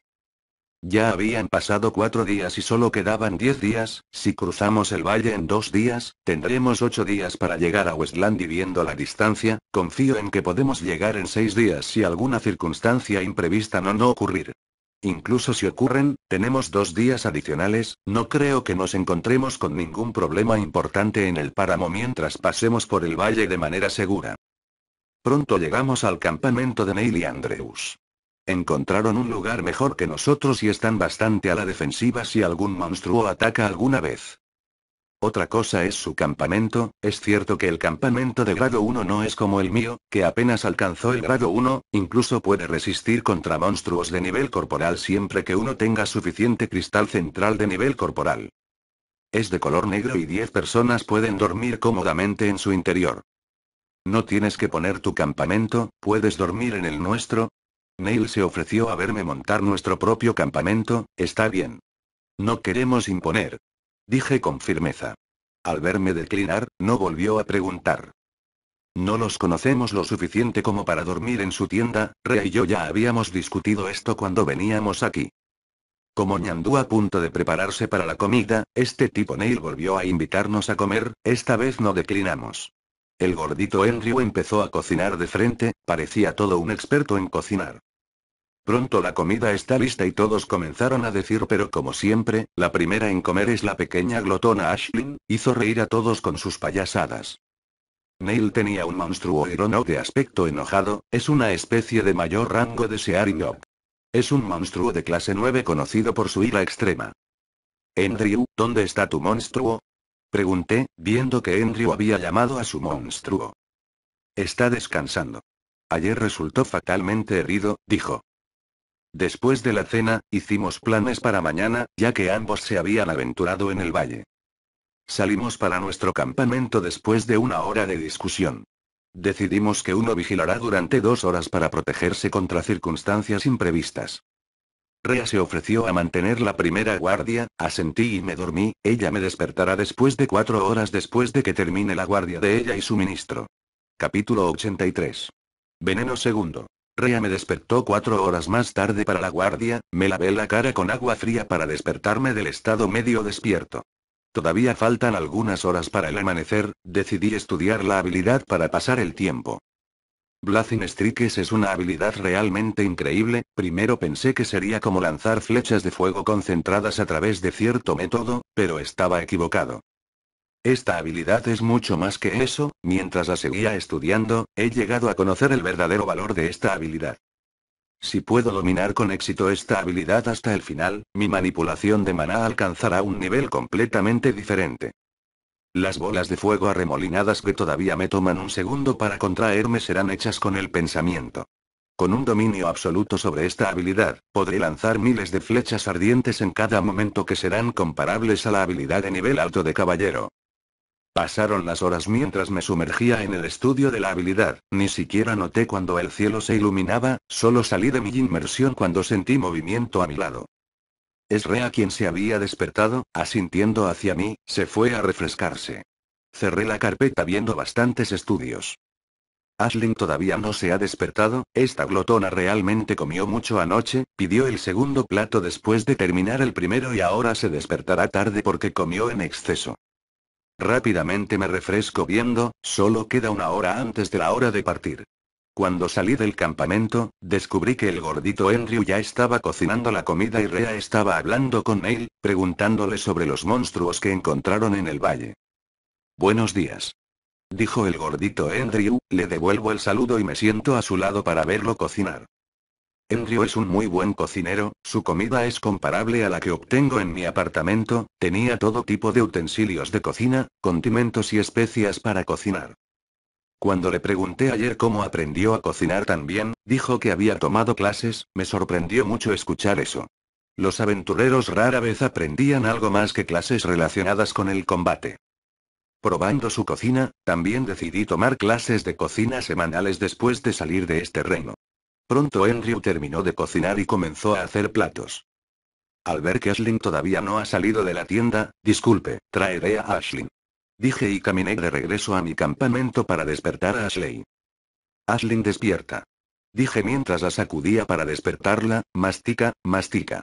Speaker 1: Ya habían pasado cuatro días y solo quedaban diez días, si cruzamos el valle en dos días, tendremos ocho días para llegar a Westland y viendo la distancia, confío en que podemos llegar en seis días si alguna circunstancia imprevista no no ocurrir. Incluso si ocurren, tenemos dos días adicionales, no creo que nos encontremos con ningún problema importante en el páramo mientras pasemos por el valle de manera segura. Pronto llegamos al campamento de Neil y Andrews. Encontraron un lugar mejor que nosotros y están bastante a la defensiva si algún monstruo ataca alguna vez. Otra cosa es su campamento, es cierto que el campamento de grado 1 no es como el mío, que apenas alcanzó el grado 1, incluso puede resistir contra monstruos de nivel corporal siempre que uno tenga suficiente cristal central de nivel corporal. Es de color negro y 10 personas pueden dormir cómodamente en su interior. No tienes que poner tu campamento, puedes dormir en el nuestro. Neil se ofreció a verme montar nuestro propio campamento, está bien. No queremos imponer, Dije con firmeza. Al verme declinar, no volvió a preguntar. No los conocemos lo suficiente como para dormir en su tienda, Rea y yo ya habíamos discutido esto cuando veníamos aquí. Como Ñandú a punto de prepararse para la comida, este tipo Neil volvió a invitarnos a comer, esta vez no declinamos. El gordito Andrew empezó a cocinar de frente, parecía todo un experto en cocinar. Pronto la comida está lista y todos comenzaron a decir pero como siempre, la primera en comer es la pequeña glotona Ashlyn, hizo reír a todos con sus payasadas. Neil tenía un monstruo irono de aspecto enojado, es una especie de mayor rango de Oak. Es un monstruo de clase 9 conocido por su ira extrema. Andrew, ¿dónde está tu monstruo? Pregunté, viendo que Andrew había llamado a su monstruo. Está descansando. Ayer resultó fatalmente herido, dijo. Después de la cena, hicimos planes para mañana, ya que ambos se habían aventurado en el valle. Salimos para nuestro campamento después de una hora de discusión. Decidimos que uno vigilará durante dos horas para protegerse contra circunstancias imprevistas. Rea se ofreció a mantener la primera guardia, asentí y me dormí, ella me despertará después de cuatro horas después de que termine la guardia de ella y su ministro. Capítulo 83. Veneno segundo. Rea me despertó cuatro horas más tarde para la guardia, me lavé la cara con agua fría para despertarme del estado medio despierto. Todavía faltan algunas horas para el amanecer, decidí estudiar la habilidad para pasar el tiempo. Blazing Strikes es una habilidad realmente increíble, primero pensé que sería como lanzar flechas de fuego concentradas a través de cierto método, pero estaba equivocado. Esta habilidad es mucho más que eso, mientras la seguía estudiando, he llegado a conocer el verdadero valor de esta habilidad. Si puedo dominar con éxito esta habilidad hasta el final, mi manipulación de maná alcanzará un nivel completamente diferente. Las bolas de fuego arremolinadas que todavía me toman un segundo para contraerme serán hechas con el pensamiento. Con un dominio absoluto sobre esta habilidad, podré lanzar miles de flechas ardientes en cada momento que serán comparables a la habilidad de nivel alto de caballero. Pasaron las horas mientras me sumergía en el estudio de la habilidad, ni siquiera noté cuando el cielo se iluminaba, solo salí de mi inmersión cuando sentí movimiento a mi lado. Es rea quien se había despertado, asintiendo hacia mí, se fue a refrescarse. Cerré la carpeta viendo bastantes estudios. asling todavía no se ha despertado, esta glotona realmente comió mucho anoche, pidió el segundo plato después de terminar el primero y ahora se despertará tarde porque comió en exceso. Rápidamente me refresco viendo, solo queda una hora antes de la hora de partir. Cuando salí del campamento, descubrí que el gordito Andrew ya estaba cocinando la comida y Rea estaba hablando con Neil, preguntándole sobre los monstruos que encontraron en el valle. Buenos días. Dijo el gordito Andrew, le devuelvo el saludo y me siento a su lado para verlo cocinar. Embryo es un muy buen cocinero, su comida es comparable a la que obtengo en mi apartamento, tenía todo tipo de utensilios de cocina, condimentos y especias para cocinar. Cuando le pregunté ayer cómo aprendió a cocinar tan bien, dijo que había tomado clases, me sorprendió mucho escuchar eso. Los aventureros rara vez aprendían algo más que clases relacionadas con el combate. Probando su cocina, también decidí tomar clases de cocina semanales después de salir de este reino. Pronto Andrew terminó de cocinar y comenzó a hacer platos. Al ver que Ashlyn todavía no ha salido de la tienda, disculpe, traeré a Ashlyn. Dije y caminé de regreso a mi campamento para despertar a Ashley. Ashlyn despierta. Dije mientras la sacudía para despertarla, mastica, mastica.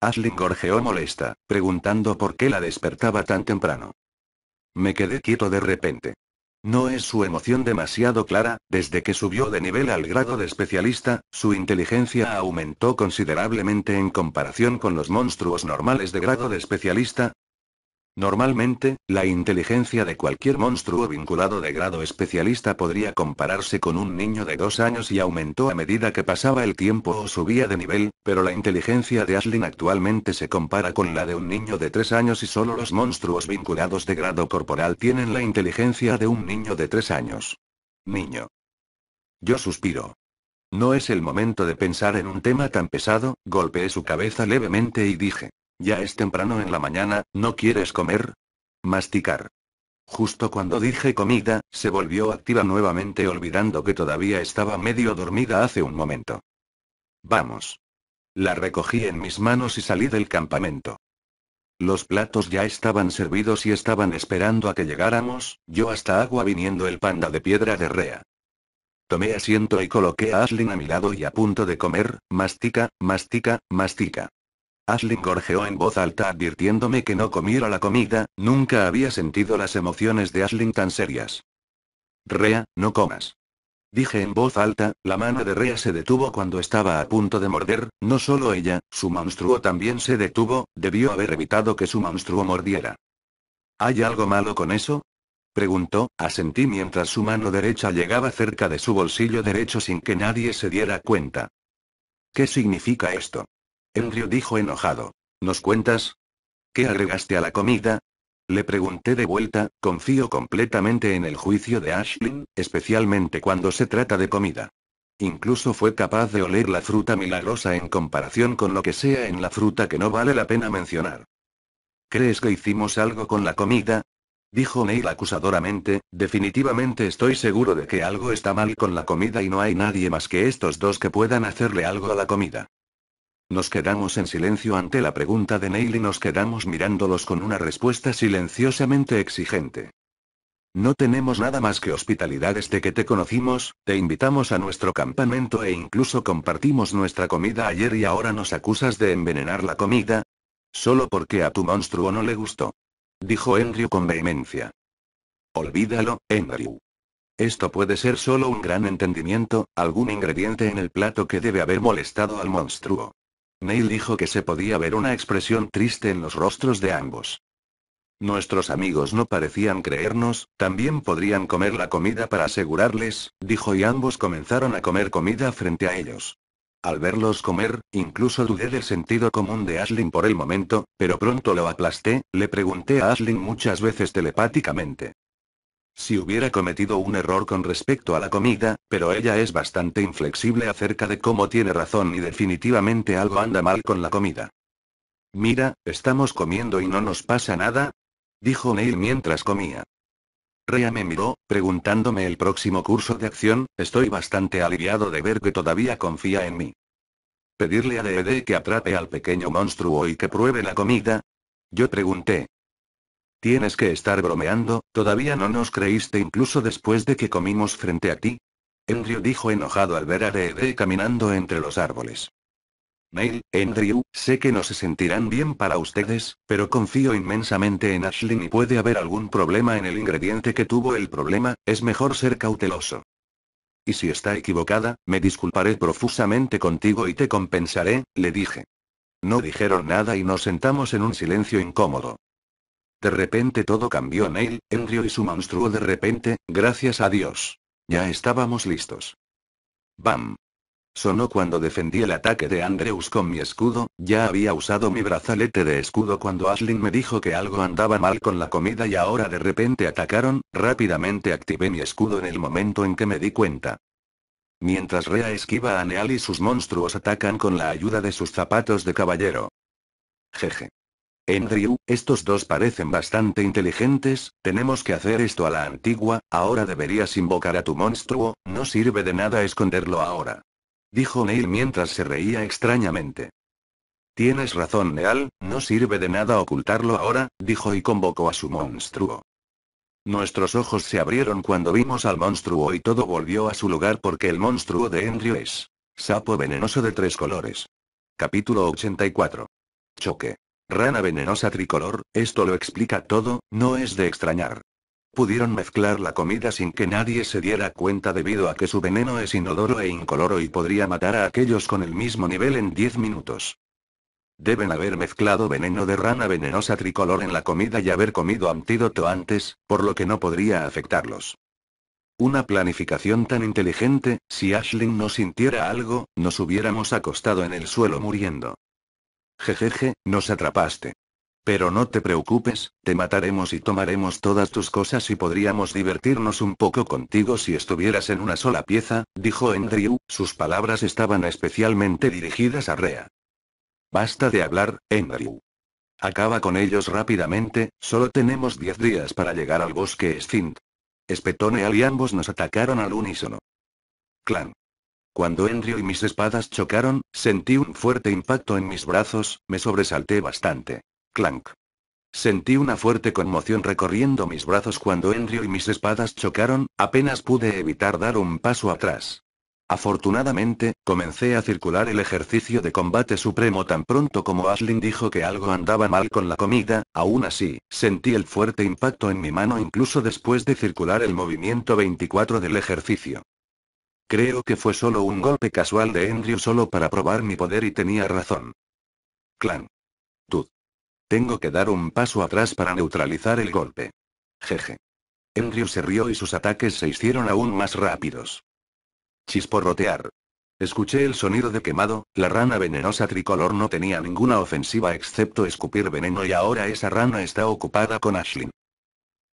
Speaker 1: Ashlyn gorjeó molesta, preguntando por qué la despertaba tan temprano. Me quedé quieto de repente. No es su emoción demasiado clara, desde que subió de nivel al grado de especialista, su inteligencia aumentó considerablemente en comparación con los monstruos normales de grado de especialista, Normalmente, la inteligencia de cualquier monstruo vinculado de grado especialista podría compararse con un niño de dos años y aumentó a medida que pasaba el tiempo o subía de nivel, pero la inteligencia de Aslin actualmente se compara con la de un niño de tres años y solo los monstruos vinculados de grado corporal tienen la inteligencia de un niño de tres años. Niño. Yo suspiro. No es el momento de pensar en un tema tan pesado, golpeé su cabeza levemente y dije. Ya es temprano en la mañana, ¿no quieres comer? Masticar. Justo cuando dije comida, se volvió activa nuevamente olvidando que todavía estaba medio dormida hace un momento. Vamos. La recogí en mis manos y salí del campamento. Los platos ya estaban servidos y estaban esperando a que llegáramos, yo hasta agua viniendo el panda de piedra de rea. Tomé asiento y coloqué a Aslin a mi lado y a punto de comer, mastica, mastica, mastica. Ashling gorjeó en voz alta advirtiéndome que no comiera la comida, nunca había sentido las emociones de Ashling tan serias. Rea, no comas. Dije en voz alta, la mano de Rea se detuvo cuando estaba a punto de morder, no solo ella, su monstruo también se detuvo, debió haber evitado que su monstruo mordiera. ¿Hay algo malo con eso? Preguntó, asentí mientras su mano derecha llegaba cerca de su bolsillo derecho sin que nadie se diera cuenta. ¿Qué significa esto? dijo enojado. ¿Nos cuentas? ¿Qué agregaste a la comida? Le pregunté de vuelta, confío completamente en el juicio de Ashlyn, especialmente cuando se trata de comida. Incluso fue capaz de oler la fruta milagrosa en comparación con lo que sea en la fruta que no vale la pena mencionar. ¿Crees que hicimos algo con la comida? Dijo Neil acusadoramente, definitivamente estoy seguro de que algo está mal con la comida y no hay nadie más que estos dos que puedan hacerle algo a la comida. Nos quedamos en silencio ante la pregunta de Neil y nos quedamos mirándolos con una respuesta silenciosamente exigente. No tenemos nada más que hospitalidad de que te conocimos, te invitamos a nuestro campamento e incluso compartimos nuestra comida ayer y ahora nos acusas de envenenar la comida. Solo porque a tu monstruo no le gustó. Dijo Andrew con vehemencia. Olvídalo, Andrew. Esto puede ser solo un gran entendimiento, algún ingrediente en el plato que debe haber molestado al monstruo. Neil dijo que se podía ver una expresión triste en los rostros de ambos. Nuestros amigos no parecían creernos, también podrían comer la comida para asegurarles, dijo y ambos comenzaron a comer comida frente a ellos. Al verlos comer, incluso dudé del sentido común de Ashlyn por el momento, pero pronto lo aplasté, le pregunté a Ashlyn muchas veces telepáticamente, si hubiera cometido un error con respecto a la comida, pero ella es bastante inflexible acerca de cómo tiene razón y definitivamente algo anda mal con la comida. Mira, estamos comiendo y no nos pasa nada, dijo Neil mientras comía. Rea me miró, preguntándome el próximo curso de acción, estoy bastante aliviado de ver que todavía confía en mí. ¿Pedirle a Dede que atrape al pequeño monstruo y que pruebe la comida? Yo pregunté. Tienes que estar bromeando, todavía no nos creíste incluso después de que comimos frente a ti. Andrew dijo enojado al ver a Dede caminando entre los árboles. Neil, Andrew, sé que no se sentirán bien para ustedes, pero confío inmensamente en Ashley y puede haber algún problema en el ingrediente que tuvo el problema, es mejor ser cauteloso. Y si está equivocada, me disculparé profusamente contigo y te compensaré, le dije. No dijeron nada y nos sentamos en un silencio incómodo. De repente todo cambió Neil, Andrew y su monstruo de repente, gracias a Dios. Ya estábamos listos. ¡Bam! Sonó cuando defendí el ataque de Andrews con mi escudo, ya había usado mi brazalete de escudo cuando Ashlyn me dijo que algo andaba mal con la comida y ahora de repente atacaron, rápidamente activé mi escudo en el momento en que me di cuenta. Mientras Rea esquiva a Neal y sus monstruos atacan con la ayuda de sus zapatos de caballero. Jeje. Andrew, estos dos parecen bastante inteligentes, tenemos que hacer esto a la antigua, ahora deberías invocar a tu monstruo, no sirve de nada esconderlo ahora. Dijo Neil mientras se reía extrañamente. Tienes razón, Neal, no sirve de nada ocultarlo ahora, dijo y convocó a su monstruo. Nuestros ojos se abrieron cuando vimos al monstruo y todo volvió a su lugar porque el monstruo de Andrew es. Sapo venenoso de tres colores. Capítulo 84. Choque. Rana venenosa tricolor, esto lo explica todo, no es de extrañar. Pudieron mezclar la comida sin que nadie se diera cuenta debido a que su veneno es inodoro e incoloro y podría matar a aquellos con el mismo nivel en 10 minutos. Deben haber mezclado veneno de rana venenosa tricolor en la comida y haber comido antídoto antes, por lo que no podría afectarlos. Una planificación tan inteligente, si Ashling no sintiera algo, nos hubiéramos acostado en el suelo muriendo. Jejeje, nos atrapaste. Pero no te preocupes, te mataremos y tomaremos todas tus cosas y podríamos divertirnos un poco contigo si estuvieras en una sola pieza, dijo Andrew, sus palabras estaban especialmente dirigidas a Rea. Basta de hablar, Endriu. Acaba con ellos rápidamente, solo tenemos 10 días para llegar al bosque Sfint. Espetone y ambos nos atacaron al unísono. Clan. Cuando Andrew y mis espadas chocaron, sentí un fuerte impacto en mis brazos, me sobresalté bastante. Clank. Sentí una fuerte conmoción recorriendo mis brazos cuando Andrew y mis espadas chocaron, apenas pude evitar dar un paso atrás. Afortunadamente, comencé a circular el ejercicio de combate supremo tan pronto como Aslin dijo que algo andaba mal con la comida, aún así, sentí el fuerte impacto en mi mano incluso después de circular el movimiento 24 del ejercicio. Creo que fue solo un golpe casual de Andrew solo para probar mi poder y tenía razón. Clan. Tud. Tengo que dar un paso atrás para neutralizar el golpe. Jeje. Andrew se rió y sus ataques se hicieron aún más rápidos. Chisporrotear. Escuché el sonido de quemado, la rana venenosa tricolor no tenía ninguna ofensiva excepto escupir veneno y ahora esa rana está ocupada con Ashlyn.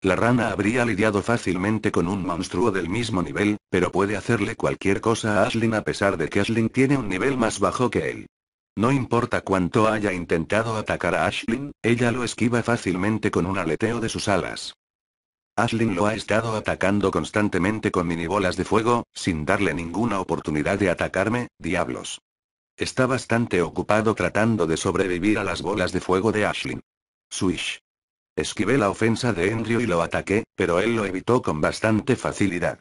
Speaker 1: La rana habría lidiado fácilmente con un monstruo del mismo nivel, pero puede hacerle cualquier cosa a Ashlyn a pesar de que Ashlyn tiene un nivel más bajo que él. No importa cuánto haya intentado atacar a Ashlyn, ella lo esquiva fácilmente con un aleteo de sus alas. Ashlyn lo ha estado atacando constantemente con mini bolas de fuego, sin darle ninguna oportunidad de atacarme, diablos. Está bastante ocupado tratando de sobrevivir a las bolas de fuego de Ashlyn. Swish. Esquivé la ofensa de Enrio y lo ataqué, pero él lo evitó con bastante facilidad.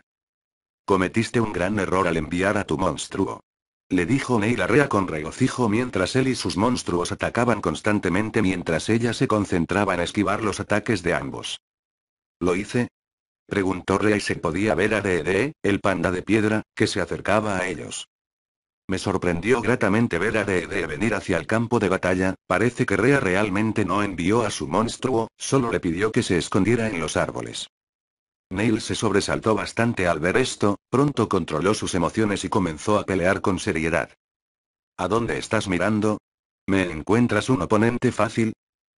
Speaker 1: Cometiste un gran error al enviar a tu monstruo. Le dijo rea con regocijo mientras él y sus monstruos atacaban constantemente mientras ella se concentraba en esquivar los ataques de ambos. ¿Lo hice? Preguntó Rea y se podía ver a Dede, el panda de piedra, que se acercaba a ellos. Me sorprendió gratamente ver a Dede venir hacia el campo de batalla, parece que Rea realmente no envió a su monstruo, solo le pidió que se escondiera en los árboles. Neil se sobresaltó bastante al ver esto, pronto controló sus emociones y comenzó a pelear con seriedad. ¿A dónde estás mirando? ¿Me encuentras un oponente fácil?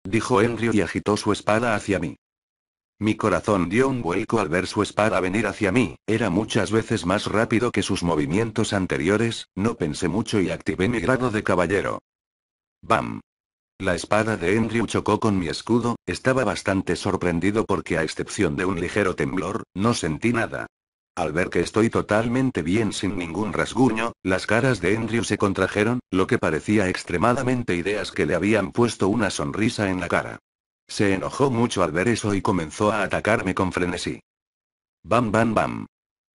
Speaker 1: Dijo Henry y agitó su espada hacia mí. Mi corazón dio un vuelco al ver su espada venir hacia mí, era muchas veces más rápido que sus movimientos anteriores, no pensé mucho y activé mi grado de caballero. ¡Bam! La espada de Andrew chocó con mi escudo, estaba bastante sorprendido porque a excepción de un ligero temblor, no sentí nada. Al ver que estoy totalmente bien sin ningún rasguño, las caras de Andrew se contrajeron, lo que parecía extremadamente ideas que le habían puesto una sonrisa en la cara. Se enojó mucho al ver eso y comenzó a atacarme con frenesí. Bam, bam, bam.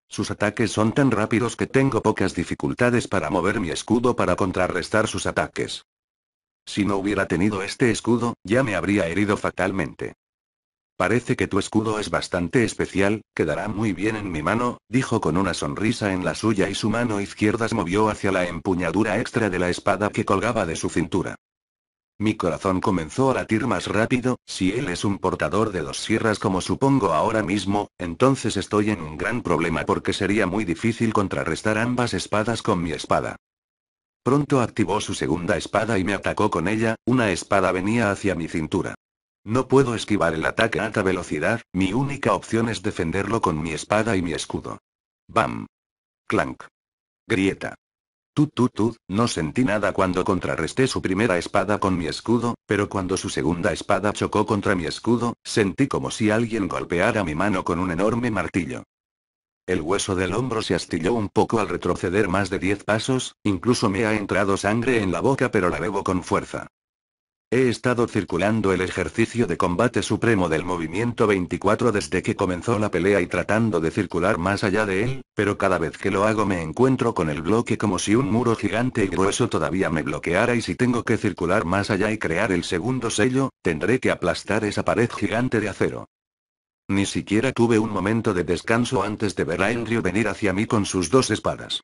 Speaker 1: Sus ataques son tan rápidos que tengo pocas dificultades para mover mi escudo para contrarrestar sus ataques. Si no hubiera tenido este escudo, ya me habría herido fatalmente. Parece que tu escudo es bastante especial, quedará muy bien en mi mano, dijo con una sonrisa en la suya y su mano izquierda se movió hacia la empuñadura extra de la espada que colgaba de su cintura. Mi corazón comenzó a latir más rápido, si él es un portador de dos sierras como supongo ahora mismo, entonces estoy en un gran problema porque sería muy difícil contrarrestar ambas espadas con mi espada. Pronto activó su segunda espada y me atacó con ella, una espada venía hacia mi cintura. No puedo esquivar el ataque a alta velocidad, mi única opción es defenderlo con mi espada y mi escudo. Bam. Clank. Grieta. Tututut, no sentí nada cuando contrarresté su primera espada con mi escudo, pero cuando su segunda espada chocó contra mi escudo, sentí como si alguien golpeara mi mano con un enorme martillo. El hueso del hombro se astilló un poco al retroceder más de diez pasos, incluso me ha entrado sangre en la boca pero la bebo con fuerza. He estado circulando el ejercicio de combate supremo del movimiento 24 desde que comenzó la pelea y tratando de circular más allá de él, pero cada vez que lo hago me encuentro con el bloque como si un muro gigante y grueso todavía me bloqueara y si tengo que circular más allá y crear el segundo sello, tendré que aplastar esa pared gigante de acero. Ni siquiera tuve un momento de descanso antes de ver a Elrio venir hacia mí con sus dos espadas.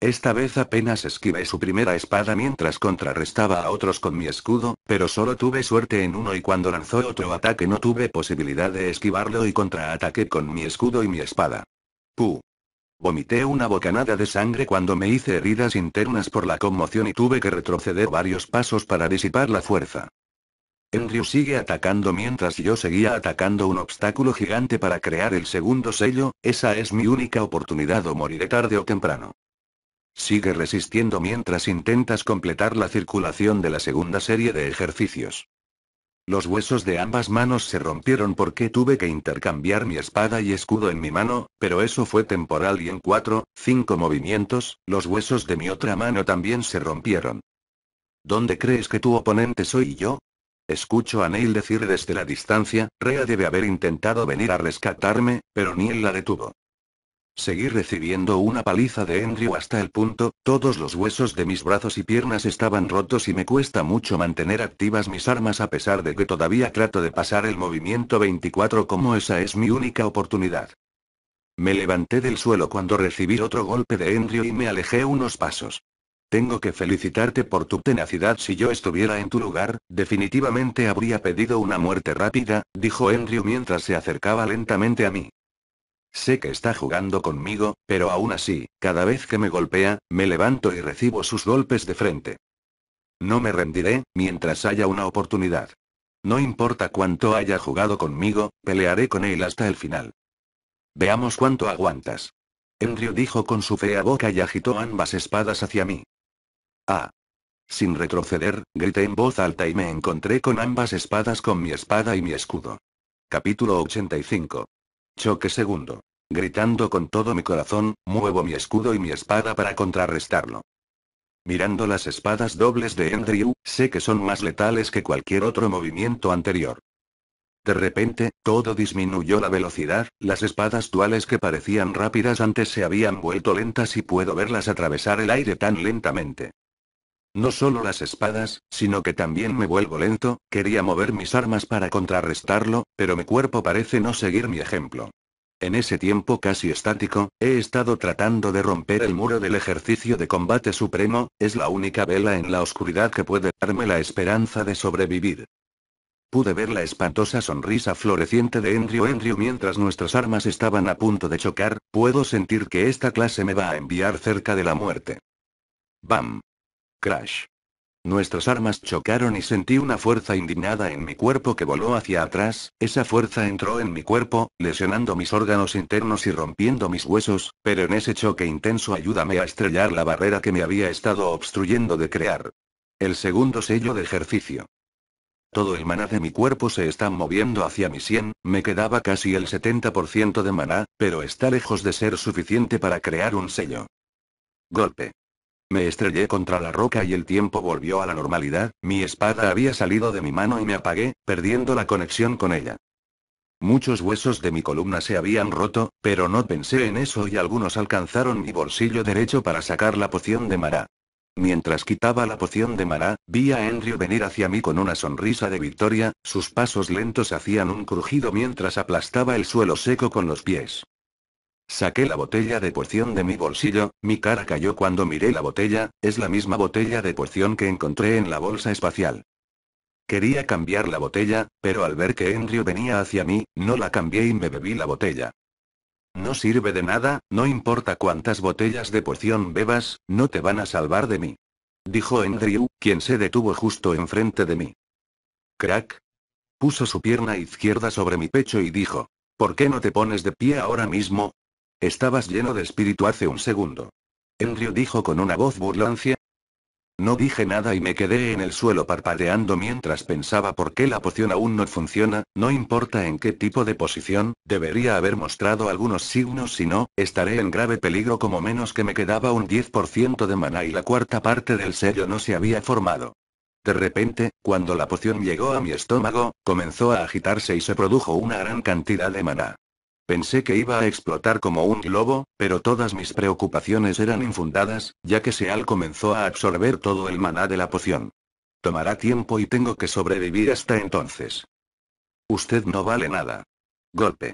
Speaker 1: Esta vez apenas esquivé su primera espada mientras contrarrestaba a otros con mi escudo, pero solo tuve suerte en uno y cuando lanzó otro ataque no tuve posibilidad de esquivarlo y contraataqué con mi escudo y mi espada. ¡Pu! Vomité una bocanada de sangre cuando me hice heridas internas por la conmoción y tuve que retroceder varios pasos para disipar la fuerza. Andrew sigue atacando mientras yo seguía atacando un obstáculo gigante para crear el segundo sello, esa es mi única oportunidad o moriré tarde o temprano. Sigue resistiendo mientras intentas completar la circulación de la segunda serie de ejercicios. Los huesos de ambas manos se rompieron porque tuve que intercambiar mi espada y escudo en mi mano, pero eso fue temporal y en cuatro, cinco movimientos, los huesos de mi otra mano también se rompieron. ¿Dónde crees que tu oponente soy yo? Escucho a Neil decir desde la distancia, Rea debe haber intentado venir a rescatarme, pero Neil la detuvo. Seguí recibiendo una paliza de Andrew hasta el punto, todos los huesos de mis brazos y piernas estaban rotos y me cuesta mucho mantener activas mis armas a pesar de que todavía trato de pasar el movimiento 24 como esa es mi única oportunidad. Me levanté del suelo cuando recibí otro golpe de Andrew y me alejé unos pasos. Tengo que felicitarte por tu tenacidad si yo estuviera en tu lugar, definitivamente habría pedido una muerte rápida, dijo Andrew mientras se acercaba lentamente a mí. Sé que está jugando conmigo, pero aún así, cada vez que me golpea, me levanto y recibo sus golpes de frente. No me rendiré, mientras haya una oportunidad. No importa cuánto haya jugado conmigo, pelearé con él hasta el final. Veamos cuánto aguantas. Andrew dijo con su fea boca y agitó ambas espadas hacia mí. Ah. Sin retroceder, grité en voz alta y me encontré con ambas espadas con mi espada y mi escudo. Capítulo 85. Choque segundo. Gritando con todo mi corazón, muevo mi escudo y mi espada para contrarrestarlo. Mirando las espadas dobles de Andrew, sé que son más letales que cualquier otro movimiento anterior. De repente, todo disminuyó la velocidad, las espadas duales que parecían rápidas antes se habían vuelto lentas y puedo verlas atravesar el aire tan lentamente. No solo las espadas, sino que también me vuelvo lento, quería mover mis armas para contrarrestarlo, pero mi cuerpo parece no seguir mi ejemplo. En ese tiempo casi estático, he estado tratando de romper el muro del ejercicio de combate supremo, es la única vela en la oscuridad que puede darme la esperanza de sobrevivir. Pude ver la espantosa sonrisa floreciente de Andrew Andrew mientras nuestras armas estaban a punto de chocar, puedo sentir que esta clase me va a enviar cerca de la muerte. Bam. Crash. Nuestras armas chocaron y sentí una fuerza indignada en mi cuerpo que voló hacia atrás, esa fuerza entró en mi cuerpo, lesionando mis órganos internos y rompiendo mis huesos, pero en ese choque intenso ayúdame a estrellar la barrera que me había estado obstruyendo de crear. El segundo sello de ejercicio. Todo el maná de mi cuerpo se está moviendo hacia mi 100, me quedaba casi el 70% de maná, pero está lejos de ser suficiente para crear un sello. Golpe. Me estrellé contra la roca y el tiempo volvió a la normalidad, mi espada había salido de mi mano y me apagué, perdiendo la conexión con ella. Muchos huesos de mi columna se habían roto, pero no pensé en eso y algunos alcanzaron mi bolsillo derecho para sacar la poción de Mara. Mientras quitaba la poción de Mara, vi a Andrew venir hacia mí con una sonrisa de victoria, sus pasos lentos hacían un crujido mientras aplastaba el suelo seco con los pies. Saqué la botella de porción de mi bolsillo, mi cara cayó cuando miré la botella, es la misma botella de porción que encontré en la bolsa espacial. Quería cambiar la botella, pero al ver que Andrew venía hacia mí, no la cambié y me bebí la botella. No sirve de nada, no importa cuántas botellas de porción bebas, no te van a salvar de mí. Dijo Andrew, quien se detuvo justo enfrente de mí. Crack. Puso su pierna izquierda sobre mi pecho y dijo, ¿por qué no te pones de pie ahora mismo? Estabas lleno de espíritu hace un segundo. Andrew dijo con una voz burlancia. No dije nada y me quedé en el suelo parpadeando mientras pensaba por qué la poción aún no funciona, no importa en qué tipo de posición, debería haber mostrado algunos signos si no, estaré en grave peligro como menos que me quedaba un 10% de maná y la cuarta parte del sello no se había formado. De repente, cuando la poción llegó a mi estómago, comenzó a agitarse y se produjo una gran cantidad de maná. Pensé que iba a explotar como un globo, pero todas mis preocupaciones eran infundadas, ya que Seal comenzó a absorber todo el maná de la poción. Tomará tiempo y tengo que sobrevivir hasta entonces. Usted no vale nada. Golpe.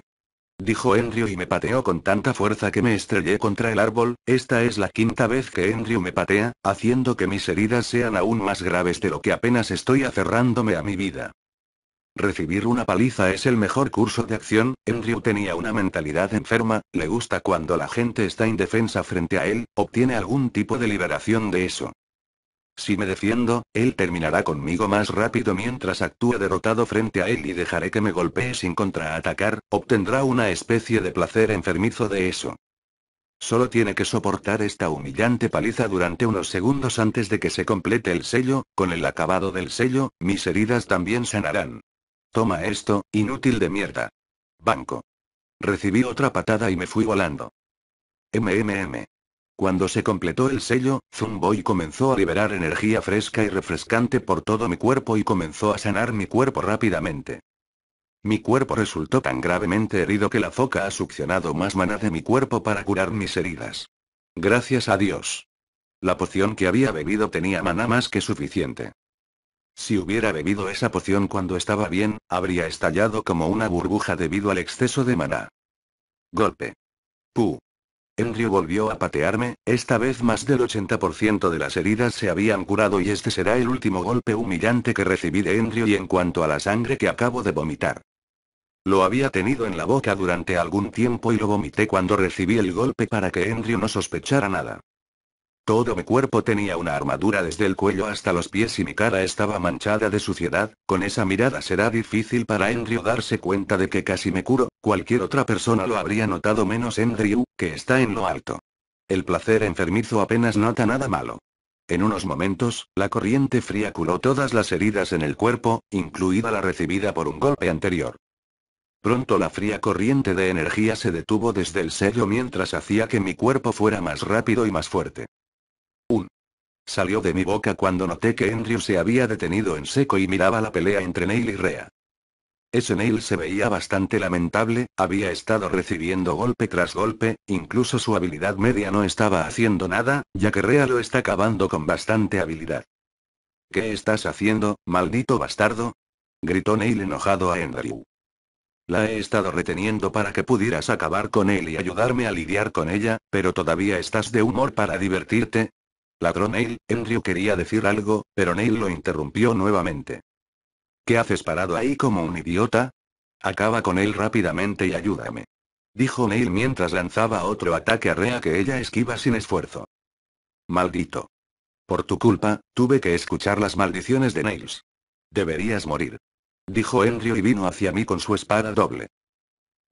Speaker 1: Dijo enrio y me pateó con tanta fuerza que me estrellé contra el árbol, esta es la quinta vez que Andrew me patea, haciendo que mis heridas sean aún más graves de lo que apenas estoy aferrándome a mi vida. Recibir una paliza es el mejor curso de acción, Andrew tenía una mentalidad enferma, le gusta cuando la gente está indefensa frente a él, obtiene algún tipo de liberación de eso. Si me defiendo, él terminará conmigo más rápido mientras actúe derrotado frente a él y dejaré que me golpee sin contraatacar, obtendrá una especie de placer enfermizo de eso. Solo tiene que soportar esta humillante paliza durante unos segundos antes de que se complete el sello, con el acabado del sello, mis heridas también sanarán. Toma esto, inútil de mierda. Banco. Recibí otra patada y me fui volando. MMM. Cuando se completó el sello, Zumboy comenzó a liberar energía fresca y refrescante por todo mi cuerpo y comenzó a sanar mi cuerpo rápidamente. Mi cuerpo resultó tan gravemente herido que la foca ha succionado más maná de mi cuerpo para curar mis heridas. Gracias a Dios. La poción que había bebido tenía maná más que suficiente. Si hubiera bebido esa poción cuando estaba bien, habría estallado como una burbuja debido al exceso de maná. Golpe. Puh. Andrew volvió a patearme, esta vez más del 80% de las heridas se habían curado y este será el último golpe humillante que recibí de Andrew y en cuanto a la sangre que acabo de vomitar. Lo había tenido en la boca durante algún tiempo y lo vomité cuando recibí el golpe para que Andrew no sospechara nada. Todo mi cuerpo tenía una armadura desde el cuello hasta los pies y mi cara estaba manchada de suciedad, con esa mirada será difícil para Andrew darse cuenta de que casi me curo, cualquier otra persona lo habría notado menos Andrew, que está en lo alto. El placer enfermizo apenas nota nada malo. En unos momentos, la corriente fría curó todas las heridas en el cuerpo, incluida la recibida por un golpe anterior. Pronto la fría corriente de energía se detuvo desde el sello mientras hacía que mi cuerpo fuera más rápido y más fuerte. Salió de mi boca cuando noté que Andrew se había detenido en seco y miraba la pelea entre Neil y Rea. Ese Neil se veía bastante lamentable, había estado recibiendo golpe tras golpe, incluso su habilidad media no estaba haciendo nada, ya que Rea lo está acabando con bastante habilidad. ¿Qué estás haciendo, maldito bastardo? gritó Neil enojado a Andrew. La he estado reteniendo para que pudieras acabar con él y ayudarme a lidiar con ella, pero todavía estás de humor para divertirte, Ladrón Neil, quería decir algo, pero Neil lo interrumpió nuevamente. ¿Qué haces parado ahí como un idiota? Acaba con él rápidamente y ayúdame. Dijo Neil mientras lanzaba otro ataque a Rea que ella esquiva sin esfuerzo. Maldito. Por tu culpa, tuve que escuchar las maldiciones de Nails. Deberías morir. Dijo Enrio y vino hacia mí con su espada doble.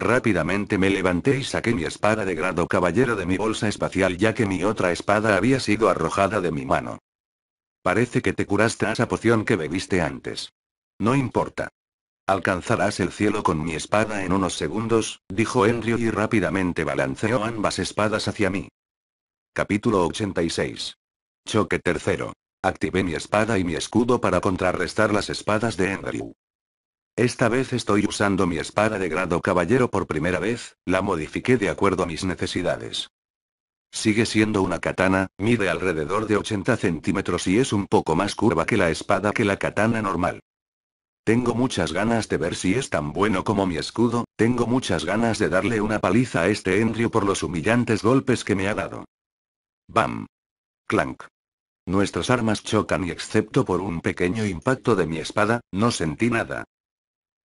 Speaker 1: Rápidamente me levanté y saqué mi espada de grado caballero de mi bolsa espacial ya que mi otra espada había sido arrojada de mi mano. Parece que te curaste a esa poción que bebiste antes. No importa. Alcanzarás el cielo con mi espada en unos segundos, dijo Henry y rápidamente balanceó ambas espadas hacia mí. Capítulo 86. Choque tercero. Activé mi espada y mi escudo para contrarrestar las espadas de Henry. Esta vez estoy usando mi espada de grado caballero por primera vez, la modifiqué de acuerdo a mis necesidades. Sigue siendo una katana, mide alrededor de 80 centímetros y es un poco más curva que la espada que la katana normal. Tengo muchas ganas de ver si es tan bueno como mi escudo, tengo muchas ganas de darle una paliza a este Enrio por los humillantes golpes que me ha dado. Bam. Clank. Nuestras armas chocan y excepto por un pequeño impacto de mi espada, no sentí nada.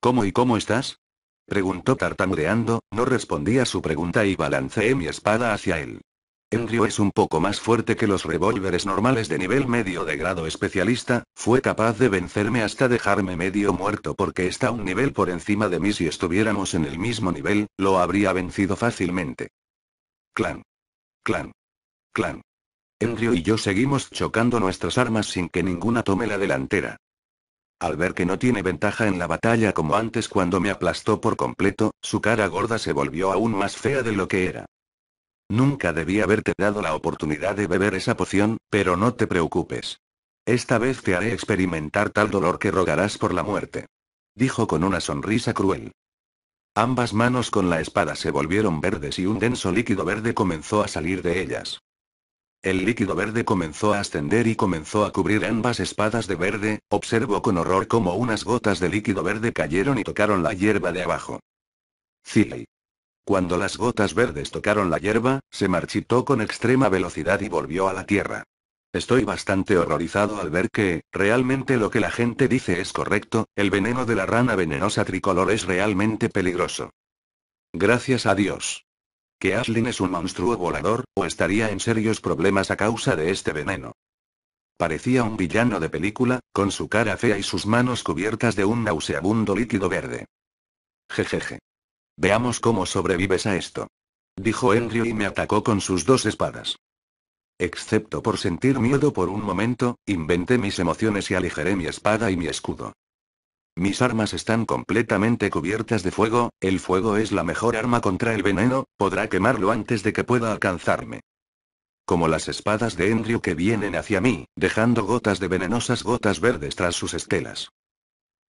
Speaker 1: ¿Cómo y cómo estás? Preguntó tartamudeando, no respondí a su pregunta y balanceé mi espada hacia él. río es un poco más fuerte que los revólveres normales de nivel medio de grado especialista, fue capaz de vencerme hasta dejarme medio muerto porque está un nivel por encima de mí si estuviéramos en el mismo nivel, lo habría vencido fácilmente. Clan. Clan. Clan. Rio y yo seguimos chocando nuestras armas sin que ninguna tome la delantera. Al ver que no tiene ventaja en la batalla como antes cuando me aplastó por completo, su cara gorda se volvió aún más fea de lo que era. Nunca debí haberte dado la oportunidad de beber esa poción, pero no te preocupes. Esta vez te haré experimentar tal dolor que rogarás por la muerte. Dijo con una sonrisa cruel. Ambas manos con la espada se volvieron verdes y un denso líquido verde comenzó a salir de ellas. El líquido verde comenzó a ascender y comenzó a cubrir ambas espadas de verde, observó con horror cómo unas gotas de líquido verde cayeron y tocaron la hierba de abajo. Ciley. Cuando las gotas verdes tocaron la hierba, se marchitó con extrema velocidad y volvió a la tierra. Estoy bastante horrorizado al ver que, realmente lo que la gente dice es correcto, el veneno de la rana venenosa tricolor es realmente peligroso. Gracias a Dios que Aslin es un monstruo volador, o estaría en serios problemas a causa de este veneno. Parecía un villano de película, con su cara fea y sus manos cubiertas de un nauseabundo líquido verde. Jejeje. Veamos cómo sobrevives a esto. Dijo Henry y me atacó con sus dos espadas. Excepto por sentir miedo por un momento, inventé mis emociones y aligeré mi espada y mi escudo. Mis armas están completamente cubiertas de fuego, el fuego es la mejor arma contra el veneno, podrá quemarlo antes de que pueda alcanzarme. Como las espadas de Endrio que vienen hacia mí, dejando gotas de venenosas gotas verdes tras sus estelas.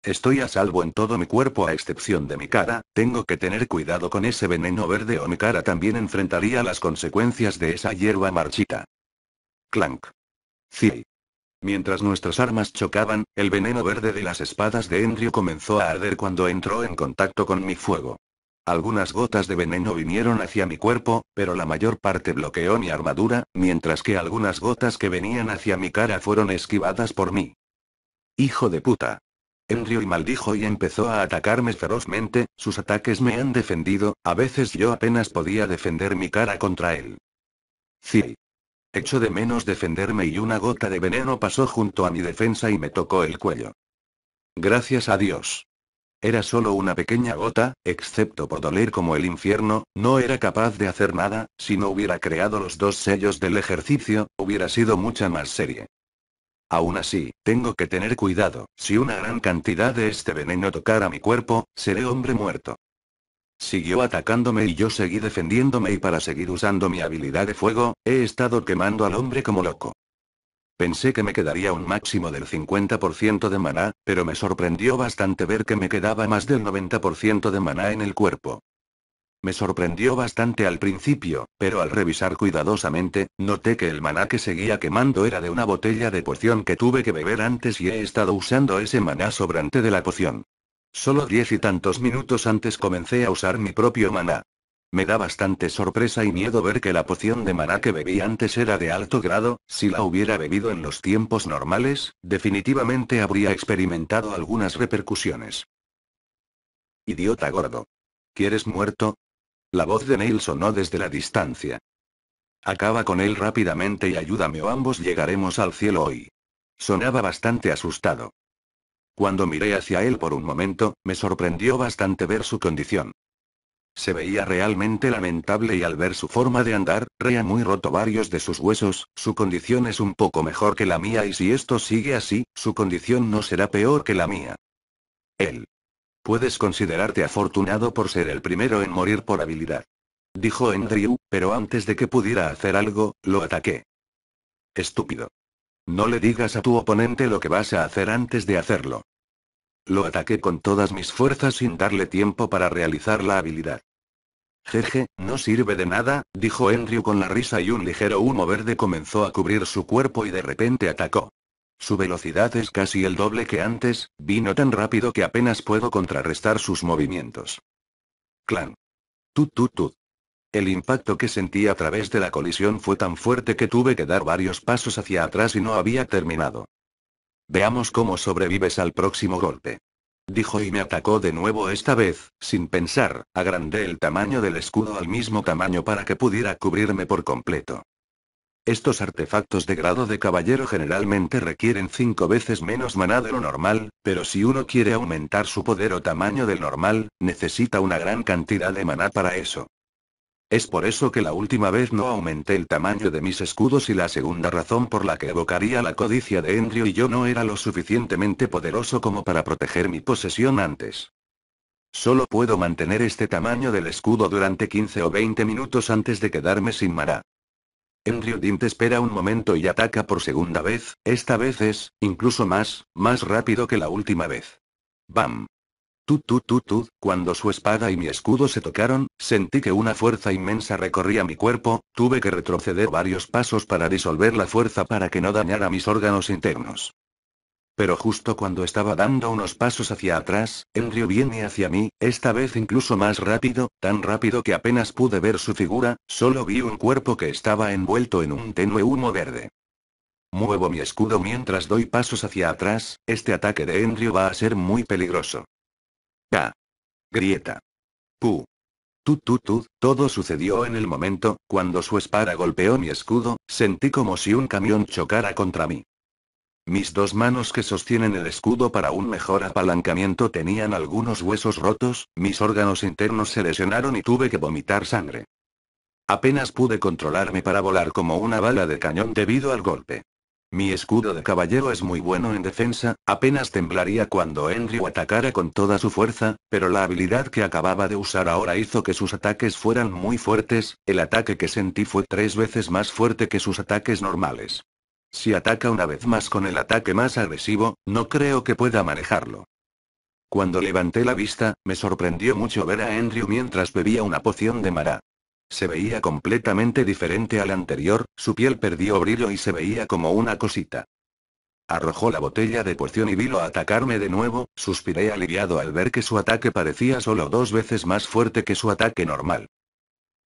Speaker 1: Estoy a salvo en todo mi cuerpo a excepción de mi cara, tengo que tener cuidado con ese veneno verde o mi cara también enfrentaría las consecuencias de esa hierba marchita. Clank. Sí. Mientras nuestras armas chocaban, el veneno verde de las espadas de Endrio comenzó a arder cuando entró en contacto con mi fuego. Algunas gotas de veneno vinieron hacia mi cuerpo, pero la mayor parte bloqueó mi armadura, mientras que algunas gotas que venían hacia mi cara fueron esquivadas por mí. Hijo de puta. Endrio y maldijo y empezó a atacarme ferozmente, sus ataques me han defendido, a veces yo apenas podía defender mi cara contra él. Sí. Echo de menos defenderme y una gota de veneno pasó junto a mi defensa y me tocó el cuello. Gracias a Dios. Era solo una pequeña gota, excepto por doler como el infierno, no era capaz de hacer nada, si no hubiera creado los dos sellos del ejercicio, hubiera sido mucha más serie. Aún así, tengo que tener cuidado, si una gran cantidad de este veneno tocara mi cuerpo, seré hombre muerto. Siguió atacándome y yo seguí defendiéndome y para seguir usando mi habilidad de fuego, he estado quemando al hombre como loco. Pensé que me quedaría un máximo del 50% de maná, pero me sorprendió bastante ver que me quedaba más del 90% de maná en el cuerpo. Me sorprendió bastante al principio, pero al revisar cuidadosamente, noté que el maná que seguía quemando era de una botella de poción que tuve que beber antes y he estado usando ese maná sobrante de la poción. Solo diez y tantos minutos antes comencé a usar mi propio maná. Me da bastante sorpresa y miedo ver que la poción de maná que bebí antes era de alto grado, si la hubiera bebido en los tiempos normales, definitivamente habría experimentado algunas repercusiones. Idiota gordo. ¿Quieres muerto? La voz de Neil sonó desde la distancia. Acaba con él rápidamente y ayúdame o ambos llegaremos al cielo hoy. Sonaba bastante asustado. Cuando miré hacia él por un momento, me sorprendió bastante ver su condición. Se veía realmente lamentable y al ver su forma de andar, reía muy roto varios de sus huesos, su condición es un poco mejor que la mía y si esto sigue así, su condición no será peor que la mía. Él. Puedes considerarte afortunado por ser el primero en morir por habilidad. Dijo Andrew, pero antes de que pudiera hacer algo, lo ataqué. Estúpido. No le digas a tu oponente lo que vas a hacer antes de hacerlo. Lo ataqué con todas mis fuerzas sin darle tiempo para realizar la habilidad. Jeje, no sirve de nada, dijo Andrew con la risa y un ligero humo verde comenzó a cubrir su cuerpo y de repente atacó. Su velocidad es casi el doble que antes, vino tan rápido que apenas puedo contrarrestar sus movimientos. Clan. Tut tut tut. El impacto que sentí a través de la colisión fue tan fuerte que tuve que dar varios pasos hacia atrás y no había terminado. Veamos cómo sobrevives al próximo golpe. Dijo y me atacó de nuevo esta vez, sin pensar, agrandé el tamaño del escudo al mismo tamaño para que pudiera cubrirme por completo. Estos artefactos de grado de caballero generalmente requieren cinco veces menos maná de lo normal, pero si uno quiere aumentar su poder o tamaño del normal, necesita una gran cantidad de maná para eso. Es por eso que la última vez no aumenté el tamaño de mis escudos y la segunda razón por la que evocaría la codicia de Endrio y yo no era lo suficientemente poderoso como para proteger mi posesión antes. Solo puedo mantener este tamaño del escudo durante 15 o 20 minutos antes de quedarme sin Mara. Endrio Dint espera un momento y ataca por segunda vez, esta vez es, incluso más, más rápido que la última vez. ¡Bam! Tú, cuando su espada y mi escudo se tocaron, sentí que una fuerza inmensa recorría mi cuerpo, tuve que retroceder varios pasos para disolver la fuerza para que no dañara mis órganos internos. Pero justo cuando estaba dando unos pasos hacia atrás, Enrio viene hacia mí, esta vez incluso más rápido, tan rápido que apenas pude ver su figura, solo vi un cuerpo que estaba envuelto en un tenue humo verde. Muevo mi escudo mientras doy pasos hacia atrás, este ataque de Enrio va a ser muy peligroso. Grieta. pu ¡Tú tú todo sucedió en el momento, cuando su espada golpeó mi escudo, sentí como si un camión chocara contra mí. Mis dos manos que sostienen el escudo para un mejor apalancamiento tenían algunos huesos rotos, mis órganos internos se lesionaron y tuve que vomitar sangre. Apenas pude controlarme para volar como una bala de cañón debido al golpe. Mi escudo de caballero es muy bueno en defensa, apenas temblaría cuando Andrew atacara con toda su fuerza, pero la habilidad que acababa de usar ahora hizo que sus ataques fueran muy fuertes, el ataque que sentí fue tres veces más fuerte que sus ataques normales. Si ataca una vez más con el ataque más agresivo, no creo que pueda manejarlo. Cuando levanté la vista, me sorprendió mucho ver a Andrew mientras bebía una poción de Mara. Se veía completamente diferente al anterior, su piel perdió brillo y se veía como una cosita. Arrojó la botella de porción y vino a atacarme de nuevo, suspiré aliviado al ver que su ataque parecía solo dos veces más fuerte que su ataque normal.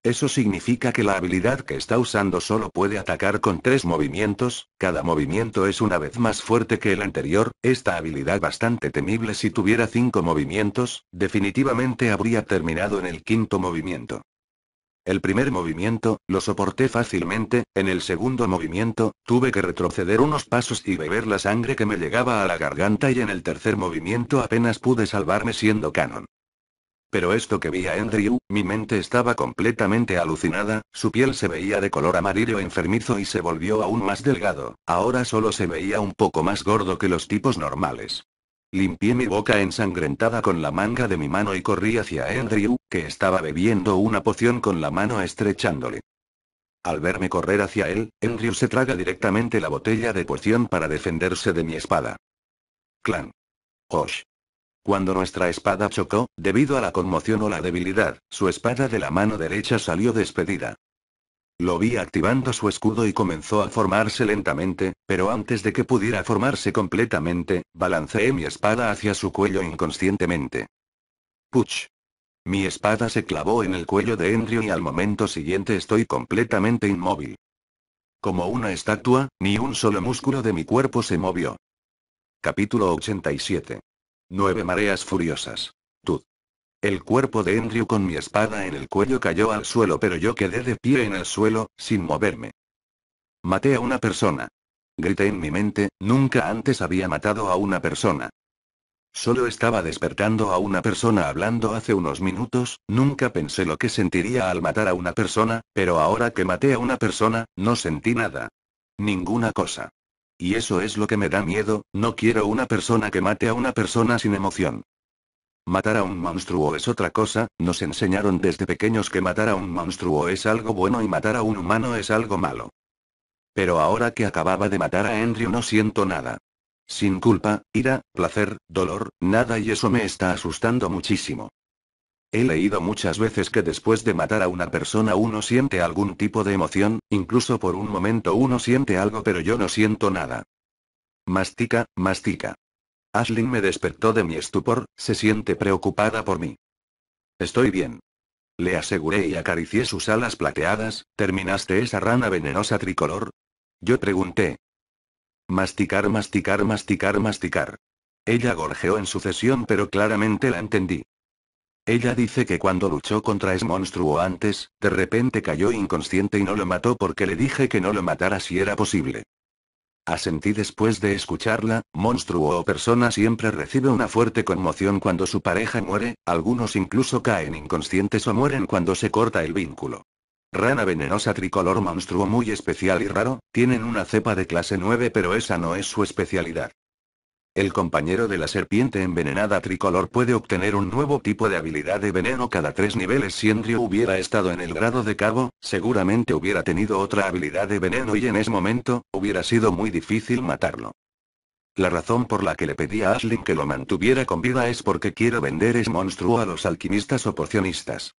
Speaker 1: Eso significa que la habilidad que está usando solo puede atacar con tres movimientos, cada movimiento es una vez más fuerte que el anterior, esta habilidad bastante temible si tuviera cinco movimientos, definitivamente habría terminado en el quinto movimiento. El primer movimiento, lo soporté fácilmente, en el segundo movimiento, tuve que retroceder unos pasos y beber la sangre que me llegaba a la garganta y en el tercer movimiento apenas pude salvarme siendo canon. Pero esto que vi a Andrew, mi mente estaba completamente alucinada, su piel se veía de color amarillo enfermizo y se volvió aún más delgado, ahora solo se veía un poco más gordo que los tipos normales. Limpié mi boca ensangrentada con la manga de mi mano y corrí hacia Andrew, que estaba bebiendo una poción con la mano estrechándole. Al verme correr hacia él, Andrew se traga directamente la botella de poción para defenderse de mi espada. Clan. Osh. Cuando nuestra espada chocó, debido a la conmoción o la debilidad, su espada de la mano derecha salió despedida. Lo vi activando su escudo y comenzó a formarse lentamente, pero antes de que pudiera formarse completamente, balanceé mi espada hacia su cuello inconscientemente. Puch. Mi espada se clavó en el cuello de Endrio y al momento siguiente estoy completamente inmóvil. Como una estatua, ni un solo músculo de mi cuerpo se movió. Capítulo 87. Nueve mareas furiosas. El cuerpo de Andrew con mi espada en el cuello cayó al suelo, pero yo quedé de pie en el suelo, sin moverme. Maté a una persona. Grité en mi mente, nunca antes había matado a una persona. Solo estaba despertando a una persona hablando hace unos minutos, nunca pensé lo que sentiría al matar a una persona, pero ahora que maté a una persona, no sentí nada. Ninguna cosa. Y eso es lo que me da miedo, no quiero una persona que mate a una persona sin emoción. Matar a un monstruo es otra cosa, nos enseñaron desde pequeños que matar a un monstruo es algo bueno y matar a un humano es algo malo. Pero ahora que acababa de matar a Andrew no siento nada. Sin culpa, ira, placer, dolor, nada y eso me está asustando muchísimo. He leído muchas veces que después de matar a una persona uno siente algún tipo de emoción, incluso por un momento uno siente algo pero yo no siento nada. Mastica, mastica. Ashlyn me despertó de mi estupor, se siente preocupada por mí. Estoy bien. Le aseguré y acaricié sus alas plateadas, ¿terminaste esa rana venenosa tricolor? Yo pregunté. Masticar, masticar, masticar, masticar. Ella gorjeó en sucesión pero claramente la entendí. Ella dice que cuando luchó contra ese monstruo antes, de repente cayó inconsciente y no lo mató porque le dije que no lo matara si era posible. Asentí después de escucharla, monstruo o persona siempre recibe una fuerte conmoción cuando su pareja muere, algunos incluso caen inconscientes o mueren cuando se corta el vínculo. Rana venenosa tricolor monstruo muy especial y raro, tienen una cepa de clase 9 pero esa no es su especialidad. El compañero de la serpiente envenenada tricolor puede obtener un nuevo tipo de habilidad de veneno cada tres niveles. Si Andrew hubiera estado en el grado de cabo, seguramente hubiera tenido otra habilidad de veneno y en ese momento, hubiera sido muy difícil matarlo. La razón por la que le pedí a Ashlyn que lo mantuviera con vida es porque quiero vender ese monstruo a los alquimistas o porcionistas.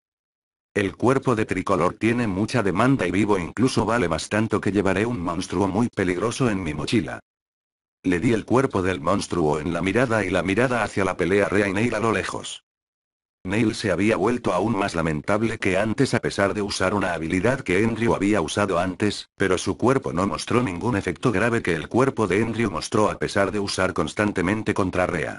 Speaker 1: El cuerpo de tricolor tiene mucha demanda y vivo incluso vale más tanto que llevaré un monstruo muy peligroso en mi mochila. Le di el cuerpo del monstruo en la mirada y la mirada hacia la pelea Rea y Neil a lo lejos. Neil se había vuelto aún más lamentable que antes a pesar de usar una habilidad que Andrew había usado antes, pero su cuerpo no mostró ningún efecto grave que el cuerpo de Andrew mostró a pesar de usar constantemente contra Rea.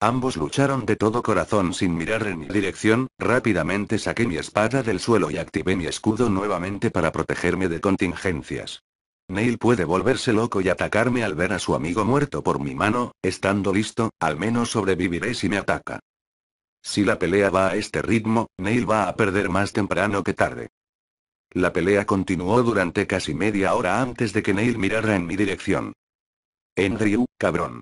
Speaker 1: Ambos lucharon de todo corazón sin mirar en mi dirección, rápidamente saqué mi espada del suelo y activé mi escudo nuevamente para protegerme de contingencias. Neil puede volverse loco y atacarme al ver a su amigo muerto por mi mano, estando listo, al menos sobreviviré si me ataca. Si la pelea va a este ritmo, Neil va a perder más temprano que tarde. La pelea continuó durante casi media hora antes de que Neil mirara en mi dirección. Andrew, cabrón.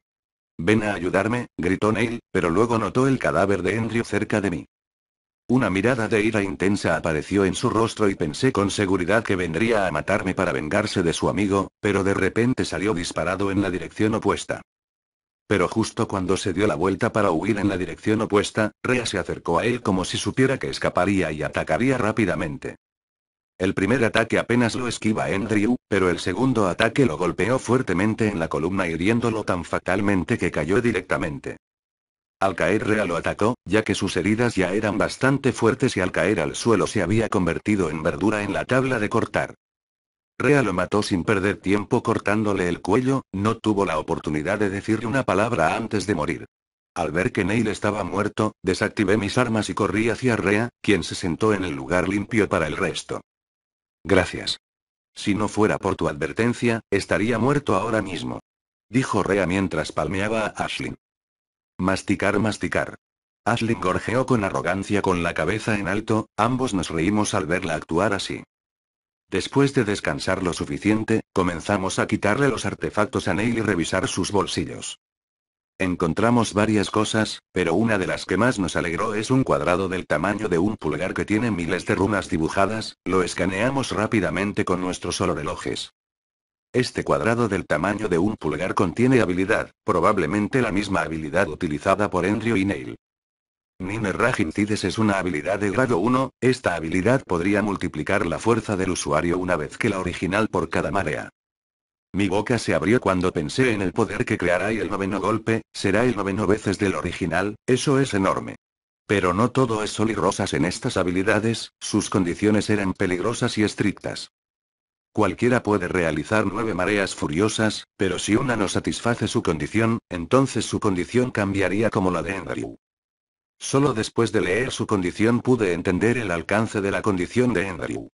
Speaker 1: Ven a ayudarme, gritó Neil, pero luego notó el cadáver de Andrew cerca de mí. Una mirada de ira intensa apareció en su rostro y pensé con seguridad que vendría a matarme para vengarse de su amigo, pero de repente salió disparado en la dirección opuesta. Pero justo cuando se dio la vuelta para huir en la dirección opuesta, Rea se acercó a él como si supiera que escaparía y atacaría rápidamente. El primer ataque apenas lo esquiva Andrew, pero el segundo ataque lo golpeó fuertemente en la columna hiriéndolo tan fatalmente que cayó directamente. Al caer Rea lo atacó, ya que sus heridas ya eran bastante fuertes y al caer al suelo se había convertido en verdura en la tabla de cortar. Rea lo mató sin perder tiempo cortándole el cuello, no tuvo la oportunidad de decirle una palabra antes de morir. Al ver que Neil estaba muerto, desactivé mis armas y corrí hacia Rea, quien se sentó en el lugar limpio para el resto. Gracias. Si no fuera por tu advertencia, estaría muerto ahora mismo. Dijo Rea mientras palmeaba a Ashlyn. Masticar, masticar. Ashley gorjeó con arrogancia con la cabeza en alto, ambos nos reímos al verla actuar así. Después de descansar lo suficiente, comenzamos a quitarle los artefactos a Neil y revisar sus bolsillos. Encontramos varias cosas, pero una de las que más nos alegró es un cuadrado del tamaño de un pulgar que tiene miles de runas dibujadas, lo escaneamos rápidamente con nuestros solo este cuadrado del tamaño de un pulgar contiene habilidad, probablemente la misma habilidad utilizada por Andrew y Neil. Niner Incides es una habilidad de grado 1, esta habilidad podría multiplicar la fuerza del usuario una vez que la original por cada marea. Mi boca se abrió cuando pensé en el poder que creará y el noveno golpe, será el noveno veces del original, eso es enorme. Pero no todo es sol y rosas en estas habilidades, sus condiciones eran peligrosas y estrictas. Cualquiera puede realizar nueve mareas furiosas, pero si una no satisface su condición, entonces su condición cambiaría como la de Andrew. Solo después de leer su condición pude entender el alcance de la condición de Andrew.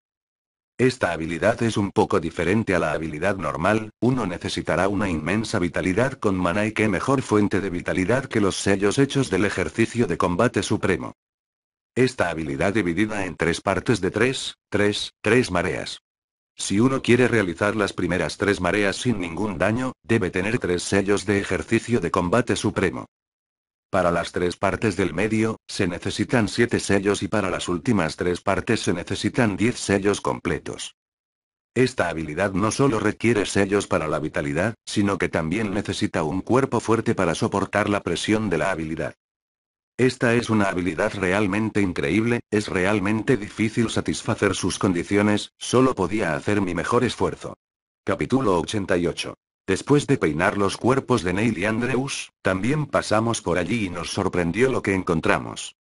Speaker 1: Esta habilidad es un poco diferente a la habilidad normal, uno necesitará una inmensa vitalidad con mana y qué mejor fuente de vitalidad que los sellos hechos del ejercicio de combate supremo. Esta habilidad dividida en tres partes de tres, tres, tres mareas. Si uno quiere realizar las primeras tres mareas sin ningún daño, debe tener tres sellos de ejercicio de combate supremo. Para las tres partes del medio, se necesitan siete sellos y para las últimas tres partes se necesitan diez sellos completos. Esta habilidad no solo requiere sellos para la vitalidad, sino que también necesita un cuerpo fuerte para soportar la presión de la habilidad. Esta es una habilidad realmente increíble, es realmente difícil satisfacer sus condiciones, solo podía hacer mi mejor esfuerzo. Capítulo 88. Después de peinar los cuerpos de Neil y Andrews, también pasamos por allí y nos sorprendió lo que encontramos.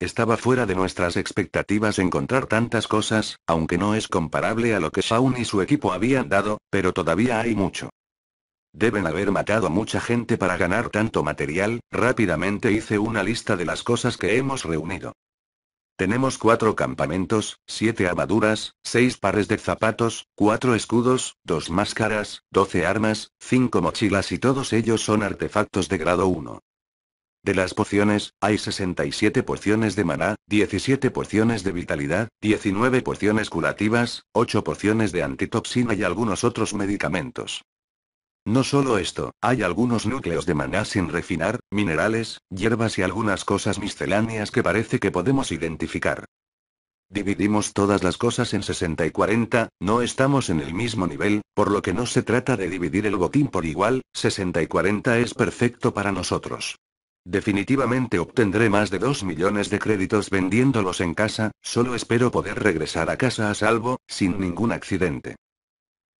Speaker 1: Estaba fuera de nuestras expectativas encontrar tantas cosas, aunque no es comparable a lo que Shaun y su equipo habían dado, pero todavía hay mucho. Deben haber matado a mucha gente para ganar tanto material, rápidamente hice una lista de las cosas que hemos reunido. Tenemos cuatro campamentos, siete armaduras, seis pares de zapatos, cuatro escudos, dos máscaras, doce armas, cinco mochilas y todos ellos son artefactos de grado 1. De las pociones, hay 67 porciones de maná, 17 porciones de vitalidad, 19 porciones curativas, 8 porciones de antitoxina y algunos otros medicamentos. No solo esto, hay algunos núcleos de maná sin refinar, minerales, hierbas y algunas cosas misceláneas que parece que podemos identificar. Dividimos todas las cosas en 60 y 40, no estamos en el mismo nivel, por lo que no se trata de dividir el botín por igual, 60 y 40 es perfecto para nosotros. Definitivamente obtendré más de 2 millones de créditos vendiéndolos en casa, solo espero poder regresar a casa a salvo, sin ningún accidente.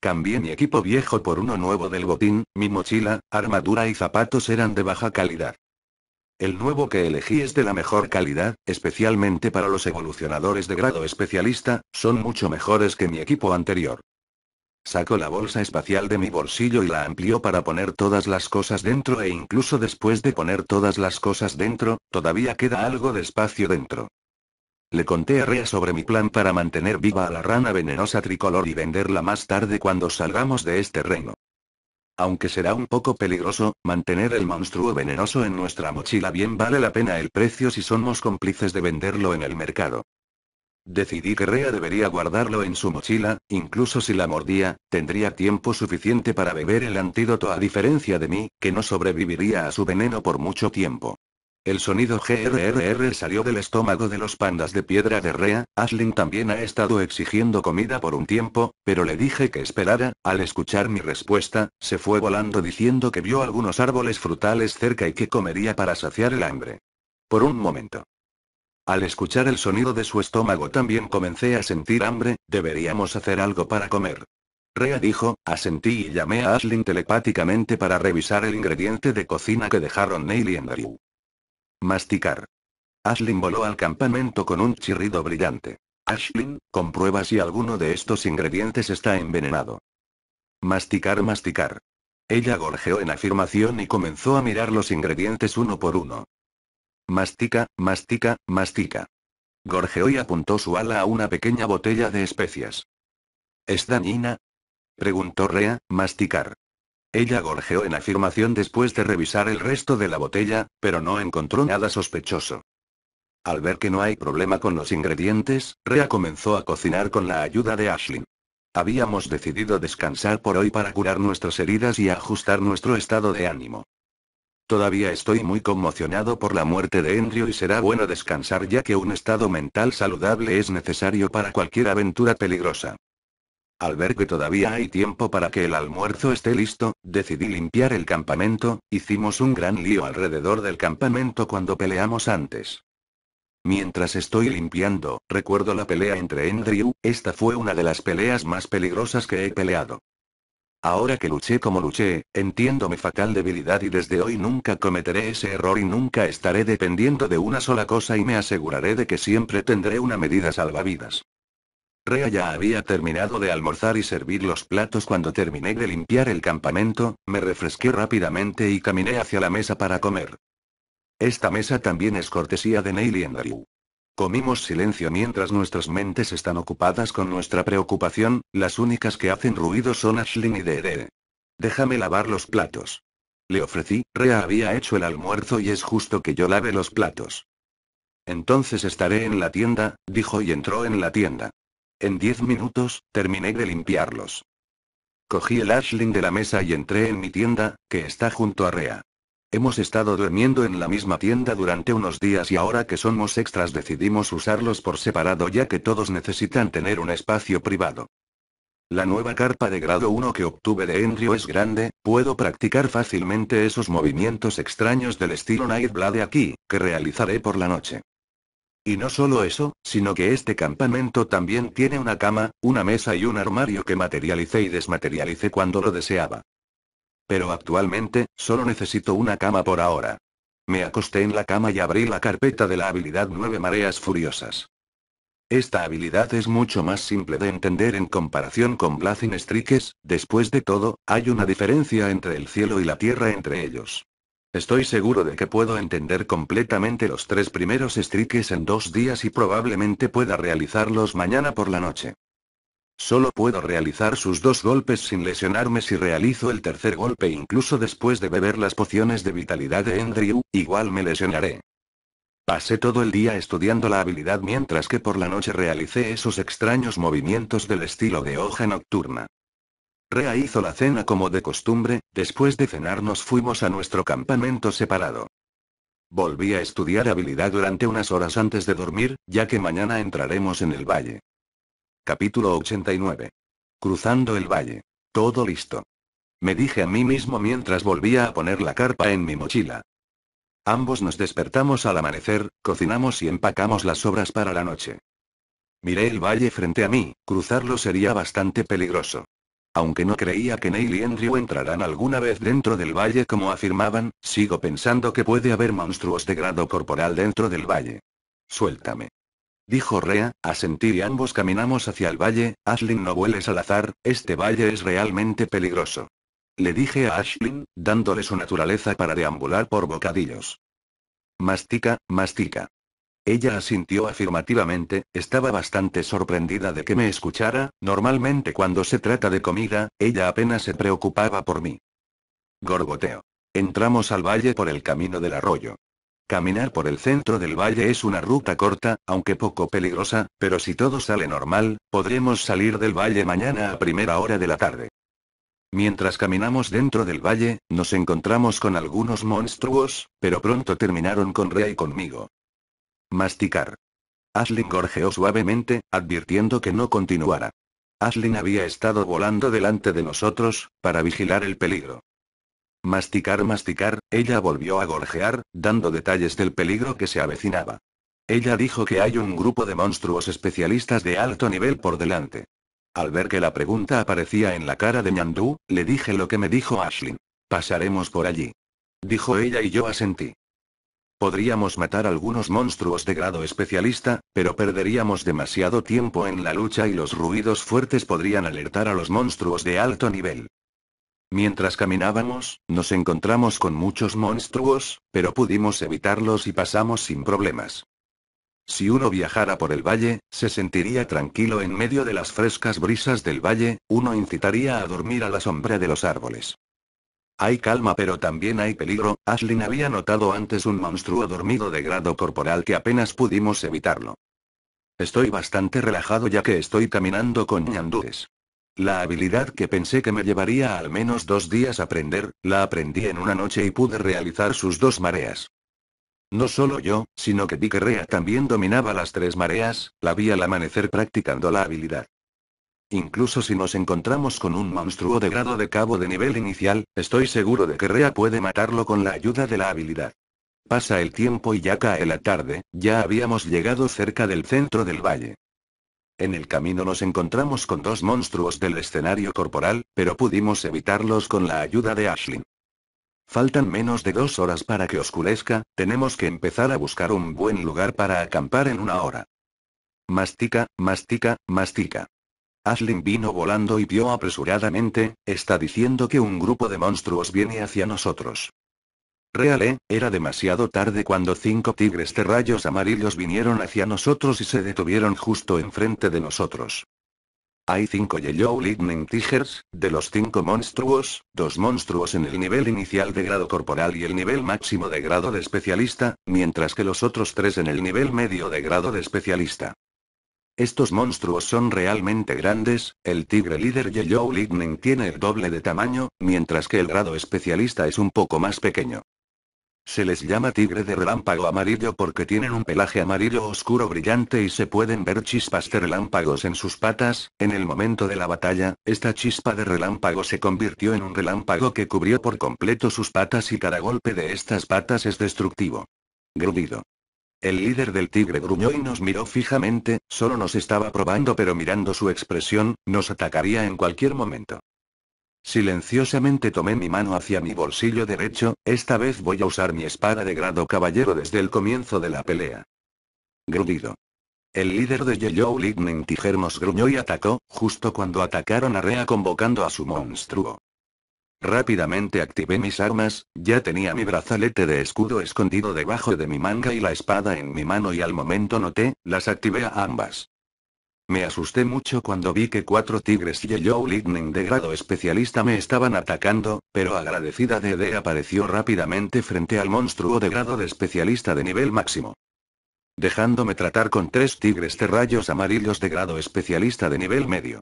Speaker 1: Cambié mi equipo viejo por uno nuevo del botín, mi mochila, armadura y zapatos eran de baja calidad. El nuevo que elegí es de la mejor calidad, especialmente para los evolucionadores de grado especialista, son mucho mejores que mi equipo anterior. Sacó la bolsa espacial de mi bolsillo y la amplió para poner todas las cosas dentro e incluso después de poner todas las cosas dentro, todavía queda algo de espacio dentro. Le conté a Rea sobre mi plan para mantener viva a la rana venenosa tricolor y venderla más tarde cuando salgamos de este reino. Aunque será un poco peligroso, mantener el monstruo venenoso en nuestra mochila bien vale la pena el precio si somos cómplices de venderlo en el mercado. Decidí que Rea debería guardarlo en su mochila, incluso si la mordía, tendría tiempo suficiente para beber el antídoto a diferencia de mí, que no sobreviviría a su veneno por mucho tiempo. El sonido GRRR salió del estómago de los pandas de piedra de rea. Aslin también ha estado exigiendo comida por un tiempo, pero le dije que esperara. Al escuchar mi respuesta, se fue volando diciendo que vio algunos árboles frutales cerca y que comería para saciar el hambre. Por un momento. Al escuchar el sonido de su estómago también comencé a sentir hambre, deberíamos hacer algo para comer. Rea dijo, asentí y llamé a Aslin telepáticamente para revisar el ingrediente de cocina que dejaron Neil y Andrew. Masticar. Ashlyn voló al campamento con un chirrido brillante. Ashlyn, comprueba si alguno de estos ingredientes está envenenado. Masticar, masticar. Ella gorjeó en afirmación y comenzó a mirar los ingredientes uno por uno. Mastica, mastica, mastica. Gorjeó y apuntó su ala a una pequeña botella de especias. ¿Es dañina? Preguntó Rea, masticar. Ella gorjeó en afirmación después de revisar el resto de la botella, pero no encontró nada sospechoso. Al ver que no hay problema con los ingredientes, Rea comenzó a cocinar con la ayuda de Ashlyn. Habíamos decidido descansar por hoy para curar nuestras heridas y ajustar nuestro estado de ánimo. Todavía estoy muy conmocionado por la muerte de Andrew y será bueno descansar ya que un estado mental saludable es necesario para cualquier aventura peligrosa. Al ver que todavía hay tiempo para que el almuerzo esté listo, decidí limpiar el campamento, hicimos un gran lío alrededor del campamento cuando peleamos antes. Mientras estoy limpiando, recuerdo la pelea entre Andrew, esta fue una de las peleas más peligrosas que he peleado. Ahora que luché como luché, entiendo mi fatal debilidad y desde hoy nunca cometeré ese error y nunca estaré dependiendo de una sola cosa y me aseguraré de que siempre tendré una medida salvavidas. Rea ya había terminado de almorzar y servir los platos cuando terminé de limpiar el campamento, me refresqué rápidamente y caminé hacia la mesa para comer. Esta mesa también es cortesía de Neil y Andrew. Comimos silencio mientras nuestras mentes están ocupadas con nuestra preocupación, las únicas que hacen ruido son Ashlyn y Dere. Déjame lavar los platos. Le ofrecí, Rea había hecho el almuerzo y es justo que yo lave los platos. Entonces estaré en la tienda, dijo y entró en la tienda. En 10 minutos, terminé de limpiarlos. Cogí el Ashling de la mesa y entré en mi tienda, que está junto a Rea. Hemos estado durmiendo en la misma tienda durante unos días y ahora que somos extras decidimos usarlos por separado ya que todos necesitan tener un espacio privado. La nueva carpa de grado 1 que obtuve de Enrio es grande, puedo practicar fácilmente esos movimientos extraños del estilo Nightblade aquí, que realizaré por la noche. Y no solo eso, sino que este campamento también tiene una cama, una mesa y un armario que materialicé y desmaterialicé cuando lo deseaba. Pero actualmente, solo necesito una cama por ahora. Me acosté en la cama y abrí la carpeta de la habilidad 9 Mareas Furiosas. Esta habilidad es mucho más simple de entender en comparación con Blazing Strikes, después de todo, hay una diferencia entre el cielo y la tierra entre ellos. Estoy seguro de que puedo entender completamente los tres primeros strikes en dos días y probablemente pueda realizarlos mañana por la noche. Solo puedo realizar sus dos golpes sin lesionarme si realizo el tercer golpe incluso después de beber las pociones de vitalidad de Andrew, igual me lesionaré. Pasé todo el día estudiando la habilidad mientras que por la noche realicé esos extraños movimientos del estilo de hoja nocturna. Rea hizo la cena como de costumbre, después de cenar nos fuimos a nuestro campamento separado. Volví a estudiar habilidad durante unas horas antes de dormir, ya que mañana entraremos en el valle. Capítulo 89. Cruzando el valle. Todo listo. Me dije a mí mismo mientras volvía a poner la carpa en mi mochila. Ambos nos despertamos al amanecer, cocinamos y empacamos las sobras para la noche. Miré el valle frente a mí, cruzarlo sería bastante peligroso. Aunque no creía que Neil y Andrew entrarán alguna vez dentro del valle como afirmaban, sigo pensando que puede haber monstruos de grado corporal dentro del valle. Suéltame. Dijo Rea, sentir y ambos caminamos hacia el valle, Ashlyn no vueles al azar, este valle es realmente peligroso. Le dije a Ashlyn, dándole su naturaleza para deambular por bocadillos. Mastica, mastica. Ella asintió afirmativamente, estaba bastante sorprendida de que me escuchara, normalmente cuando se trata de comida, ella apenas se preocupaba por mí. Gorgoteo. Entramos al valle por el camino del arroyo. Caminar por el centro del valle es una ruta corta, aunque poco peligrosa, pero si todo sale normal, podremos salir del valle mañana a primera hora de la tarde. Mientras caminamos dentro del valle, nos encontramos con algunos monstruos, pero pronto terminaron con Rea y conmigo. Masticar. Ashley gorjeó suavemente, advirtiendo que no continuara. Ashlyn había estado volando delante de nosotros, para vigilar el peligro. Masticar, masticar, ella volvió a gorjear, dando detalles del peligro que se avecinaba. Ella dijo que hay un grupo de monstruos especialistas de alto nivel por delante. Al ver que la pregunta aparecía en la cara de Nyandu, le dije lo que me dijo Ashlyn. Pasaremos por allí. Dijo ella y yo asentí. Podríamos matar algunos monstruos de grado especialista, pero perderíamos demasiado tiempo en la lucha y los ruidos fuertes podrían alertar a los monstruos de alto nivel. Mientras caminábamos, nos encontramos con muchos monstruos, pero pudimos evitarlos y pasamos sin problemas. Si uno viajara por el valle, se sentiría tranquilo en medio de las frescas brisas del valle, uno incitaría a dormir a la sombra de los árboles. Hay calma pero también hay peligro, Ashlyn había notado antes un monstruo dormido de grado corporal que apenas pudimos evitarlo. Estoy bastante relajado ya que estoy caminando con ñandúes. La habilidad que pensé que me llevaría al menos dos días aprender, la aprendí en una noche y pude realizar sus dos mareas. No solo yo, sino que Dick también dominaba las tres mareas, la vi al amanecer practicando la habilidad. Incluso si nos encontramos con un monstruo de grado de cabo de nivel inicial, estoy seguro de que Rea puede matarlo con la ayuda de la habilidad. Pasa el tiempo y ya cae la tarde, ya habíamos llegado cerca del centro del valle. En el camino nos encontramos con dos monstruos del escenario corporal, pero pudimos evitarlos con la ayuda de Ashlyn. Faltan menos de dos horas para que oscurezca, tenemos que empezar a buscar un buen lugar para acampar en una hora. Mastica, mastica, mastica. Aslin vino volando y vio apresuradamente, está diciendo que un grupo de monstruos viene hacia nosotros. Reale, era demasiado tarde cuando cinco tigres de rayos amarillos vinieron hacia nosotros y se detuvieron justo enfrente de nosotros. Hay cinco Yellow Lightning Tigers, de los cinco monstruos, dos monstruos en el nivel inicial de grado corporal y el nivel máximo de grado de especialista, mientras que los otros tres en el nivel medio de grado de especialista. Estos monstruos son realmente grandes, el tigre líder Yellow Lightning tiene el doble de tamaño, mientras que el grado especialista es un poco más pequeño. Se les llama tigre de relámpago amarillo porque tienen un pelaje amarillo oscuro brillante y se pueden ver chispas de relámpagos en sus patas. En el momento de la batalla, esta chispa de relámpago se convirtió en un relámpago que cubrió por completo sus patas y cada golpe de estas patas es destructivo. Grudido. El líder del tigre gruñó y nos miró fijamente, solo nos estaba probando pero mirando su expresión, nos atacaría en cualquier momento. Silenciosamente tomé mi mano hacia mi bolsillo derecho, esta vez voy a usar mi espada de grado caballero desde el comienzo de la pelea. Grudido. El líder de Yellow Lightning Tigermos gruñó y atacó, justo cuando atacaron a Rea convocando a su monstruo. Rápidamente activé mis armas, ya tenía mi brazalete de escudo escondido debajo de mi manga y la espada en mi mano y al momento noté, las activé a ambas. Me asusté mucho cuando vi que cuatro tigres y Yellow Lightning de grado especialista me estaban atacando, pero agradecida de Dede apareció rápidamente frente al monstruo de grado de especialista de nivel máximo. Dejándome tratar con tres tigres de rayos amarillos de grado especialista de nivel medio.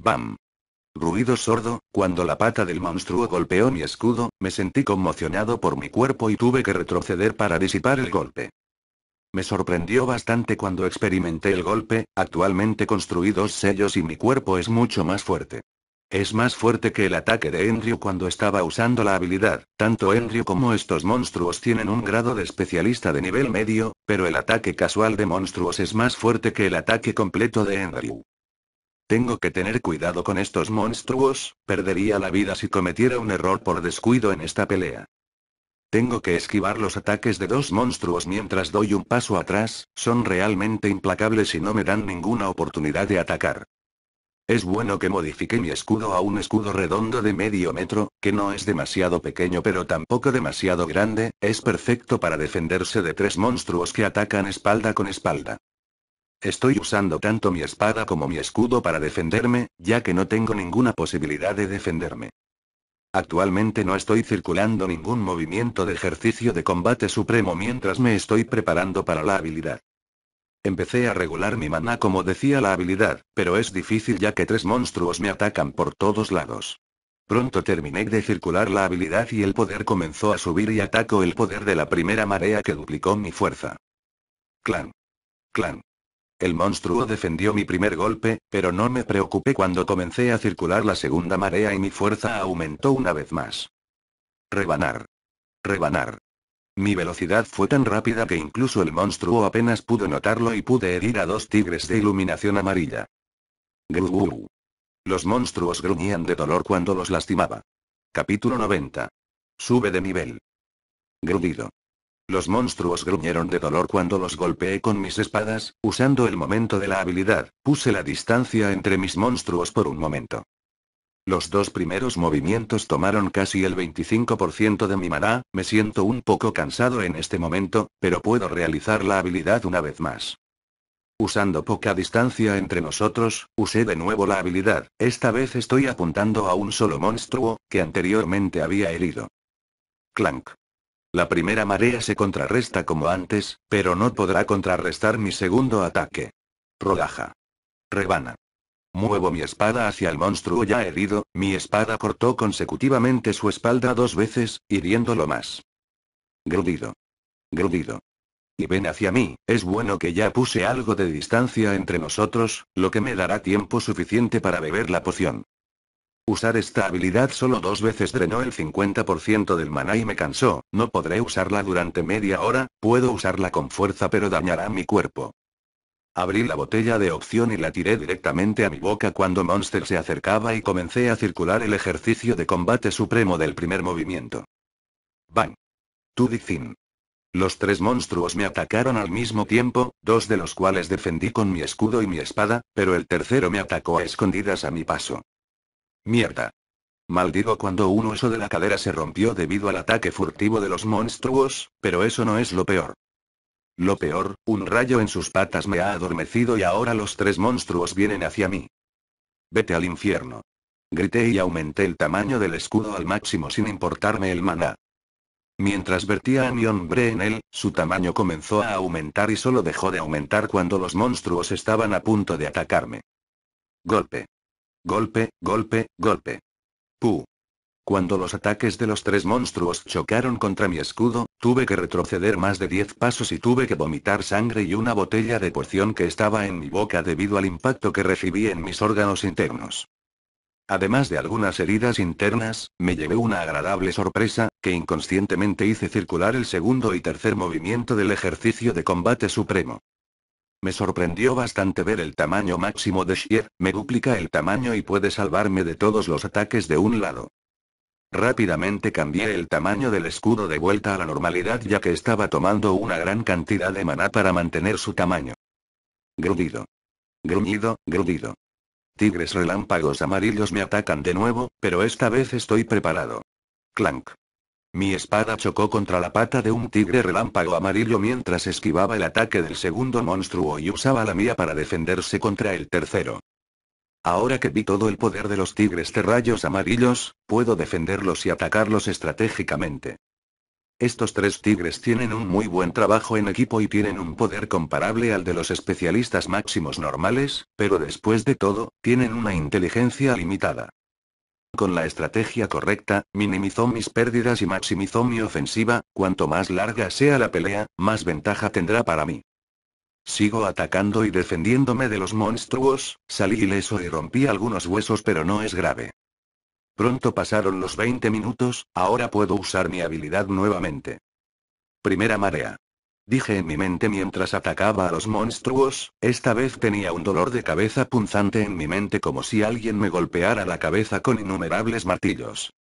Speaker 1: ¡Bam! Ruido sordo, cuando la pata del monstruo golpeó mi escudo, me sentí conmocionado por mi cuerpo y tuve que retroceder para disipar el golpe. Me sorprendió bastante cuando experimenté el golpe, actualmente construí dos sellos y mi cuerpo es mucho más fuerte. Es más fuerte que el ataque de Enryu cuando estaba usando la habilidad, tanto Enryu como estos monstruos tienen un grado de especialista de nivel medio, pero el ataque casual de monstruos es más fuerte que el ataque completo de Enryu. Tengo que tener cuidado con estos monstruos, perdería la vida si cometiera un error por descuido en esta pelea. Tengo que esquivar los ataques de dos monstruos mientras doy un paso atrás, son realmente implacables y no me dan ninguna oportunidad de atacar. Es bueno que modifique mi escudo a un escudo redondo de medio metro, que no es demasiado pequeño pero tampoco demasiado grande, es perfecto para defenderse de tres monstruos que atacan espalda con espalda. Estoy usando tanto mi espada como mi escudo para defenderme, ya que no tengo ninguna posibilidad de defenderme. Actualmente no estoy circulando ningún movimiento de ejercicio de combate supremo mientras me estoy preparando para la habilidad. Empecé a regular mi maná como decía la habilidad, pero es difícil ya que tres monstruos me atacan por todos lados. Pronto terminé de circular la habilidad y el poder comenzó a subir y ataco el poder de la primera marea que duplicó mi fuerza. Clan. Clan. El monstruo defendió mi primer golpe, pero no me preocupé cuando comencé a circular la segunda marea y mi fuerza aumentó una vez más. Rebanar. Rebanar. Mi velocidad fue tan rápida que incluso el monstruo apenas pudo notarlo y pude herir a dos tigres de iluminación amarilla. Gruu. Los monstruos gruñían de dolor cuando los lastimaba. Capítulo 90. Sube de nivel. Grudido. Los monstruos gruñeron de dolor cuando los golpeé con mis espadas, usando el momento de la habilidad, puse la distancia entre mis monstruos por un momento. Los dos primeros movimientos tomaron casi el 25% de mi mana, me siento un poco cansado en este momento, pero puedo realizar la habilidad una vez más. Usando poca distancia entre nosotros, usé de nuevo la habilidad, esta vez estoy apuntando a un solo monstruo, que anteriormente había herido. Clank. La primera marea se contrarresta como antes, pero no podrá contrarrestar mi segundo ataque. Rodaja. Rebana. Muevo mi espada hacia el monstruo ya herido, mi espada cortó consecutivamente su espalda dos veces, hiriéndolo más. Grudido. Grudido. Y ven hacia mí, es bueno que ya puse algo de distancia entre nosotros, lo que me dará tiempo suficiente para beber la poción. Usar esta habilidad solo dos veces drenó el 50% del mana y me cansó, no podré usarla durante media hora, puedo usarla con fuerza pero dañará mi cuerpo. Abrí la botella de opción y la tiré directamente a mi boca cuando Monster se acercaba y comencé a circular el ejercicio de combate supremo del primer movimiento. Bang. Tudicin. Los tres monstruos me atacaron al mismo tiempo, dos de los cuales defendí con mi escudo y mi espada, pero el tercero me atacó a escondidas a mi paso. Mierda. Maldigo cuando un hueso de la cadera se rompió debido al ataque furtivo de los monstruos, pero eso no es lo peor. Lo peor, un rayo en sus patas me ha adormecido y ahora los tres monstruos vienen hacia mí. Vete al infierno. Grité y aumenté el tamaño del escudo al máximo sin importarme el maná. Mientras vertía a mi hombre en él, su tamaño comenzó a aumentar y solo dejó de aumentar cuando los monstruos estaban a punto de atacarme. Golpe. Golpe, golpe, golpe. Puh. Cuando los ataques de los tres monstruos chocaron contra mi escudo, tuve que retroceder más de 10 pasos y tuve que vomitar sangre y una botella de poción que estaba en mi boca debido al impacto que recibí en mis órganos internos. Además de algunas heridas internas, me llevé una agradable sorpresa, que inconscientemente hice circular el segundo y tercer movimiento del ejercicio de combate supremo. Me sorprendió bastante ver el tamaño máximo de Shier, me duplica el tamaño y puede salvarme de todos los ataques de un lado. Rápidamente cambié el tamaño del escudo de vuelta a la normalidad ya que estaba tomando una gran cantidad de maná para mantener su tamaño. Grudido. Gruñido, grudido. Tigres relámpagos amarillos me atacan de nuevo, pero esta vez estoy preparado. Clank. Mi espada chocó contra la pata de un tigre relámpago amarillo mientras esquivaba el ataque del segundo monstruo y usaba la mía para defenderse contra el tercero. Ahora que vi todo el poder de los tigres de rayos amarillos, puedo defenderlos y atacarlos estratégicamente. Estos tres tigres tienen un muy buen trabajo en equipo y tienen un poder comparable al de los especialistas máximos normales, pero después de todo, tienen una inteligencia limitada. Con la estrategia correcta, minimizó mis pérdidas y maximizó mi ofensiva, cuanto más larga sea la pelea, más ventaja tendrá para mí. Sigo atacando y defendiéndome de los monstruos, salí ileso y rompí algunos huesos pero no es grave. Pronto pasaron los 20 minutos, ahora puedo usar mi habilidad nuevamente. Primera marea dije en mi mente mientras atacaba a los monstruos, esta vez tenía un dolor de cabeza punzante en mi mente como si alguien me golpeara la cabeza con innumerables martillos.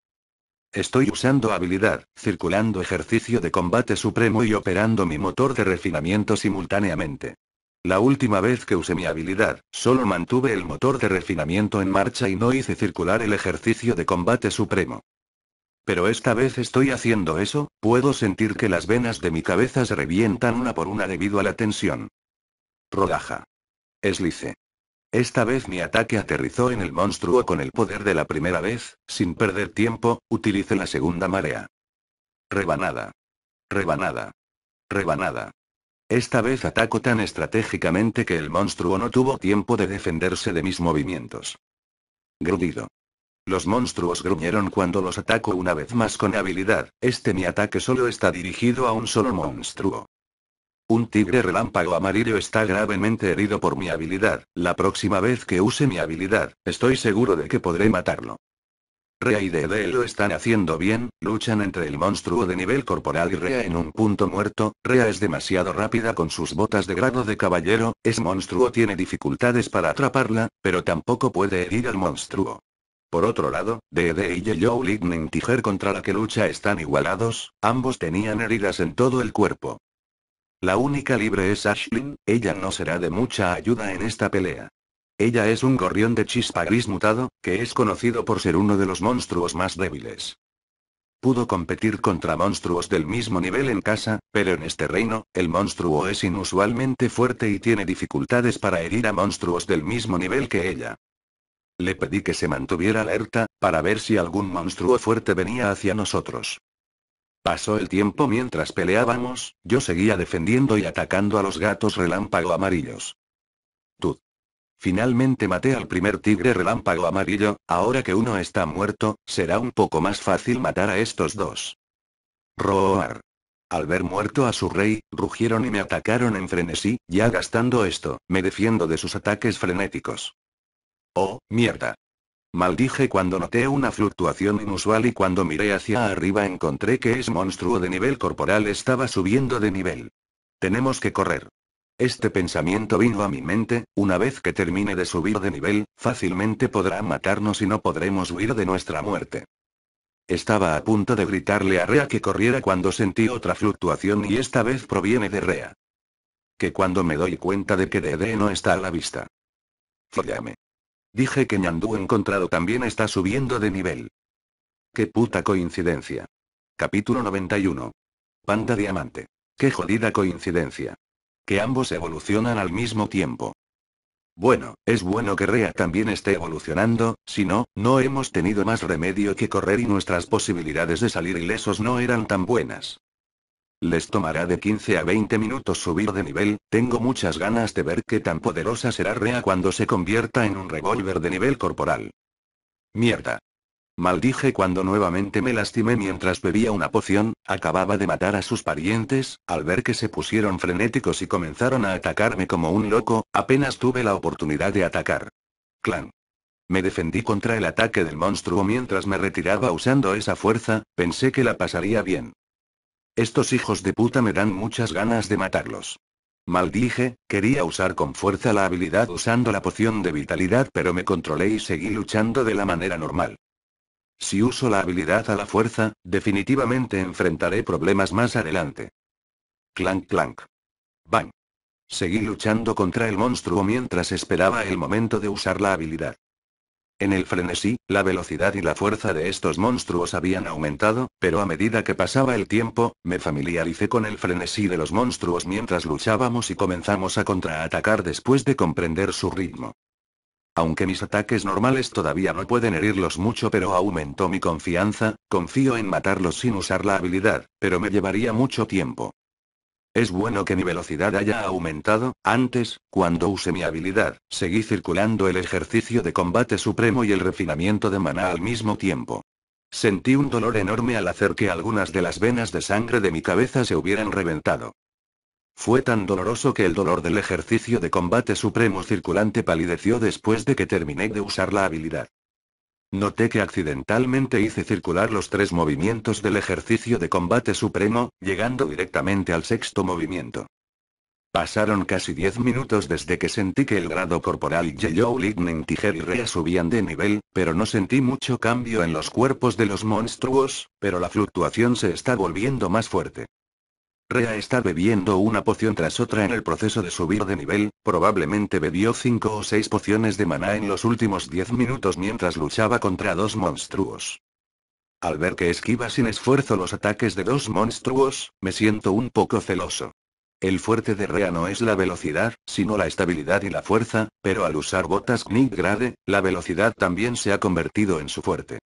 Speaker 1: Estoy usando habilidad, circulando ejercicio de combate supremo y operando mi motor de refinamiento simultáneamente. La última vez que usé mi habilidad, solo mantuve el motor de refinamiento en marcha y no hice circular el ejercicio de combate supremo. Pero esta vez estoy haciendo eso, puedo sentir que las venas de mi cabeza se revientan una por una debido a la tensión. Rodaja. Eslice. Esta vez mi ataque aterrizó en el monstruo con el poder de la primera vez, sin perder tiempo, utilice la segunda marea. Rebanada. Rebanada. Rebanada. Esta vez ataco tan estratégicamente que el monstruo no tuvo tiempo de defenderse de mis movimientos. Grudido. Los monstruos gruñeron cuando los ataco una vez más con habilidad, este mi ataque solo está dirigido a un solo monstruo. Un tigre relámpago amarillo está gravemente herido por mi habilidad, la próxima vez que use mi habilidad, estoy seguro de que podré matarlo. Rea y Dede lo están haciendo bien, luchan entre el monstruo de nivel corporal y Rea en un punto muerto, Rea es demasiado rápida con sus botas de grado de caballero, es monstruo tiene dificultades para atraparla, pero tampoco puede herir al monstruo. Por otro lado, Dede y Yellow Lightning Tiger contra la que lucha están igualados, ambos tenían heridas en todo el cuerpo. La única libre es Ashlyn, ella no será de mucha ayuda en esta pelea. Ella es un gorrión de chispa gris mutado, que es conocido por ser uno de los monstruos más débiles. Pudo competir contra monstruos del mismo nivel en casa, pero en este reino, el monstruo es inusualmente fuerte y tiene dificultades para herir a monstruos del mismo nivel que ella. Le pedí que se mantuviera alerta, para ver si algún monstruo fuerte venía hacia nosotros. Pasó el tiempo mientras peleábamos, yo seguía defendiendo y atacando a los gatos relámpago amarillos. Tud. Finalmente maté al primer tigre relámpago amarillo, ahora que uno está muerto, será un poco más fácil matar a estos dos. Roar. Al ver muerto a su rey, rugieron y me atacaron en frenesí, ya gastando esto, me defiendo de sus ataques frenéticos. Oh, mierda. Maldije cuando noté una fluctuación inusual y cuando miré hacia arriba encontré que ese monstruo de nivel corporal estaba subiendo de nivel. Tenemos que correr. Este pensamiento vino a mi mente, una vez que termine de subir de nivel, fácilmente podrá matarnos y no podremos huir de nuestra muerte. Estaba a punto de gritarle a Rea que corriera cuando sentí otra fluctuación y esta vez proviene de Rea. Que cuando me doy cuenta de que Dede no está a la vista. Follame. Dije que Ñandú encontrado también está subiendo de nivel. Qué puta coincidencia. Capítulo 91. Panda Diamante. Qué jodida coincidencia. Que ambos evolucionan al mismo tiempo. Bueno, es bueno que Rea también esté evolucionando, si no, no hemos tenido más remedio que correr y nuestras posibilidades de salir ilesos no eran tan buenas. Les tomará de 15 a 20 minutos subir de nivel, tengo muchas ganas de ver qué tan poderosa será Rea cuando se convierta en un revólver de nivel corporal. Mierda. Maldije cuando nuevamente me lastimé mientras bebía una poción, acababa de matar a sus parientes, al ver que se pusieron frenéticos y comenzaron a atacarme como un loco, apenas tuve la oportunidad de atacar. Clan. Me defendí contra el ataque del monstruo mientras me retiraba usando esa fuerza, pensé que la pasaría bien. Estos hijos de puta me dan muchas ganas de matarlos. Maldije, quería usar con fuerza la habilidad usando la poción de vitalidad pero me controlé y seguí luchando de la manera normal. Si uso la habilidad a la fuerza, definitivamente enfrentaré problemas más adelante. Clank clank. Bang. Seguí luchando contra el monstruo mientras esperaba el momento de usar la habilidad. En el frenesí, la velocidad y la fuerza de estos monstruos habían aumentado, pero a medida que pasaba el tiempo, me familiaricé con el frenesí de los monstruos mientras luchábamos y comenzamos a contraatacar después de comprender su ritmo. Aunque mis ataques normales todavía no pueden herirlos mucho pero aumentó mi confianza, confío en matarlos sin usar la habilidad, pero me llevaría mucho tiempo. Es bueno que mi velocidad haya aumentado, antes, cuando usé mi habilidad, seguí circulando el ejercicio de combate supremo y el refinamiento de maná al mismo tiempo. Sentí un dolor enorme al hacer que algunas de las venas de sangre de mi cabeza se hubieran reventado. Fue tan doloroso que el dolor del ejercicio de combate supremo circulante palideció después de que terminé de usar la habilidad. Noté que accidentalmente hice circular los tres movimientos del ejercicio de combate supremo, llegando directamente al sexto movimiento. Pasaron casi 10 minutos desde que sentí que el grado corporal Yellow Lightning Tiger y Rea subían de nivel, pero no sentí mucho cambio en los cuerpos de los monstruos, pero la fluctuación se está volviendo más fuerte. Rea está bebiendo una poción tras otra en el proceso de subir de nivel, probablemente bebió 5 o 6 pociones de maná en los últimos 10 minutos mientras luchaba contra dos monstruos. Al ver que esquiva sin esfuerzo los ataques de dos monstruos, me siento un poco celoso. El fuerte de Rea no es la velocidad, sino la estabilidad y la fuerza, pero al usar botas Knick Grade, la velocidad también se ha convertido en su fuerte.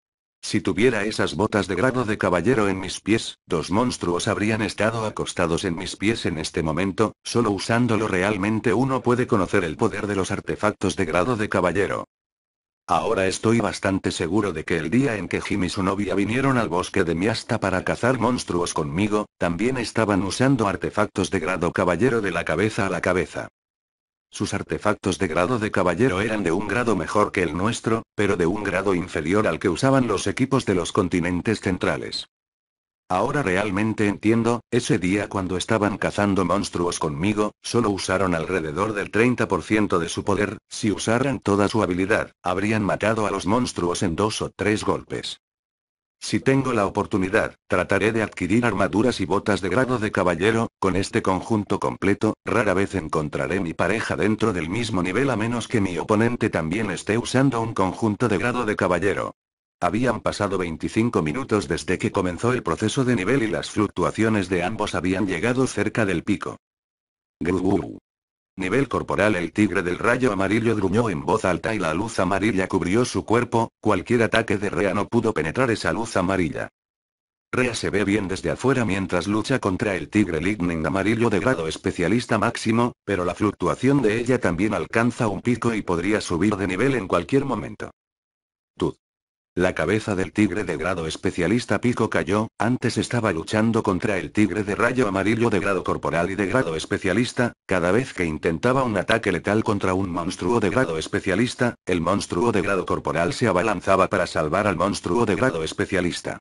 Speaker 1: Si tuviera esas botas de grado de caballero en mis pies, dos monstruos habrían estado acostados en mis pies en este momento, solo usándolo realmente uno puede conocer el poder de los artefactos de grado de caballero. Ahora estoy bastante seguro de que el día en que Jim y su novia vinieron al bosque de Miasta para cazar monstruos conmigo, también estaban usando artefactos de grado caballero de la cabeza a la cabeza. Sus artefactos de grado de caballero eran de un grado mejor que el nuestro, pero de un grado inferior al que usaban los equipos de los continentes centrales. Ahora realmente entiendo, ese día cuando estaban cazando monstruos conmigo, solo usaron alrededor del 30% de su poder, si usaran toda su habilidad, habrían matado a los monstruos en dos o tres golpes. Si tengo la oportunidad, trataré de adquirir armaduras y botas de grado de caballero, con este conjunto completo, rara vez encontraré mi pareja dentro del mismo nivel a menos que mi oponente también esté usando un conjunto de grado de caballero. Habían pasado 25 minutos desde que comenzó el proceso de nivel y las fluctuaciones de ambos habían llegado cerca del pico. Nivel corporal El tigre del rayo amarillo gruñó en voz alta y la luz amarilla cubrió su cuerpo, cualquier ataque de Rea no pudo penetrar esa luz amarilla. Rea se ve bien desde afuera mientras lucha contra el tigre lignin amarillo de grado especialista máximo, pero la fluctuación de ella también alcanza un pico y podría subir de nivel en cualquier momento. Tud. La cabeza del tigre de grado especialista pico cayó, antes estaba luchando contra el tigre de rayo amarillo de grado corporal y de grado especialista, cada vez que intentaba un ataque letal contra un monstruo de grado especialista, el monstruo de grado corporal se abalanzaba para salvar al monstruo de grado especialista.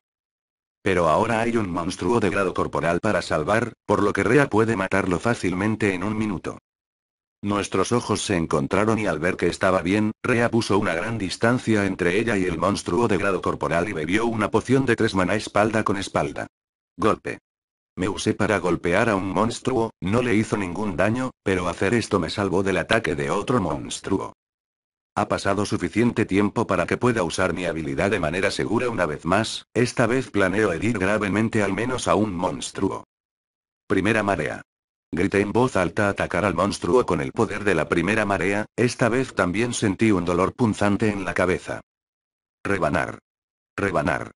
Speaker 1: Pero ahora hay un monstruo de grado corporal para salvar, por lo que Rea puede matarlo fácilmente en un minuto. Nuestros ojos se encontraron y al ver que estaba bien, Rea puso una gran distancia entre ella y el monstruo de grado corporal y bebió una poción de tres maná espalda con espalda. Golpe. Me usé para golpear a un monstruo, no le hizo ningún daño, pero hacer esto me salvó del ataque de otro monstruo. Ha pasado suficiente tiempo para que pueda usar mi habilidad de manera segura una vez más, esta vez planeo herir gravemente al menos a un monstruo. Primera marea. Grité en voz alta atacar al monstruo con el poder de la primera marea, esta vez también sentí un dolor punzante en la cabeza. Rebanar. Rebanar.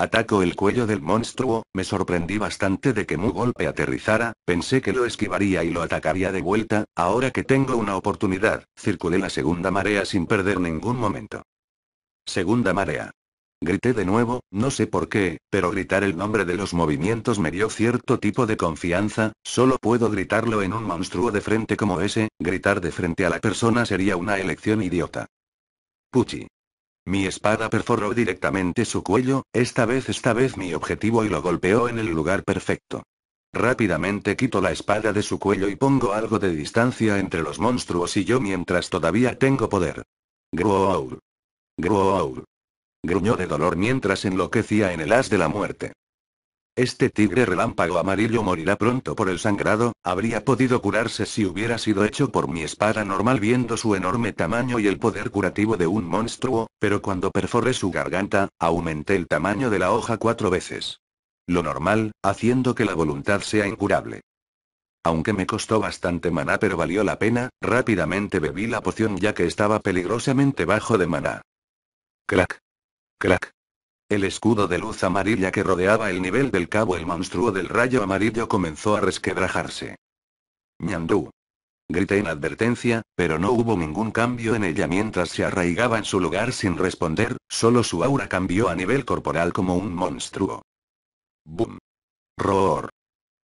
Speaker 1: Ataco el cuello del monstruo, me sorprendí bastante de que mi golpe aterrizara, pensé que lo esquivaría y lo atacaría de vuelta, ahora que tengo una oportunidad, circulé la segunda marea sin perder ningún momento. Segunda marea. Grité de nuevo, no sé por qué, pero gritar el nombre de los movimientos me dio cierto tipo de confianza, solo puedo gritarlo en un monstruo de frente como ese, gritar de frente a la persona sería una elección idiota. Puchi. Mi espada perforó directamente su cuello, esta vez esta vez mi objetivo y lo golpeó en el lugar perfecto. Rápidamente quito la espada de su cuello y pongo algo de distancia entre los monstruos y yo mientras todavía tengo poder. Growl. Growl gruñó de dolor mientras enloquecía en el as de la muerte. Este tigre relámpago amarillo morirá pronto por el sangrado, habría podido curarse si hubiera sido hecho por mi espada normal viendo su enorme tamaño y el poder curativo de un monstruo, pero cuando perforé su garganta, aumenté el tamaño de la hoja cuatro veces. Lo normal, haciendo que la voluntad sea incurable. Aunque me costó bastante maná pero valió la pena, rápidamente bebí la poción ya que estaba peligrosamente bajo de maná. Crack. Crack. El escudo de luz amarilla que rodeaba el nivel del cabo el monstruo del rayo amarillo comenzó a resquebrajarse. Ñandú. Grité en advertencia, pero no hubo ningún cambio en ella mientras se arraigaba en su lugar sin responder, solo su aura cambió a nivel corporal como un monstruo. Boom. Roar.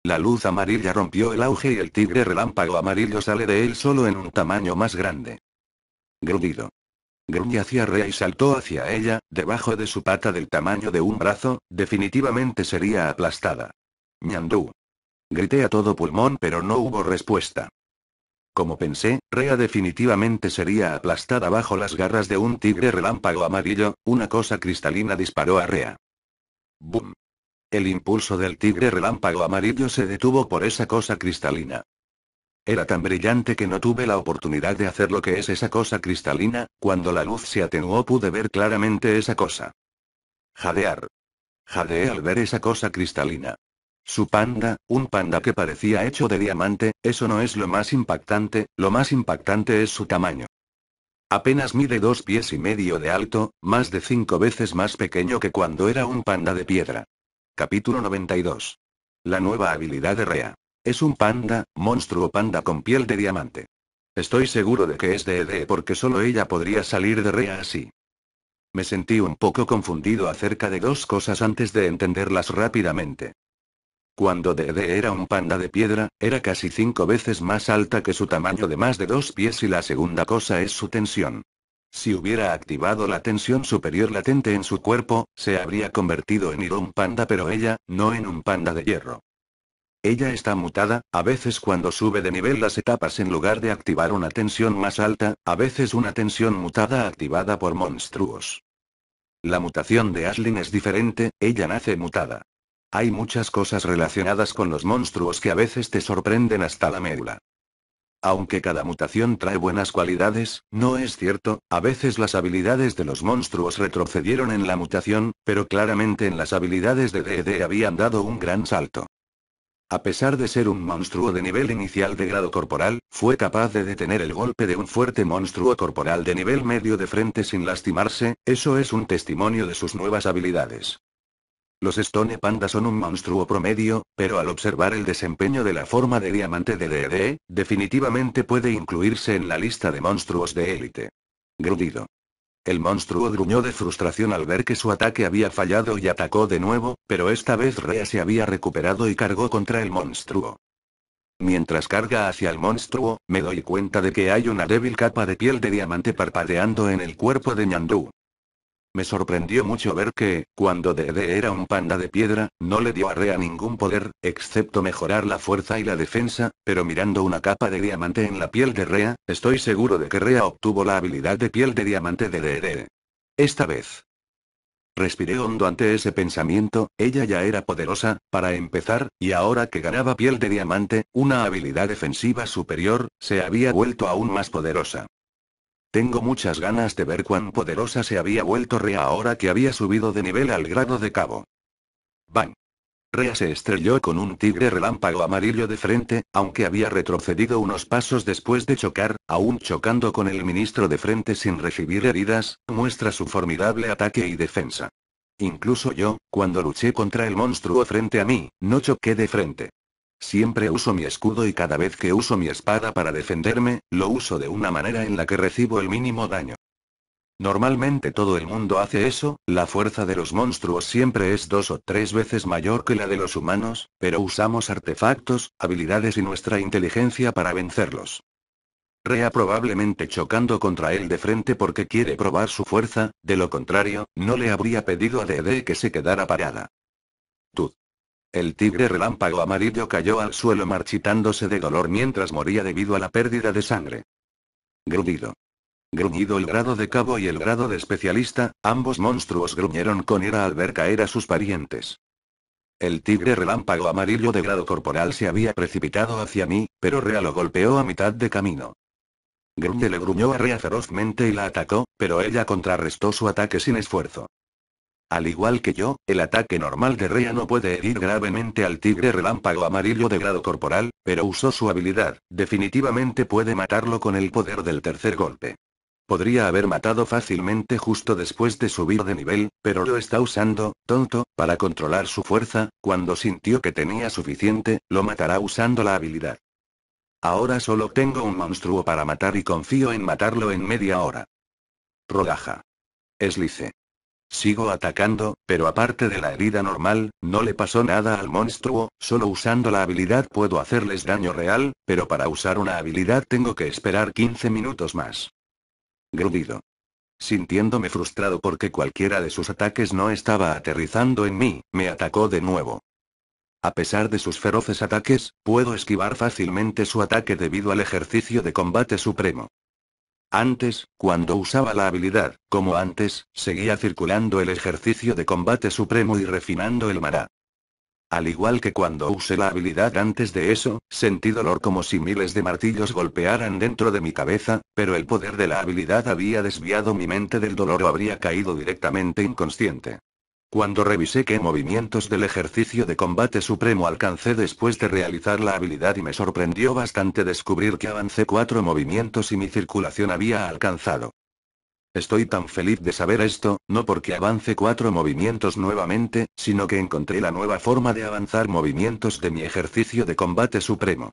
Speaker 1: La luz amarilla rompió el auge y el tigre relámpago amarillo sale de él solo en un tamaño más grande. Grudido. Gruñía hacia Rea y saltó hacia ella, debajo de su pata del tamaño de un brazo, definitivamente sería aplastada. Ñandú. Grité a todo pulmón pero no hubo respuesta. Como pensé, Rea definitivamente sería aplastada bajo las garras de un tigre relámpago amarillo, una cosa cristalina disparó a Rea. ¡Bum! El impulso del tigre relámpago amarillo se detuvo por esa cosa cristalina. Era tan brillante que no tuve la oportunidad de hacer lo que es esa cosa cristalina, cuando la luz se atenuó pude ver claramente esa cosa. Jadear. Jadeé al ver esa cosa cristalina. Su panda, un panda que parecía hecho de diamante, eso no es lo más impactante, lo más impactante es su tamaño. Apenas mide dos pies y medio de alto, más de cinco veces más pequeño que cuando era un panda de piedra. Capítulo 92. La nueva habilidad de Rea. Es un panda, monstruo panda con piel de diamante. Estoy seguro de que es de porque solo ella podría salir de Rea así. Me sentí un poco confundido acerca de dos cosas antes de entenderlas rápidamente. Cuando Dede era un panda de piedra, era casi cinco veces más alta que su tamaño de más de dos pies y la segunda cosa es su tensión. Si hubiera activado la tensión superior latente en su cuerpo, se habría convertido en Iron panda pero ella, no en un panda de hierro. Ella está mutada, a veces cuando sube de nivel las etapas en lugar de activar una tensión más alta, a veces una tensión mutada activada por monstruos. La mutación de Aslin es diferente, ella nace mutada. Hay muchas cosas relacionadas con los monstruos que a veces te sorprenden hasta la médula. Aunque cada mutación trae buenas cualidades, no es cierto, a veces las habilidades de los monstruos retrocedieron en la mutación, pero claramente en las habilidades de DD habían dado un gran salto. A pesar de ser un monstruo de nivel inicial de grado corporal, fue capaz de detener el golpe de un fuerte monstruo corporal de nivel medio de frente sin lastimarse, eso es un testimonio de sus nuevas habilidades. Los Stone Panda son un monstruo promedio, pero al observar el desempeño de la forma de diamante de Dede, definitivamente puede incluirse en la lista de monstruos de élite. Grudido. El monstruo gruñó de frustración al ver que su ataque había fallado y atacó de nuevo, pero esta vez Rea se había recuperado y cargó contra el monstruo. Mientras carga hacia el monstruo, me doy cuenta de que hay una débil capa de piel de diamante parpadeando en el cuerpo de Ñandú. Me sorprendió mucho ver que, cuando Dede era un panda de piedra, no le dio a Rea ningún poder, excepto mejorar la fuerza y la defensa, pero mirando una capa de diamante en la piel de Rea, estoy seguro de que Rea obtuvo la habilidad de piel de diamante de Dede. Esta vez. Respiré hondo ante ese pensamiento, ella ya era poderosa, para empezar, y ahora que ganaba piel de diamante, una habilidad defensiva superior, se había vuelto aún más poderosa. Tengo muchas ganas de ver cuán poderosa se había vuelto Rea ahora que había subido de nivel al grado de cabo. Bang. Rea se estrelló con un tigre relámpago amarillo de frente, aunque había retrocedido unos pasos después de chocar, aún chocando con el ministro de frente sin recibir heridas, muestra su formidable ataque y defensa. Incluso yo, cuando luché contra el monstruo frente a mí, no choqué de frente. Siempre uso mi escudo y cada vez que uso mi espada para defenderme, lo uso de una manera en la que recibo el mínimo daño. Normalmente todo el mundo hace eso, la fuerza de los monstruos siempre es dos o tres veces mayor que la de los humanos, pero usamos artefactos, habilidades y nuestra inteligencia para vencerlos. Rea probablemente chocando contra él de frente porque quiere probar su fuerza, de lo contrario, no le habría pedido a Dede que se quedara parada. Tú. El tigre relámpago amarillo cayó al suelo marchitándose de dolor mientras moría debido a la pérdida de sangre. Gruñido. Gruñido el grado de cabo y el grado de especialista, ambos monstruos gruñeron con ira al ver caer a sus parientes. El tigre relámpago amarillo de grado corporal se había precipitado hacia mí, pero Rea lo golpeó a mitad de camino. Gruñe le gruñó a Rea ferozmente y la atacó, pero ella contrarrestó su ataque sin esfuerzo. Al igual que yo, el ataque normal de Rea no puede herir gravemente al tigre relámpago amarillo de grado corporal, pero usó su habilidad, definitivamente puede matarlo con el poder del tercer golpe. Podría haber matado fácilmente justo después de subir de nivel, pero lo está usando, tonto, para controlar su fuerza, cuando sintió que tenía suficiente, lo matará usando la habilidad. Ahora solo tengo un monstruo para matar y confío en matarlo en media hora. Rodaja. Eslice. Sigo atacando, pero aparte de la herida normal, no le pasó nada al monstruo, solo usando la habilidad puedo hacerles daño real, pero para usar una habilidad tengo que esperar 15 minutos más. Grudido. Sintiéndome frustrado porque cualquiera de sus ataques no estaba aterrizando en mí, me atacó de nuevo. A pesar de sus feroces ataques, puedo esquivar fácilmente su ataque debido al ejercicio de combate supremo. Antes, cuando usaba la habilidad, como antes, seguía circulando el ejercicio de combate supremo y refinando el mará. Al igual que cuando usé la habilidad antes de eso, sentí dolor como si miles de martillos golpearan dentro de mi cabeza, pero el poder de la habilidad había desviado mi mente del dolor o habría caído directamente inconsciente. Cuando revisé qué movimientos del ejercicio de combate supremo alcancé después de realizar la habilidad y me sorprendió bastante descubrir que avancé cuatro movimientos y mi circulación había alcanzado. Estoy tan feliz de saber esto, no porque avance cuatro movimientos nuevamente, sino que encontré la nueva forma de avanzar movimientos de mi ejercicio de combate supremo.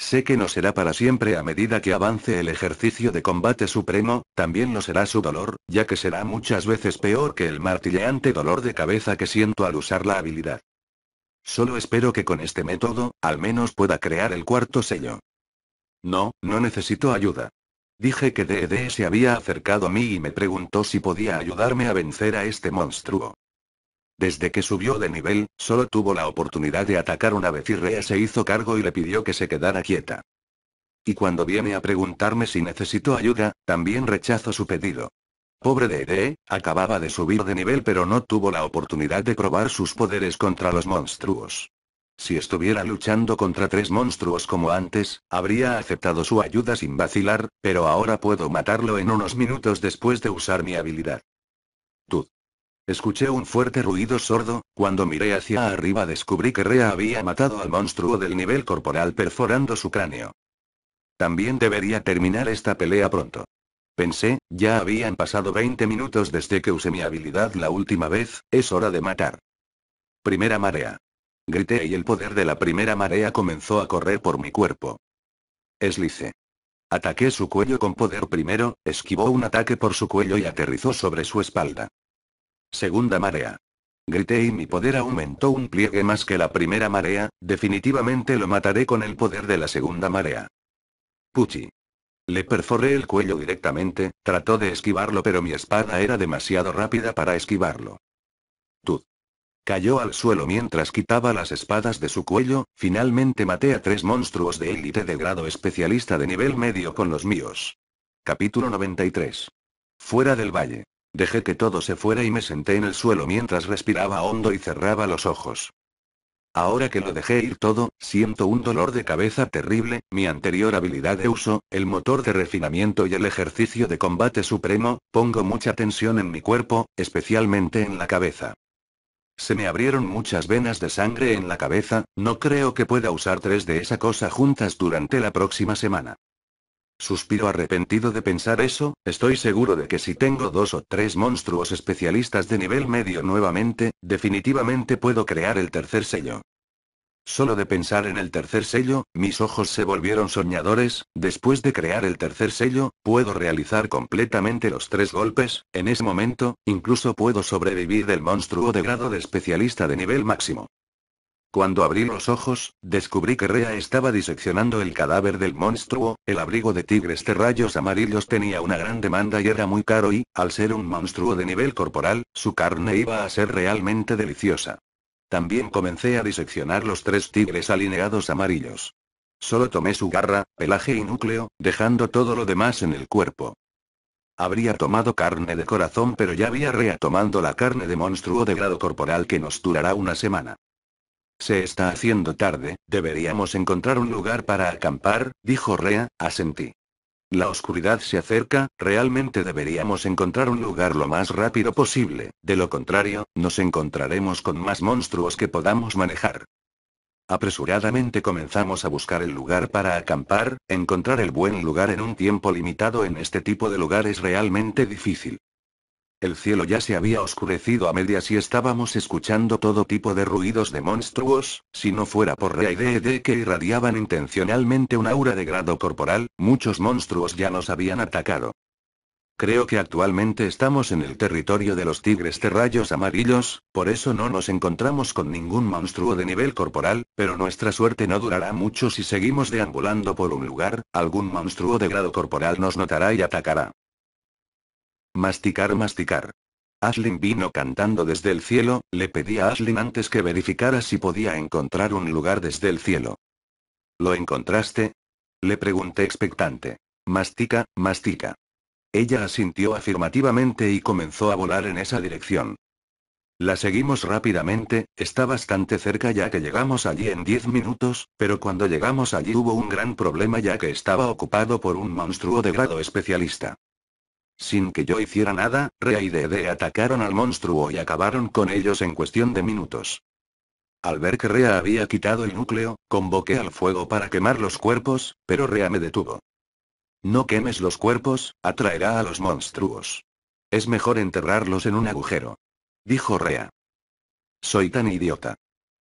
Speaker 1: Sé que no será para siempre a medida que avance el ejercicio de combate supremo, también lo será su dolor, ya que será muchas veces peor que el martilleante dolor de cabeza que siento al usar la habilidad. Solo espero que con este método, al menos pueda crear el cuarto sello. No, no necesito ayuda. Dije que Dede se había acercado a mí y me preguntó si podía ayudarme a vencer a este monstruo. Desde que subió de nivel, solo tuvo la oportunidad de atacar una vez y Rea se hizo cargo y le pidió que se quedara quieta. Y cuando viene a preguntarme si necesito ayuda, también rechazo su pedido. Pobre de acababa de subir de nivel pero no tuvo la oportunidad de probar sus poderes contra los monstruos. Si estuviera luchando contra tres monstruos como antes, habría aceptado su ayuda sin vacilar, pero ahora puedo matarlo en unos minutos después de usar mi habilidad. Escuché un fuerte ruido sordo, cuando miré hacia arriba descubrí que Rea había matado al monstruo del nivel corporal perforando su cráneo. También debería terminar esta pelea pronto. Pensé, ya habían pasado 20 minutos desde que usé mi habilidad la última vez, es hora de matar. Primera marea. Grité y el poder de la primera marea comenzó a correr por mi cuerpo. Eslice. Ataqué su cuello con poder primero, esquivó un ataque por su cuello y aterrizó sobre su espalda. Segunda marea. Grité y mi poder aumentó un pliegue más que la primera marea, definitivamente lo mataré con el poder de la segunda marea. Puchi. Le perforé el cuello directamente, trató de esquivarlo pero mi espada era demasiado rápida para esquivarlo. Tud. Cayó al suelo mientras quitaba las espadas de su cuello, finalmente maté a tres monstruos de élite de grado especialista de nivel medio con los míos. Capítulo 93. Fuera del valle. Dejé que todo se fuera y me senté en el suelo mientras respiraba hondo y cerraba los ojos. Ahora que lo dejé ir todo, siento un dolor de cabeza terrible, mi anterior habilidad de uso, el motor de refinamiento y el ejercicio de combate supremo, pongo mucha tensión en mi cuerpo, especialmente en la cabeza. Se me abrieron muchas venas de sangre en la cabeza, no creo que pueda usar tres de esa cosa juntas durante la próxima semana. Suspiro arrepentido de pensar eso, estoy seguro de que si tengo dos o tres monstruos especialistas de nivel medio nuevamente, definitivamente puedo crear el tercer sello. Solo de pensar en el tercer sello, mis ojos se volvieron soñadores, después de crear el tercer sello, puedo realizar completamente los tres golpes, en ese momento, incluso puedo sobrevivir del monstruo de grado de especialista de nivel máximo. Cuando abrí los ojos, descubrí que Rea estaba diseccionando el cadáver del monstruo, el abrigo de tigres de rayos amarillos tenía una gran demanda y era muy caro y, al ser un monstruo de nivel corporal, su carne iba a ser realmente deliciosa. También comencé a diseccionar los tres tigres alineados amarillos. Solo tomé su garra, pelaje y núcleo, dejando todo lo demás en el cuerpo. Habría tomado carne de corazón pero ya había Rea tomando la carne de monstruo de grado corporal que nos durará una semana. Se está haciendo tarde, deberíamos encontrar un lugar para acampar, dijo Rea, asentí. La oscuridad se acerca, realmente deberíamos encontrar un lugar lo más rápido posible, de lo contrario, nos encontraremos con más monstruos que podamos manejar. Apresuradamente comenzamos a buscar el lugar para acampar, encontrar el buen lugar en un tiempo limitado en este tipo de lugar es realmente difícil. El cielo ya se había oscurecido a medias y estábamos escuchando todo tipo de ruidos de monstruos, si no fuera por de que irradiaban intencionalmente un aura de grado corporal, muchos monstruos ya nos habían atacado. Creo que actualmente estamos en el territorio de los tigres de rayos amarillos, por eso no nos encontramos con ningún monstruo de nivel corporal, pero nuestra suerte no durará mucho si seguimos deambulando por un lugar, algún monstruo de grado corporal nos notará y atacará. Masticar, masticar. Aslin vino cantando desde el cielo, le pedí a Aslin antes que verificara si podía encontrar un lugar desde el cielo. ¿Lo encontraste? Le pregunté expectante. Mastica, mastica. Ella asintió afirmativamente y comenzó a volar en esa dirección. La seguimos rápidamente, está bastante cerca ya que llegamos allí en 10 minutos, pero cuando llegamos allí hubo un gran problema ya que estaba ocupado por un monstruo de grado especialista. Sin que yo hiciera nada, Rea y Dede atacaron al monstruo y acabaron con ellos en cuestión de minutos. Al ver que Rea había quitado el núcleo, convoqué al fuego para quemar los cuerpos, pero Rea me detuvo. No quemes los cuerpos, atraerá a los monstruos. Es mejor enterrarlos en un agujero. Dijo Rea. Soy tan idiota.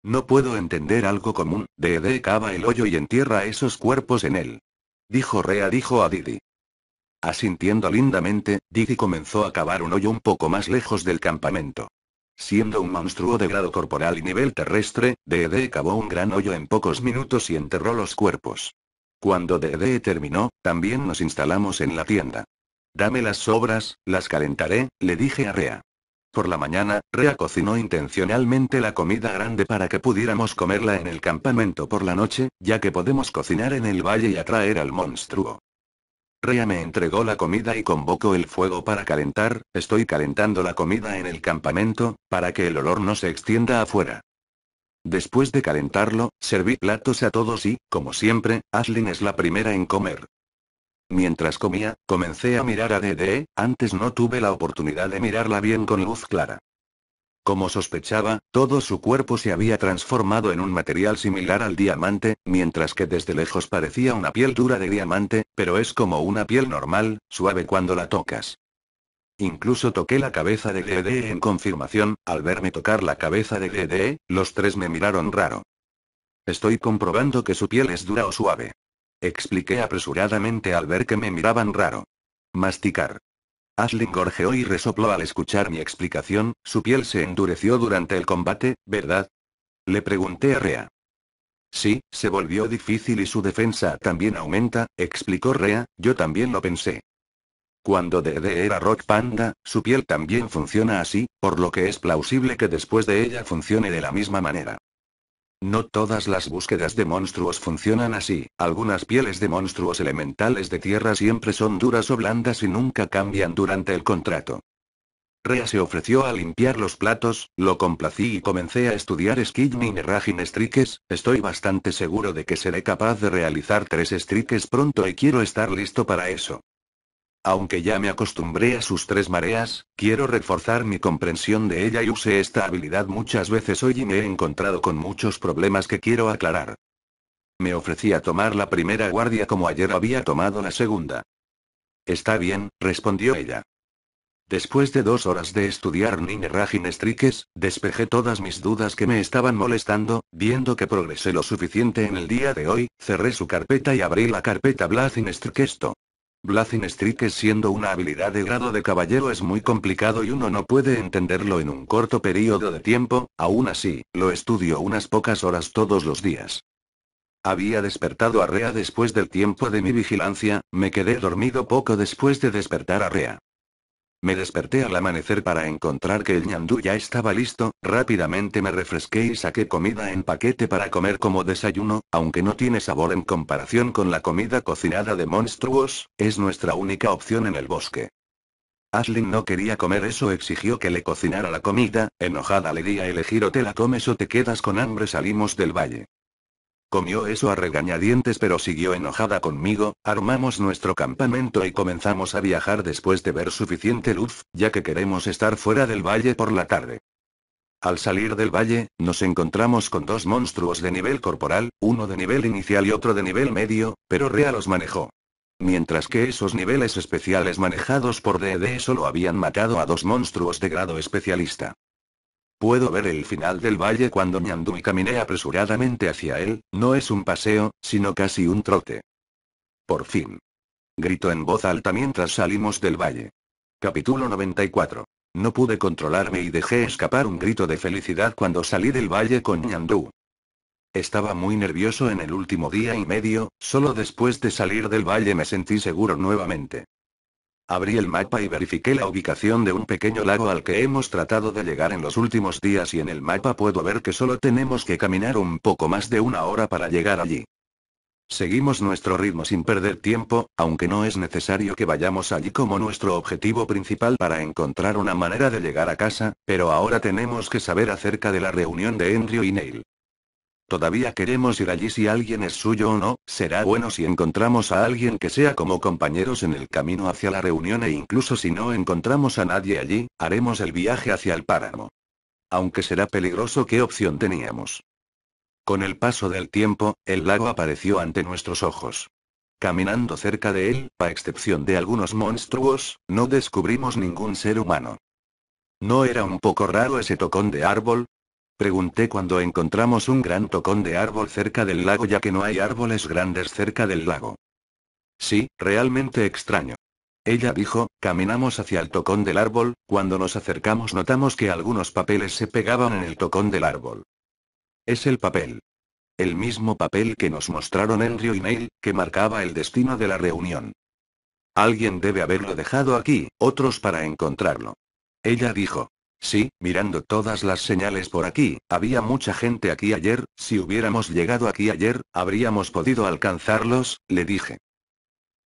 Speaker 1: No puedo entender algo común, Dede cava el hoyo y entierra esos cuerpos en él. Dijo Rea dijo a Didi. Asintiendo lindamente, Didi comenzó a cavar un hoyo un poco más lejos del campamento. Siendo un monstruo de grado corporal y nivel terrestre, Dede cavó un gran hoyo en pocos minutos y enterró los cuerpos. Cuando Dede terminó, también nos instalamos en la tienda. Dame las sobras, las calentaré, le dije a Rea. Por la mañana, Rea cocinó intencionalmente la comida grande para que pudiéramos comerla en el campamento por la noche, ya que podemos cocinar en el valle y atraer al monstruo. Reya me entregó la comida y convocó el fuego para calentar, estoy calentando la comida en el campamento, para que el olor no se extienda afuera. Después de calentarlo, serví platos a todos y, como siempre, Aslin es la primera en comer. Mientras comía, comencé a mirar a Dede, antes no tuve la oportunidad de mirarla bien con luz clara. Como sospechaba, todo su cuerpo se había transformado en un material similar al diamante, mientras que desde lejos parecía una piel dura de diamante, pero es como una piel normal, suave cuando la tocas. Incluso toqué la cabeza de Gede en confirmación, al verme tocar la cabeza de Gede, los tres me miraron raro. Estoy comprobando que su piel es dura o suave. Expliqué apresuradamente al ver que me miraban raro. Masticar. Ashley gorgeó y resopló al escuchar mi explicación, su piel se endureció durante el combate, ¿verdad? Le pregunté a Rea. Sí, se volvió difícil y su defensa también aumenta, explicó Rea, yo también lo pensé. Cuando Dede era Rock Panda, su piel también funciona así, por lo que es plausible que después de ella funcione de la misma manera. No todas las búsquedas de monstruos funcionan así, algunas pieles de monstruos elementales de tierra siempre son duras o blandas y nunca cambian durante el contrato. Rea se ofreció a limpiar los platos, lo complací y comencé a estudiar Skidmin y Rajin Strikes, estoy bastante seguro de que seré capaz de realizar tres strikes pronto y quiero estar listo para eso. Aunque ya me acostumbré a sus tres mareas, quiero reforzar mi comprensión de ella y usé esta habilidad muchas veces hoy y me he encontrado con muchos problemas que quiero aclarar. Me ofrecí a tomar la primera guardia como ayer había tomado la segunda. Está bien, respondió ella. Después de dos horas de estudiar Nine Rajin Strikes, despejé todas mis dudas que me estaban molestando, viendo que progresé lo suficiente en el día de hoy, cerré su carpeta y abrí la carpeta Blazing Strikesto. Blazing Strikes siendo una habilidad de grado de caballero es muy complicado y uno no puede entenderlo en un corto periodo de tiempo, aún así, lo estudio unas pocas horas todos los días. Había despertado a Rea después del tiempo de mi vigilancia, me quedé dormido poco después de despertar a Rea. Me desperté al amanecer para encontrar que el ñandú ya estaba listo, rápidamente me refresqué y saqué comida en paquete para comer como desayuno, aunque no tiene sabor en comparación con la comida cocinada de monstruos, es nuestra única opción en el bosque. Aslin no quería comer eso, exigió que le cocinara la comida, enojada le di a elegir o te la comes o te quedas con hambre salimos del valle. Comió eso a regañadientes pero siguió enojada conmigo, armamos nuestro campamento y comenzamos a viajar después de ver suficiente luz, ya que queremos estar fuera del valle por la tarde. Al salir del valle, nos encontramos con dos monstruos de nivel corporal, uno de nivel inicial y otro de nivel medio, pero Rea los manejó. Mientras que esos niveles especiales manejados por DD e solo habían matado a dos monstruos de grado especialista. Puedo ver el final del valle cuando me y caminé apresuradamente hacia él, no es un paseo, sino casi un trote. Por fin. Grito en voz alta mientras salimos del valle. Capítulo 94. No pude controlarme y dejé escapar un grito de felicidad cuando salí del valle con Ñandú. Estaba muy nervioso en el último día y medio, solo después de salir del valle me sentí seguro nuevamente. Abrí el mapa y verifiqué la ubicación de un pequeño lago al que hemos tratado de llegar en los últimos días y en el mapa puedo ver que solo tenemos que caminar un poco más de una hora para llegar allí. Seguimos nuestro ritmo sin perder tiempo, aunque no es necesario que vayamos allí como nuestro objetivo principal para encontrar una manera de llegar a casa, pero ahora tenemos que saber acerca de la reunión de Andrew y Neil. Todavía queremos ir allí si alguien es suyo o no, será bueno si encontramos a alguien que sea como compañeros en el camino hacia la reunión e incluso si no encontramos a nadie allí, haremos el viaje hacia el páramo. Aunque será peligroso, ¿qué opción teníamos? Con el paso del tiempo, el lago apareció ante nuestros ojos. Caminando cerca de él, a excepción de algunos monstruos, no descubrimos ningún ser humano. ¿No era un poco raro ese tocón de árbol? Pregunté cuando encontramos un gran tocón de árbol cerca del lago ya que no hay árboles grandes cerca del lago. Sí, realmente extraño. Ella dijo, caminamos hacia el tocón del árbol, cuando nos acercamos notamos que algunos papeles se pegaban en el tocón del árbol. Es el papel. El mismo papel que nos mostraron Rio y Neil, que marcaba el destino de la reunión. Alguien debe haberlo dejado aquí, otros para encontrarlo. Ella dijo. Sí, mirando todas las señales por aquí, había mucha gente aquí ayer, si hubiéramos llegado aquí ayer, habríamos podido alcanzarlos, le dije.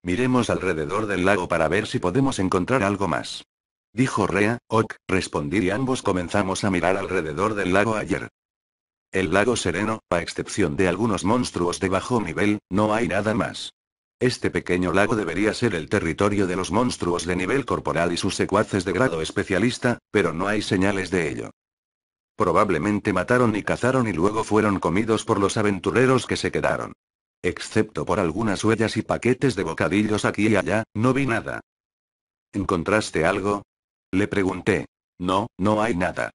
Speaker 1: Miremos alrededor del lago para ver si podemos encontrar algo más. Dijo Rea, Ok, respondí y ambos comenzamos a mirar alrededor del lago ayer. El lago sereno, a excepción de algunos monstruos de bajo nivel, no hay nada más. Este pequeño lago debería ser el territorio de los monstruos de nivel corporal y sus secuaces de grado especialista, pero no hay señales de ello. Probablemente mataron y cazaron y luego fueron comidos por los aventureros que se quedaron. Excepto por algunas huellas y paquetes de bocadillos aquí y allá, no vi nada. ¿Encontraste algo? Le pregunté. No, no hay nada.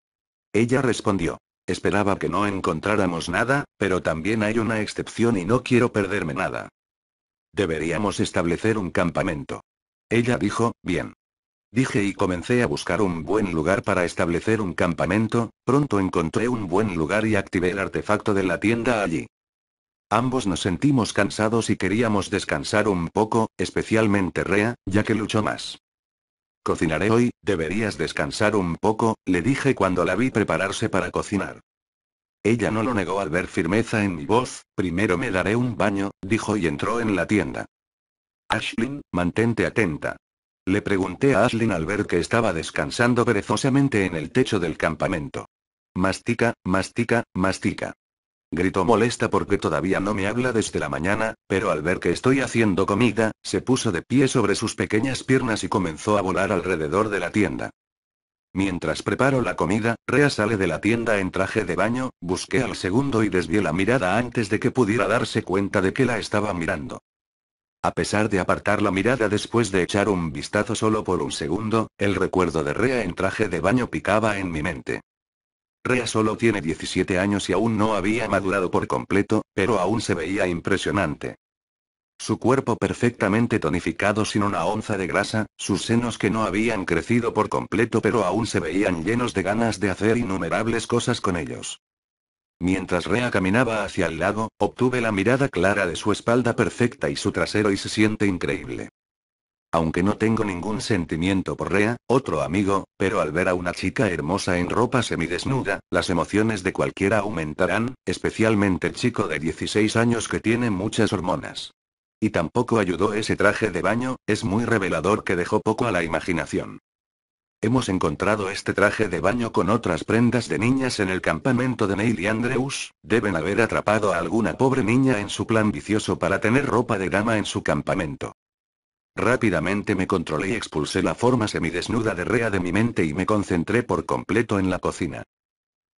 Speaker 1: Ella respondió. Esperaba que no encontráramos nada, pero también hay una excepción y no quiero perderme nada. Deberíamos establecer un campamento. Ella dijo, bien. Dije y comencé a buscar un buen lugar para establecer un campamento, pronto encontré un buen lugar y activé el artefacto de la tienda allí. Ambos nos sentimos cansados y queríamos descansar un poco, especialmente Rea, ya que luchó más. Cocinaré hoy, deberías descansar un poco, le dije cuando la vi prepararse para cocinar. Ella no lo negó al ver firmeza en mi voz, primero me daré un baño, dijo y entró en la tienda. Ashlyn, mantente atenta. Le pregunté a Ashlyn al ver que estaba descansando perezosamente en el techo del campamento. Mastica, mastica, mastica. Gritó molesta porque todavía no me habla desde la mañana, pero al ver que estoy haciendo comida, se puso de pie sobre sus pequeñas piernas y comenzó a volar alrededor de la tienda. Mientras preparo la comida, Rea sale de la tienda en traje de baño, busqué al segundo y desvié la mirada antes de que pudiera darse cuenta de que la estaba mirando. A pesar de apartar la mirada después de echar un vistazo solo por un segundo, el recuerdo de Rea en traje de baño picaba en mi mente. Rea solo tiene 17 años y aún no había madurado por completo, pero aún se veía impresionante. Su cuerpo perfectamente tonificado sin una onza de grasa, sus senos que no habían crecido por completo pero aún se veían llenos de ganas de hacer innumerables cosas con ellos. Mientras Rea caminaba hacia el lago, obtuve la mirada clara de su espalda perfecta y su trasero y se siente increíble. Aunque no tengo ningún sentimiento por Rea, otro amigo, pero al ver a una chica hermosa en ropa semidesnuda, las emociones de cualquiera aumentarán, especialmente el chico de 16 años que tiene muchas hormonas. Y tampoco ayudó ese traje de baño, es muy revelador que dejó poco a la imaginación. Hemos encontrado este traje de baño con otras prendas de niñas en el campamento de Neil y Andrews, deben haber atrapado a alguna pobre niña en su plan vicioso para tener ropa de dama en su campamento. Rápidamente me controlé y expulsé la forma semidesnuda de Rea de mi mente y me concentré por completo en la cocina.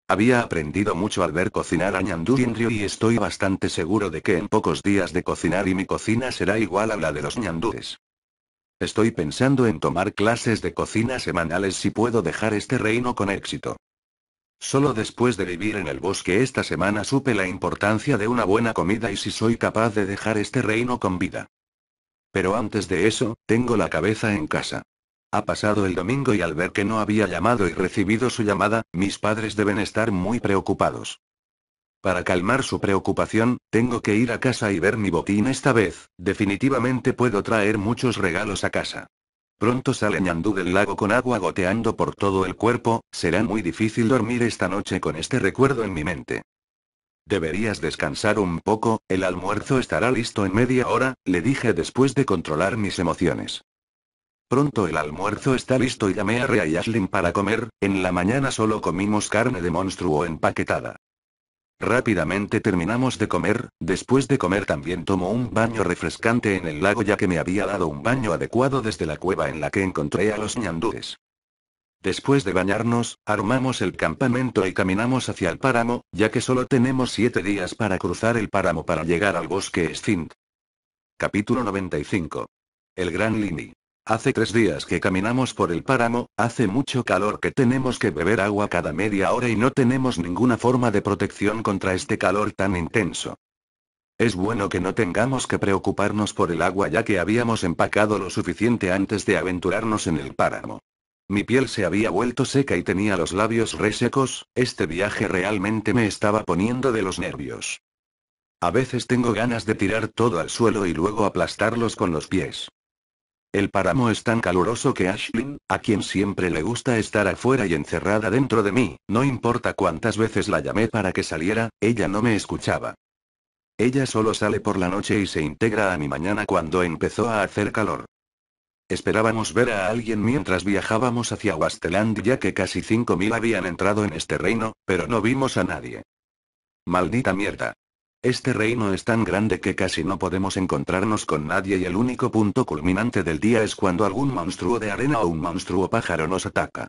Speaker 1: Había aprendido mucho al ver cocinar a Ñandú y estoy bastante seguro de que en pocos días de cocinar y mi cocina será igual a la de los Ñandúes. Estoy pensando en tomar clases de cocina semanales si puedo dejar este reino con éxito. Solo después de vivir en el bosque esta semana supe la importancia de una buena comida y si soy capaz de dejar este reino con vida. Pero antes de eso, tengo la cabeza en casa. Ha pasado el domingo y al ver que no había llamado y recibido su llamada, mis padres deben estar muy preocupados. Para calmar su preocupación, tengo que ir a casa y ver mi botín esta vez, definitivamente puedo traer muchos regalos a casa. Pronto sale Ñandú del lago con agua goteando por todo el cuerpo, será muy difícil dormir esta noche con este recuerdo en mi mente. Deberías descansar un poco, el almuerzo estará listo en media hora, le dije después de controlar mis emociones. Pronto el almuerzo está listo y llamé a Rea y Ashlyn para comer, en la mañana solo comimos carne de monstruo empaquetada. Rápidamente terminamos de comer, después de comer también tomo un baño refrescante en el lago ya que me había dado un baño adecuado desde la cueva en la que encontré a los ñandúes. Después de bañarnos, armamos el campamento y caminamos hacia el páramo, ya que solo tenemos siete días para cruzar el páramo para llegar al bosque Stint. Capítulo 95. El Gran Lini. Hace tres días que caminamos por el páramo, hace mucho calor que tenemos que beber agua cada media hora y no tenemos ninguna forma de protección contra este calor tan intenso. Es bueno que no tengamos que preocuparnos por el agua ya que habíamos empacado lo suficiente antes de aventurarnos en el páramo. Mi piel se había vuelto seca y tenía los labios resecos, este viaje realmente me estaba poniendo de los nervios. A veces tengo ganas de tirar todo al suelo y luego aplastarlos con los pies. El páramo es tan caluroso que Ashlyn, a quien siempre le gusta estar afuera y encerrada dentro de mí, no importa cuántas veces la llamé para que saliera, ella no me escuchaba. Ella solo sale por la noche y se integra a mi mañana cuando empezó a hacer calor. Esperábamos ver a alguien mientras viajábamos hacia Wasteland ya que casi 5.000 habían entrado en este reino, pero no vimos a nadie. Maldita mierda. Este reino es tan grande que casi no podemos encontrarnos con nadie y el único punto culminante del día es cuando algún monstruo de arena o un monstruo pájaro nos ataca.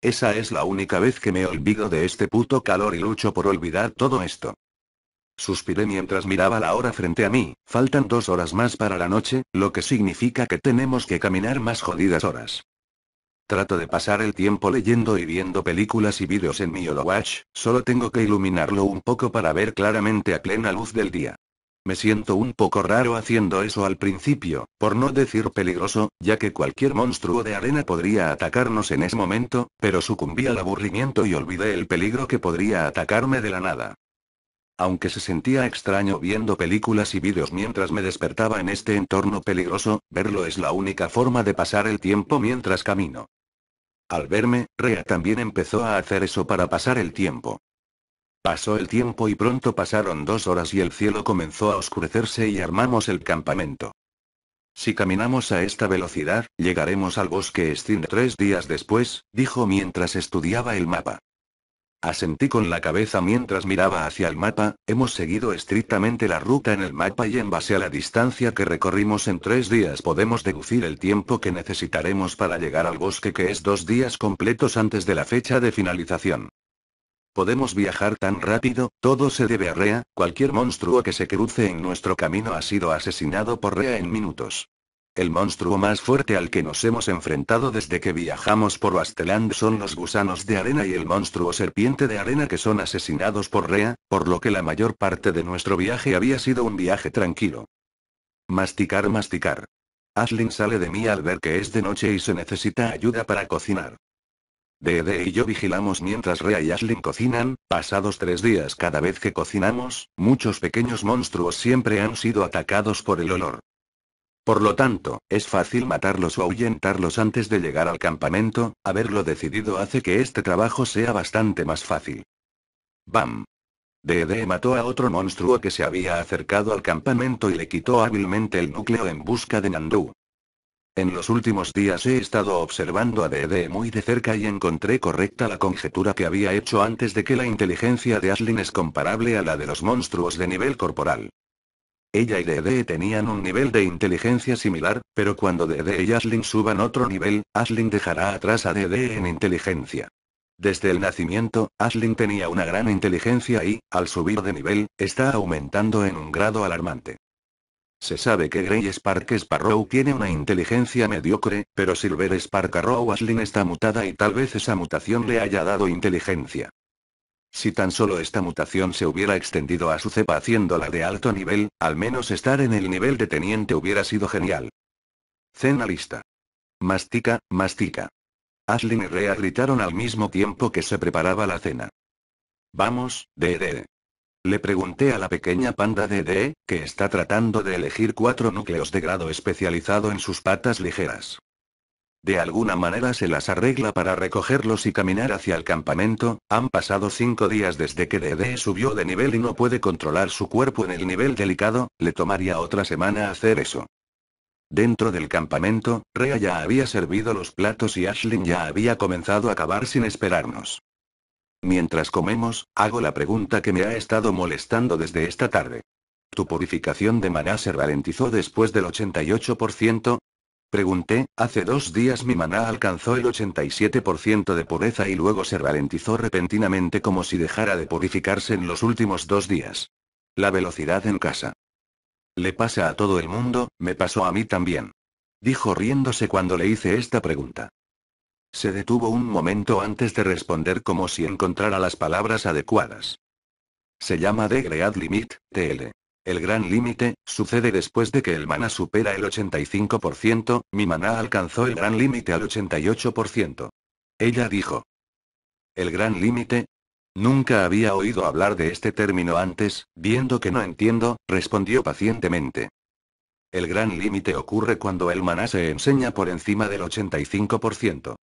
Speaker 1: Esa es la única vez que me olvido de este puto calor y lucho por olvidar todo esto. Suspiré mientras miraba la hora frente a mí, faltan dos horas más para la noche, lo que significa que tenemos que caminar más jodidas horas. Trato de pasar el tiempo leyendo y viendo películas y vídeos en mi Watch, solo tengo que iluminarlo un poco para ver claramente a plena luz del día. Me siento un poco raro haciendo eso al principio, por no decir peligroso, ya que cualquier monstruo de arena podría atacarnos en ese momento, pero sucumbí al aburrimiento y olvidé el peligro que podría atacarme de la nada. Aunque se sentía extraño viendo películas y vídeos mientras me despertaba en este entorno peligroso, verlo es la única forma de pasar el tiempo mientras camino. Al verme, Rea también empezó a hacer eso para pasar el tiempo. Pasó el tiempo y pronto pasaron dos horas y el cielo comenzó a oscurecerse y armamos el campamento. Si caminamos a esta velocidad, llegaremos al bosque Sting tres días después, dijo mientras estudiaba el mapa. Asentí con la cabeza mientras miraba hacia el mapa, hemos seguido estrictamente la ruta en el mapa y en base a la distancia que recorrimos en tres días podemos deducir el tiempo que necesitaremos para llegar al bosque que es dos días completos antes de la fecha de finalización. Podemos viajar tan rápido, todo se debe a Rea, cualquier monstruo que se cruce en nuestro camino ha sido asesinado por Rea en minutos. El monstruo más fuerte al que nos hemos enfrentado desde que viajamos por Asteland son los gusanos de arena y el monstruo serpiente de arena que son asesinados por Rea, por lo que la mayor parte de nuestro viaje había sido un viaje tranquilo. Masticar, masticar. Aslin sale de mí al ver que es de noche y se necesita ayuda para cocinar. Dede y yo vigilamos mientras Rea y Aslin cocinan, pasados tres días cada vez que cocinamos, muchos pequeños monstruos siempre han sido atacados por el olor. Por lo tanto, es fácil matarlos o ahuyentarlos antes de llegar al campamento, haberlo decidido hace que este trabajo sea bastante más fácil. ¡Bam! Dede mató a otro monstruo que se había acercado al campamento y le quitó hábilmente el núcleo en busca de Nandu. En los últimos días he estado observando a Dede muy de cerca y encontré correcta la conjetura que había hecho antes de que la inteligencia de Aslin es comparable a la de los monstruos de nivel corporal. Ella y Dede tenían un nivel de inteligencia similar, pero cuando Dede y Aslin suban otro nivel, Aslin dejará atrás a Dede en inteligencia. Desde el nacimiento, Aslin tenía una gran inteligencia y, al subir de nivel, está aumentando en un grado alarmante. Se sabe que Grey Spark Sparrow tiene una inteligencia mediocre, pero Silver Spark Arrow Aslin está mutada y tal vez esa mutación le haya dado inteligencia. Si tan solo esta mutación se hubiera extendido a su cepa haciéndola de alto nivel, al menos estar en el nivel de teniente hubiera sido genial. Cena lista. Mastica, mastica. Aslin y Rea gritaron al mismo tiempo que se preparaba la cena. Vamos, Dede. Le pregunté a la pequeña panda Dede, que está tratando de elegir cuatro núcleos de grado especializado en sus patas ligeras. De alguna manera se las arregla para recogerlos y caminar hacia el campamento, han pasado cinco días desde que Dede subió de nivel y no puede controlar su cuerpo en el nivel delicado, le tomaría otra semana hacer eso. Dentro del campamento, Rea ya había servido los platos y Ashlyn ya había comenzado a acabar sin esperarnos. Mientras comemos, hago la pregunta que me ha estado molestando desde esta tarde. Tu purificación de maná se ralentizó después del 88%, Pregunté, hace dos días mi maná alcanzó el 87% de pureza y luego se ralentizó repentinamente como si dejara de purificarse en los últimos dos días. La velocidad en casa. Le pasa a todo el mundo, me pasó a mí también. Dijo riéndose cuando le hice esta pregunta. Se detuvo un momento antes de responder como si encontrara las palabras adecuadas. Se llama The Limit, TL. El gran límite, sucede después de que el maná supera el 85%, mi maná alcanzó el gran límite al 88%. Ella dijo. ¿El gran límite? Nunca había oído hablar de este término antes, viendo que no entiendo, respondió pacientemente. El gran límite ocurre cuando el maná se enseña por encima del 85%.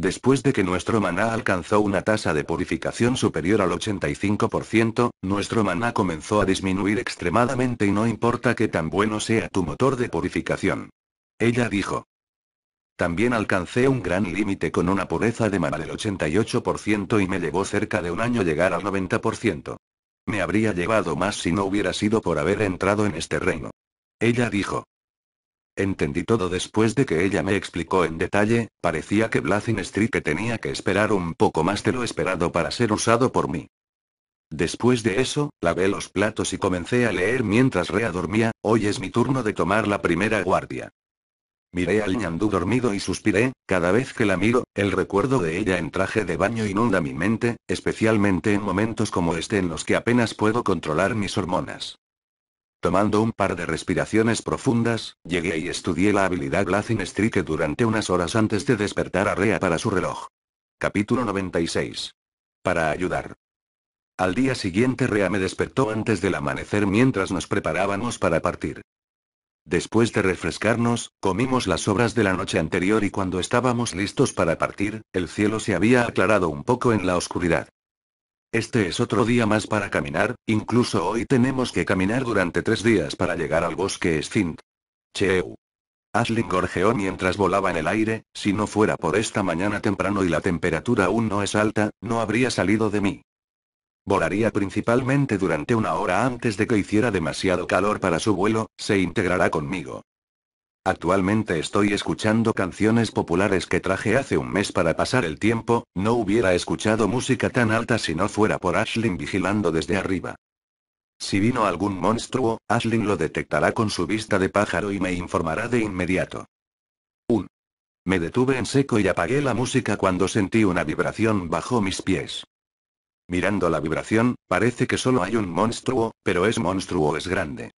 Speaker 1: Después de que nuestro maná alcanzó una tasa de purificación superior al 85%, nuestro maná comenzó a disminuir extremadamente y no importa qué tan bueno sea tu motor de purificación. Ella dijo. También alcancé un gran límite con una pureza de maná del 88% y me llevó cerca de un año llegar al 90%. Me habría llevado más si no hubiera sido por haber entrado en este reino. Ella dijo. Entendí todo después de que ella me explicó en detalle, parecía que Blazing Street tenía que esperar un poco más de lo esperado para ser usado por mí. Después de eso, lavé los platos y comencé a leer mientras Rea dormía, hoy es mi turno de tomar la primera guardia. Miré al ñandú dormido y suspiré, cada vez que la miro, el recuerdo de ella en traje de baño inunda mi mente, especialmente en momentos como este en los que apenas puedo controlar mis hormonas. Tomando un par de respiraciones profundas, llegué y estudié la habilidad Blazing Strike durante unas horas antes de despertar a Rea para su reloj. Capítulo 96. Para ayudar. Al día siguiente Rea me despertó antes del amanecer mientras nos preparábamos para partir. Después de refrescarnos, comimos las sobras de la noche anterior y cuando estábamos listos para partir, el cielo se había aclarado un poco en la oscuridad. Este es otro día más para caminar, incluso hoy tenemos que caminar durante tres días para llegar al bosque Sfint. Cheu. gorgeó gorjeó mientras volaba en el aire, si no fuera por esta mañana temprano y la temperatura aún no es alta, no habría salido de mí. Volaría principalmente durante una hora antes de que hiciera demasiado calor para su vuelo, se integrará conmigo. Actualmente estoy escuchando canciones populares que traje hace un mes para pasar el tiempo, no hubiera escuchado música tan alta si no fuera por Ashlyn vigilando desde arriba. Si vino algún monstruo, Ashlyn lo detectará con su vista de pájaro y me informará de inmediato. 1. Me detuve en seco y apagué la música cuando sentí una vibración bajo mis pies. Mirando la vibración, parece que solo hay un monstruo, pero es monstruo es grande.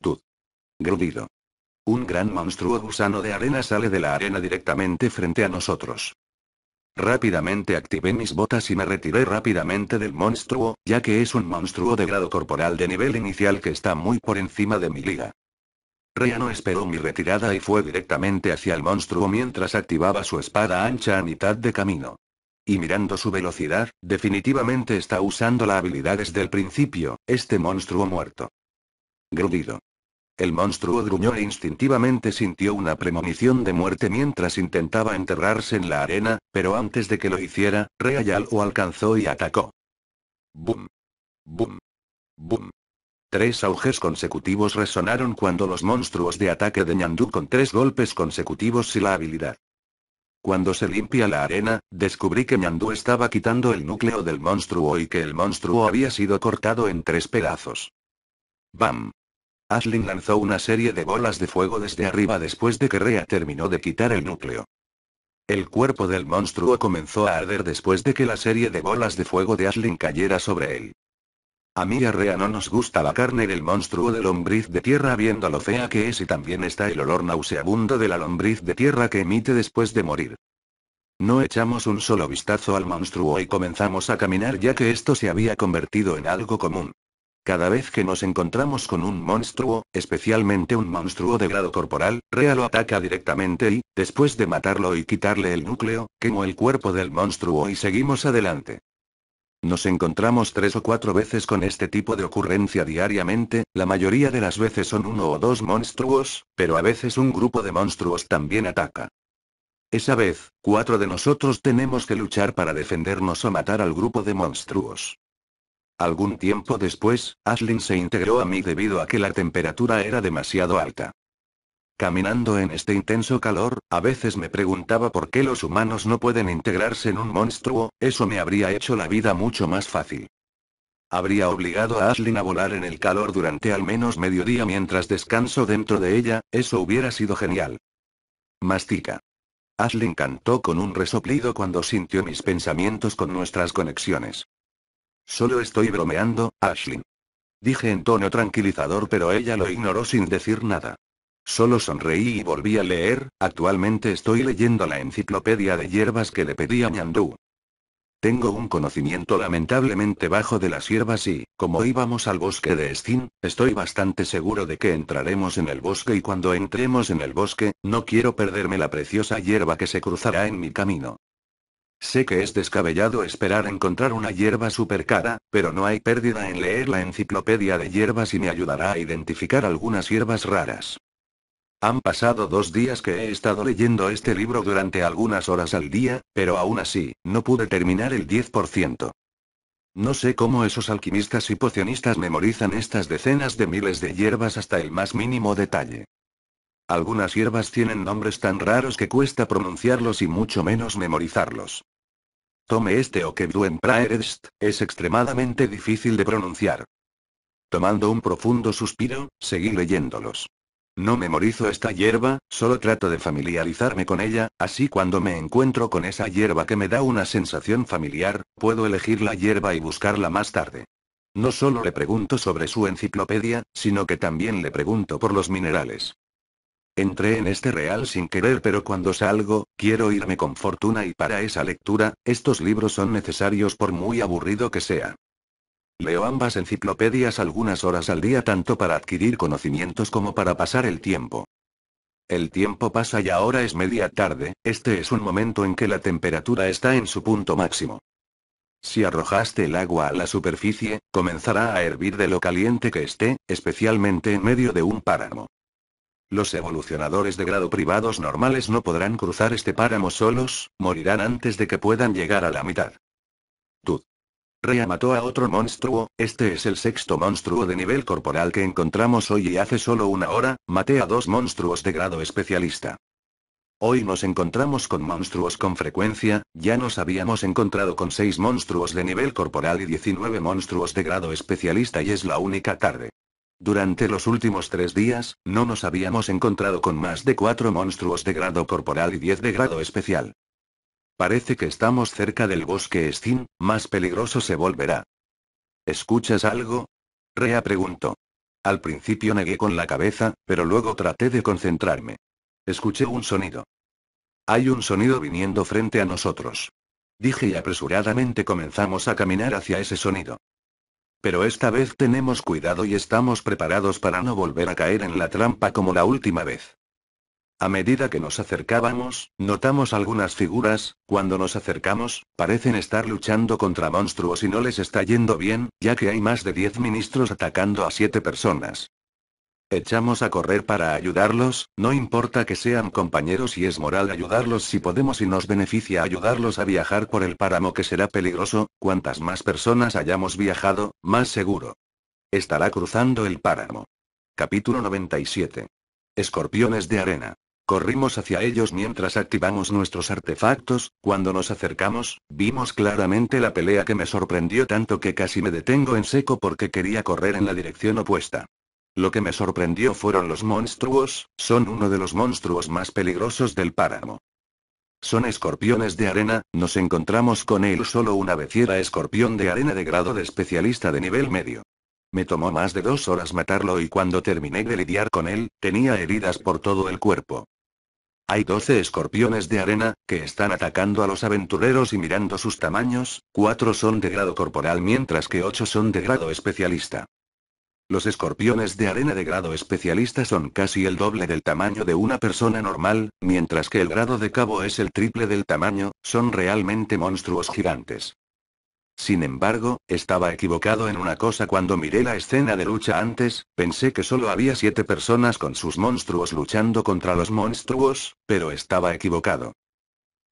Speaker 1: Tud. Grudido. Un gran monstruo gusano de arena sale de la arena directamente frente a nosotros. Rápidamente activé mis botas y me retiré rápidamente del monstruo, ya que es un monstruo de grado corporal de nivel inicial que está muy por encima de mi liga. Rea no esperó mi retirada y fue directamente hacia el monstruo mientras activaba su espada ancha a mitad de camino. Y mirando su velocidad, definitivamente está usando la habilidad desde el principio, este monstruo muerto. Grudido. El monstruo gruñó e instintivamente sintió una premonición de muerte mientras intentaba enterrarse en la arena, pero antes de que lo hiciera, Reayal lo alcanzó y atacó. ¡Bum! ¡Bum! ¡Bum! Tres auges consecutivos resonaron cuando los monstruos de ataque de Ñandú con tres golpes consecutivos y la habilidad. Cuando se limpia la arena, descubrí que Ñandú estaba quitando el núcleo del monstruo y que el monstruo había sido cortado en tres pedazos. ¡Bam! Aslin lanzó una serie de bolas de fuego desde arriba después de que Rea terminó de quitar el núcleo. El cuerpo del monstruo comenzó a arder después de que la serie de bolas de fuego de Aslin cayera sobre él. A mí a Rea no nos gusta la carne del monstruo de lombriz de tierra viendo lo fea que es y también está el olor nauseabundo de la lombriz de tierra que emite después de morir. No echamos un solo vistazo al monstruo y comenzamos a caminar ya que esto se había convertido en algo común. Cada vez que nos encontramos con un monstruo, especialmente un monstruo de grado corporal, Rea lo ataca directamente y, después de matarlo y quitarle el núcleo, quemo el cuerpo del monstruo y seguimos adelante. Nos encontramos tres o cuatro veces con este tipo de ocurrencia diariamente, la mayoría de las veces son uno o dos monstruos, pero a veces un grupo de monstruos también ataca. Esa vez, cuatro de nosotros tenemos que luchar para defendernos o matar al grupo de monstruos. Algún tiempo después, Aslin se integró a mí debido a que la temperatura era demasiado alta. Caminando en este intenso calor, a veces me preguntaba por qué los humanos no pueden integrarse en un monstruo, eso me habría hecho la vida mucho más fácil. Habría obligado a Aslin a volar en el calor durante al menos mediodía mientras descanso dentro de ella, eso hubiera sido genial. Mastica. Aslin cantó con un resoplido cuando sintió mis pensamientos con nuestras conexiones. Solo estoy bromeando, Ashlyn. Dije en tono tranquilizador pero ella lo ignoró sin decir nada. Solo sonreí y volví a leer, actualmente estoy leyendo la enciclopedia de hierbas que le pedí a Tengo un conocimiento lamentablemente bajo de las hierbas y, como íbamos al bosque de Estin, estoy bastante seguro de que entraremos en el bosque y cuando entremos en el bosque, no quiero perderme la preciosa hierba que se cruzará en mi camino. Sé que es descabellado esperar encontrar una hierba super cara, pero no hay pérdida en leer la enciclopedia de hierbas y me ayudará a identificar algunas hierbas raras. Han pasado dos días que he estado leyendo este libro durante algunas horas al día, pero aún así, no pude terminar el 10%. No sé cómo esos alquimistas y pocionistas memorizan estas decenas de miles de hierbas hasta el más mínimo detalle. Algunas hierbas tienen nombres tan raros que cuesta pronunciarlos y mucho menos memorizarlos. Tome este o que duen praerest, es extremadamente difícil de pronunciar. Tomando un profundo suspiro, seguí leyéndolos. No memorizo esta hierba, solo trato de familiarizarme con ella, así cuando me encuentro con esa hierba que me da una sensación familiar, puedo elegir la hierba y buscarla más tarde. No solo le pregunto sobre su enciclopedia, sino que también le pregunto por los minerales. Entré en este real sin querer, pero cuando salgo, quiero irme con fortuna y para esa lectura, estos libros son necesarios por muy aburrido que sea. Leo ambas enciclopedias algunas horas al día tanto para adquirir conocimientos como para pasar el tiempo. El tiempo pasa y ahora es media tarde, este es un momento en que la temperatura está en su punto máximo. Si arrojaste el agua a la superficie, comenzará a hervir de lo caliente que esté, especialmente en medio de un páramo. Los evolucionadores de grado privados normales no podrán cruzar este páramo solos, morirán antes de que puedan llegar a la mitad. Tud. Rea mató a otro monstruo, este es el sexto monstruo de nivel corporal que encontramos hoy y hace solo una hora, maté a dos monstruos de grado especialista. Hoy nos encontramos con monstruos con frecuencia, ya nos habíamos encontrado con seis monstruos de nivel corporal y 19 monstruos de grado especialista y es la única tarde. Durante los últimos tres días, no nos habíamos encontrado con más de cuatro monstruos de grado corporal y diez de grado especial. Parece que estamos cerca del bosque Estin, más peligroso se volverá. ¿Escuchas algo? Rea preguntó. Al principio negué con la cabeza, pero luego traté de concentrarme. Escuché un sonido. Hay un sonido viniendo frente a nosotros. Dije y apresuradamente comenzamos a caminar hacia ese sonido. Pero esta vez tenemos cuidado y estamos preparados para no volver a caer en la trampa como la última vez. A medida que nos acercábamos, notamos algunas figuras, cuando nos acercamos, parecen estar luchando contra monstruos y no les está yendo bien, ya que hay más de 10 ministros atacando a 7 personas. Echamos a correr para ayudarlos, no importa que sean compañeros y es moral ayudarlos si podemos y nos beneficia ayudarlos a viajar por el páramo que será peligroso, cuantas más personas hayamos viajado, más seguro. Estará cruzando el páramo. Capítulo 97. Escorpiones de arena. Corrimos hacia ellos mientras activamos nuestros artefactos, cuando nos acercamos, vimos claramente la pelea que me sorprendió tanto que casi me detengo en seco porque quería correr en la dirección opuesta. Lo que me sorprendió fueron los monstruos, son uno de los monstruos más peligrosos del páramo. Son escorpiones de arena, nos encontramos con él solo una vez era escorpión de arena de grado de especialista de nivel medio. Me tomó más de dos horas matarlo y cuando terminé de lidiar con él, tenía heridas por todo el cuerpo. Hay 12 escorpiones de arena, que están atacando a los aventureros y mirando sus tamaños, 4 son de grado corporal mientras que 8 son de grado especialista. Los escorpiones de arena de grado especialista son casi el doble del tamaño de una persona normal, mientras que el grado de cabo es el triple del tamaño, son realmente monstruos gigantes. Sin embargo, estaba equivocado en una cosa cuando miré la escena de lucha antes, pensé que solo había siete personas con sus monstruos luchando contra los monstruos, pero estaba equivocado.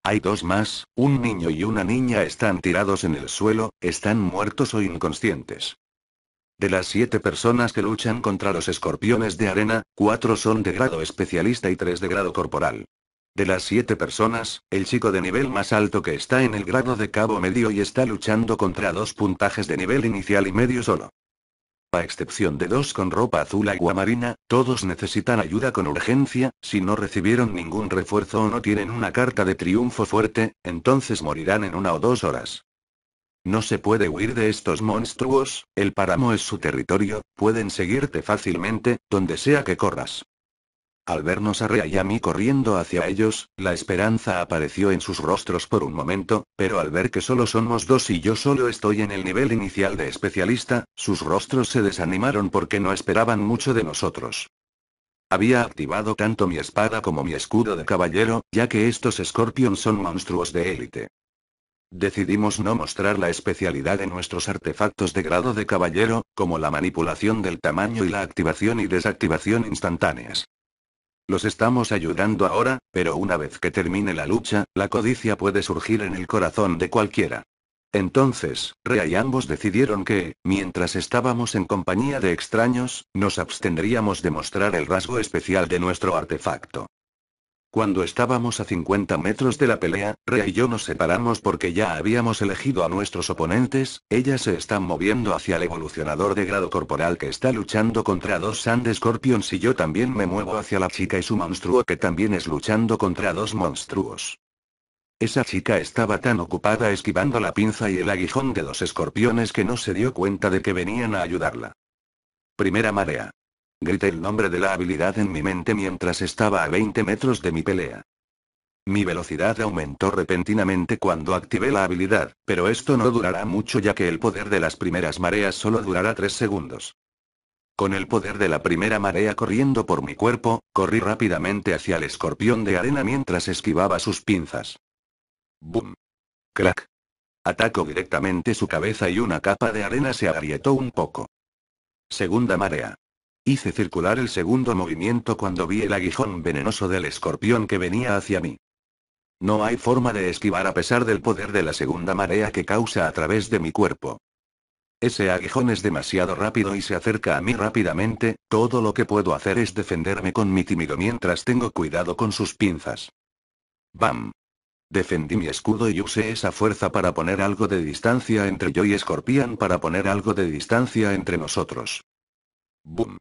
Speaker 1: Hay dos más, un niño y una niña están tirados en el suelo, están muertos o inconscientes. De las siete personas que luchan contra los escorpiones de arena, cuatro son de grado especialista y tres de grado corporal. De las siete personas, el chico de nivel más alto que está en el grado de cabo medio y está luchando contra dos puntajes de nivel inicial y medio solo. A excepción de dos con ropa azul aguamarina, todos necesitan ayuda con urgencia, si no recibieron ningún refuerzo o no tienen una carta de triunfo fuerte, entonces morirán en una o dos horas. No se puede huir de estos monstruos, el páramo es su territorio, pueden seguirte fácilmente, donde sea que corras. Al vernos a Rea corriendo hacia ellos, la esperanza apareció en sus rostros por un momento, pero al ver que solo somos dos y yo solo estoy en el nivel inicial de especialista, sus rostros se desanimaron porque no esperaban mucho de nosotros. Había activado tanto mi espada como mi escudo de caballero, ya que estos Scorpion son monstruos de élite. Decidimos no mostrar la especialidad de nuestros artefactos de grado de caballero, como la manipulación del tamaño y la activación y desactivación instantáneas. Los estamos ayudando ahora, pero una vez que termine la lucha, la codicia puede surgir en el corazón de cualquiera. Entonces, Rea y ambos decidieron que, mientras estábamos en compañía de extraños, nos abstendríamos de mostrar el rasgo especial de nuestro artefacto. Cuando estábamos a 50 metros de la pelea, Rea y yo nos separamos porque ya habíamos elegido a nuestros oponentes, ella se está moviendo hacia el evolucionador de grado corporal que está luchando contra dos Sand Scorpions y yo también me muevo hacia la chica y su monstruo que también es luchando contra dos monstruos. Esa chica estaba tan ocupada esquivando la pinza y el aguijón de los escorpiones que no se dio cuenta de que venían a ayudarla. Primera marea. Grité el nombre de la habilidad en mi mente mientras estaba a 20 metros de mi pelea. Mi velocidad aumentó repentinamente cuando activé la habilidad, pero esto no durará mucho ya que el poder de las primeras mareas solo durará 3 segundos. Con el poder de la primera marea corriendo por mi cuerpo, corrí rápidamente hacia el escorpión de arena mientras esquivaba sus pinzas. ¡Bum! ¡Crack! Ataco directamente su cabeza y una capa de arena se agrietó un poco. Segunda marea. Hice circular el segundo movimiento cuando vi el aguijón venenoso del escorpión que venía hacia mí. No hay forma de esquivar a pesar del poder de la segunda marea que causa a través de mi cuerpo. Ese aguijón es demasiado rápido y se acerca a mí rápidamente, todo lo que puedo hacer es defenderme con mi tímido mientras tengo cuidado con sus pinzas. ¡Bam! Defendí mi escudo y usé esa fuerza para poner algo de distancia entre yo y Escorpión para poner algo de distancia entre nosotros. ¡Bum!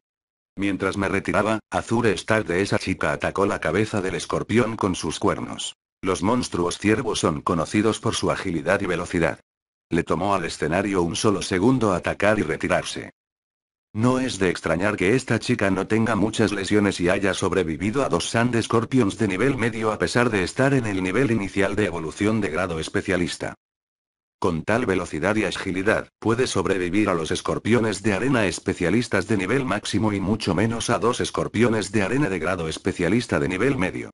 Speaker 1: Mientras me retiraba, Azure Star de esa chica atacó la cabeza del escorpión con sus cuernos. Los monstruos ciervos son conocidos por su agilidad y velocidad. Le tomó al escenario un solo segundo atacar y retirarse. No es de extrañar que esta chica no tenga muchas lesiones y haya sobrevivido a dos Sand Scorpions de nivel medio a pesar de estar en el nivel inicial de evolución de grado especialista. Con tal velocidad y agilidad, puede sobrevivir a los escorpiones de arena especialistas de nivel máximo y mucho menos a dos escorpiones de arena de grado especialista de nivel medio.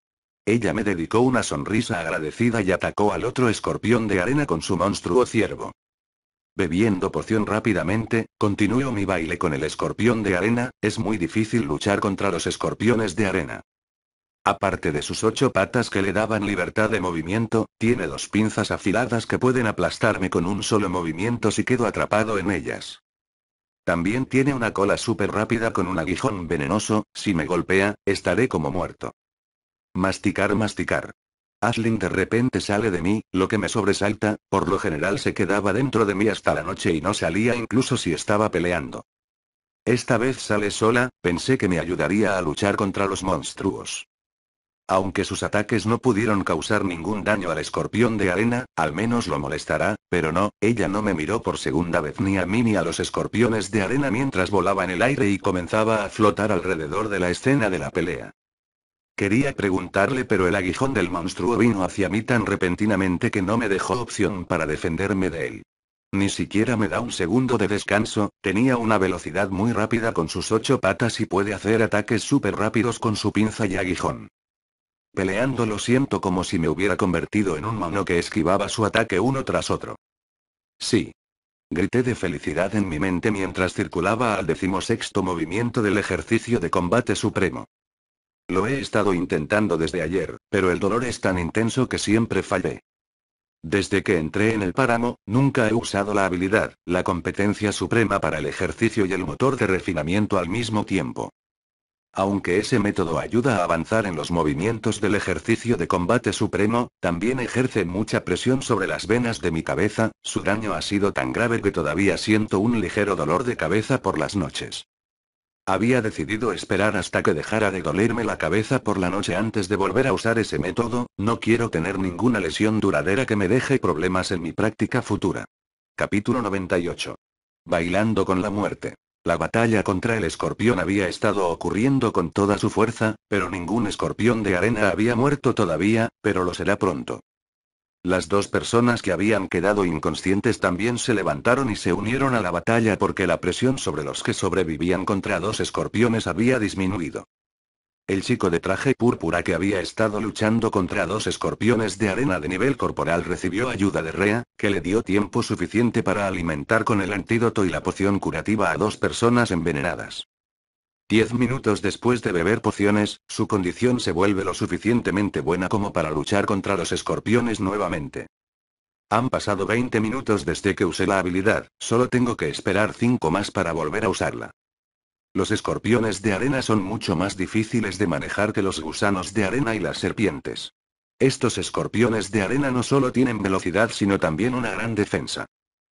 Speaker 1: Ella me dedicó una sonrisa agradecida y atacó al otro escorpión de arena con su monstruo ciervo. Bebiendo poción rápidamente, continuó mi baile con el escorpión de arena, es muy difícil luchar contra los escorpiones de arena. Aparte de sus ocho patas que le daban libertad de movimiento, tiene dos pinzas afiladas que pueden aplastarme con un solo movimiento si quedo atrapado en ellas. También tiene una cola súper rápida con un aguijón venenoso, si me golpea, estaré como muerto. Masticar, masticar. Asling de repente sale de mí, lo que me sobresalta, por lo general se quedaba dentro de mí hasta la noche y no salía incluso si estaba peleando. Esta vez sale sola, pensé que me ayudaría a luchar contra los monstruos. Aunque sus ataques no pudieron causar ningún daño al escorpión de arena, al menos lo molestará, pero no, ella no me miró por segunda vez ni a mí ni a los escorpiones de arena mientras volaba en el aire y comenzaba a flotar alrededor de la escena de la pelea. Quería preguntarle pero el aguijón del monstruo vino hacia mí tan repentinamente que no me dejó opción para defenderme de él. Ni siquiera me da un segundo de descanso, tenía una velocidad muy rápida con sus ocho patas y puede hacer ataques súper rápidos con su pinza y aguijón. Peleando lo siento como si me hubiera convertido en un mono que esquivaba su ataque uno tras otro. Sí. Grité de felicidad en mi mente mientras circulaba al decimosexto movimiento del ejercicio de combate supremo. Lo he estado intentando desde ayer, pero el dolor es tan intenso que siempre fallé. Desde que entré en el páramo, nunca he usado la habilidad, la competencia suprema para el ejercicio y el motor de refinamiento al mismo tiempo. Aunque ese método ayuda a avanzar en los movimientos del ejercicio de combate supremo, también ejerce mucha presión sobre las venas de mi cabeza, su daño ha sido tan grave que todavía siento un ligero dolor de cabeza por las noches. Había decidido esperar hasta que dejara de dolerme la cabeza por la noche antes de volver a usar ese método, no quiero tener ninguna lesión duradera que me deje problemas en mi práctica futura. Capítulo 98. Bailando con la muerte. La batalla contra el escorpión había estado ocurriendo con toda su fuerza, pero ningún escorpión de arena había muerto todavía, pero lo será pronto. Las dos personas que habían quedado inconscientes también se levantaron y se unieron a la batalla porque la presión sobre los que sobrevivían contra dos escorpiones había disminuido. El chico de traje púrpura que había estado luchando contra dos escorpiones de arena de nivel corporal recibió ayuda de Rea, que le dio tiempo suficiente para alimentar con el antídoto y la poción curativa a dos personas envenenadas. Diez minutos después de beber pociones, su condición se vuelve lo suficientemente buena como para luchar contra los escorpiones nuevamente. Han pasado 20 minutos desde que usé la habilidad, solo tengo que esperar 5 más para volver a usarla. Los escorpiones de arena son mucho más difíciles de manejar que los gusanos de arena y las serpientes. Estos escorpiones de arena no solo tienen velocidad sino también una gran defensa.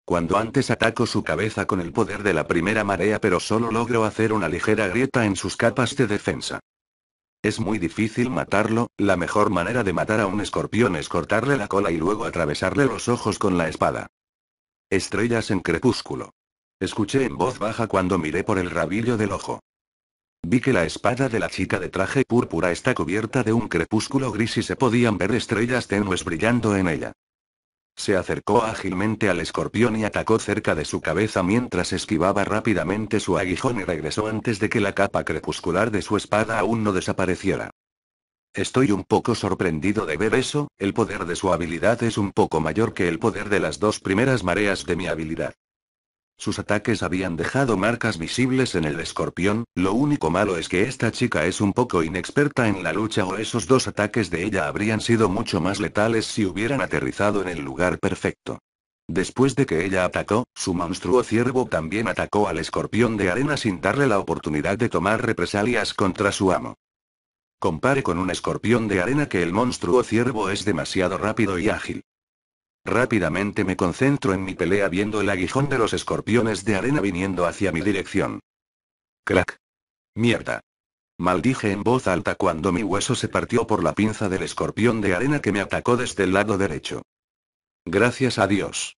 Speaker 1: Cuando antes ataco su cabeza con el poder de la primera marea pero solo logro hacer una ligera grieta en sus capas de defensa. Es muy difícil matarlo, la mejor manera de matar a un escorpión es cortarle la cola y luego atravesarle los ojos con la espada. Estrellas en crepúsculo. Escuché en voz baja cuando miré por el rabillo del ojo. Vi que la espada de la chica de traje púrpura está cubierta de un crepúsculo gris y se podían ver estrellas tenues brillando en ella. Se acercó ágilmente al escorpión y atacó cerca de su cabeza mientras esquivaba rápidamente su aguijón y regresó antes de que la capa crepuscular de su espada aún no desapareciera. Estoy un poco sorprendido de ver eso, el poder de su habilidad es un poco mayor que el poder de las dos primeras mareas de mi habilidad. Sus ataques habían dejado marcas visibles en el escorpión, lo único malo es que esta chica es un poco inexperta en la lucha o esos dos ataques de ella habrían sido mucho más letales si hubieran aterrizado en el lugar perfecto. Después de que ella atacó, su monstruo ciervo también atacó al escorpión de arena sin darle la oportunidad de tomar represalias contra su amo. Compare con un escorpión de arena que el monstruo ciervo es demasiado rápido y ágil. Rápidamente me concentro en mi pelea viendo el aguijón de los escorpiones de arena viniendo hacia mi dirección. Crack. Mierda. Maldije en voz alta cuando mi hueso se partió por la pinza del escorpión de arena que me atacó desde el lado derecho. Gracias a Dios.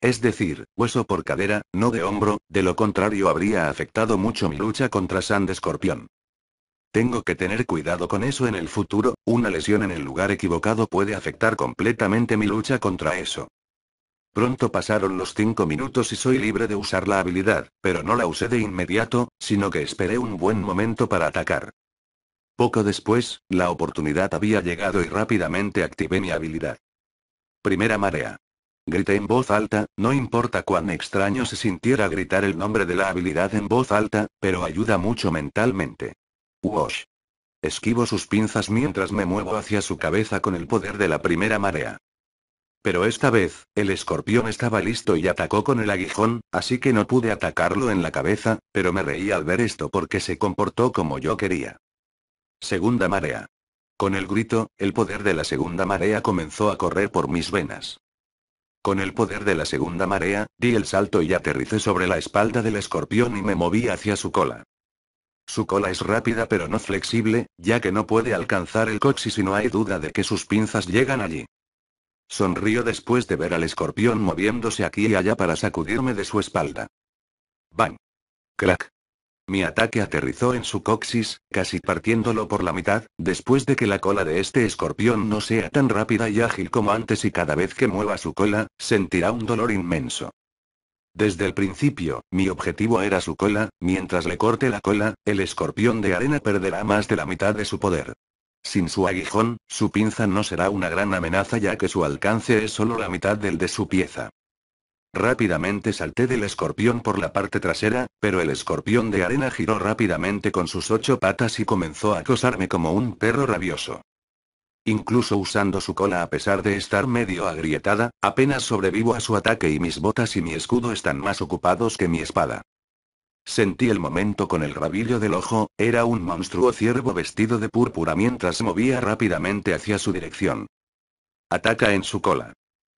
Speaker 1: Es decir, hueso por cadera, no de hombro, de lo contrario habría afectado mucho mi lucha contra Sand Escorpión. Tengo que tener cuidado con eso en el futuro, una lesión en el lugar equivocado puede afectar completamente mi lucha contra eso. Pronto pasaron los cinco minutos y soy libre de usar la habilidad, pero no la usé de inmediato, sino que esperé un buen momento para atacar. Poco después, la oportunidad había llegado y rápidamente activé mi habilidad. Primera marea. Grité en voz alta, no importa cuán extraño se sintiera gritar el nombre de la habilidad en voz alta, pero ayuda mucho mentalmente. Wash. Esquivo sus pinzas mientras me muevo hacia su cabeza con el poder de la primera marea. Pero esta vez, el escorpión estaba listo y atacó con el aguijón, así que no pude atacarlo en la cabeza, pero me reí al ver esto porque se comportó como yo quería. Segunda marea. Con el grito, el poder de la segunda marea comenzó a correr por mis venas. Con el poder de la segunda marea, di el salto y aterricé sobre la espalda del escorpión y me moví hacia su cola. Su cola es rápida pero no flexible, ya que no puede alcanzar el coxis y no hay duda de que sus pinzas llegan allí. Sonrío después de ver al escorpión moviéndose aquí y allá para sacudirme de su espalda. ¡Bang! ¡Crack! Mi ataque aterrizó en su coxis, casi partiéndolo por la mitad, después de que la cola de este escorpión no sea tan rápida y ágil como antes y cada vez que mueva su cola, sentirá un dolor inmenso. Desde el principio, mi objetivo era su cola, mientras le corte la cola, el escorpión de arena perderá más de la mitad de su poder. Sin su aguijón, su pinza no será una gran amenaza ya que su alcance es solo la mitad del de su pieza. Rápidamente salté del escorpión por la parte trasera, pero el escorpión de arena giró rápidamente con sus ocho patas y comenzó a acosarme como un perro rabioso. Incluso usando su cola a pesar de estar medio agrietada, apenas sobrevivo a su ataque y mis botas y mi escudo están más ocupados que mi espada. Sentí el momento con el rabillo del ojo, era un monstruo ciervo vestido de púrpura mientras movía rápidamente hacia su dirección. Ataca en su cola.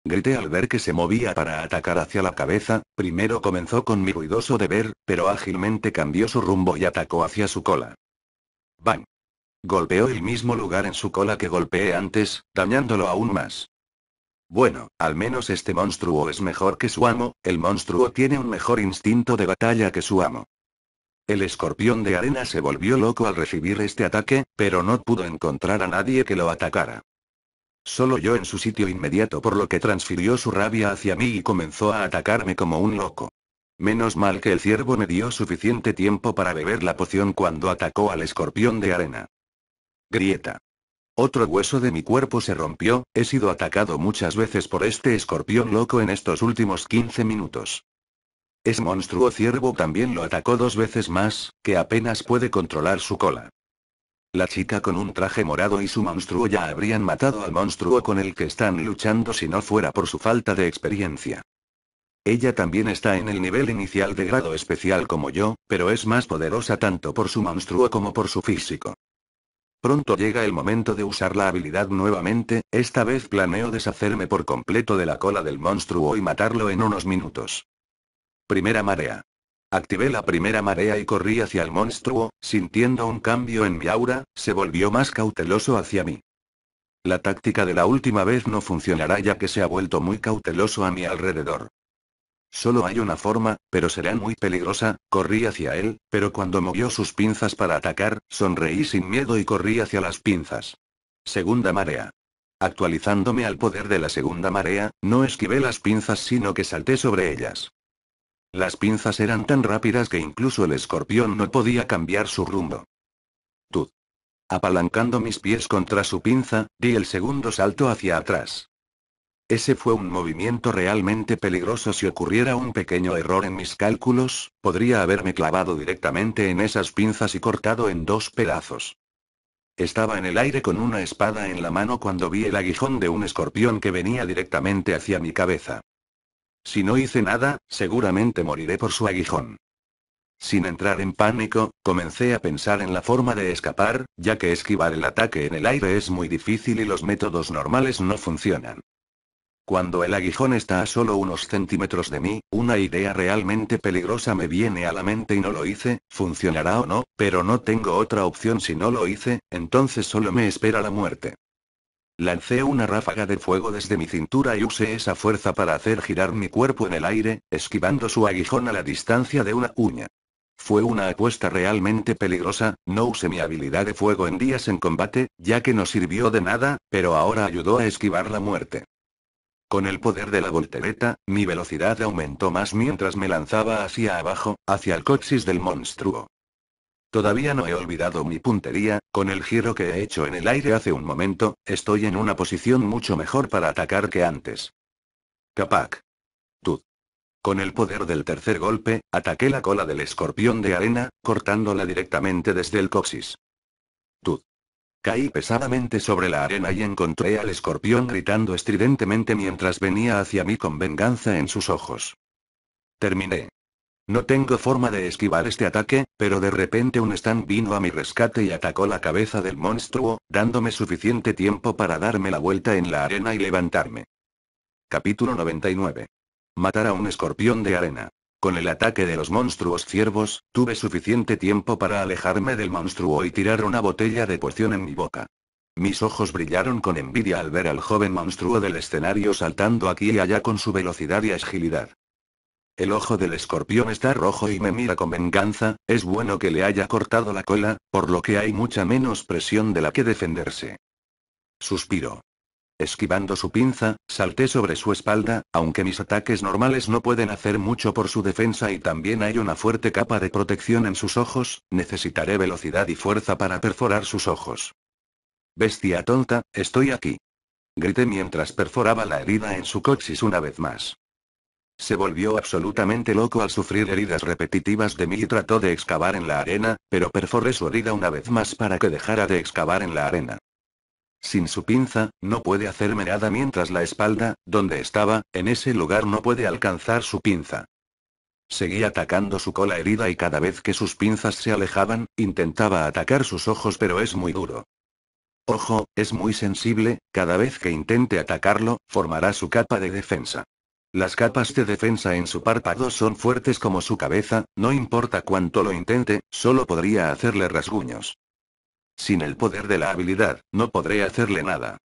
Speaker 1: Grité al ver que se movía para atacar hacia la cabeza, primero comenzó con mi ruidoso deber, pero ágilmente cambió su rumbo y atacó hacia su cola. ¡Bam! Golpeó el mismo lugar en su cola que golpeé antes, dañándolo aún más. Bueno, al menos este monstruo es mejor que su amo, el monstruo tiene un mejor instinto de batalla que su amo. El escorpión de arena se volvió loco al recibir este ataque, pero no pudo encontrar a nadie que lo atacara. Solo yo en su sitio inmediato por lo que transfirió su rabia hacia mí y comenzó a atacarme como un loco. Menos mal que el ciervo me dio suficiente tiempo para beber la poción cuando atacó al escorpión de arena. Grieta. Otro hueso de mi cuerpo se rompió, he sido atacado muchas veces por este escorpión loco en estos últimos 15 minutos. Es monstruo ciervo también lo atacó dos veces más, que apenas puede controlar su cola. La chica con un traje morado y su monstruo ya habrían matado al monstruo con el que están luchando si no fuera por su falta de experiencia. Ella también está en el nivel inicial de grado especial como yo, pero es más poderosa tanto por su monstruo como por su físico. Pronto llega el momento de usar la habilidad nuevamente, esta vez planeo deshacerme por completo de la cola del monstruo y matarlo en unos minutos. Primera marea. Activé la primera marea y corrí hacia el monstruo, sintiendo un cambio en mi aura, se volvió más cauteloso hacia mí. La táctica de la última vez no funcionará ya que se ha vuelto muy cauteloso a mi alrededor. Solo hay una forma, pero será muy peligrosa, corrí hacia él, pero cuando movió sus pinzas para atacar, sonreí sin miedo y corrí hacia las pinzas. Segunda marea. Actualizándome al poder de la segunda marea, no esquivé las pinzas sino que salté sobre ellas. Las pinzas eran tan rápidas que incluso el escorpión no podía cambiar su rumbo. Tut. Apalancando mis pies contra su pinza, di el segundo salto hacia atrás. Ese fue un movimiento realmente peligroso si ocurriera un pequeño error en mis cálculos, podría haberme clavado directamente en esas pinzas y cortado en dos pedazos. Estaba en el aire con una espada en la mano cuando vi el aguijón de un escorpión que venía directamente hacia mi cabeza. Si no hice nada, seguramente moriré por su aguijón. Sin entrar en pánico, comencé a pensar en la forma de escapar, ya que esquivar el ataque en el aire es muy difícil y los métodos normales no funcionan. Cuando el aguijón está a solo unos centímetros de mí, una idea realmente peligrosa me viene a la mente y no lo hice, funcionará o no, pero no tengo otra opción si no lo hice, entonces solo me espera la muerte. Lancé una ráfaga de fuego desde mi cintura y usé esa fuerza para hacer girar mi cuerpo en el aire, esquivando su aguijón a la distancia de una uña. Fue una apuesta realmente peligrosa, no usé mi habilidad de fuego en días en combate, ya que no sirvió de nada, pero ahora ayudó a esquivar la muerte. Con el poder de la voltereta, mi velocidad aumentó más mientras me lanzaba hacia abajo, hacia el coxis del monstruo. Todavía no he olvidado mi puntería, con el giro que he hecho en el aire hace un momento, estoy en una posición mucho mejor para atacar que antes. Capac. Tud. Con el poder del tercer golpe, ataqué la cola del escorpión de arena, cortándola directamente desde el coxis. Tud. Caí pesadamente sobre la arena y encontré al escorpión gritando estridentemente mientras venía hacia mí con venganza en sus ojos. Terminé. No tengo forma de esquivar este ataque, pero de repente un stand vino a mi rescate y atacó la cabeza del monstruo, dándome suficiente tiempo para darme la vuelta en la arena y levantarme. Capítulo 99. Matar a un escorpión de arena. Con el ataque de los monstruos ciervos, tuve suficiente tiempo para alejarme del monstruo y tirar una botella de poción en mi boca. Mis ojos brillaron con envidia al ver al joven monstruo del escenario saltando aquí y allá con su velocidad y agilidad. El ojo del escorpión está rojo y me mira con venganza, es bueno que le haya cortado la cola, por lo que hay mucha menos presión de la que defenderse. Suspiro. Esquivando su pinza, salté sobre su espalda, aunque mis ataques normales no pueden hacer mucho por su defensa y también hay una fuerte capa de protección en sus ojos, necesitaré velocidad y fuerza para perforar sus ojos. Bestia tonta, estoy aquí. Grité mientras perforaba la herida en su coxis una vez más. Se volvió absolutamente loco al sufrir heridas repetitivas de mí y trató de excavar en la arena, pero perforé su herida una vez más para que dejara de excavar en la arena. Sin su pinza, no puede hacerme nada mientras la espalda, donde estaba, en ese lugar no puede alcanzar su pinza. Seguí atacando su cola herida y cada vez que sus pinzas se alejaban, intentaba atacar sus ojos pero es muy duro. Ojo, es muy sensible, cada vez que intente atacarlo, formará su capa de defensa. Las capas de defensa en su párpado son fuertes como su cabeza, no importa cuánto lo intente, solo podría hacerle rasguños. Sin el poder de la habilidad, no podré hacerle nada.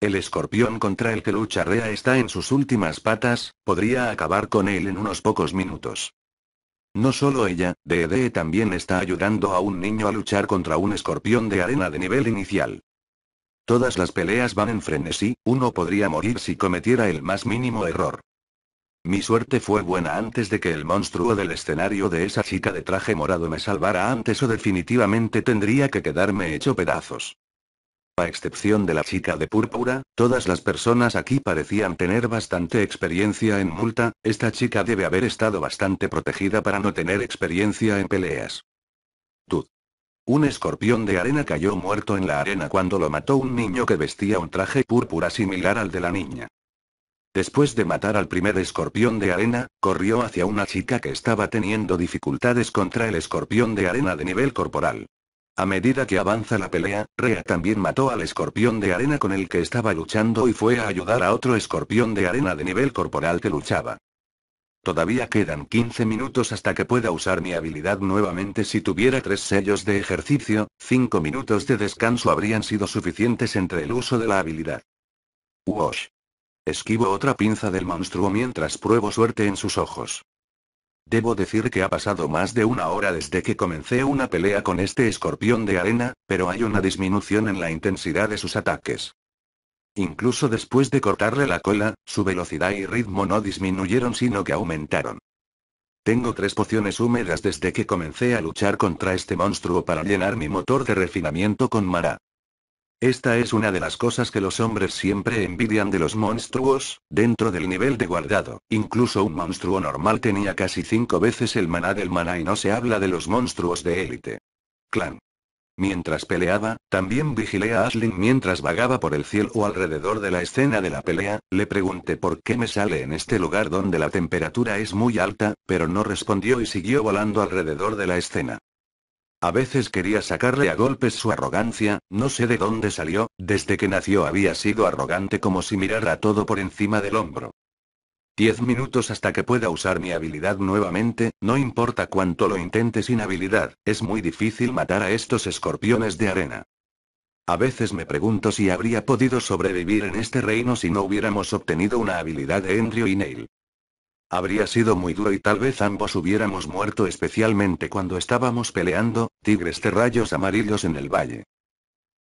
Speaker 1: El escorpión contra el que lucha Rea está en sus últimas patas, podría acabar con él en unos pocos minutos. No solo ella, Dede también está ayudando a un niño a luchar contra un escorpión de arena de nivel inicial. Todas las peleas van en frenesí, uno podría morir si cometiera el más mínimo error. Mi suerte fue buena antes de que el monstruo del escenario de esa chica de traje morado me salvara antes o definitivamente tendría que quedarme hecho pedazos. A excepción de la chica de púrpura, todas las personas aquí parecían tener bastante experiencia en multa, esta chica debe haber estado bastante protegida para no tener experiencia en peleas. Tud. Un escorpión de arena cayó muerto en la arena cuando lo mató un niño que vestía un traje púrpura similar al de la niña. Después de matar al primer escorpión de arena, corrió hacia una chica que estaba teniendo dificultades contra el escorpión de arena de nivel corporal. A medida que avanza la pelea, Rea también mató al escorpión de arena con el que estaba luchando y fue a ayudar a otro escorpión de arena de nivel corporal que luchaba. Todavía quedan 15 minutos hasta que pueda usar mi habilidad nuevamente si tuviera tres sellos de ejercicio, 5 minutos de descanso habrían sido suficientes entre el uso de la habilidad. Wash. Esquivo otra pinza del monstruo mientras pruebo suerte en sus ojos. Debo decir que ha pasado más de una hora desde que comencé una pelea con este escorpión de arena, pero hay una disminución en la intensidad de sus ataques. Incluso después de cortarle la cola, su velocidad y ritmo no disminuyeron sino que aumentaron. Tengo tres pociones húmedas desde que comencé a luchar contra este monstruo para llenar mi motor de refinamiento con Mara. Esta es una de las cosas que los hombres siempre envidian de los monstruos, dentro del nivel de guardado. Incluso un monstruo normal tenía casi cinco veces el maná del maná y no se habla de los monstruos de élite. Clan. Mientras peleaba, también vigilé a Ashlyn mientras vagaba por el cielo o alrededor de la escena de la pelea, le pregunté por qué me sale en este lugar donde la temperatura es muy alta, pero no respondió y siguió volando alrededor de la escena. A veces quería sacarle a golpes su arrogancia, no sé de dónde salió, desde que nació había sido arrogante como si mirara todo por encima del hombro. Diez minutos hasta que pueda usar mi habilidad nuevamente, no importa cuánto lo intente sin habilidad, es muy difícil matar a estos escorpiones de arena. A veces me pregunto si habría podido sobrevivir en este reino si no hubiéramos obtenido una habilidad de Enrio y Nail. Habría sido muy duro y tal vez ambos hubiéramos muerto especialmente cuando estábamos peleando, tigres de rayos amarillos en el valle.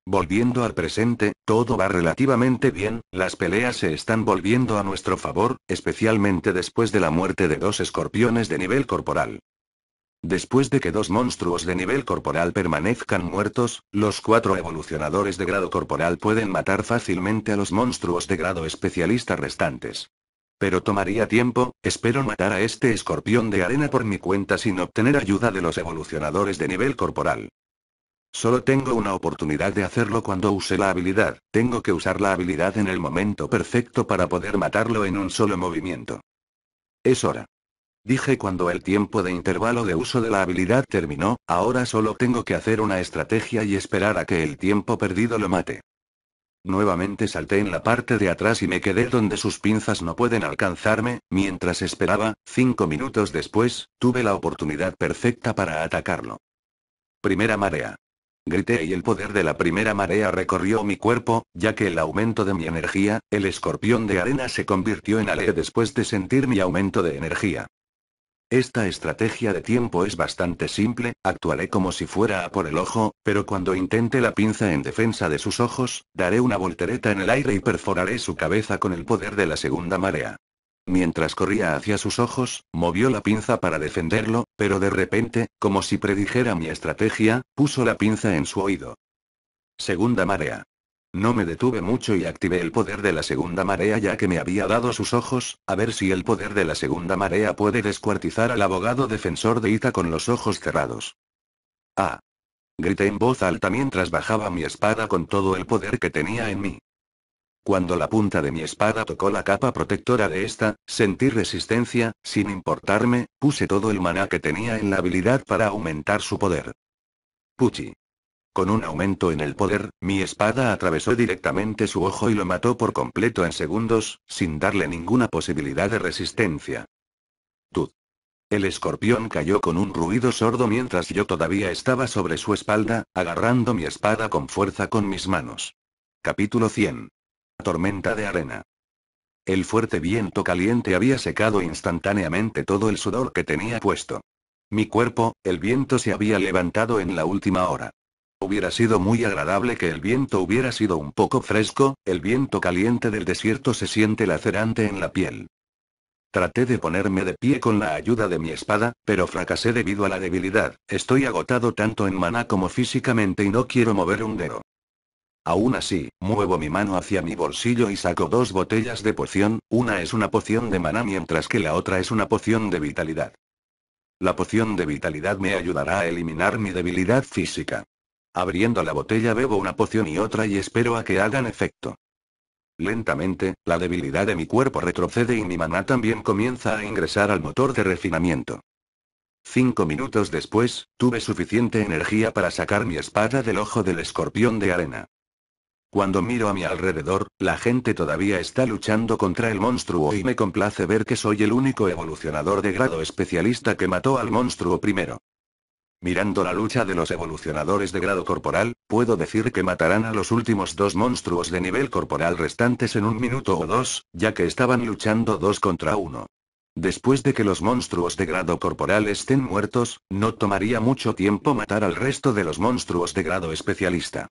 Speaker 1: Volviendo al presente, todo va relativamente bien, las peleas se están volviendo a nuestro favor, especialmente después de la muerte de dos escorpiones de nivel corporal. Después de que dos monstruos de nivel corporal permanezcan muertos, los cuatro evolucionadores de grado corporal pueden matar fácilmente a los monstruos de grado especialista restantes. Pero tomaría tiempo, espero matar a este escorpión de arena por mi cuenta sin obtener ayuda de los evolucionadores de nivel corporal. Solo tengo una oportunidad de hacerlo cuando use la habilidad, tengo que usar la habilidad en el momento perfecto para poder matarlo en un solo movimiento. Es hora. Dije cuando el tiempo de intervalo de uso de la habilidad terminó, ahora solo tengo que hacer una estrategia y esperar a que el tiempo perdido lo mate. Nuevamente salté en la parte de atrás y me quedé donde sus pinzas no pueden alcanzarme, mientras esperaba, cinco minutos después, tuve la oportunidad perfecta para atacarlo. Primera marea. Grité y el poder de la primera marea recorrió mi cuerpo, ya que el aumento de mi energía, el escorpión de arena se convirtió en ale después de sentir mi aumento de energía. Esta estrategia de tiempo es bastante simple, actuaré como si fuera a por el ojo, pero cuando intente la pinza en defensa de sus ojos, daré una voltereta en el aire y perforaré su cabeza con el poder de la segunda marea. Mientras corría hacia sus ojos, movió la pinza para defenderlo, pero de repente, como si predijera mi estrategia, puso la pinza en su oído. Segunda marea. No me detuve mucho y activé el poder de la segunda marea ya que me había dado sus ojos, a ver si el poder de la segunda marea puede descuartizar al abogado defensor de Ita con los ojos cerrados. Ah. Grité en voz alta mientras bajaba mi espada con todo el poder que tenía en mí. Cuando la punta de mi espada tocó la capa protectora de esta, sentí resistencia, sin importarme, puse todo el maná que tenía en la habilidad para aumentar su poder. Puchi. Con un aumento en el poder, mi espada atravesó directamente su ojo y lo mató por completo en segundos, sin darle ninguna posibilidad de resistencia. Tud. El escorpión cayó con un ruido sordo mientras yo todavía estaba sobre su espalda, agarrando mi espada con fuerza con mis manos. Capítulo 100. Tormenta de arena. El fuerte viento caliente había secado instantáneamente todo el sudor que tenía puesto. Mi cuerpo, el viento se había levantado en la última hora. Hubiera sido muy agradable que el viento hubiera sido un poco fresco, el viento caliente del desierto se siente lacerante en la piel. Traté de ponerme de pie con la ayuda de mi espada, pero fracasé debido a la debilidad, estoy agotado tanto en maná como físicamente y no quiero mover un dedo. Aún así, muevo mi mano hacia mi bolsillo y saco dos botellas de poción, una es una poción de maná mientras que la otra es una poción de vitalidad. La poción de vitalidad me ayudará a eliminar mi debilidad física. Abriendo la botella bebo una poción y otra y espero a que hagan efecto. Lentamente, la debilidad de mi cuerpo retrocede y mi maná también comienza a ingresar al motor de refinamiento. Cinco minutos después, tuve suficiente energía para sacar mi espada del ojo del escorpión de arena. Cuando miro a mi alrededor, la gente todavía está luchando contra el monstruo y me complace ver que soy el único evolucionador de grado especialista que mató al monstruo primero. Mirando la lucha de los evolucionadores de grado corporal, puedo decir que matarán a los últimos dos monstruos de nivel corporal restantes en un minuto o dos, ya que estaban luchando dos contra uno. Después de que los monstruos de grado corporal estén muertos, no tomaría mucho tiempo matar al resto de los monstruos de grado especialista.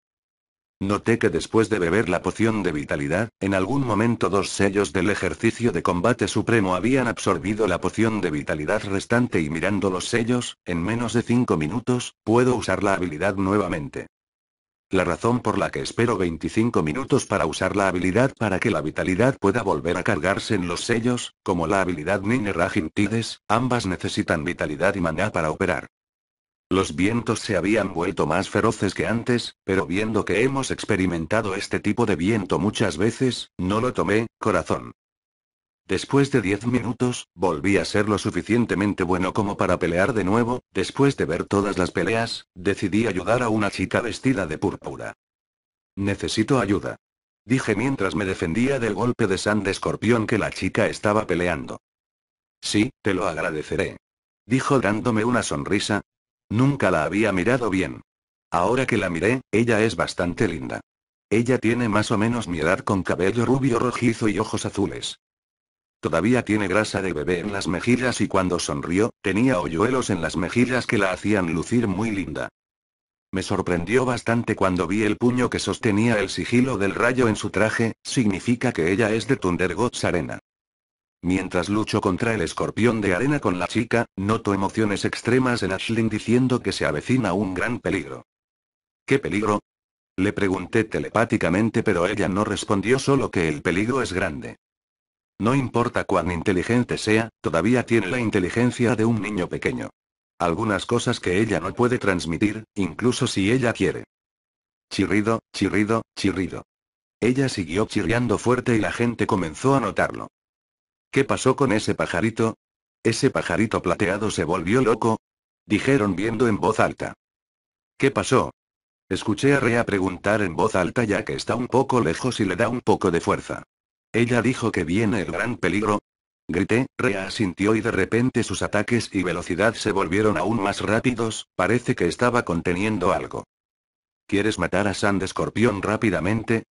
Speaker 1: Noté que después de beber la poción de vitalidad, en algún momento dos sellos del ejercicio de combate supremo habían absorbido la poción de vitalidad restante y mirando los sellos, en menos de 5 minutos, puedo usar la habilidad nuevamente. La razón por la que espero 25 minutos para usar la habilidad para que la vitalidad pueda volver a cargarse en los sellos, como la habilidad Nine Rajin ambas necesitan vitalidad y maná para operar. Los vientos se habían vuelto más feroces que antes, pero viendo que hemos experimentado este tipo de viento muchas veces, no lo tomé, corazón. Después de diez minutos, volví a ser lo suficientemente bueno como para pelear de nuevo, después de ver todas las peleas, decidí ayudar a una chica vestida de púrpura. Necesito ayuda. Dije mientras me defendía del golpe de sand escorpión que la chica estaba peleando. Sí, te lo agradeceré. Dijo dándome una sonrisa, Nunca la había mirado bien. Ahora que la miré, ella es bastante linda. Ella tiene más o menos mi edad con cabello rubio rojizo y ojos azules. Todavía tiene grasa de bebé en las mejillas y cuando sonrió, tenía hoyuelos en las mejillas que la hacían lucir muy linda. Me sorprendió bastante cuando vi el puño que sostenía el sigilo del rayo en su traje, significa que ella es de thundergods Arena. Mientras lucho contra el escorpión de arena con la chica, noto emociones extremas en Ashlyn diciendo que se avecina un gran peligro. ¿Qué peligro? Le pregunté telepáticamente pero ella no respondió solo que el peligro es grande. No importa cuán inteligente sea, todavía tiene la inteligencia de un niño pequeño. Algunas cosas que ella no puede transmitir, incluso si ella quiere. Chirrido, chirrido, chirrido. Ella siguió chirriando fuerte y la gente comenzó a notarlo. ¿Qué pasó con ese pajarito? ¿Ese pajarito plateado se volvió loco? Dijeron viendo en voz alta. ¿Qué pasó? Escuché a Rea preguntar en voz alta ya que está un poco lejos y le da un poco de fuerza. Ella dijo que viene el gran peligro. Grité, Rea asintió y de repente sus ataques y velocidad se volvieron aún más rápidos, parece que estaba conteniendo algo. ¿Quieres matar a Sand Escorpión rápidamente?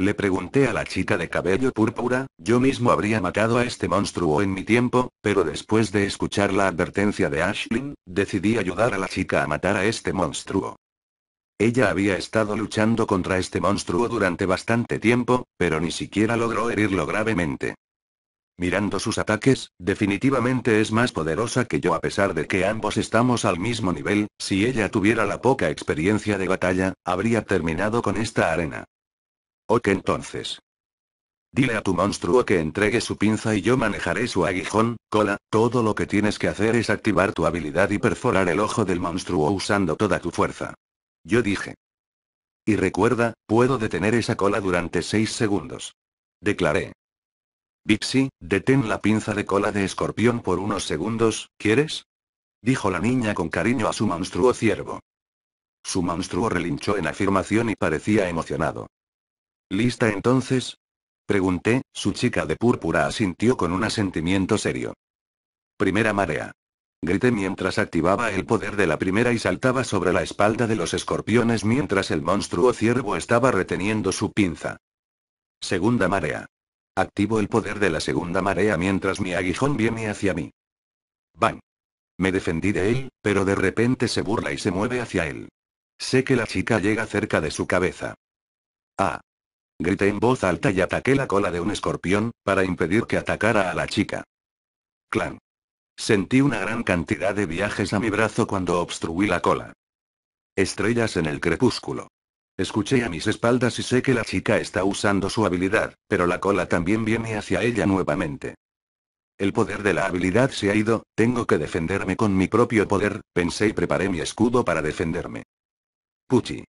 Speaker 1: Le pregunté a la chica de cabello púrpura, yo mismo habría matado a este monstruo en mi tiempo, pero después de escuchar la advertencia de Ashlyn, decidí ayudar a la chica a matar a este monstruo. Ella había estado luchando contra este monstruo durante bastante tiempo, pero ni siquiera logró herirlo gravemente. Mirando sus ataques, definitivamente es más poderosa que yo a pesar de que ambos estamos al mismo nivel, si ella tuviera la poca experiencia de batalla, habría terminado con esta arena. Ok entonces? Dile a tu monstruo que entregue su pinza y yo manejaré su aguijón, cola, todo lo que tienes que hacer es activar tu habilidad y perforar el ojo del monstruo usando toda tu fuerza. Yo dije. Y recuerda, puedo detener esa cola durante 6 segundos. Declaré. Bixi, detén la pinza de cola de escorpión por unos segundos, ¿quieres? Dijo la niña con cariño a su monstruo ciervo. Su monstruo relinchó en afirmación y parecía emocionado. ¿Lista entonces? Pregunté, su chica de púrpura asintió con un asentimiento serio. Primera marea. Grité mientras activaba el poder de la primera y saltaba sobre la espalda de los escorpiones mientras el monstruo ciervo estaba reteniendo su pinza. Segunda marea. Activo el poder de la segunda marea mientras mi aguijón viene hacia mí. Bang. Me defendí de él, pero de repente se burla y se mueve hacia él. Sé que la chica llega cerca de su cabeza. Ah. Grité en voz alta y ataqué la cola de un escorpión, para impedir que atacara a la chica. Clan. Sentí una gran cantidad de viajes a mi brazo cuando obstruí la cola. Estrellas en el crepúsculo. Escuché a mis espaldas y sé que la chica está usando su habilidad, pero la cola también viene hacia ella nuevamente. El poder de la habilidad se ha ido, tengo que defenderme con mi propio poder, pensé y preparé mi escudo para defenderme. Puchi.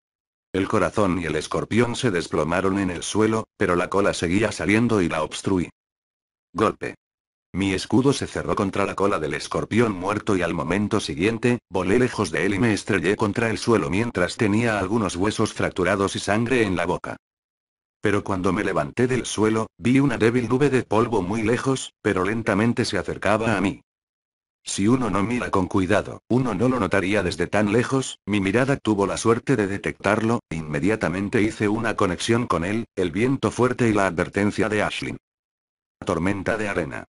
Speaker 1: El corazón y el escorpión se desplomaron en el suelo, pero la cola seguía saliendo y la obstruí. Golpe. Mi escudo se cerró contra la cola del escorpión muerto y al momento siguiente, volé lejos de él y me estrellé contra el suelo mientras tenía algunos huesos fracturados y sangre en la boca. Pero cuando me levanté del suelo, vi una débil nube de polvo muy lejos, pero lentamente se acercaba a mí. Si uno no mira con cuidado, uno no lo notaría desde tan lejos, mi mirada tuvo la suerte de detectarlo, e inmediatamente hice una conexión con él, el viento fuerte y la advertencia de Ashlyn. Tormenta de arena.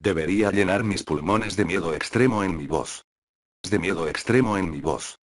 Speaker 1: Debería llenar mis pulmones de miedo extremo en mi voz. De miedo extremo en mi voz.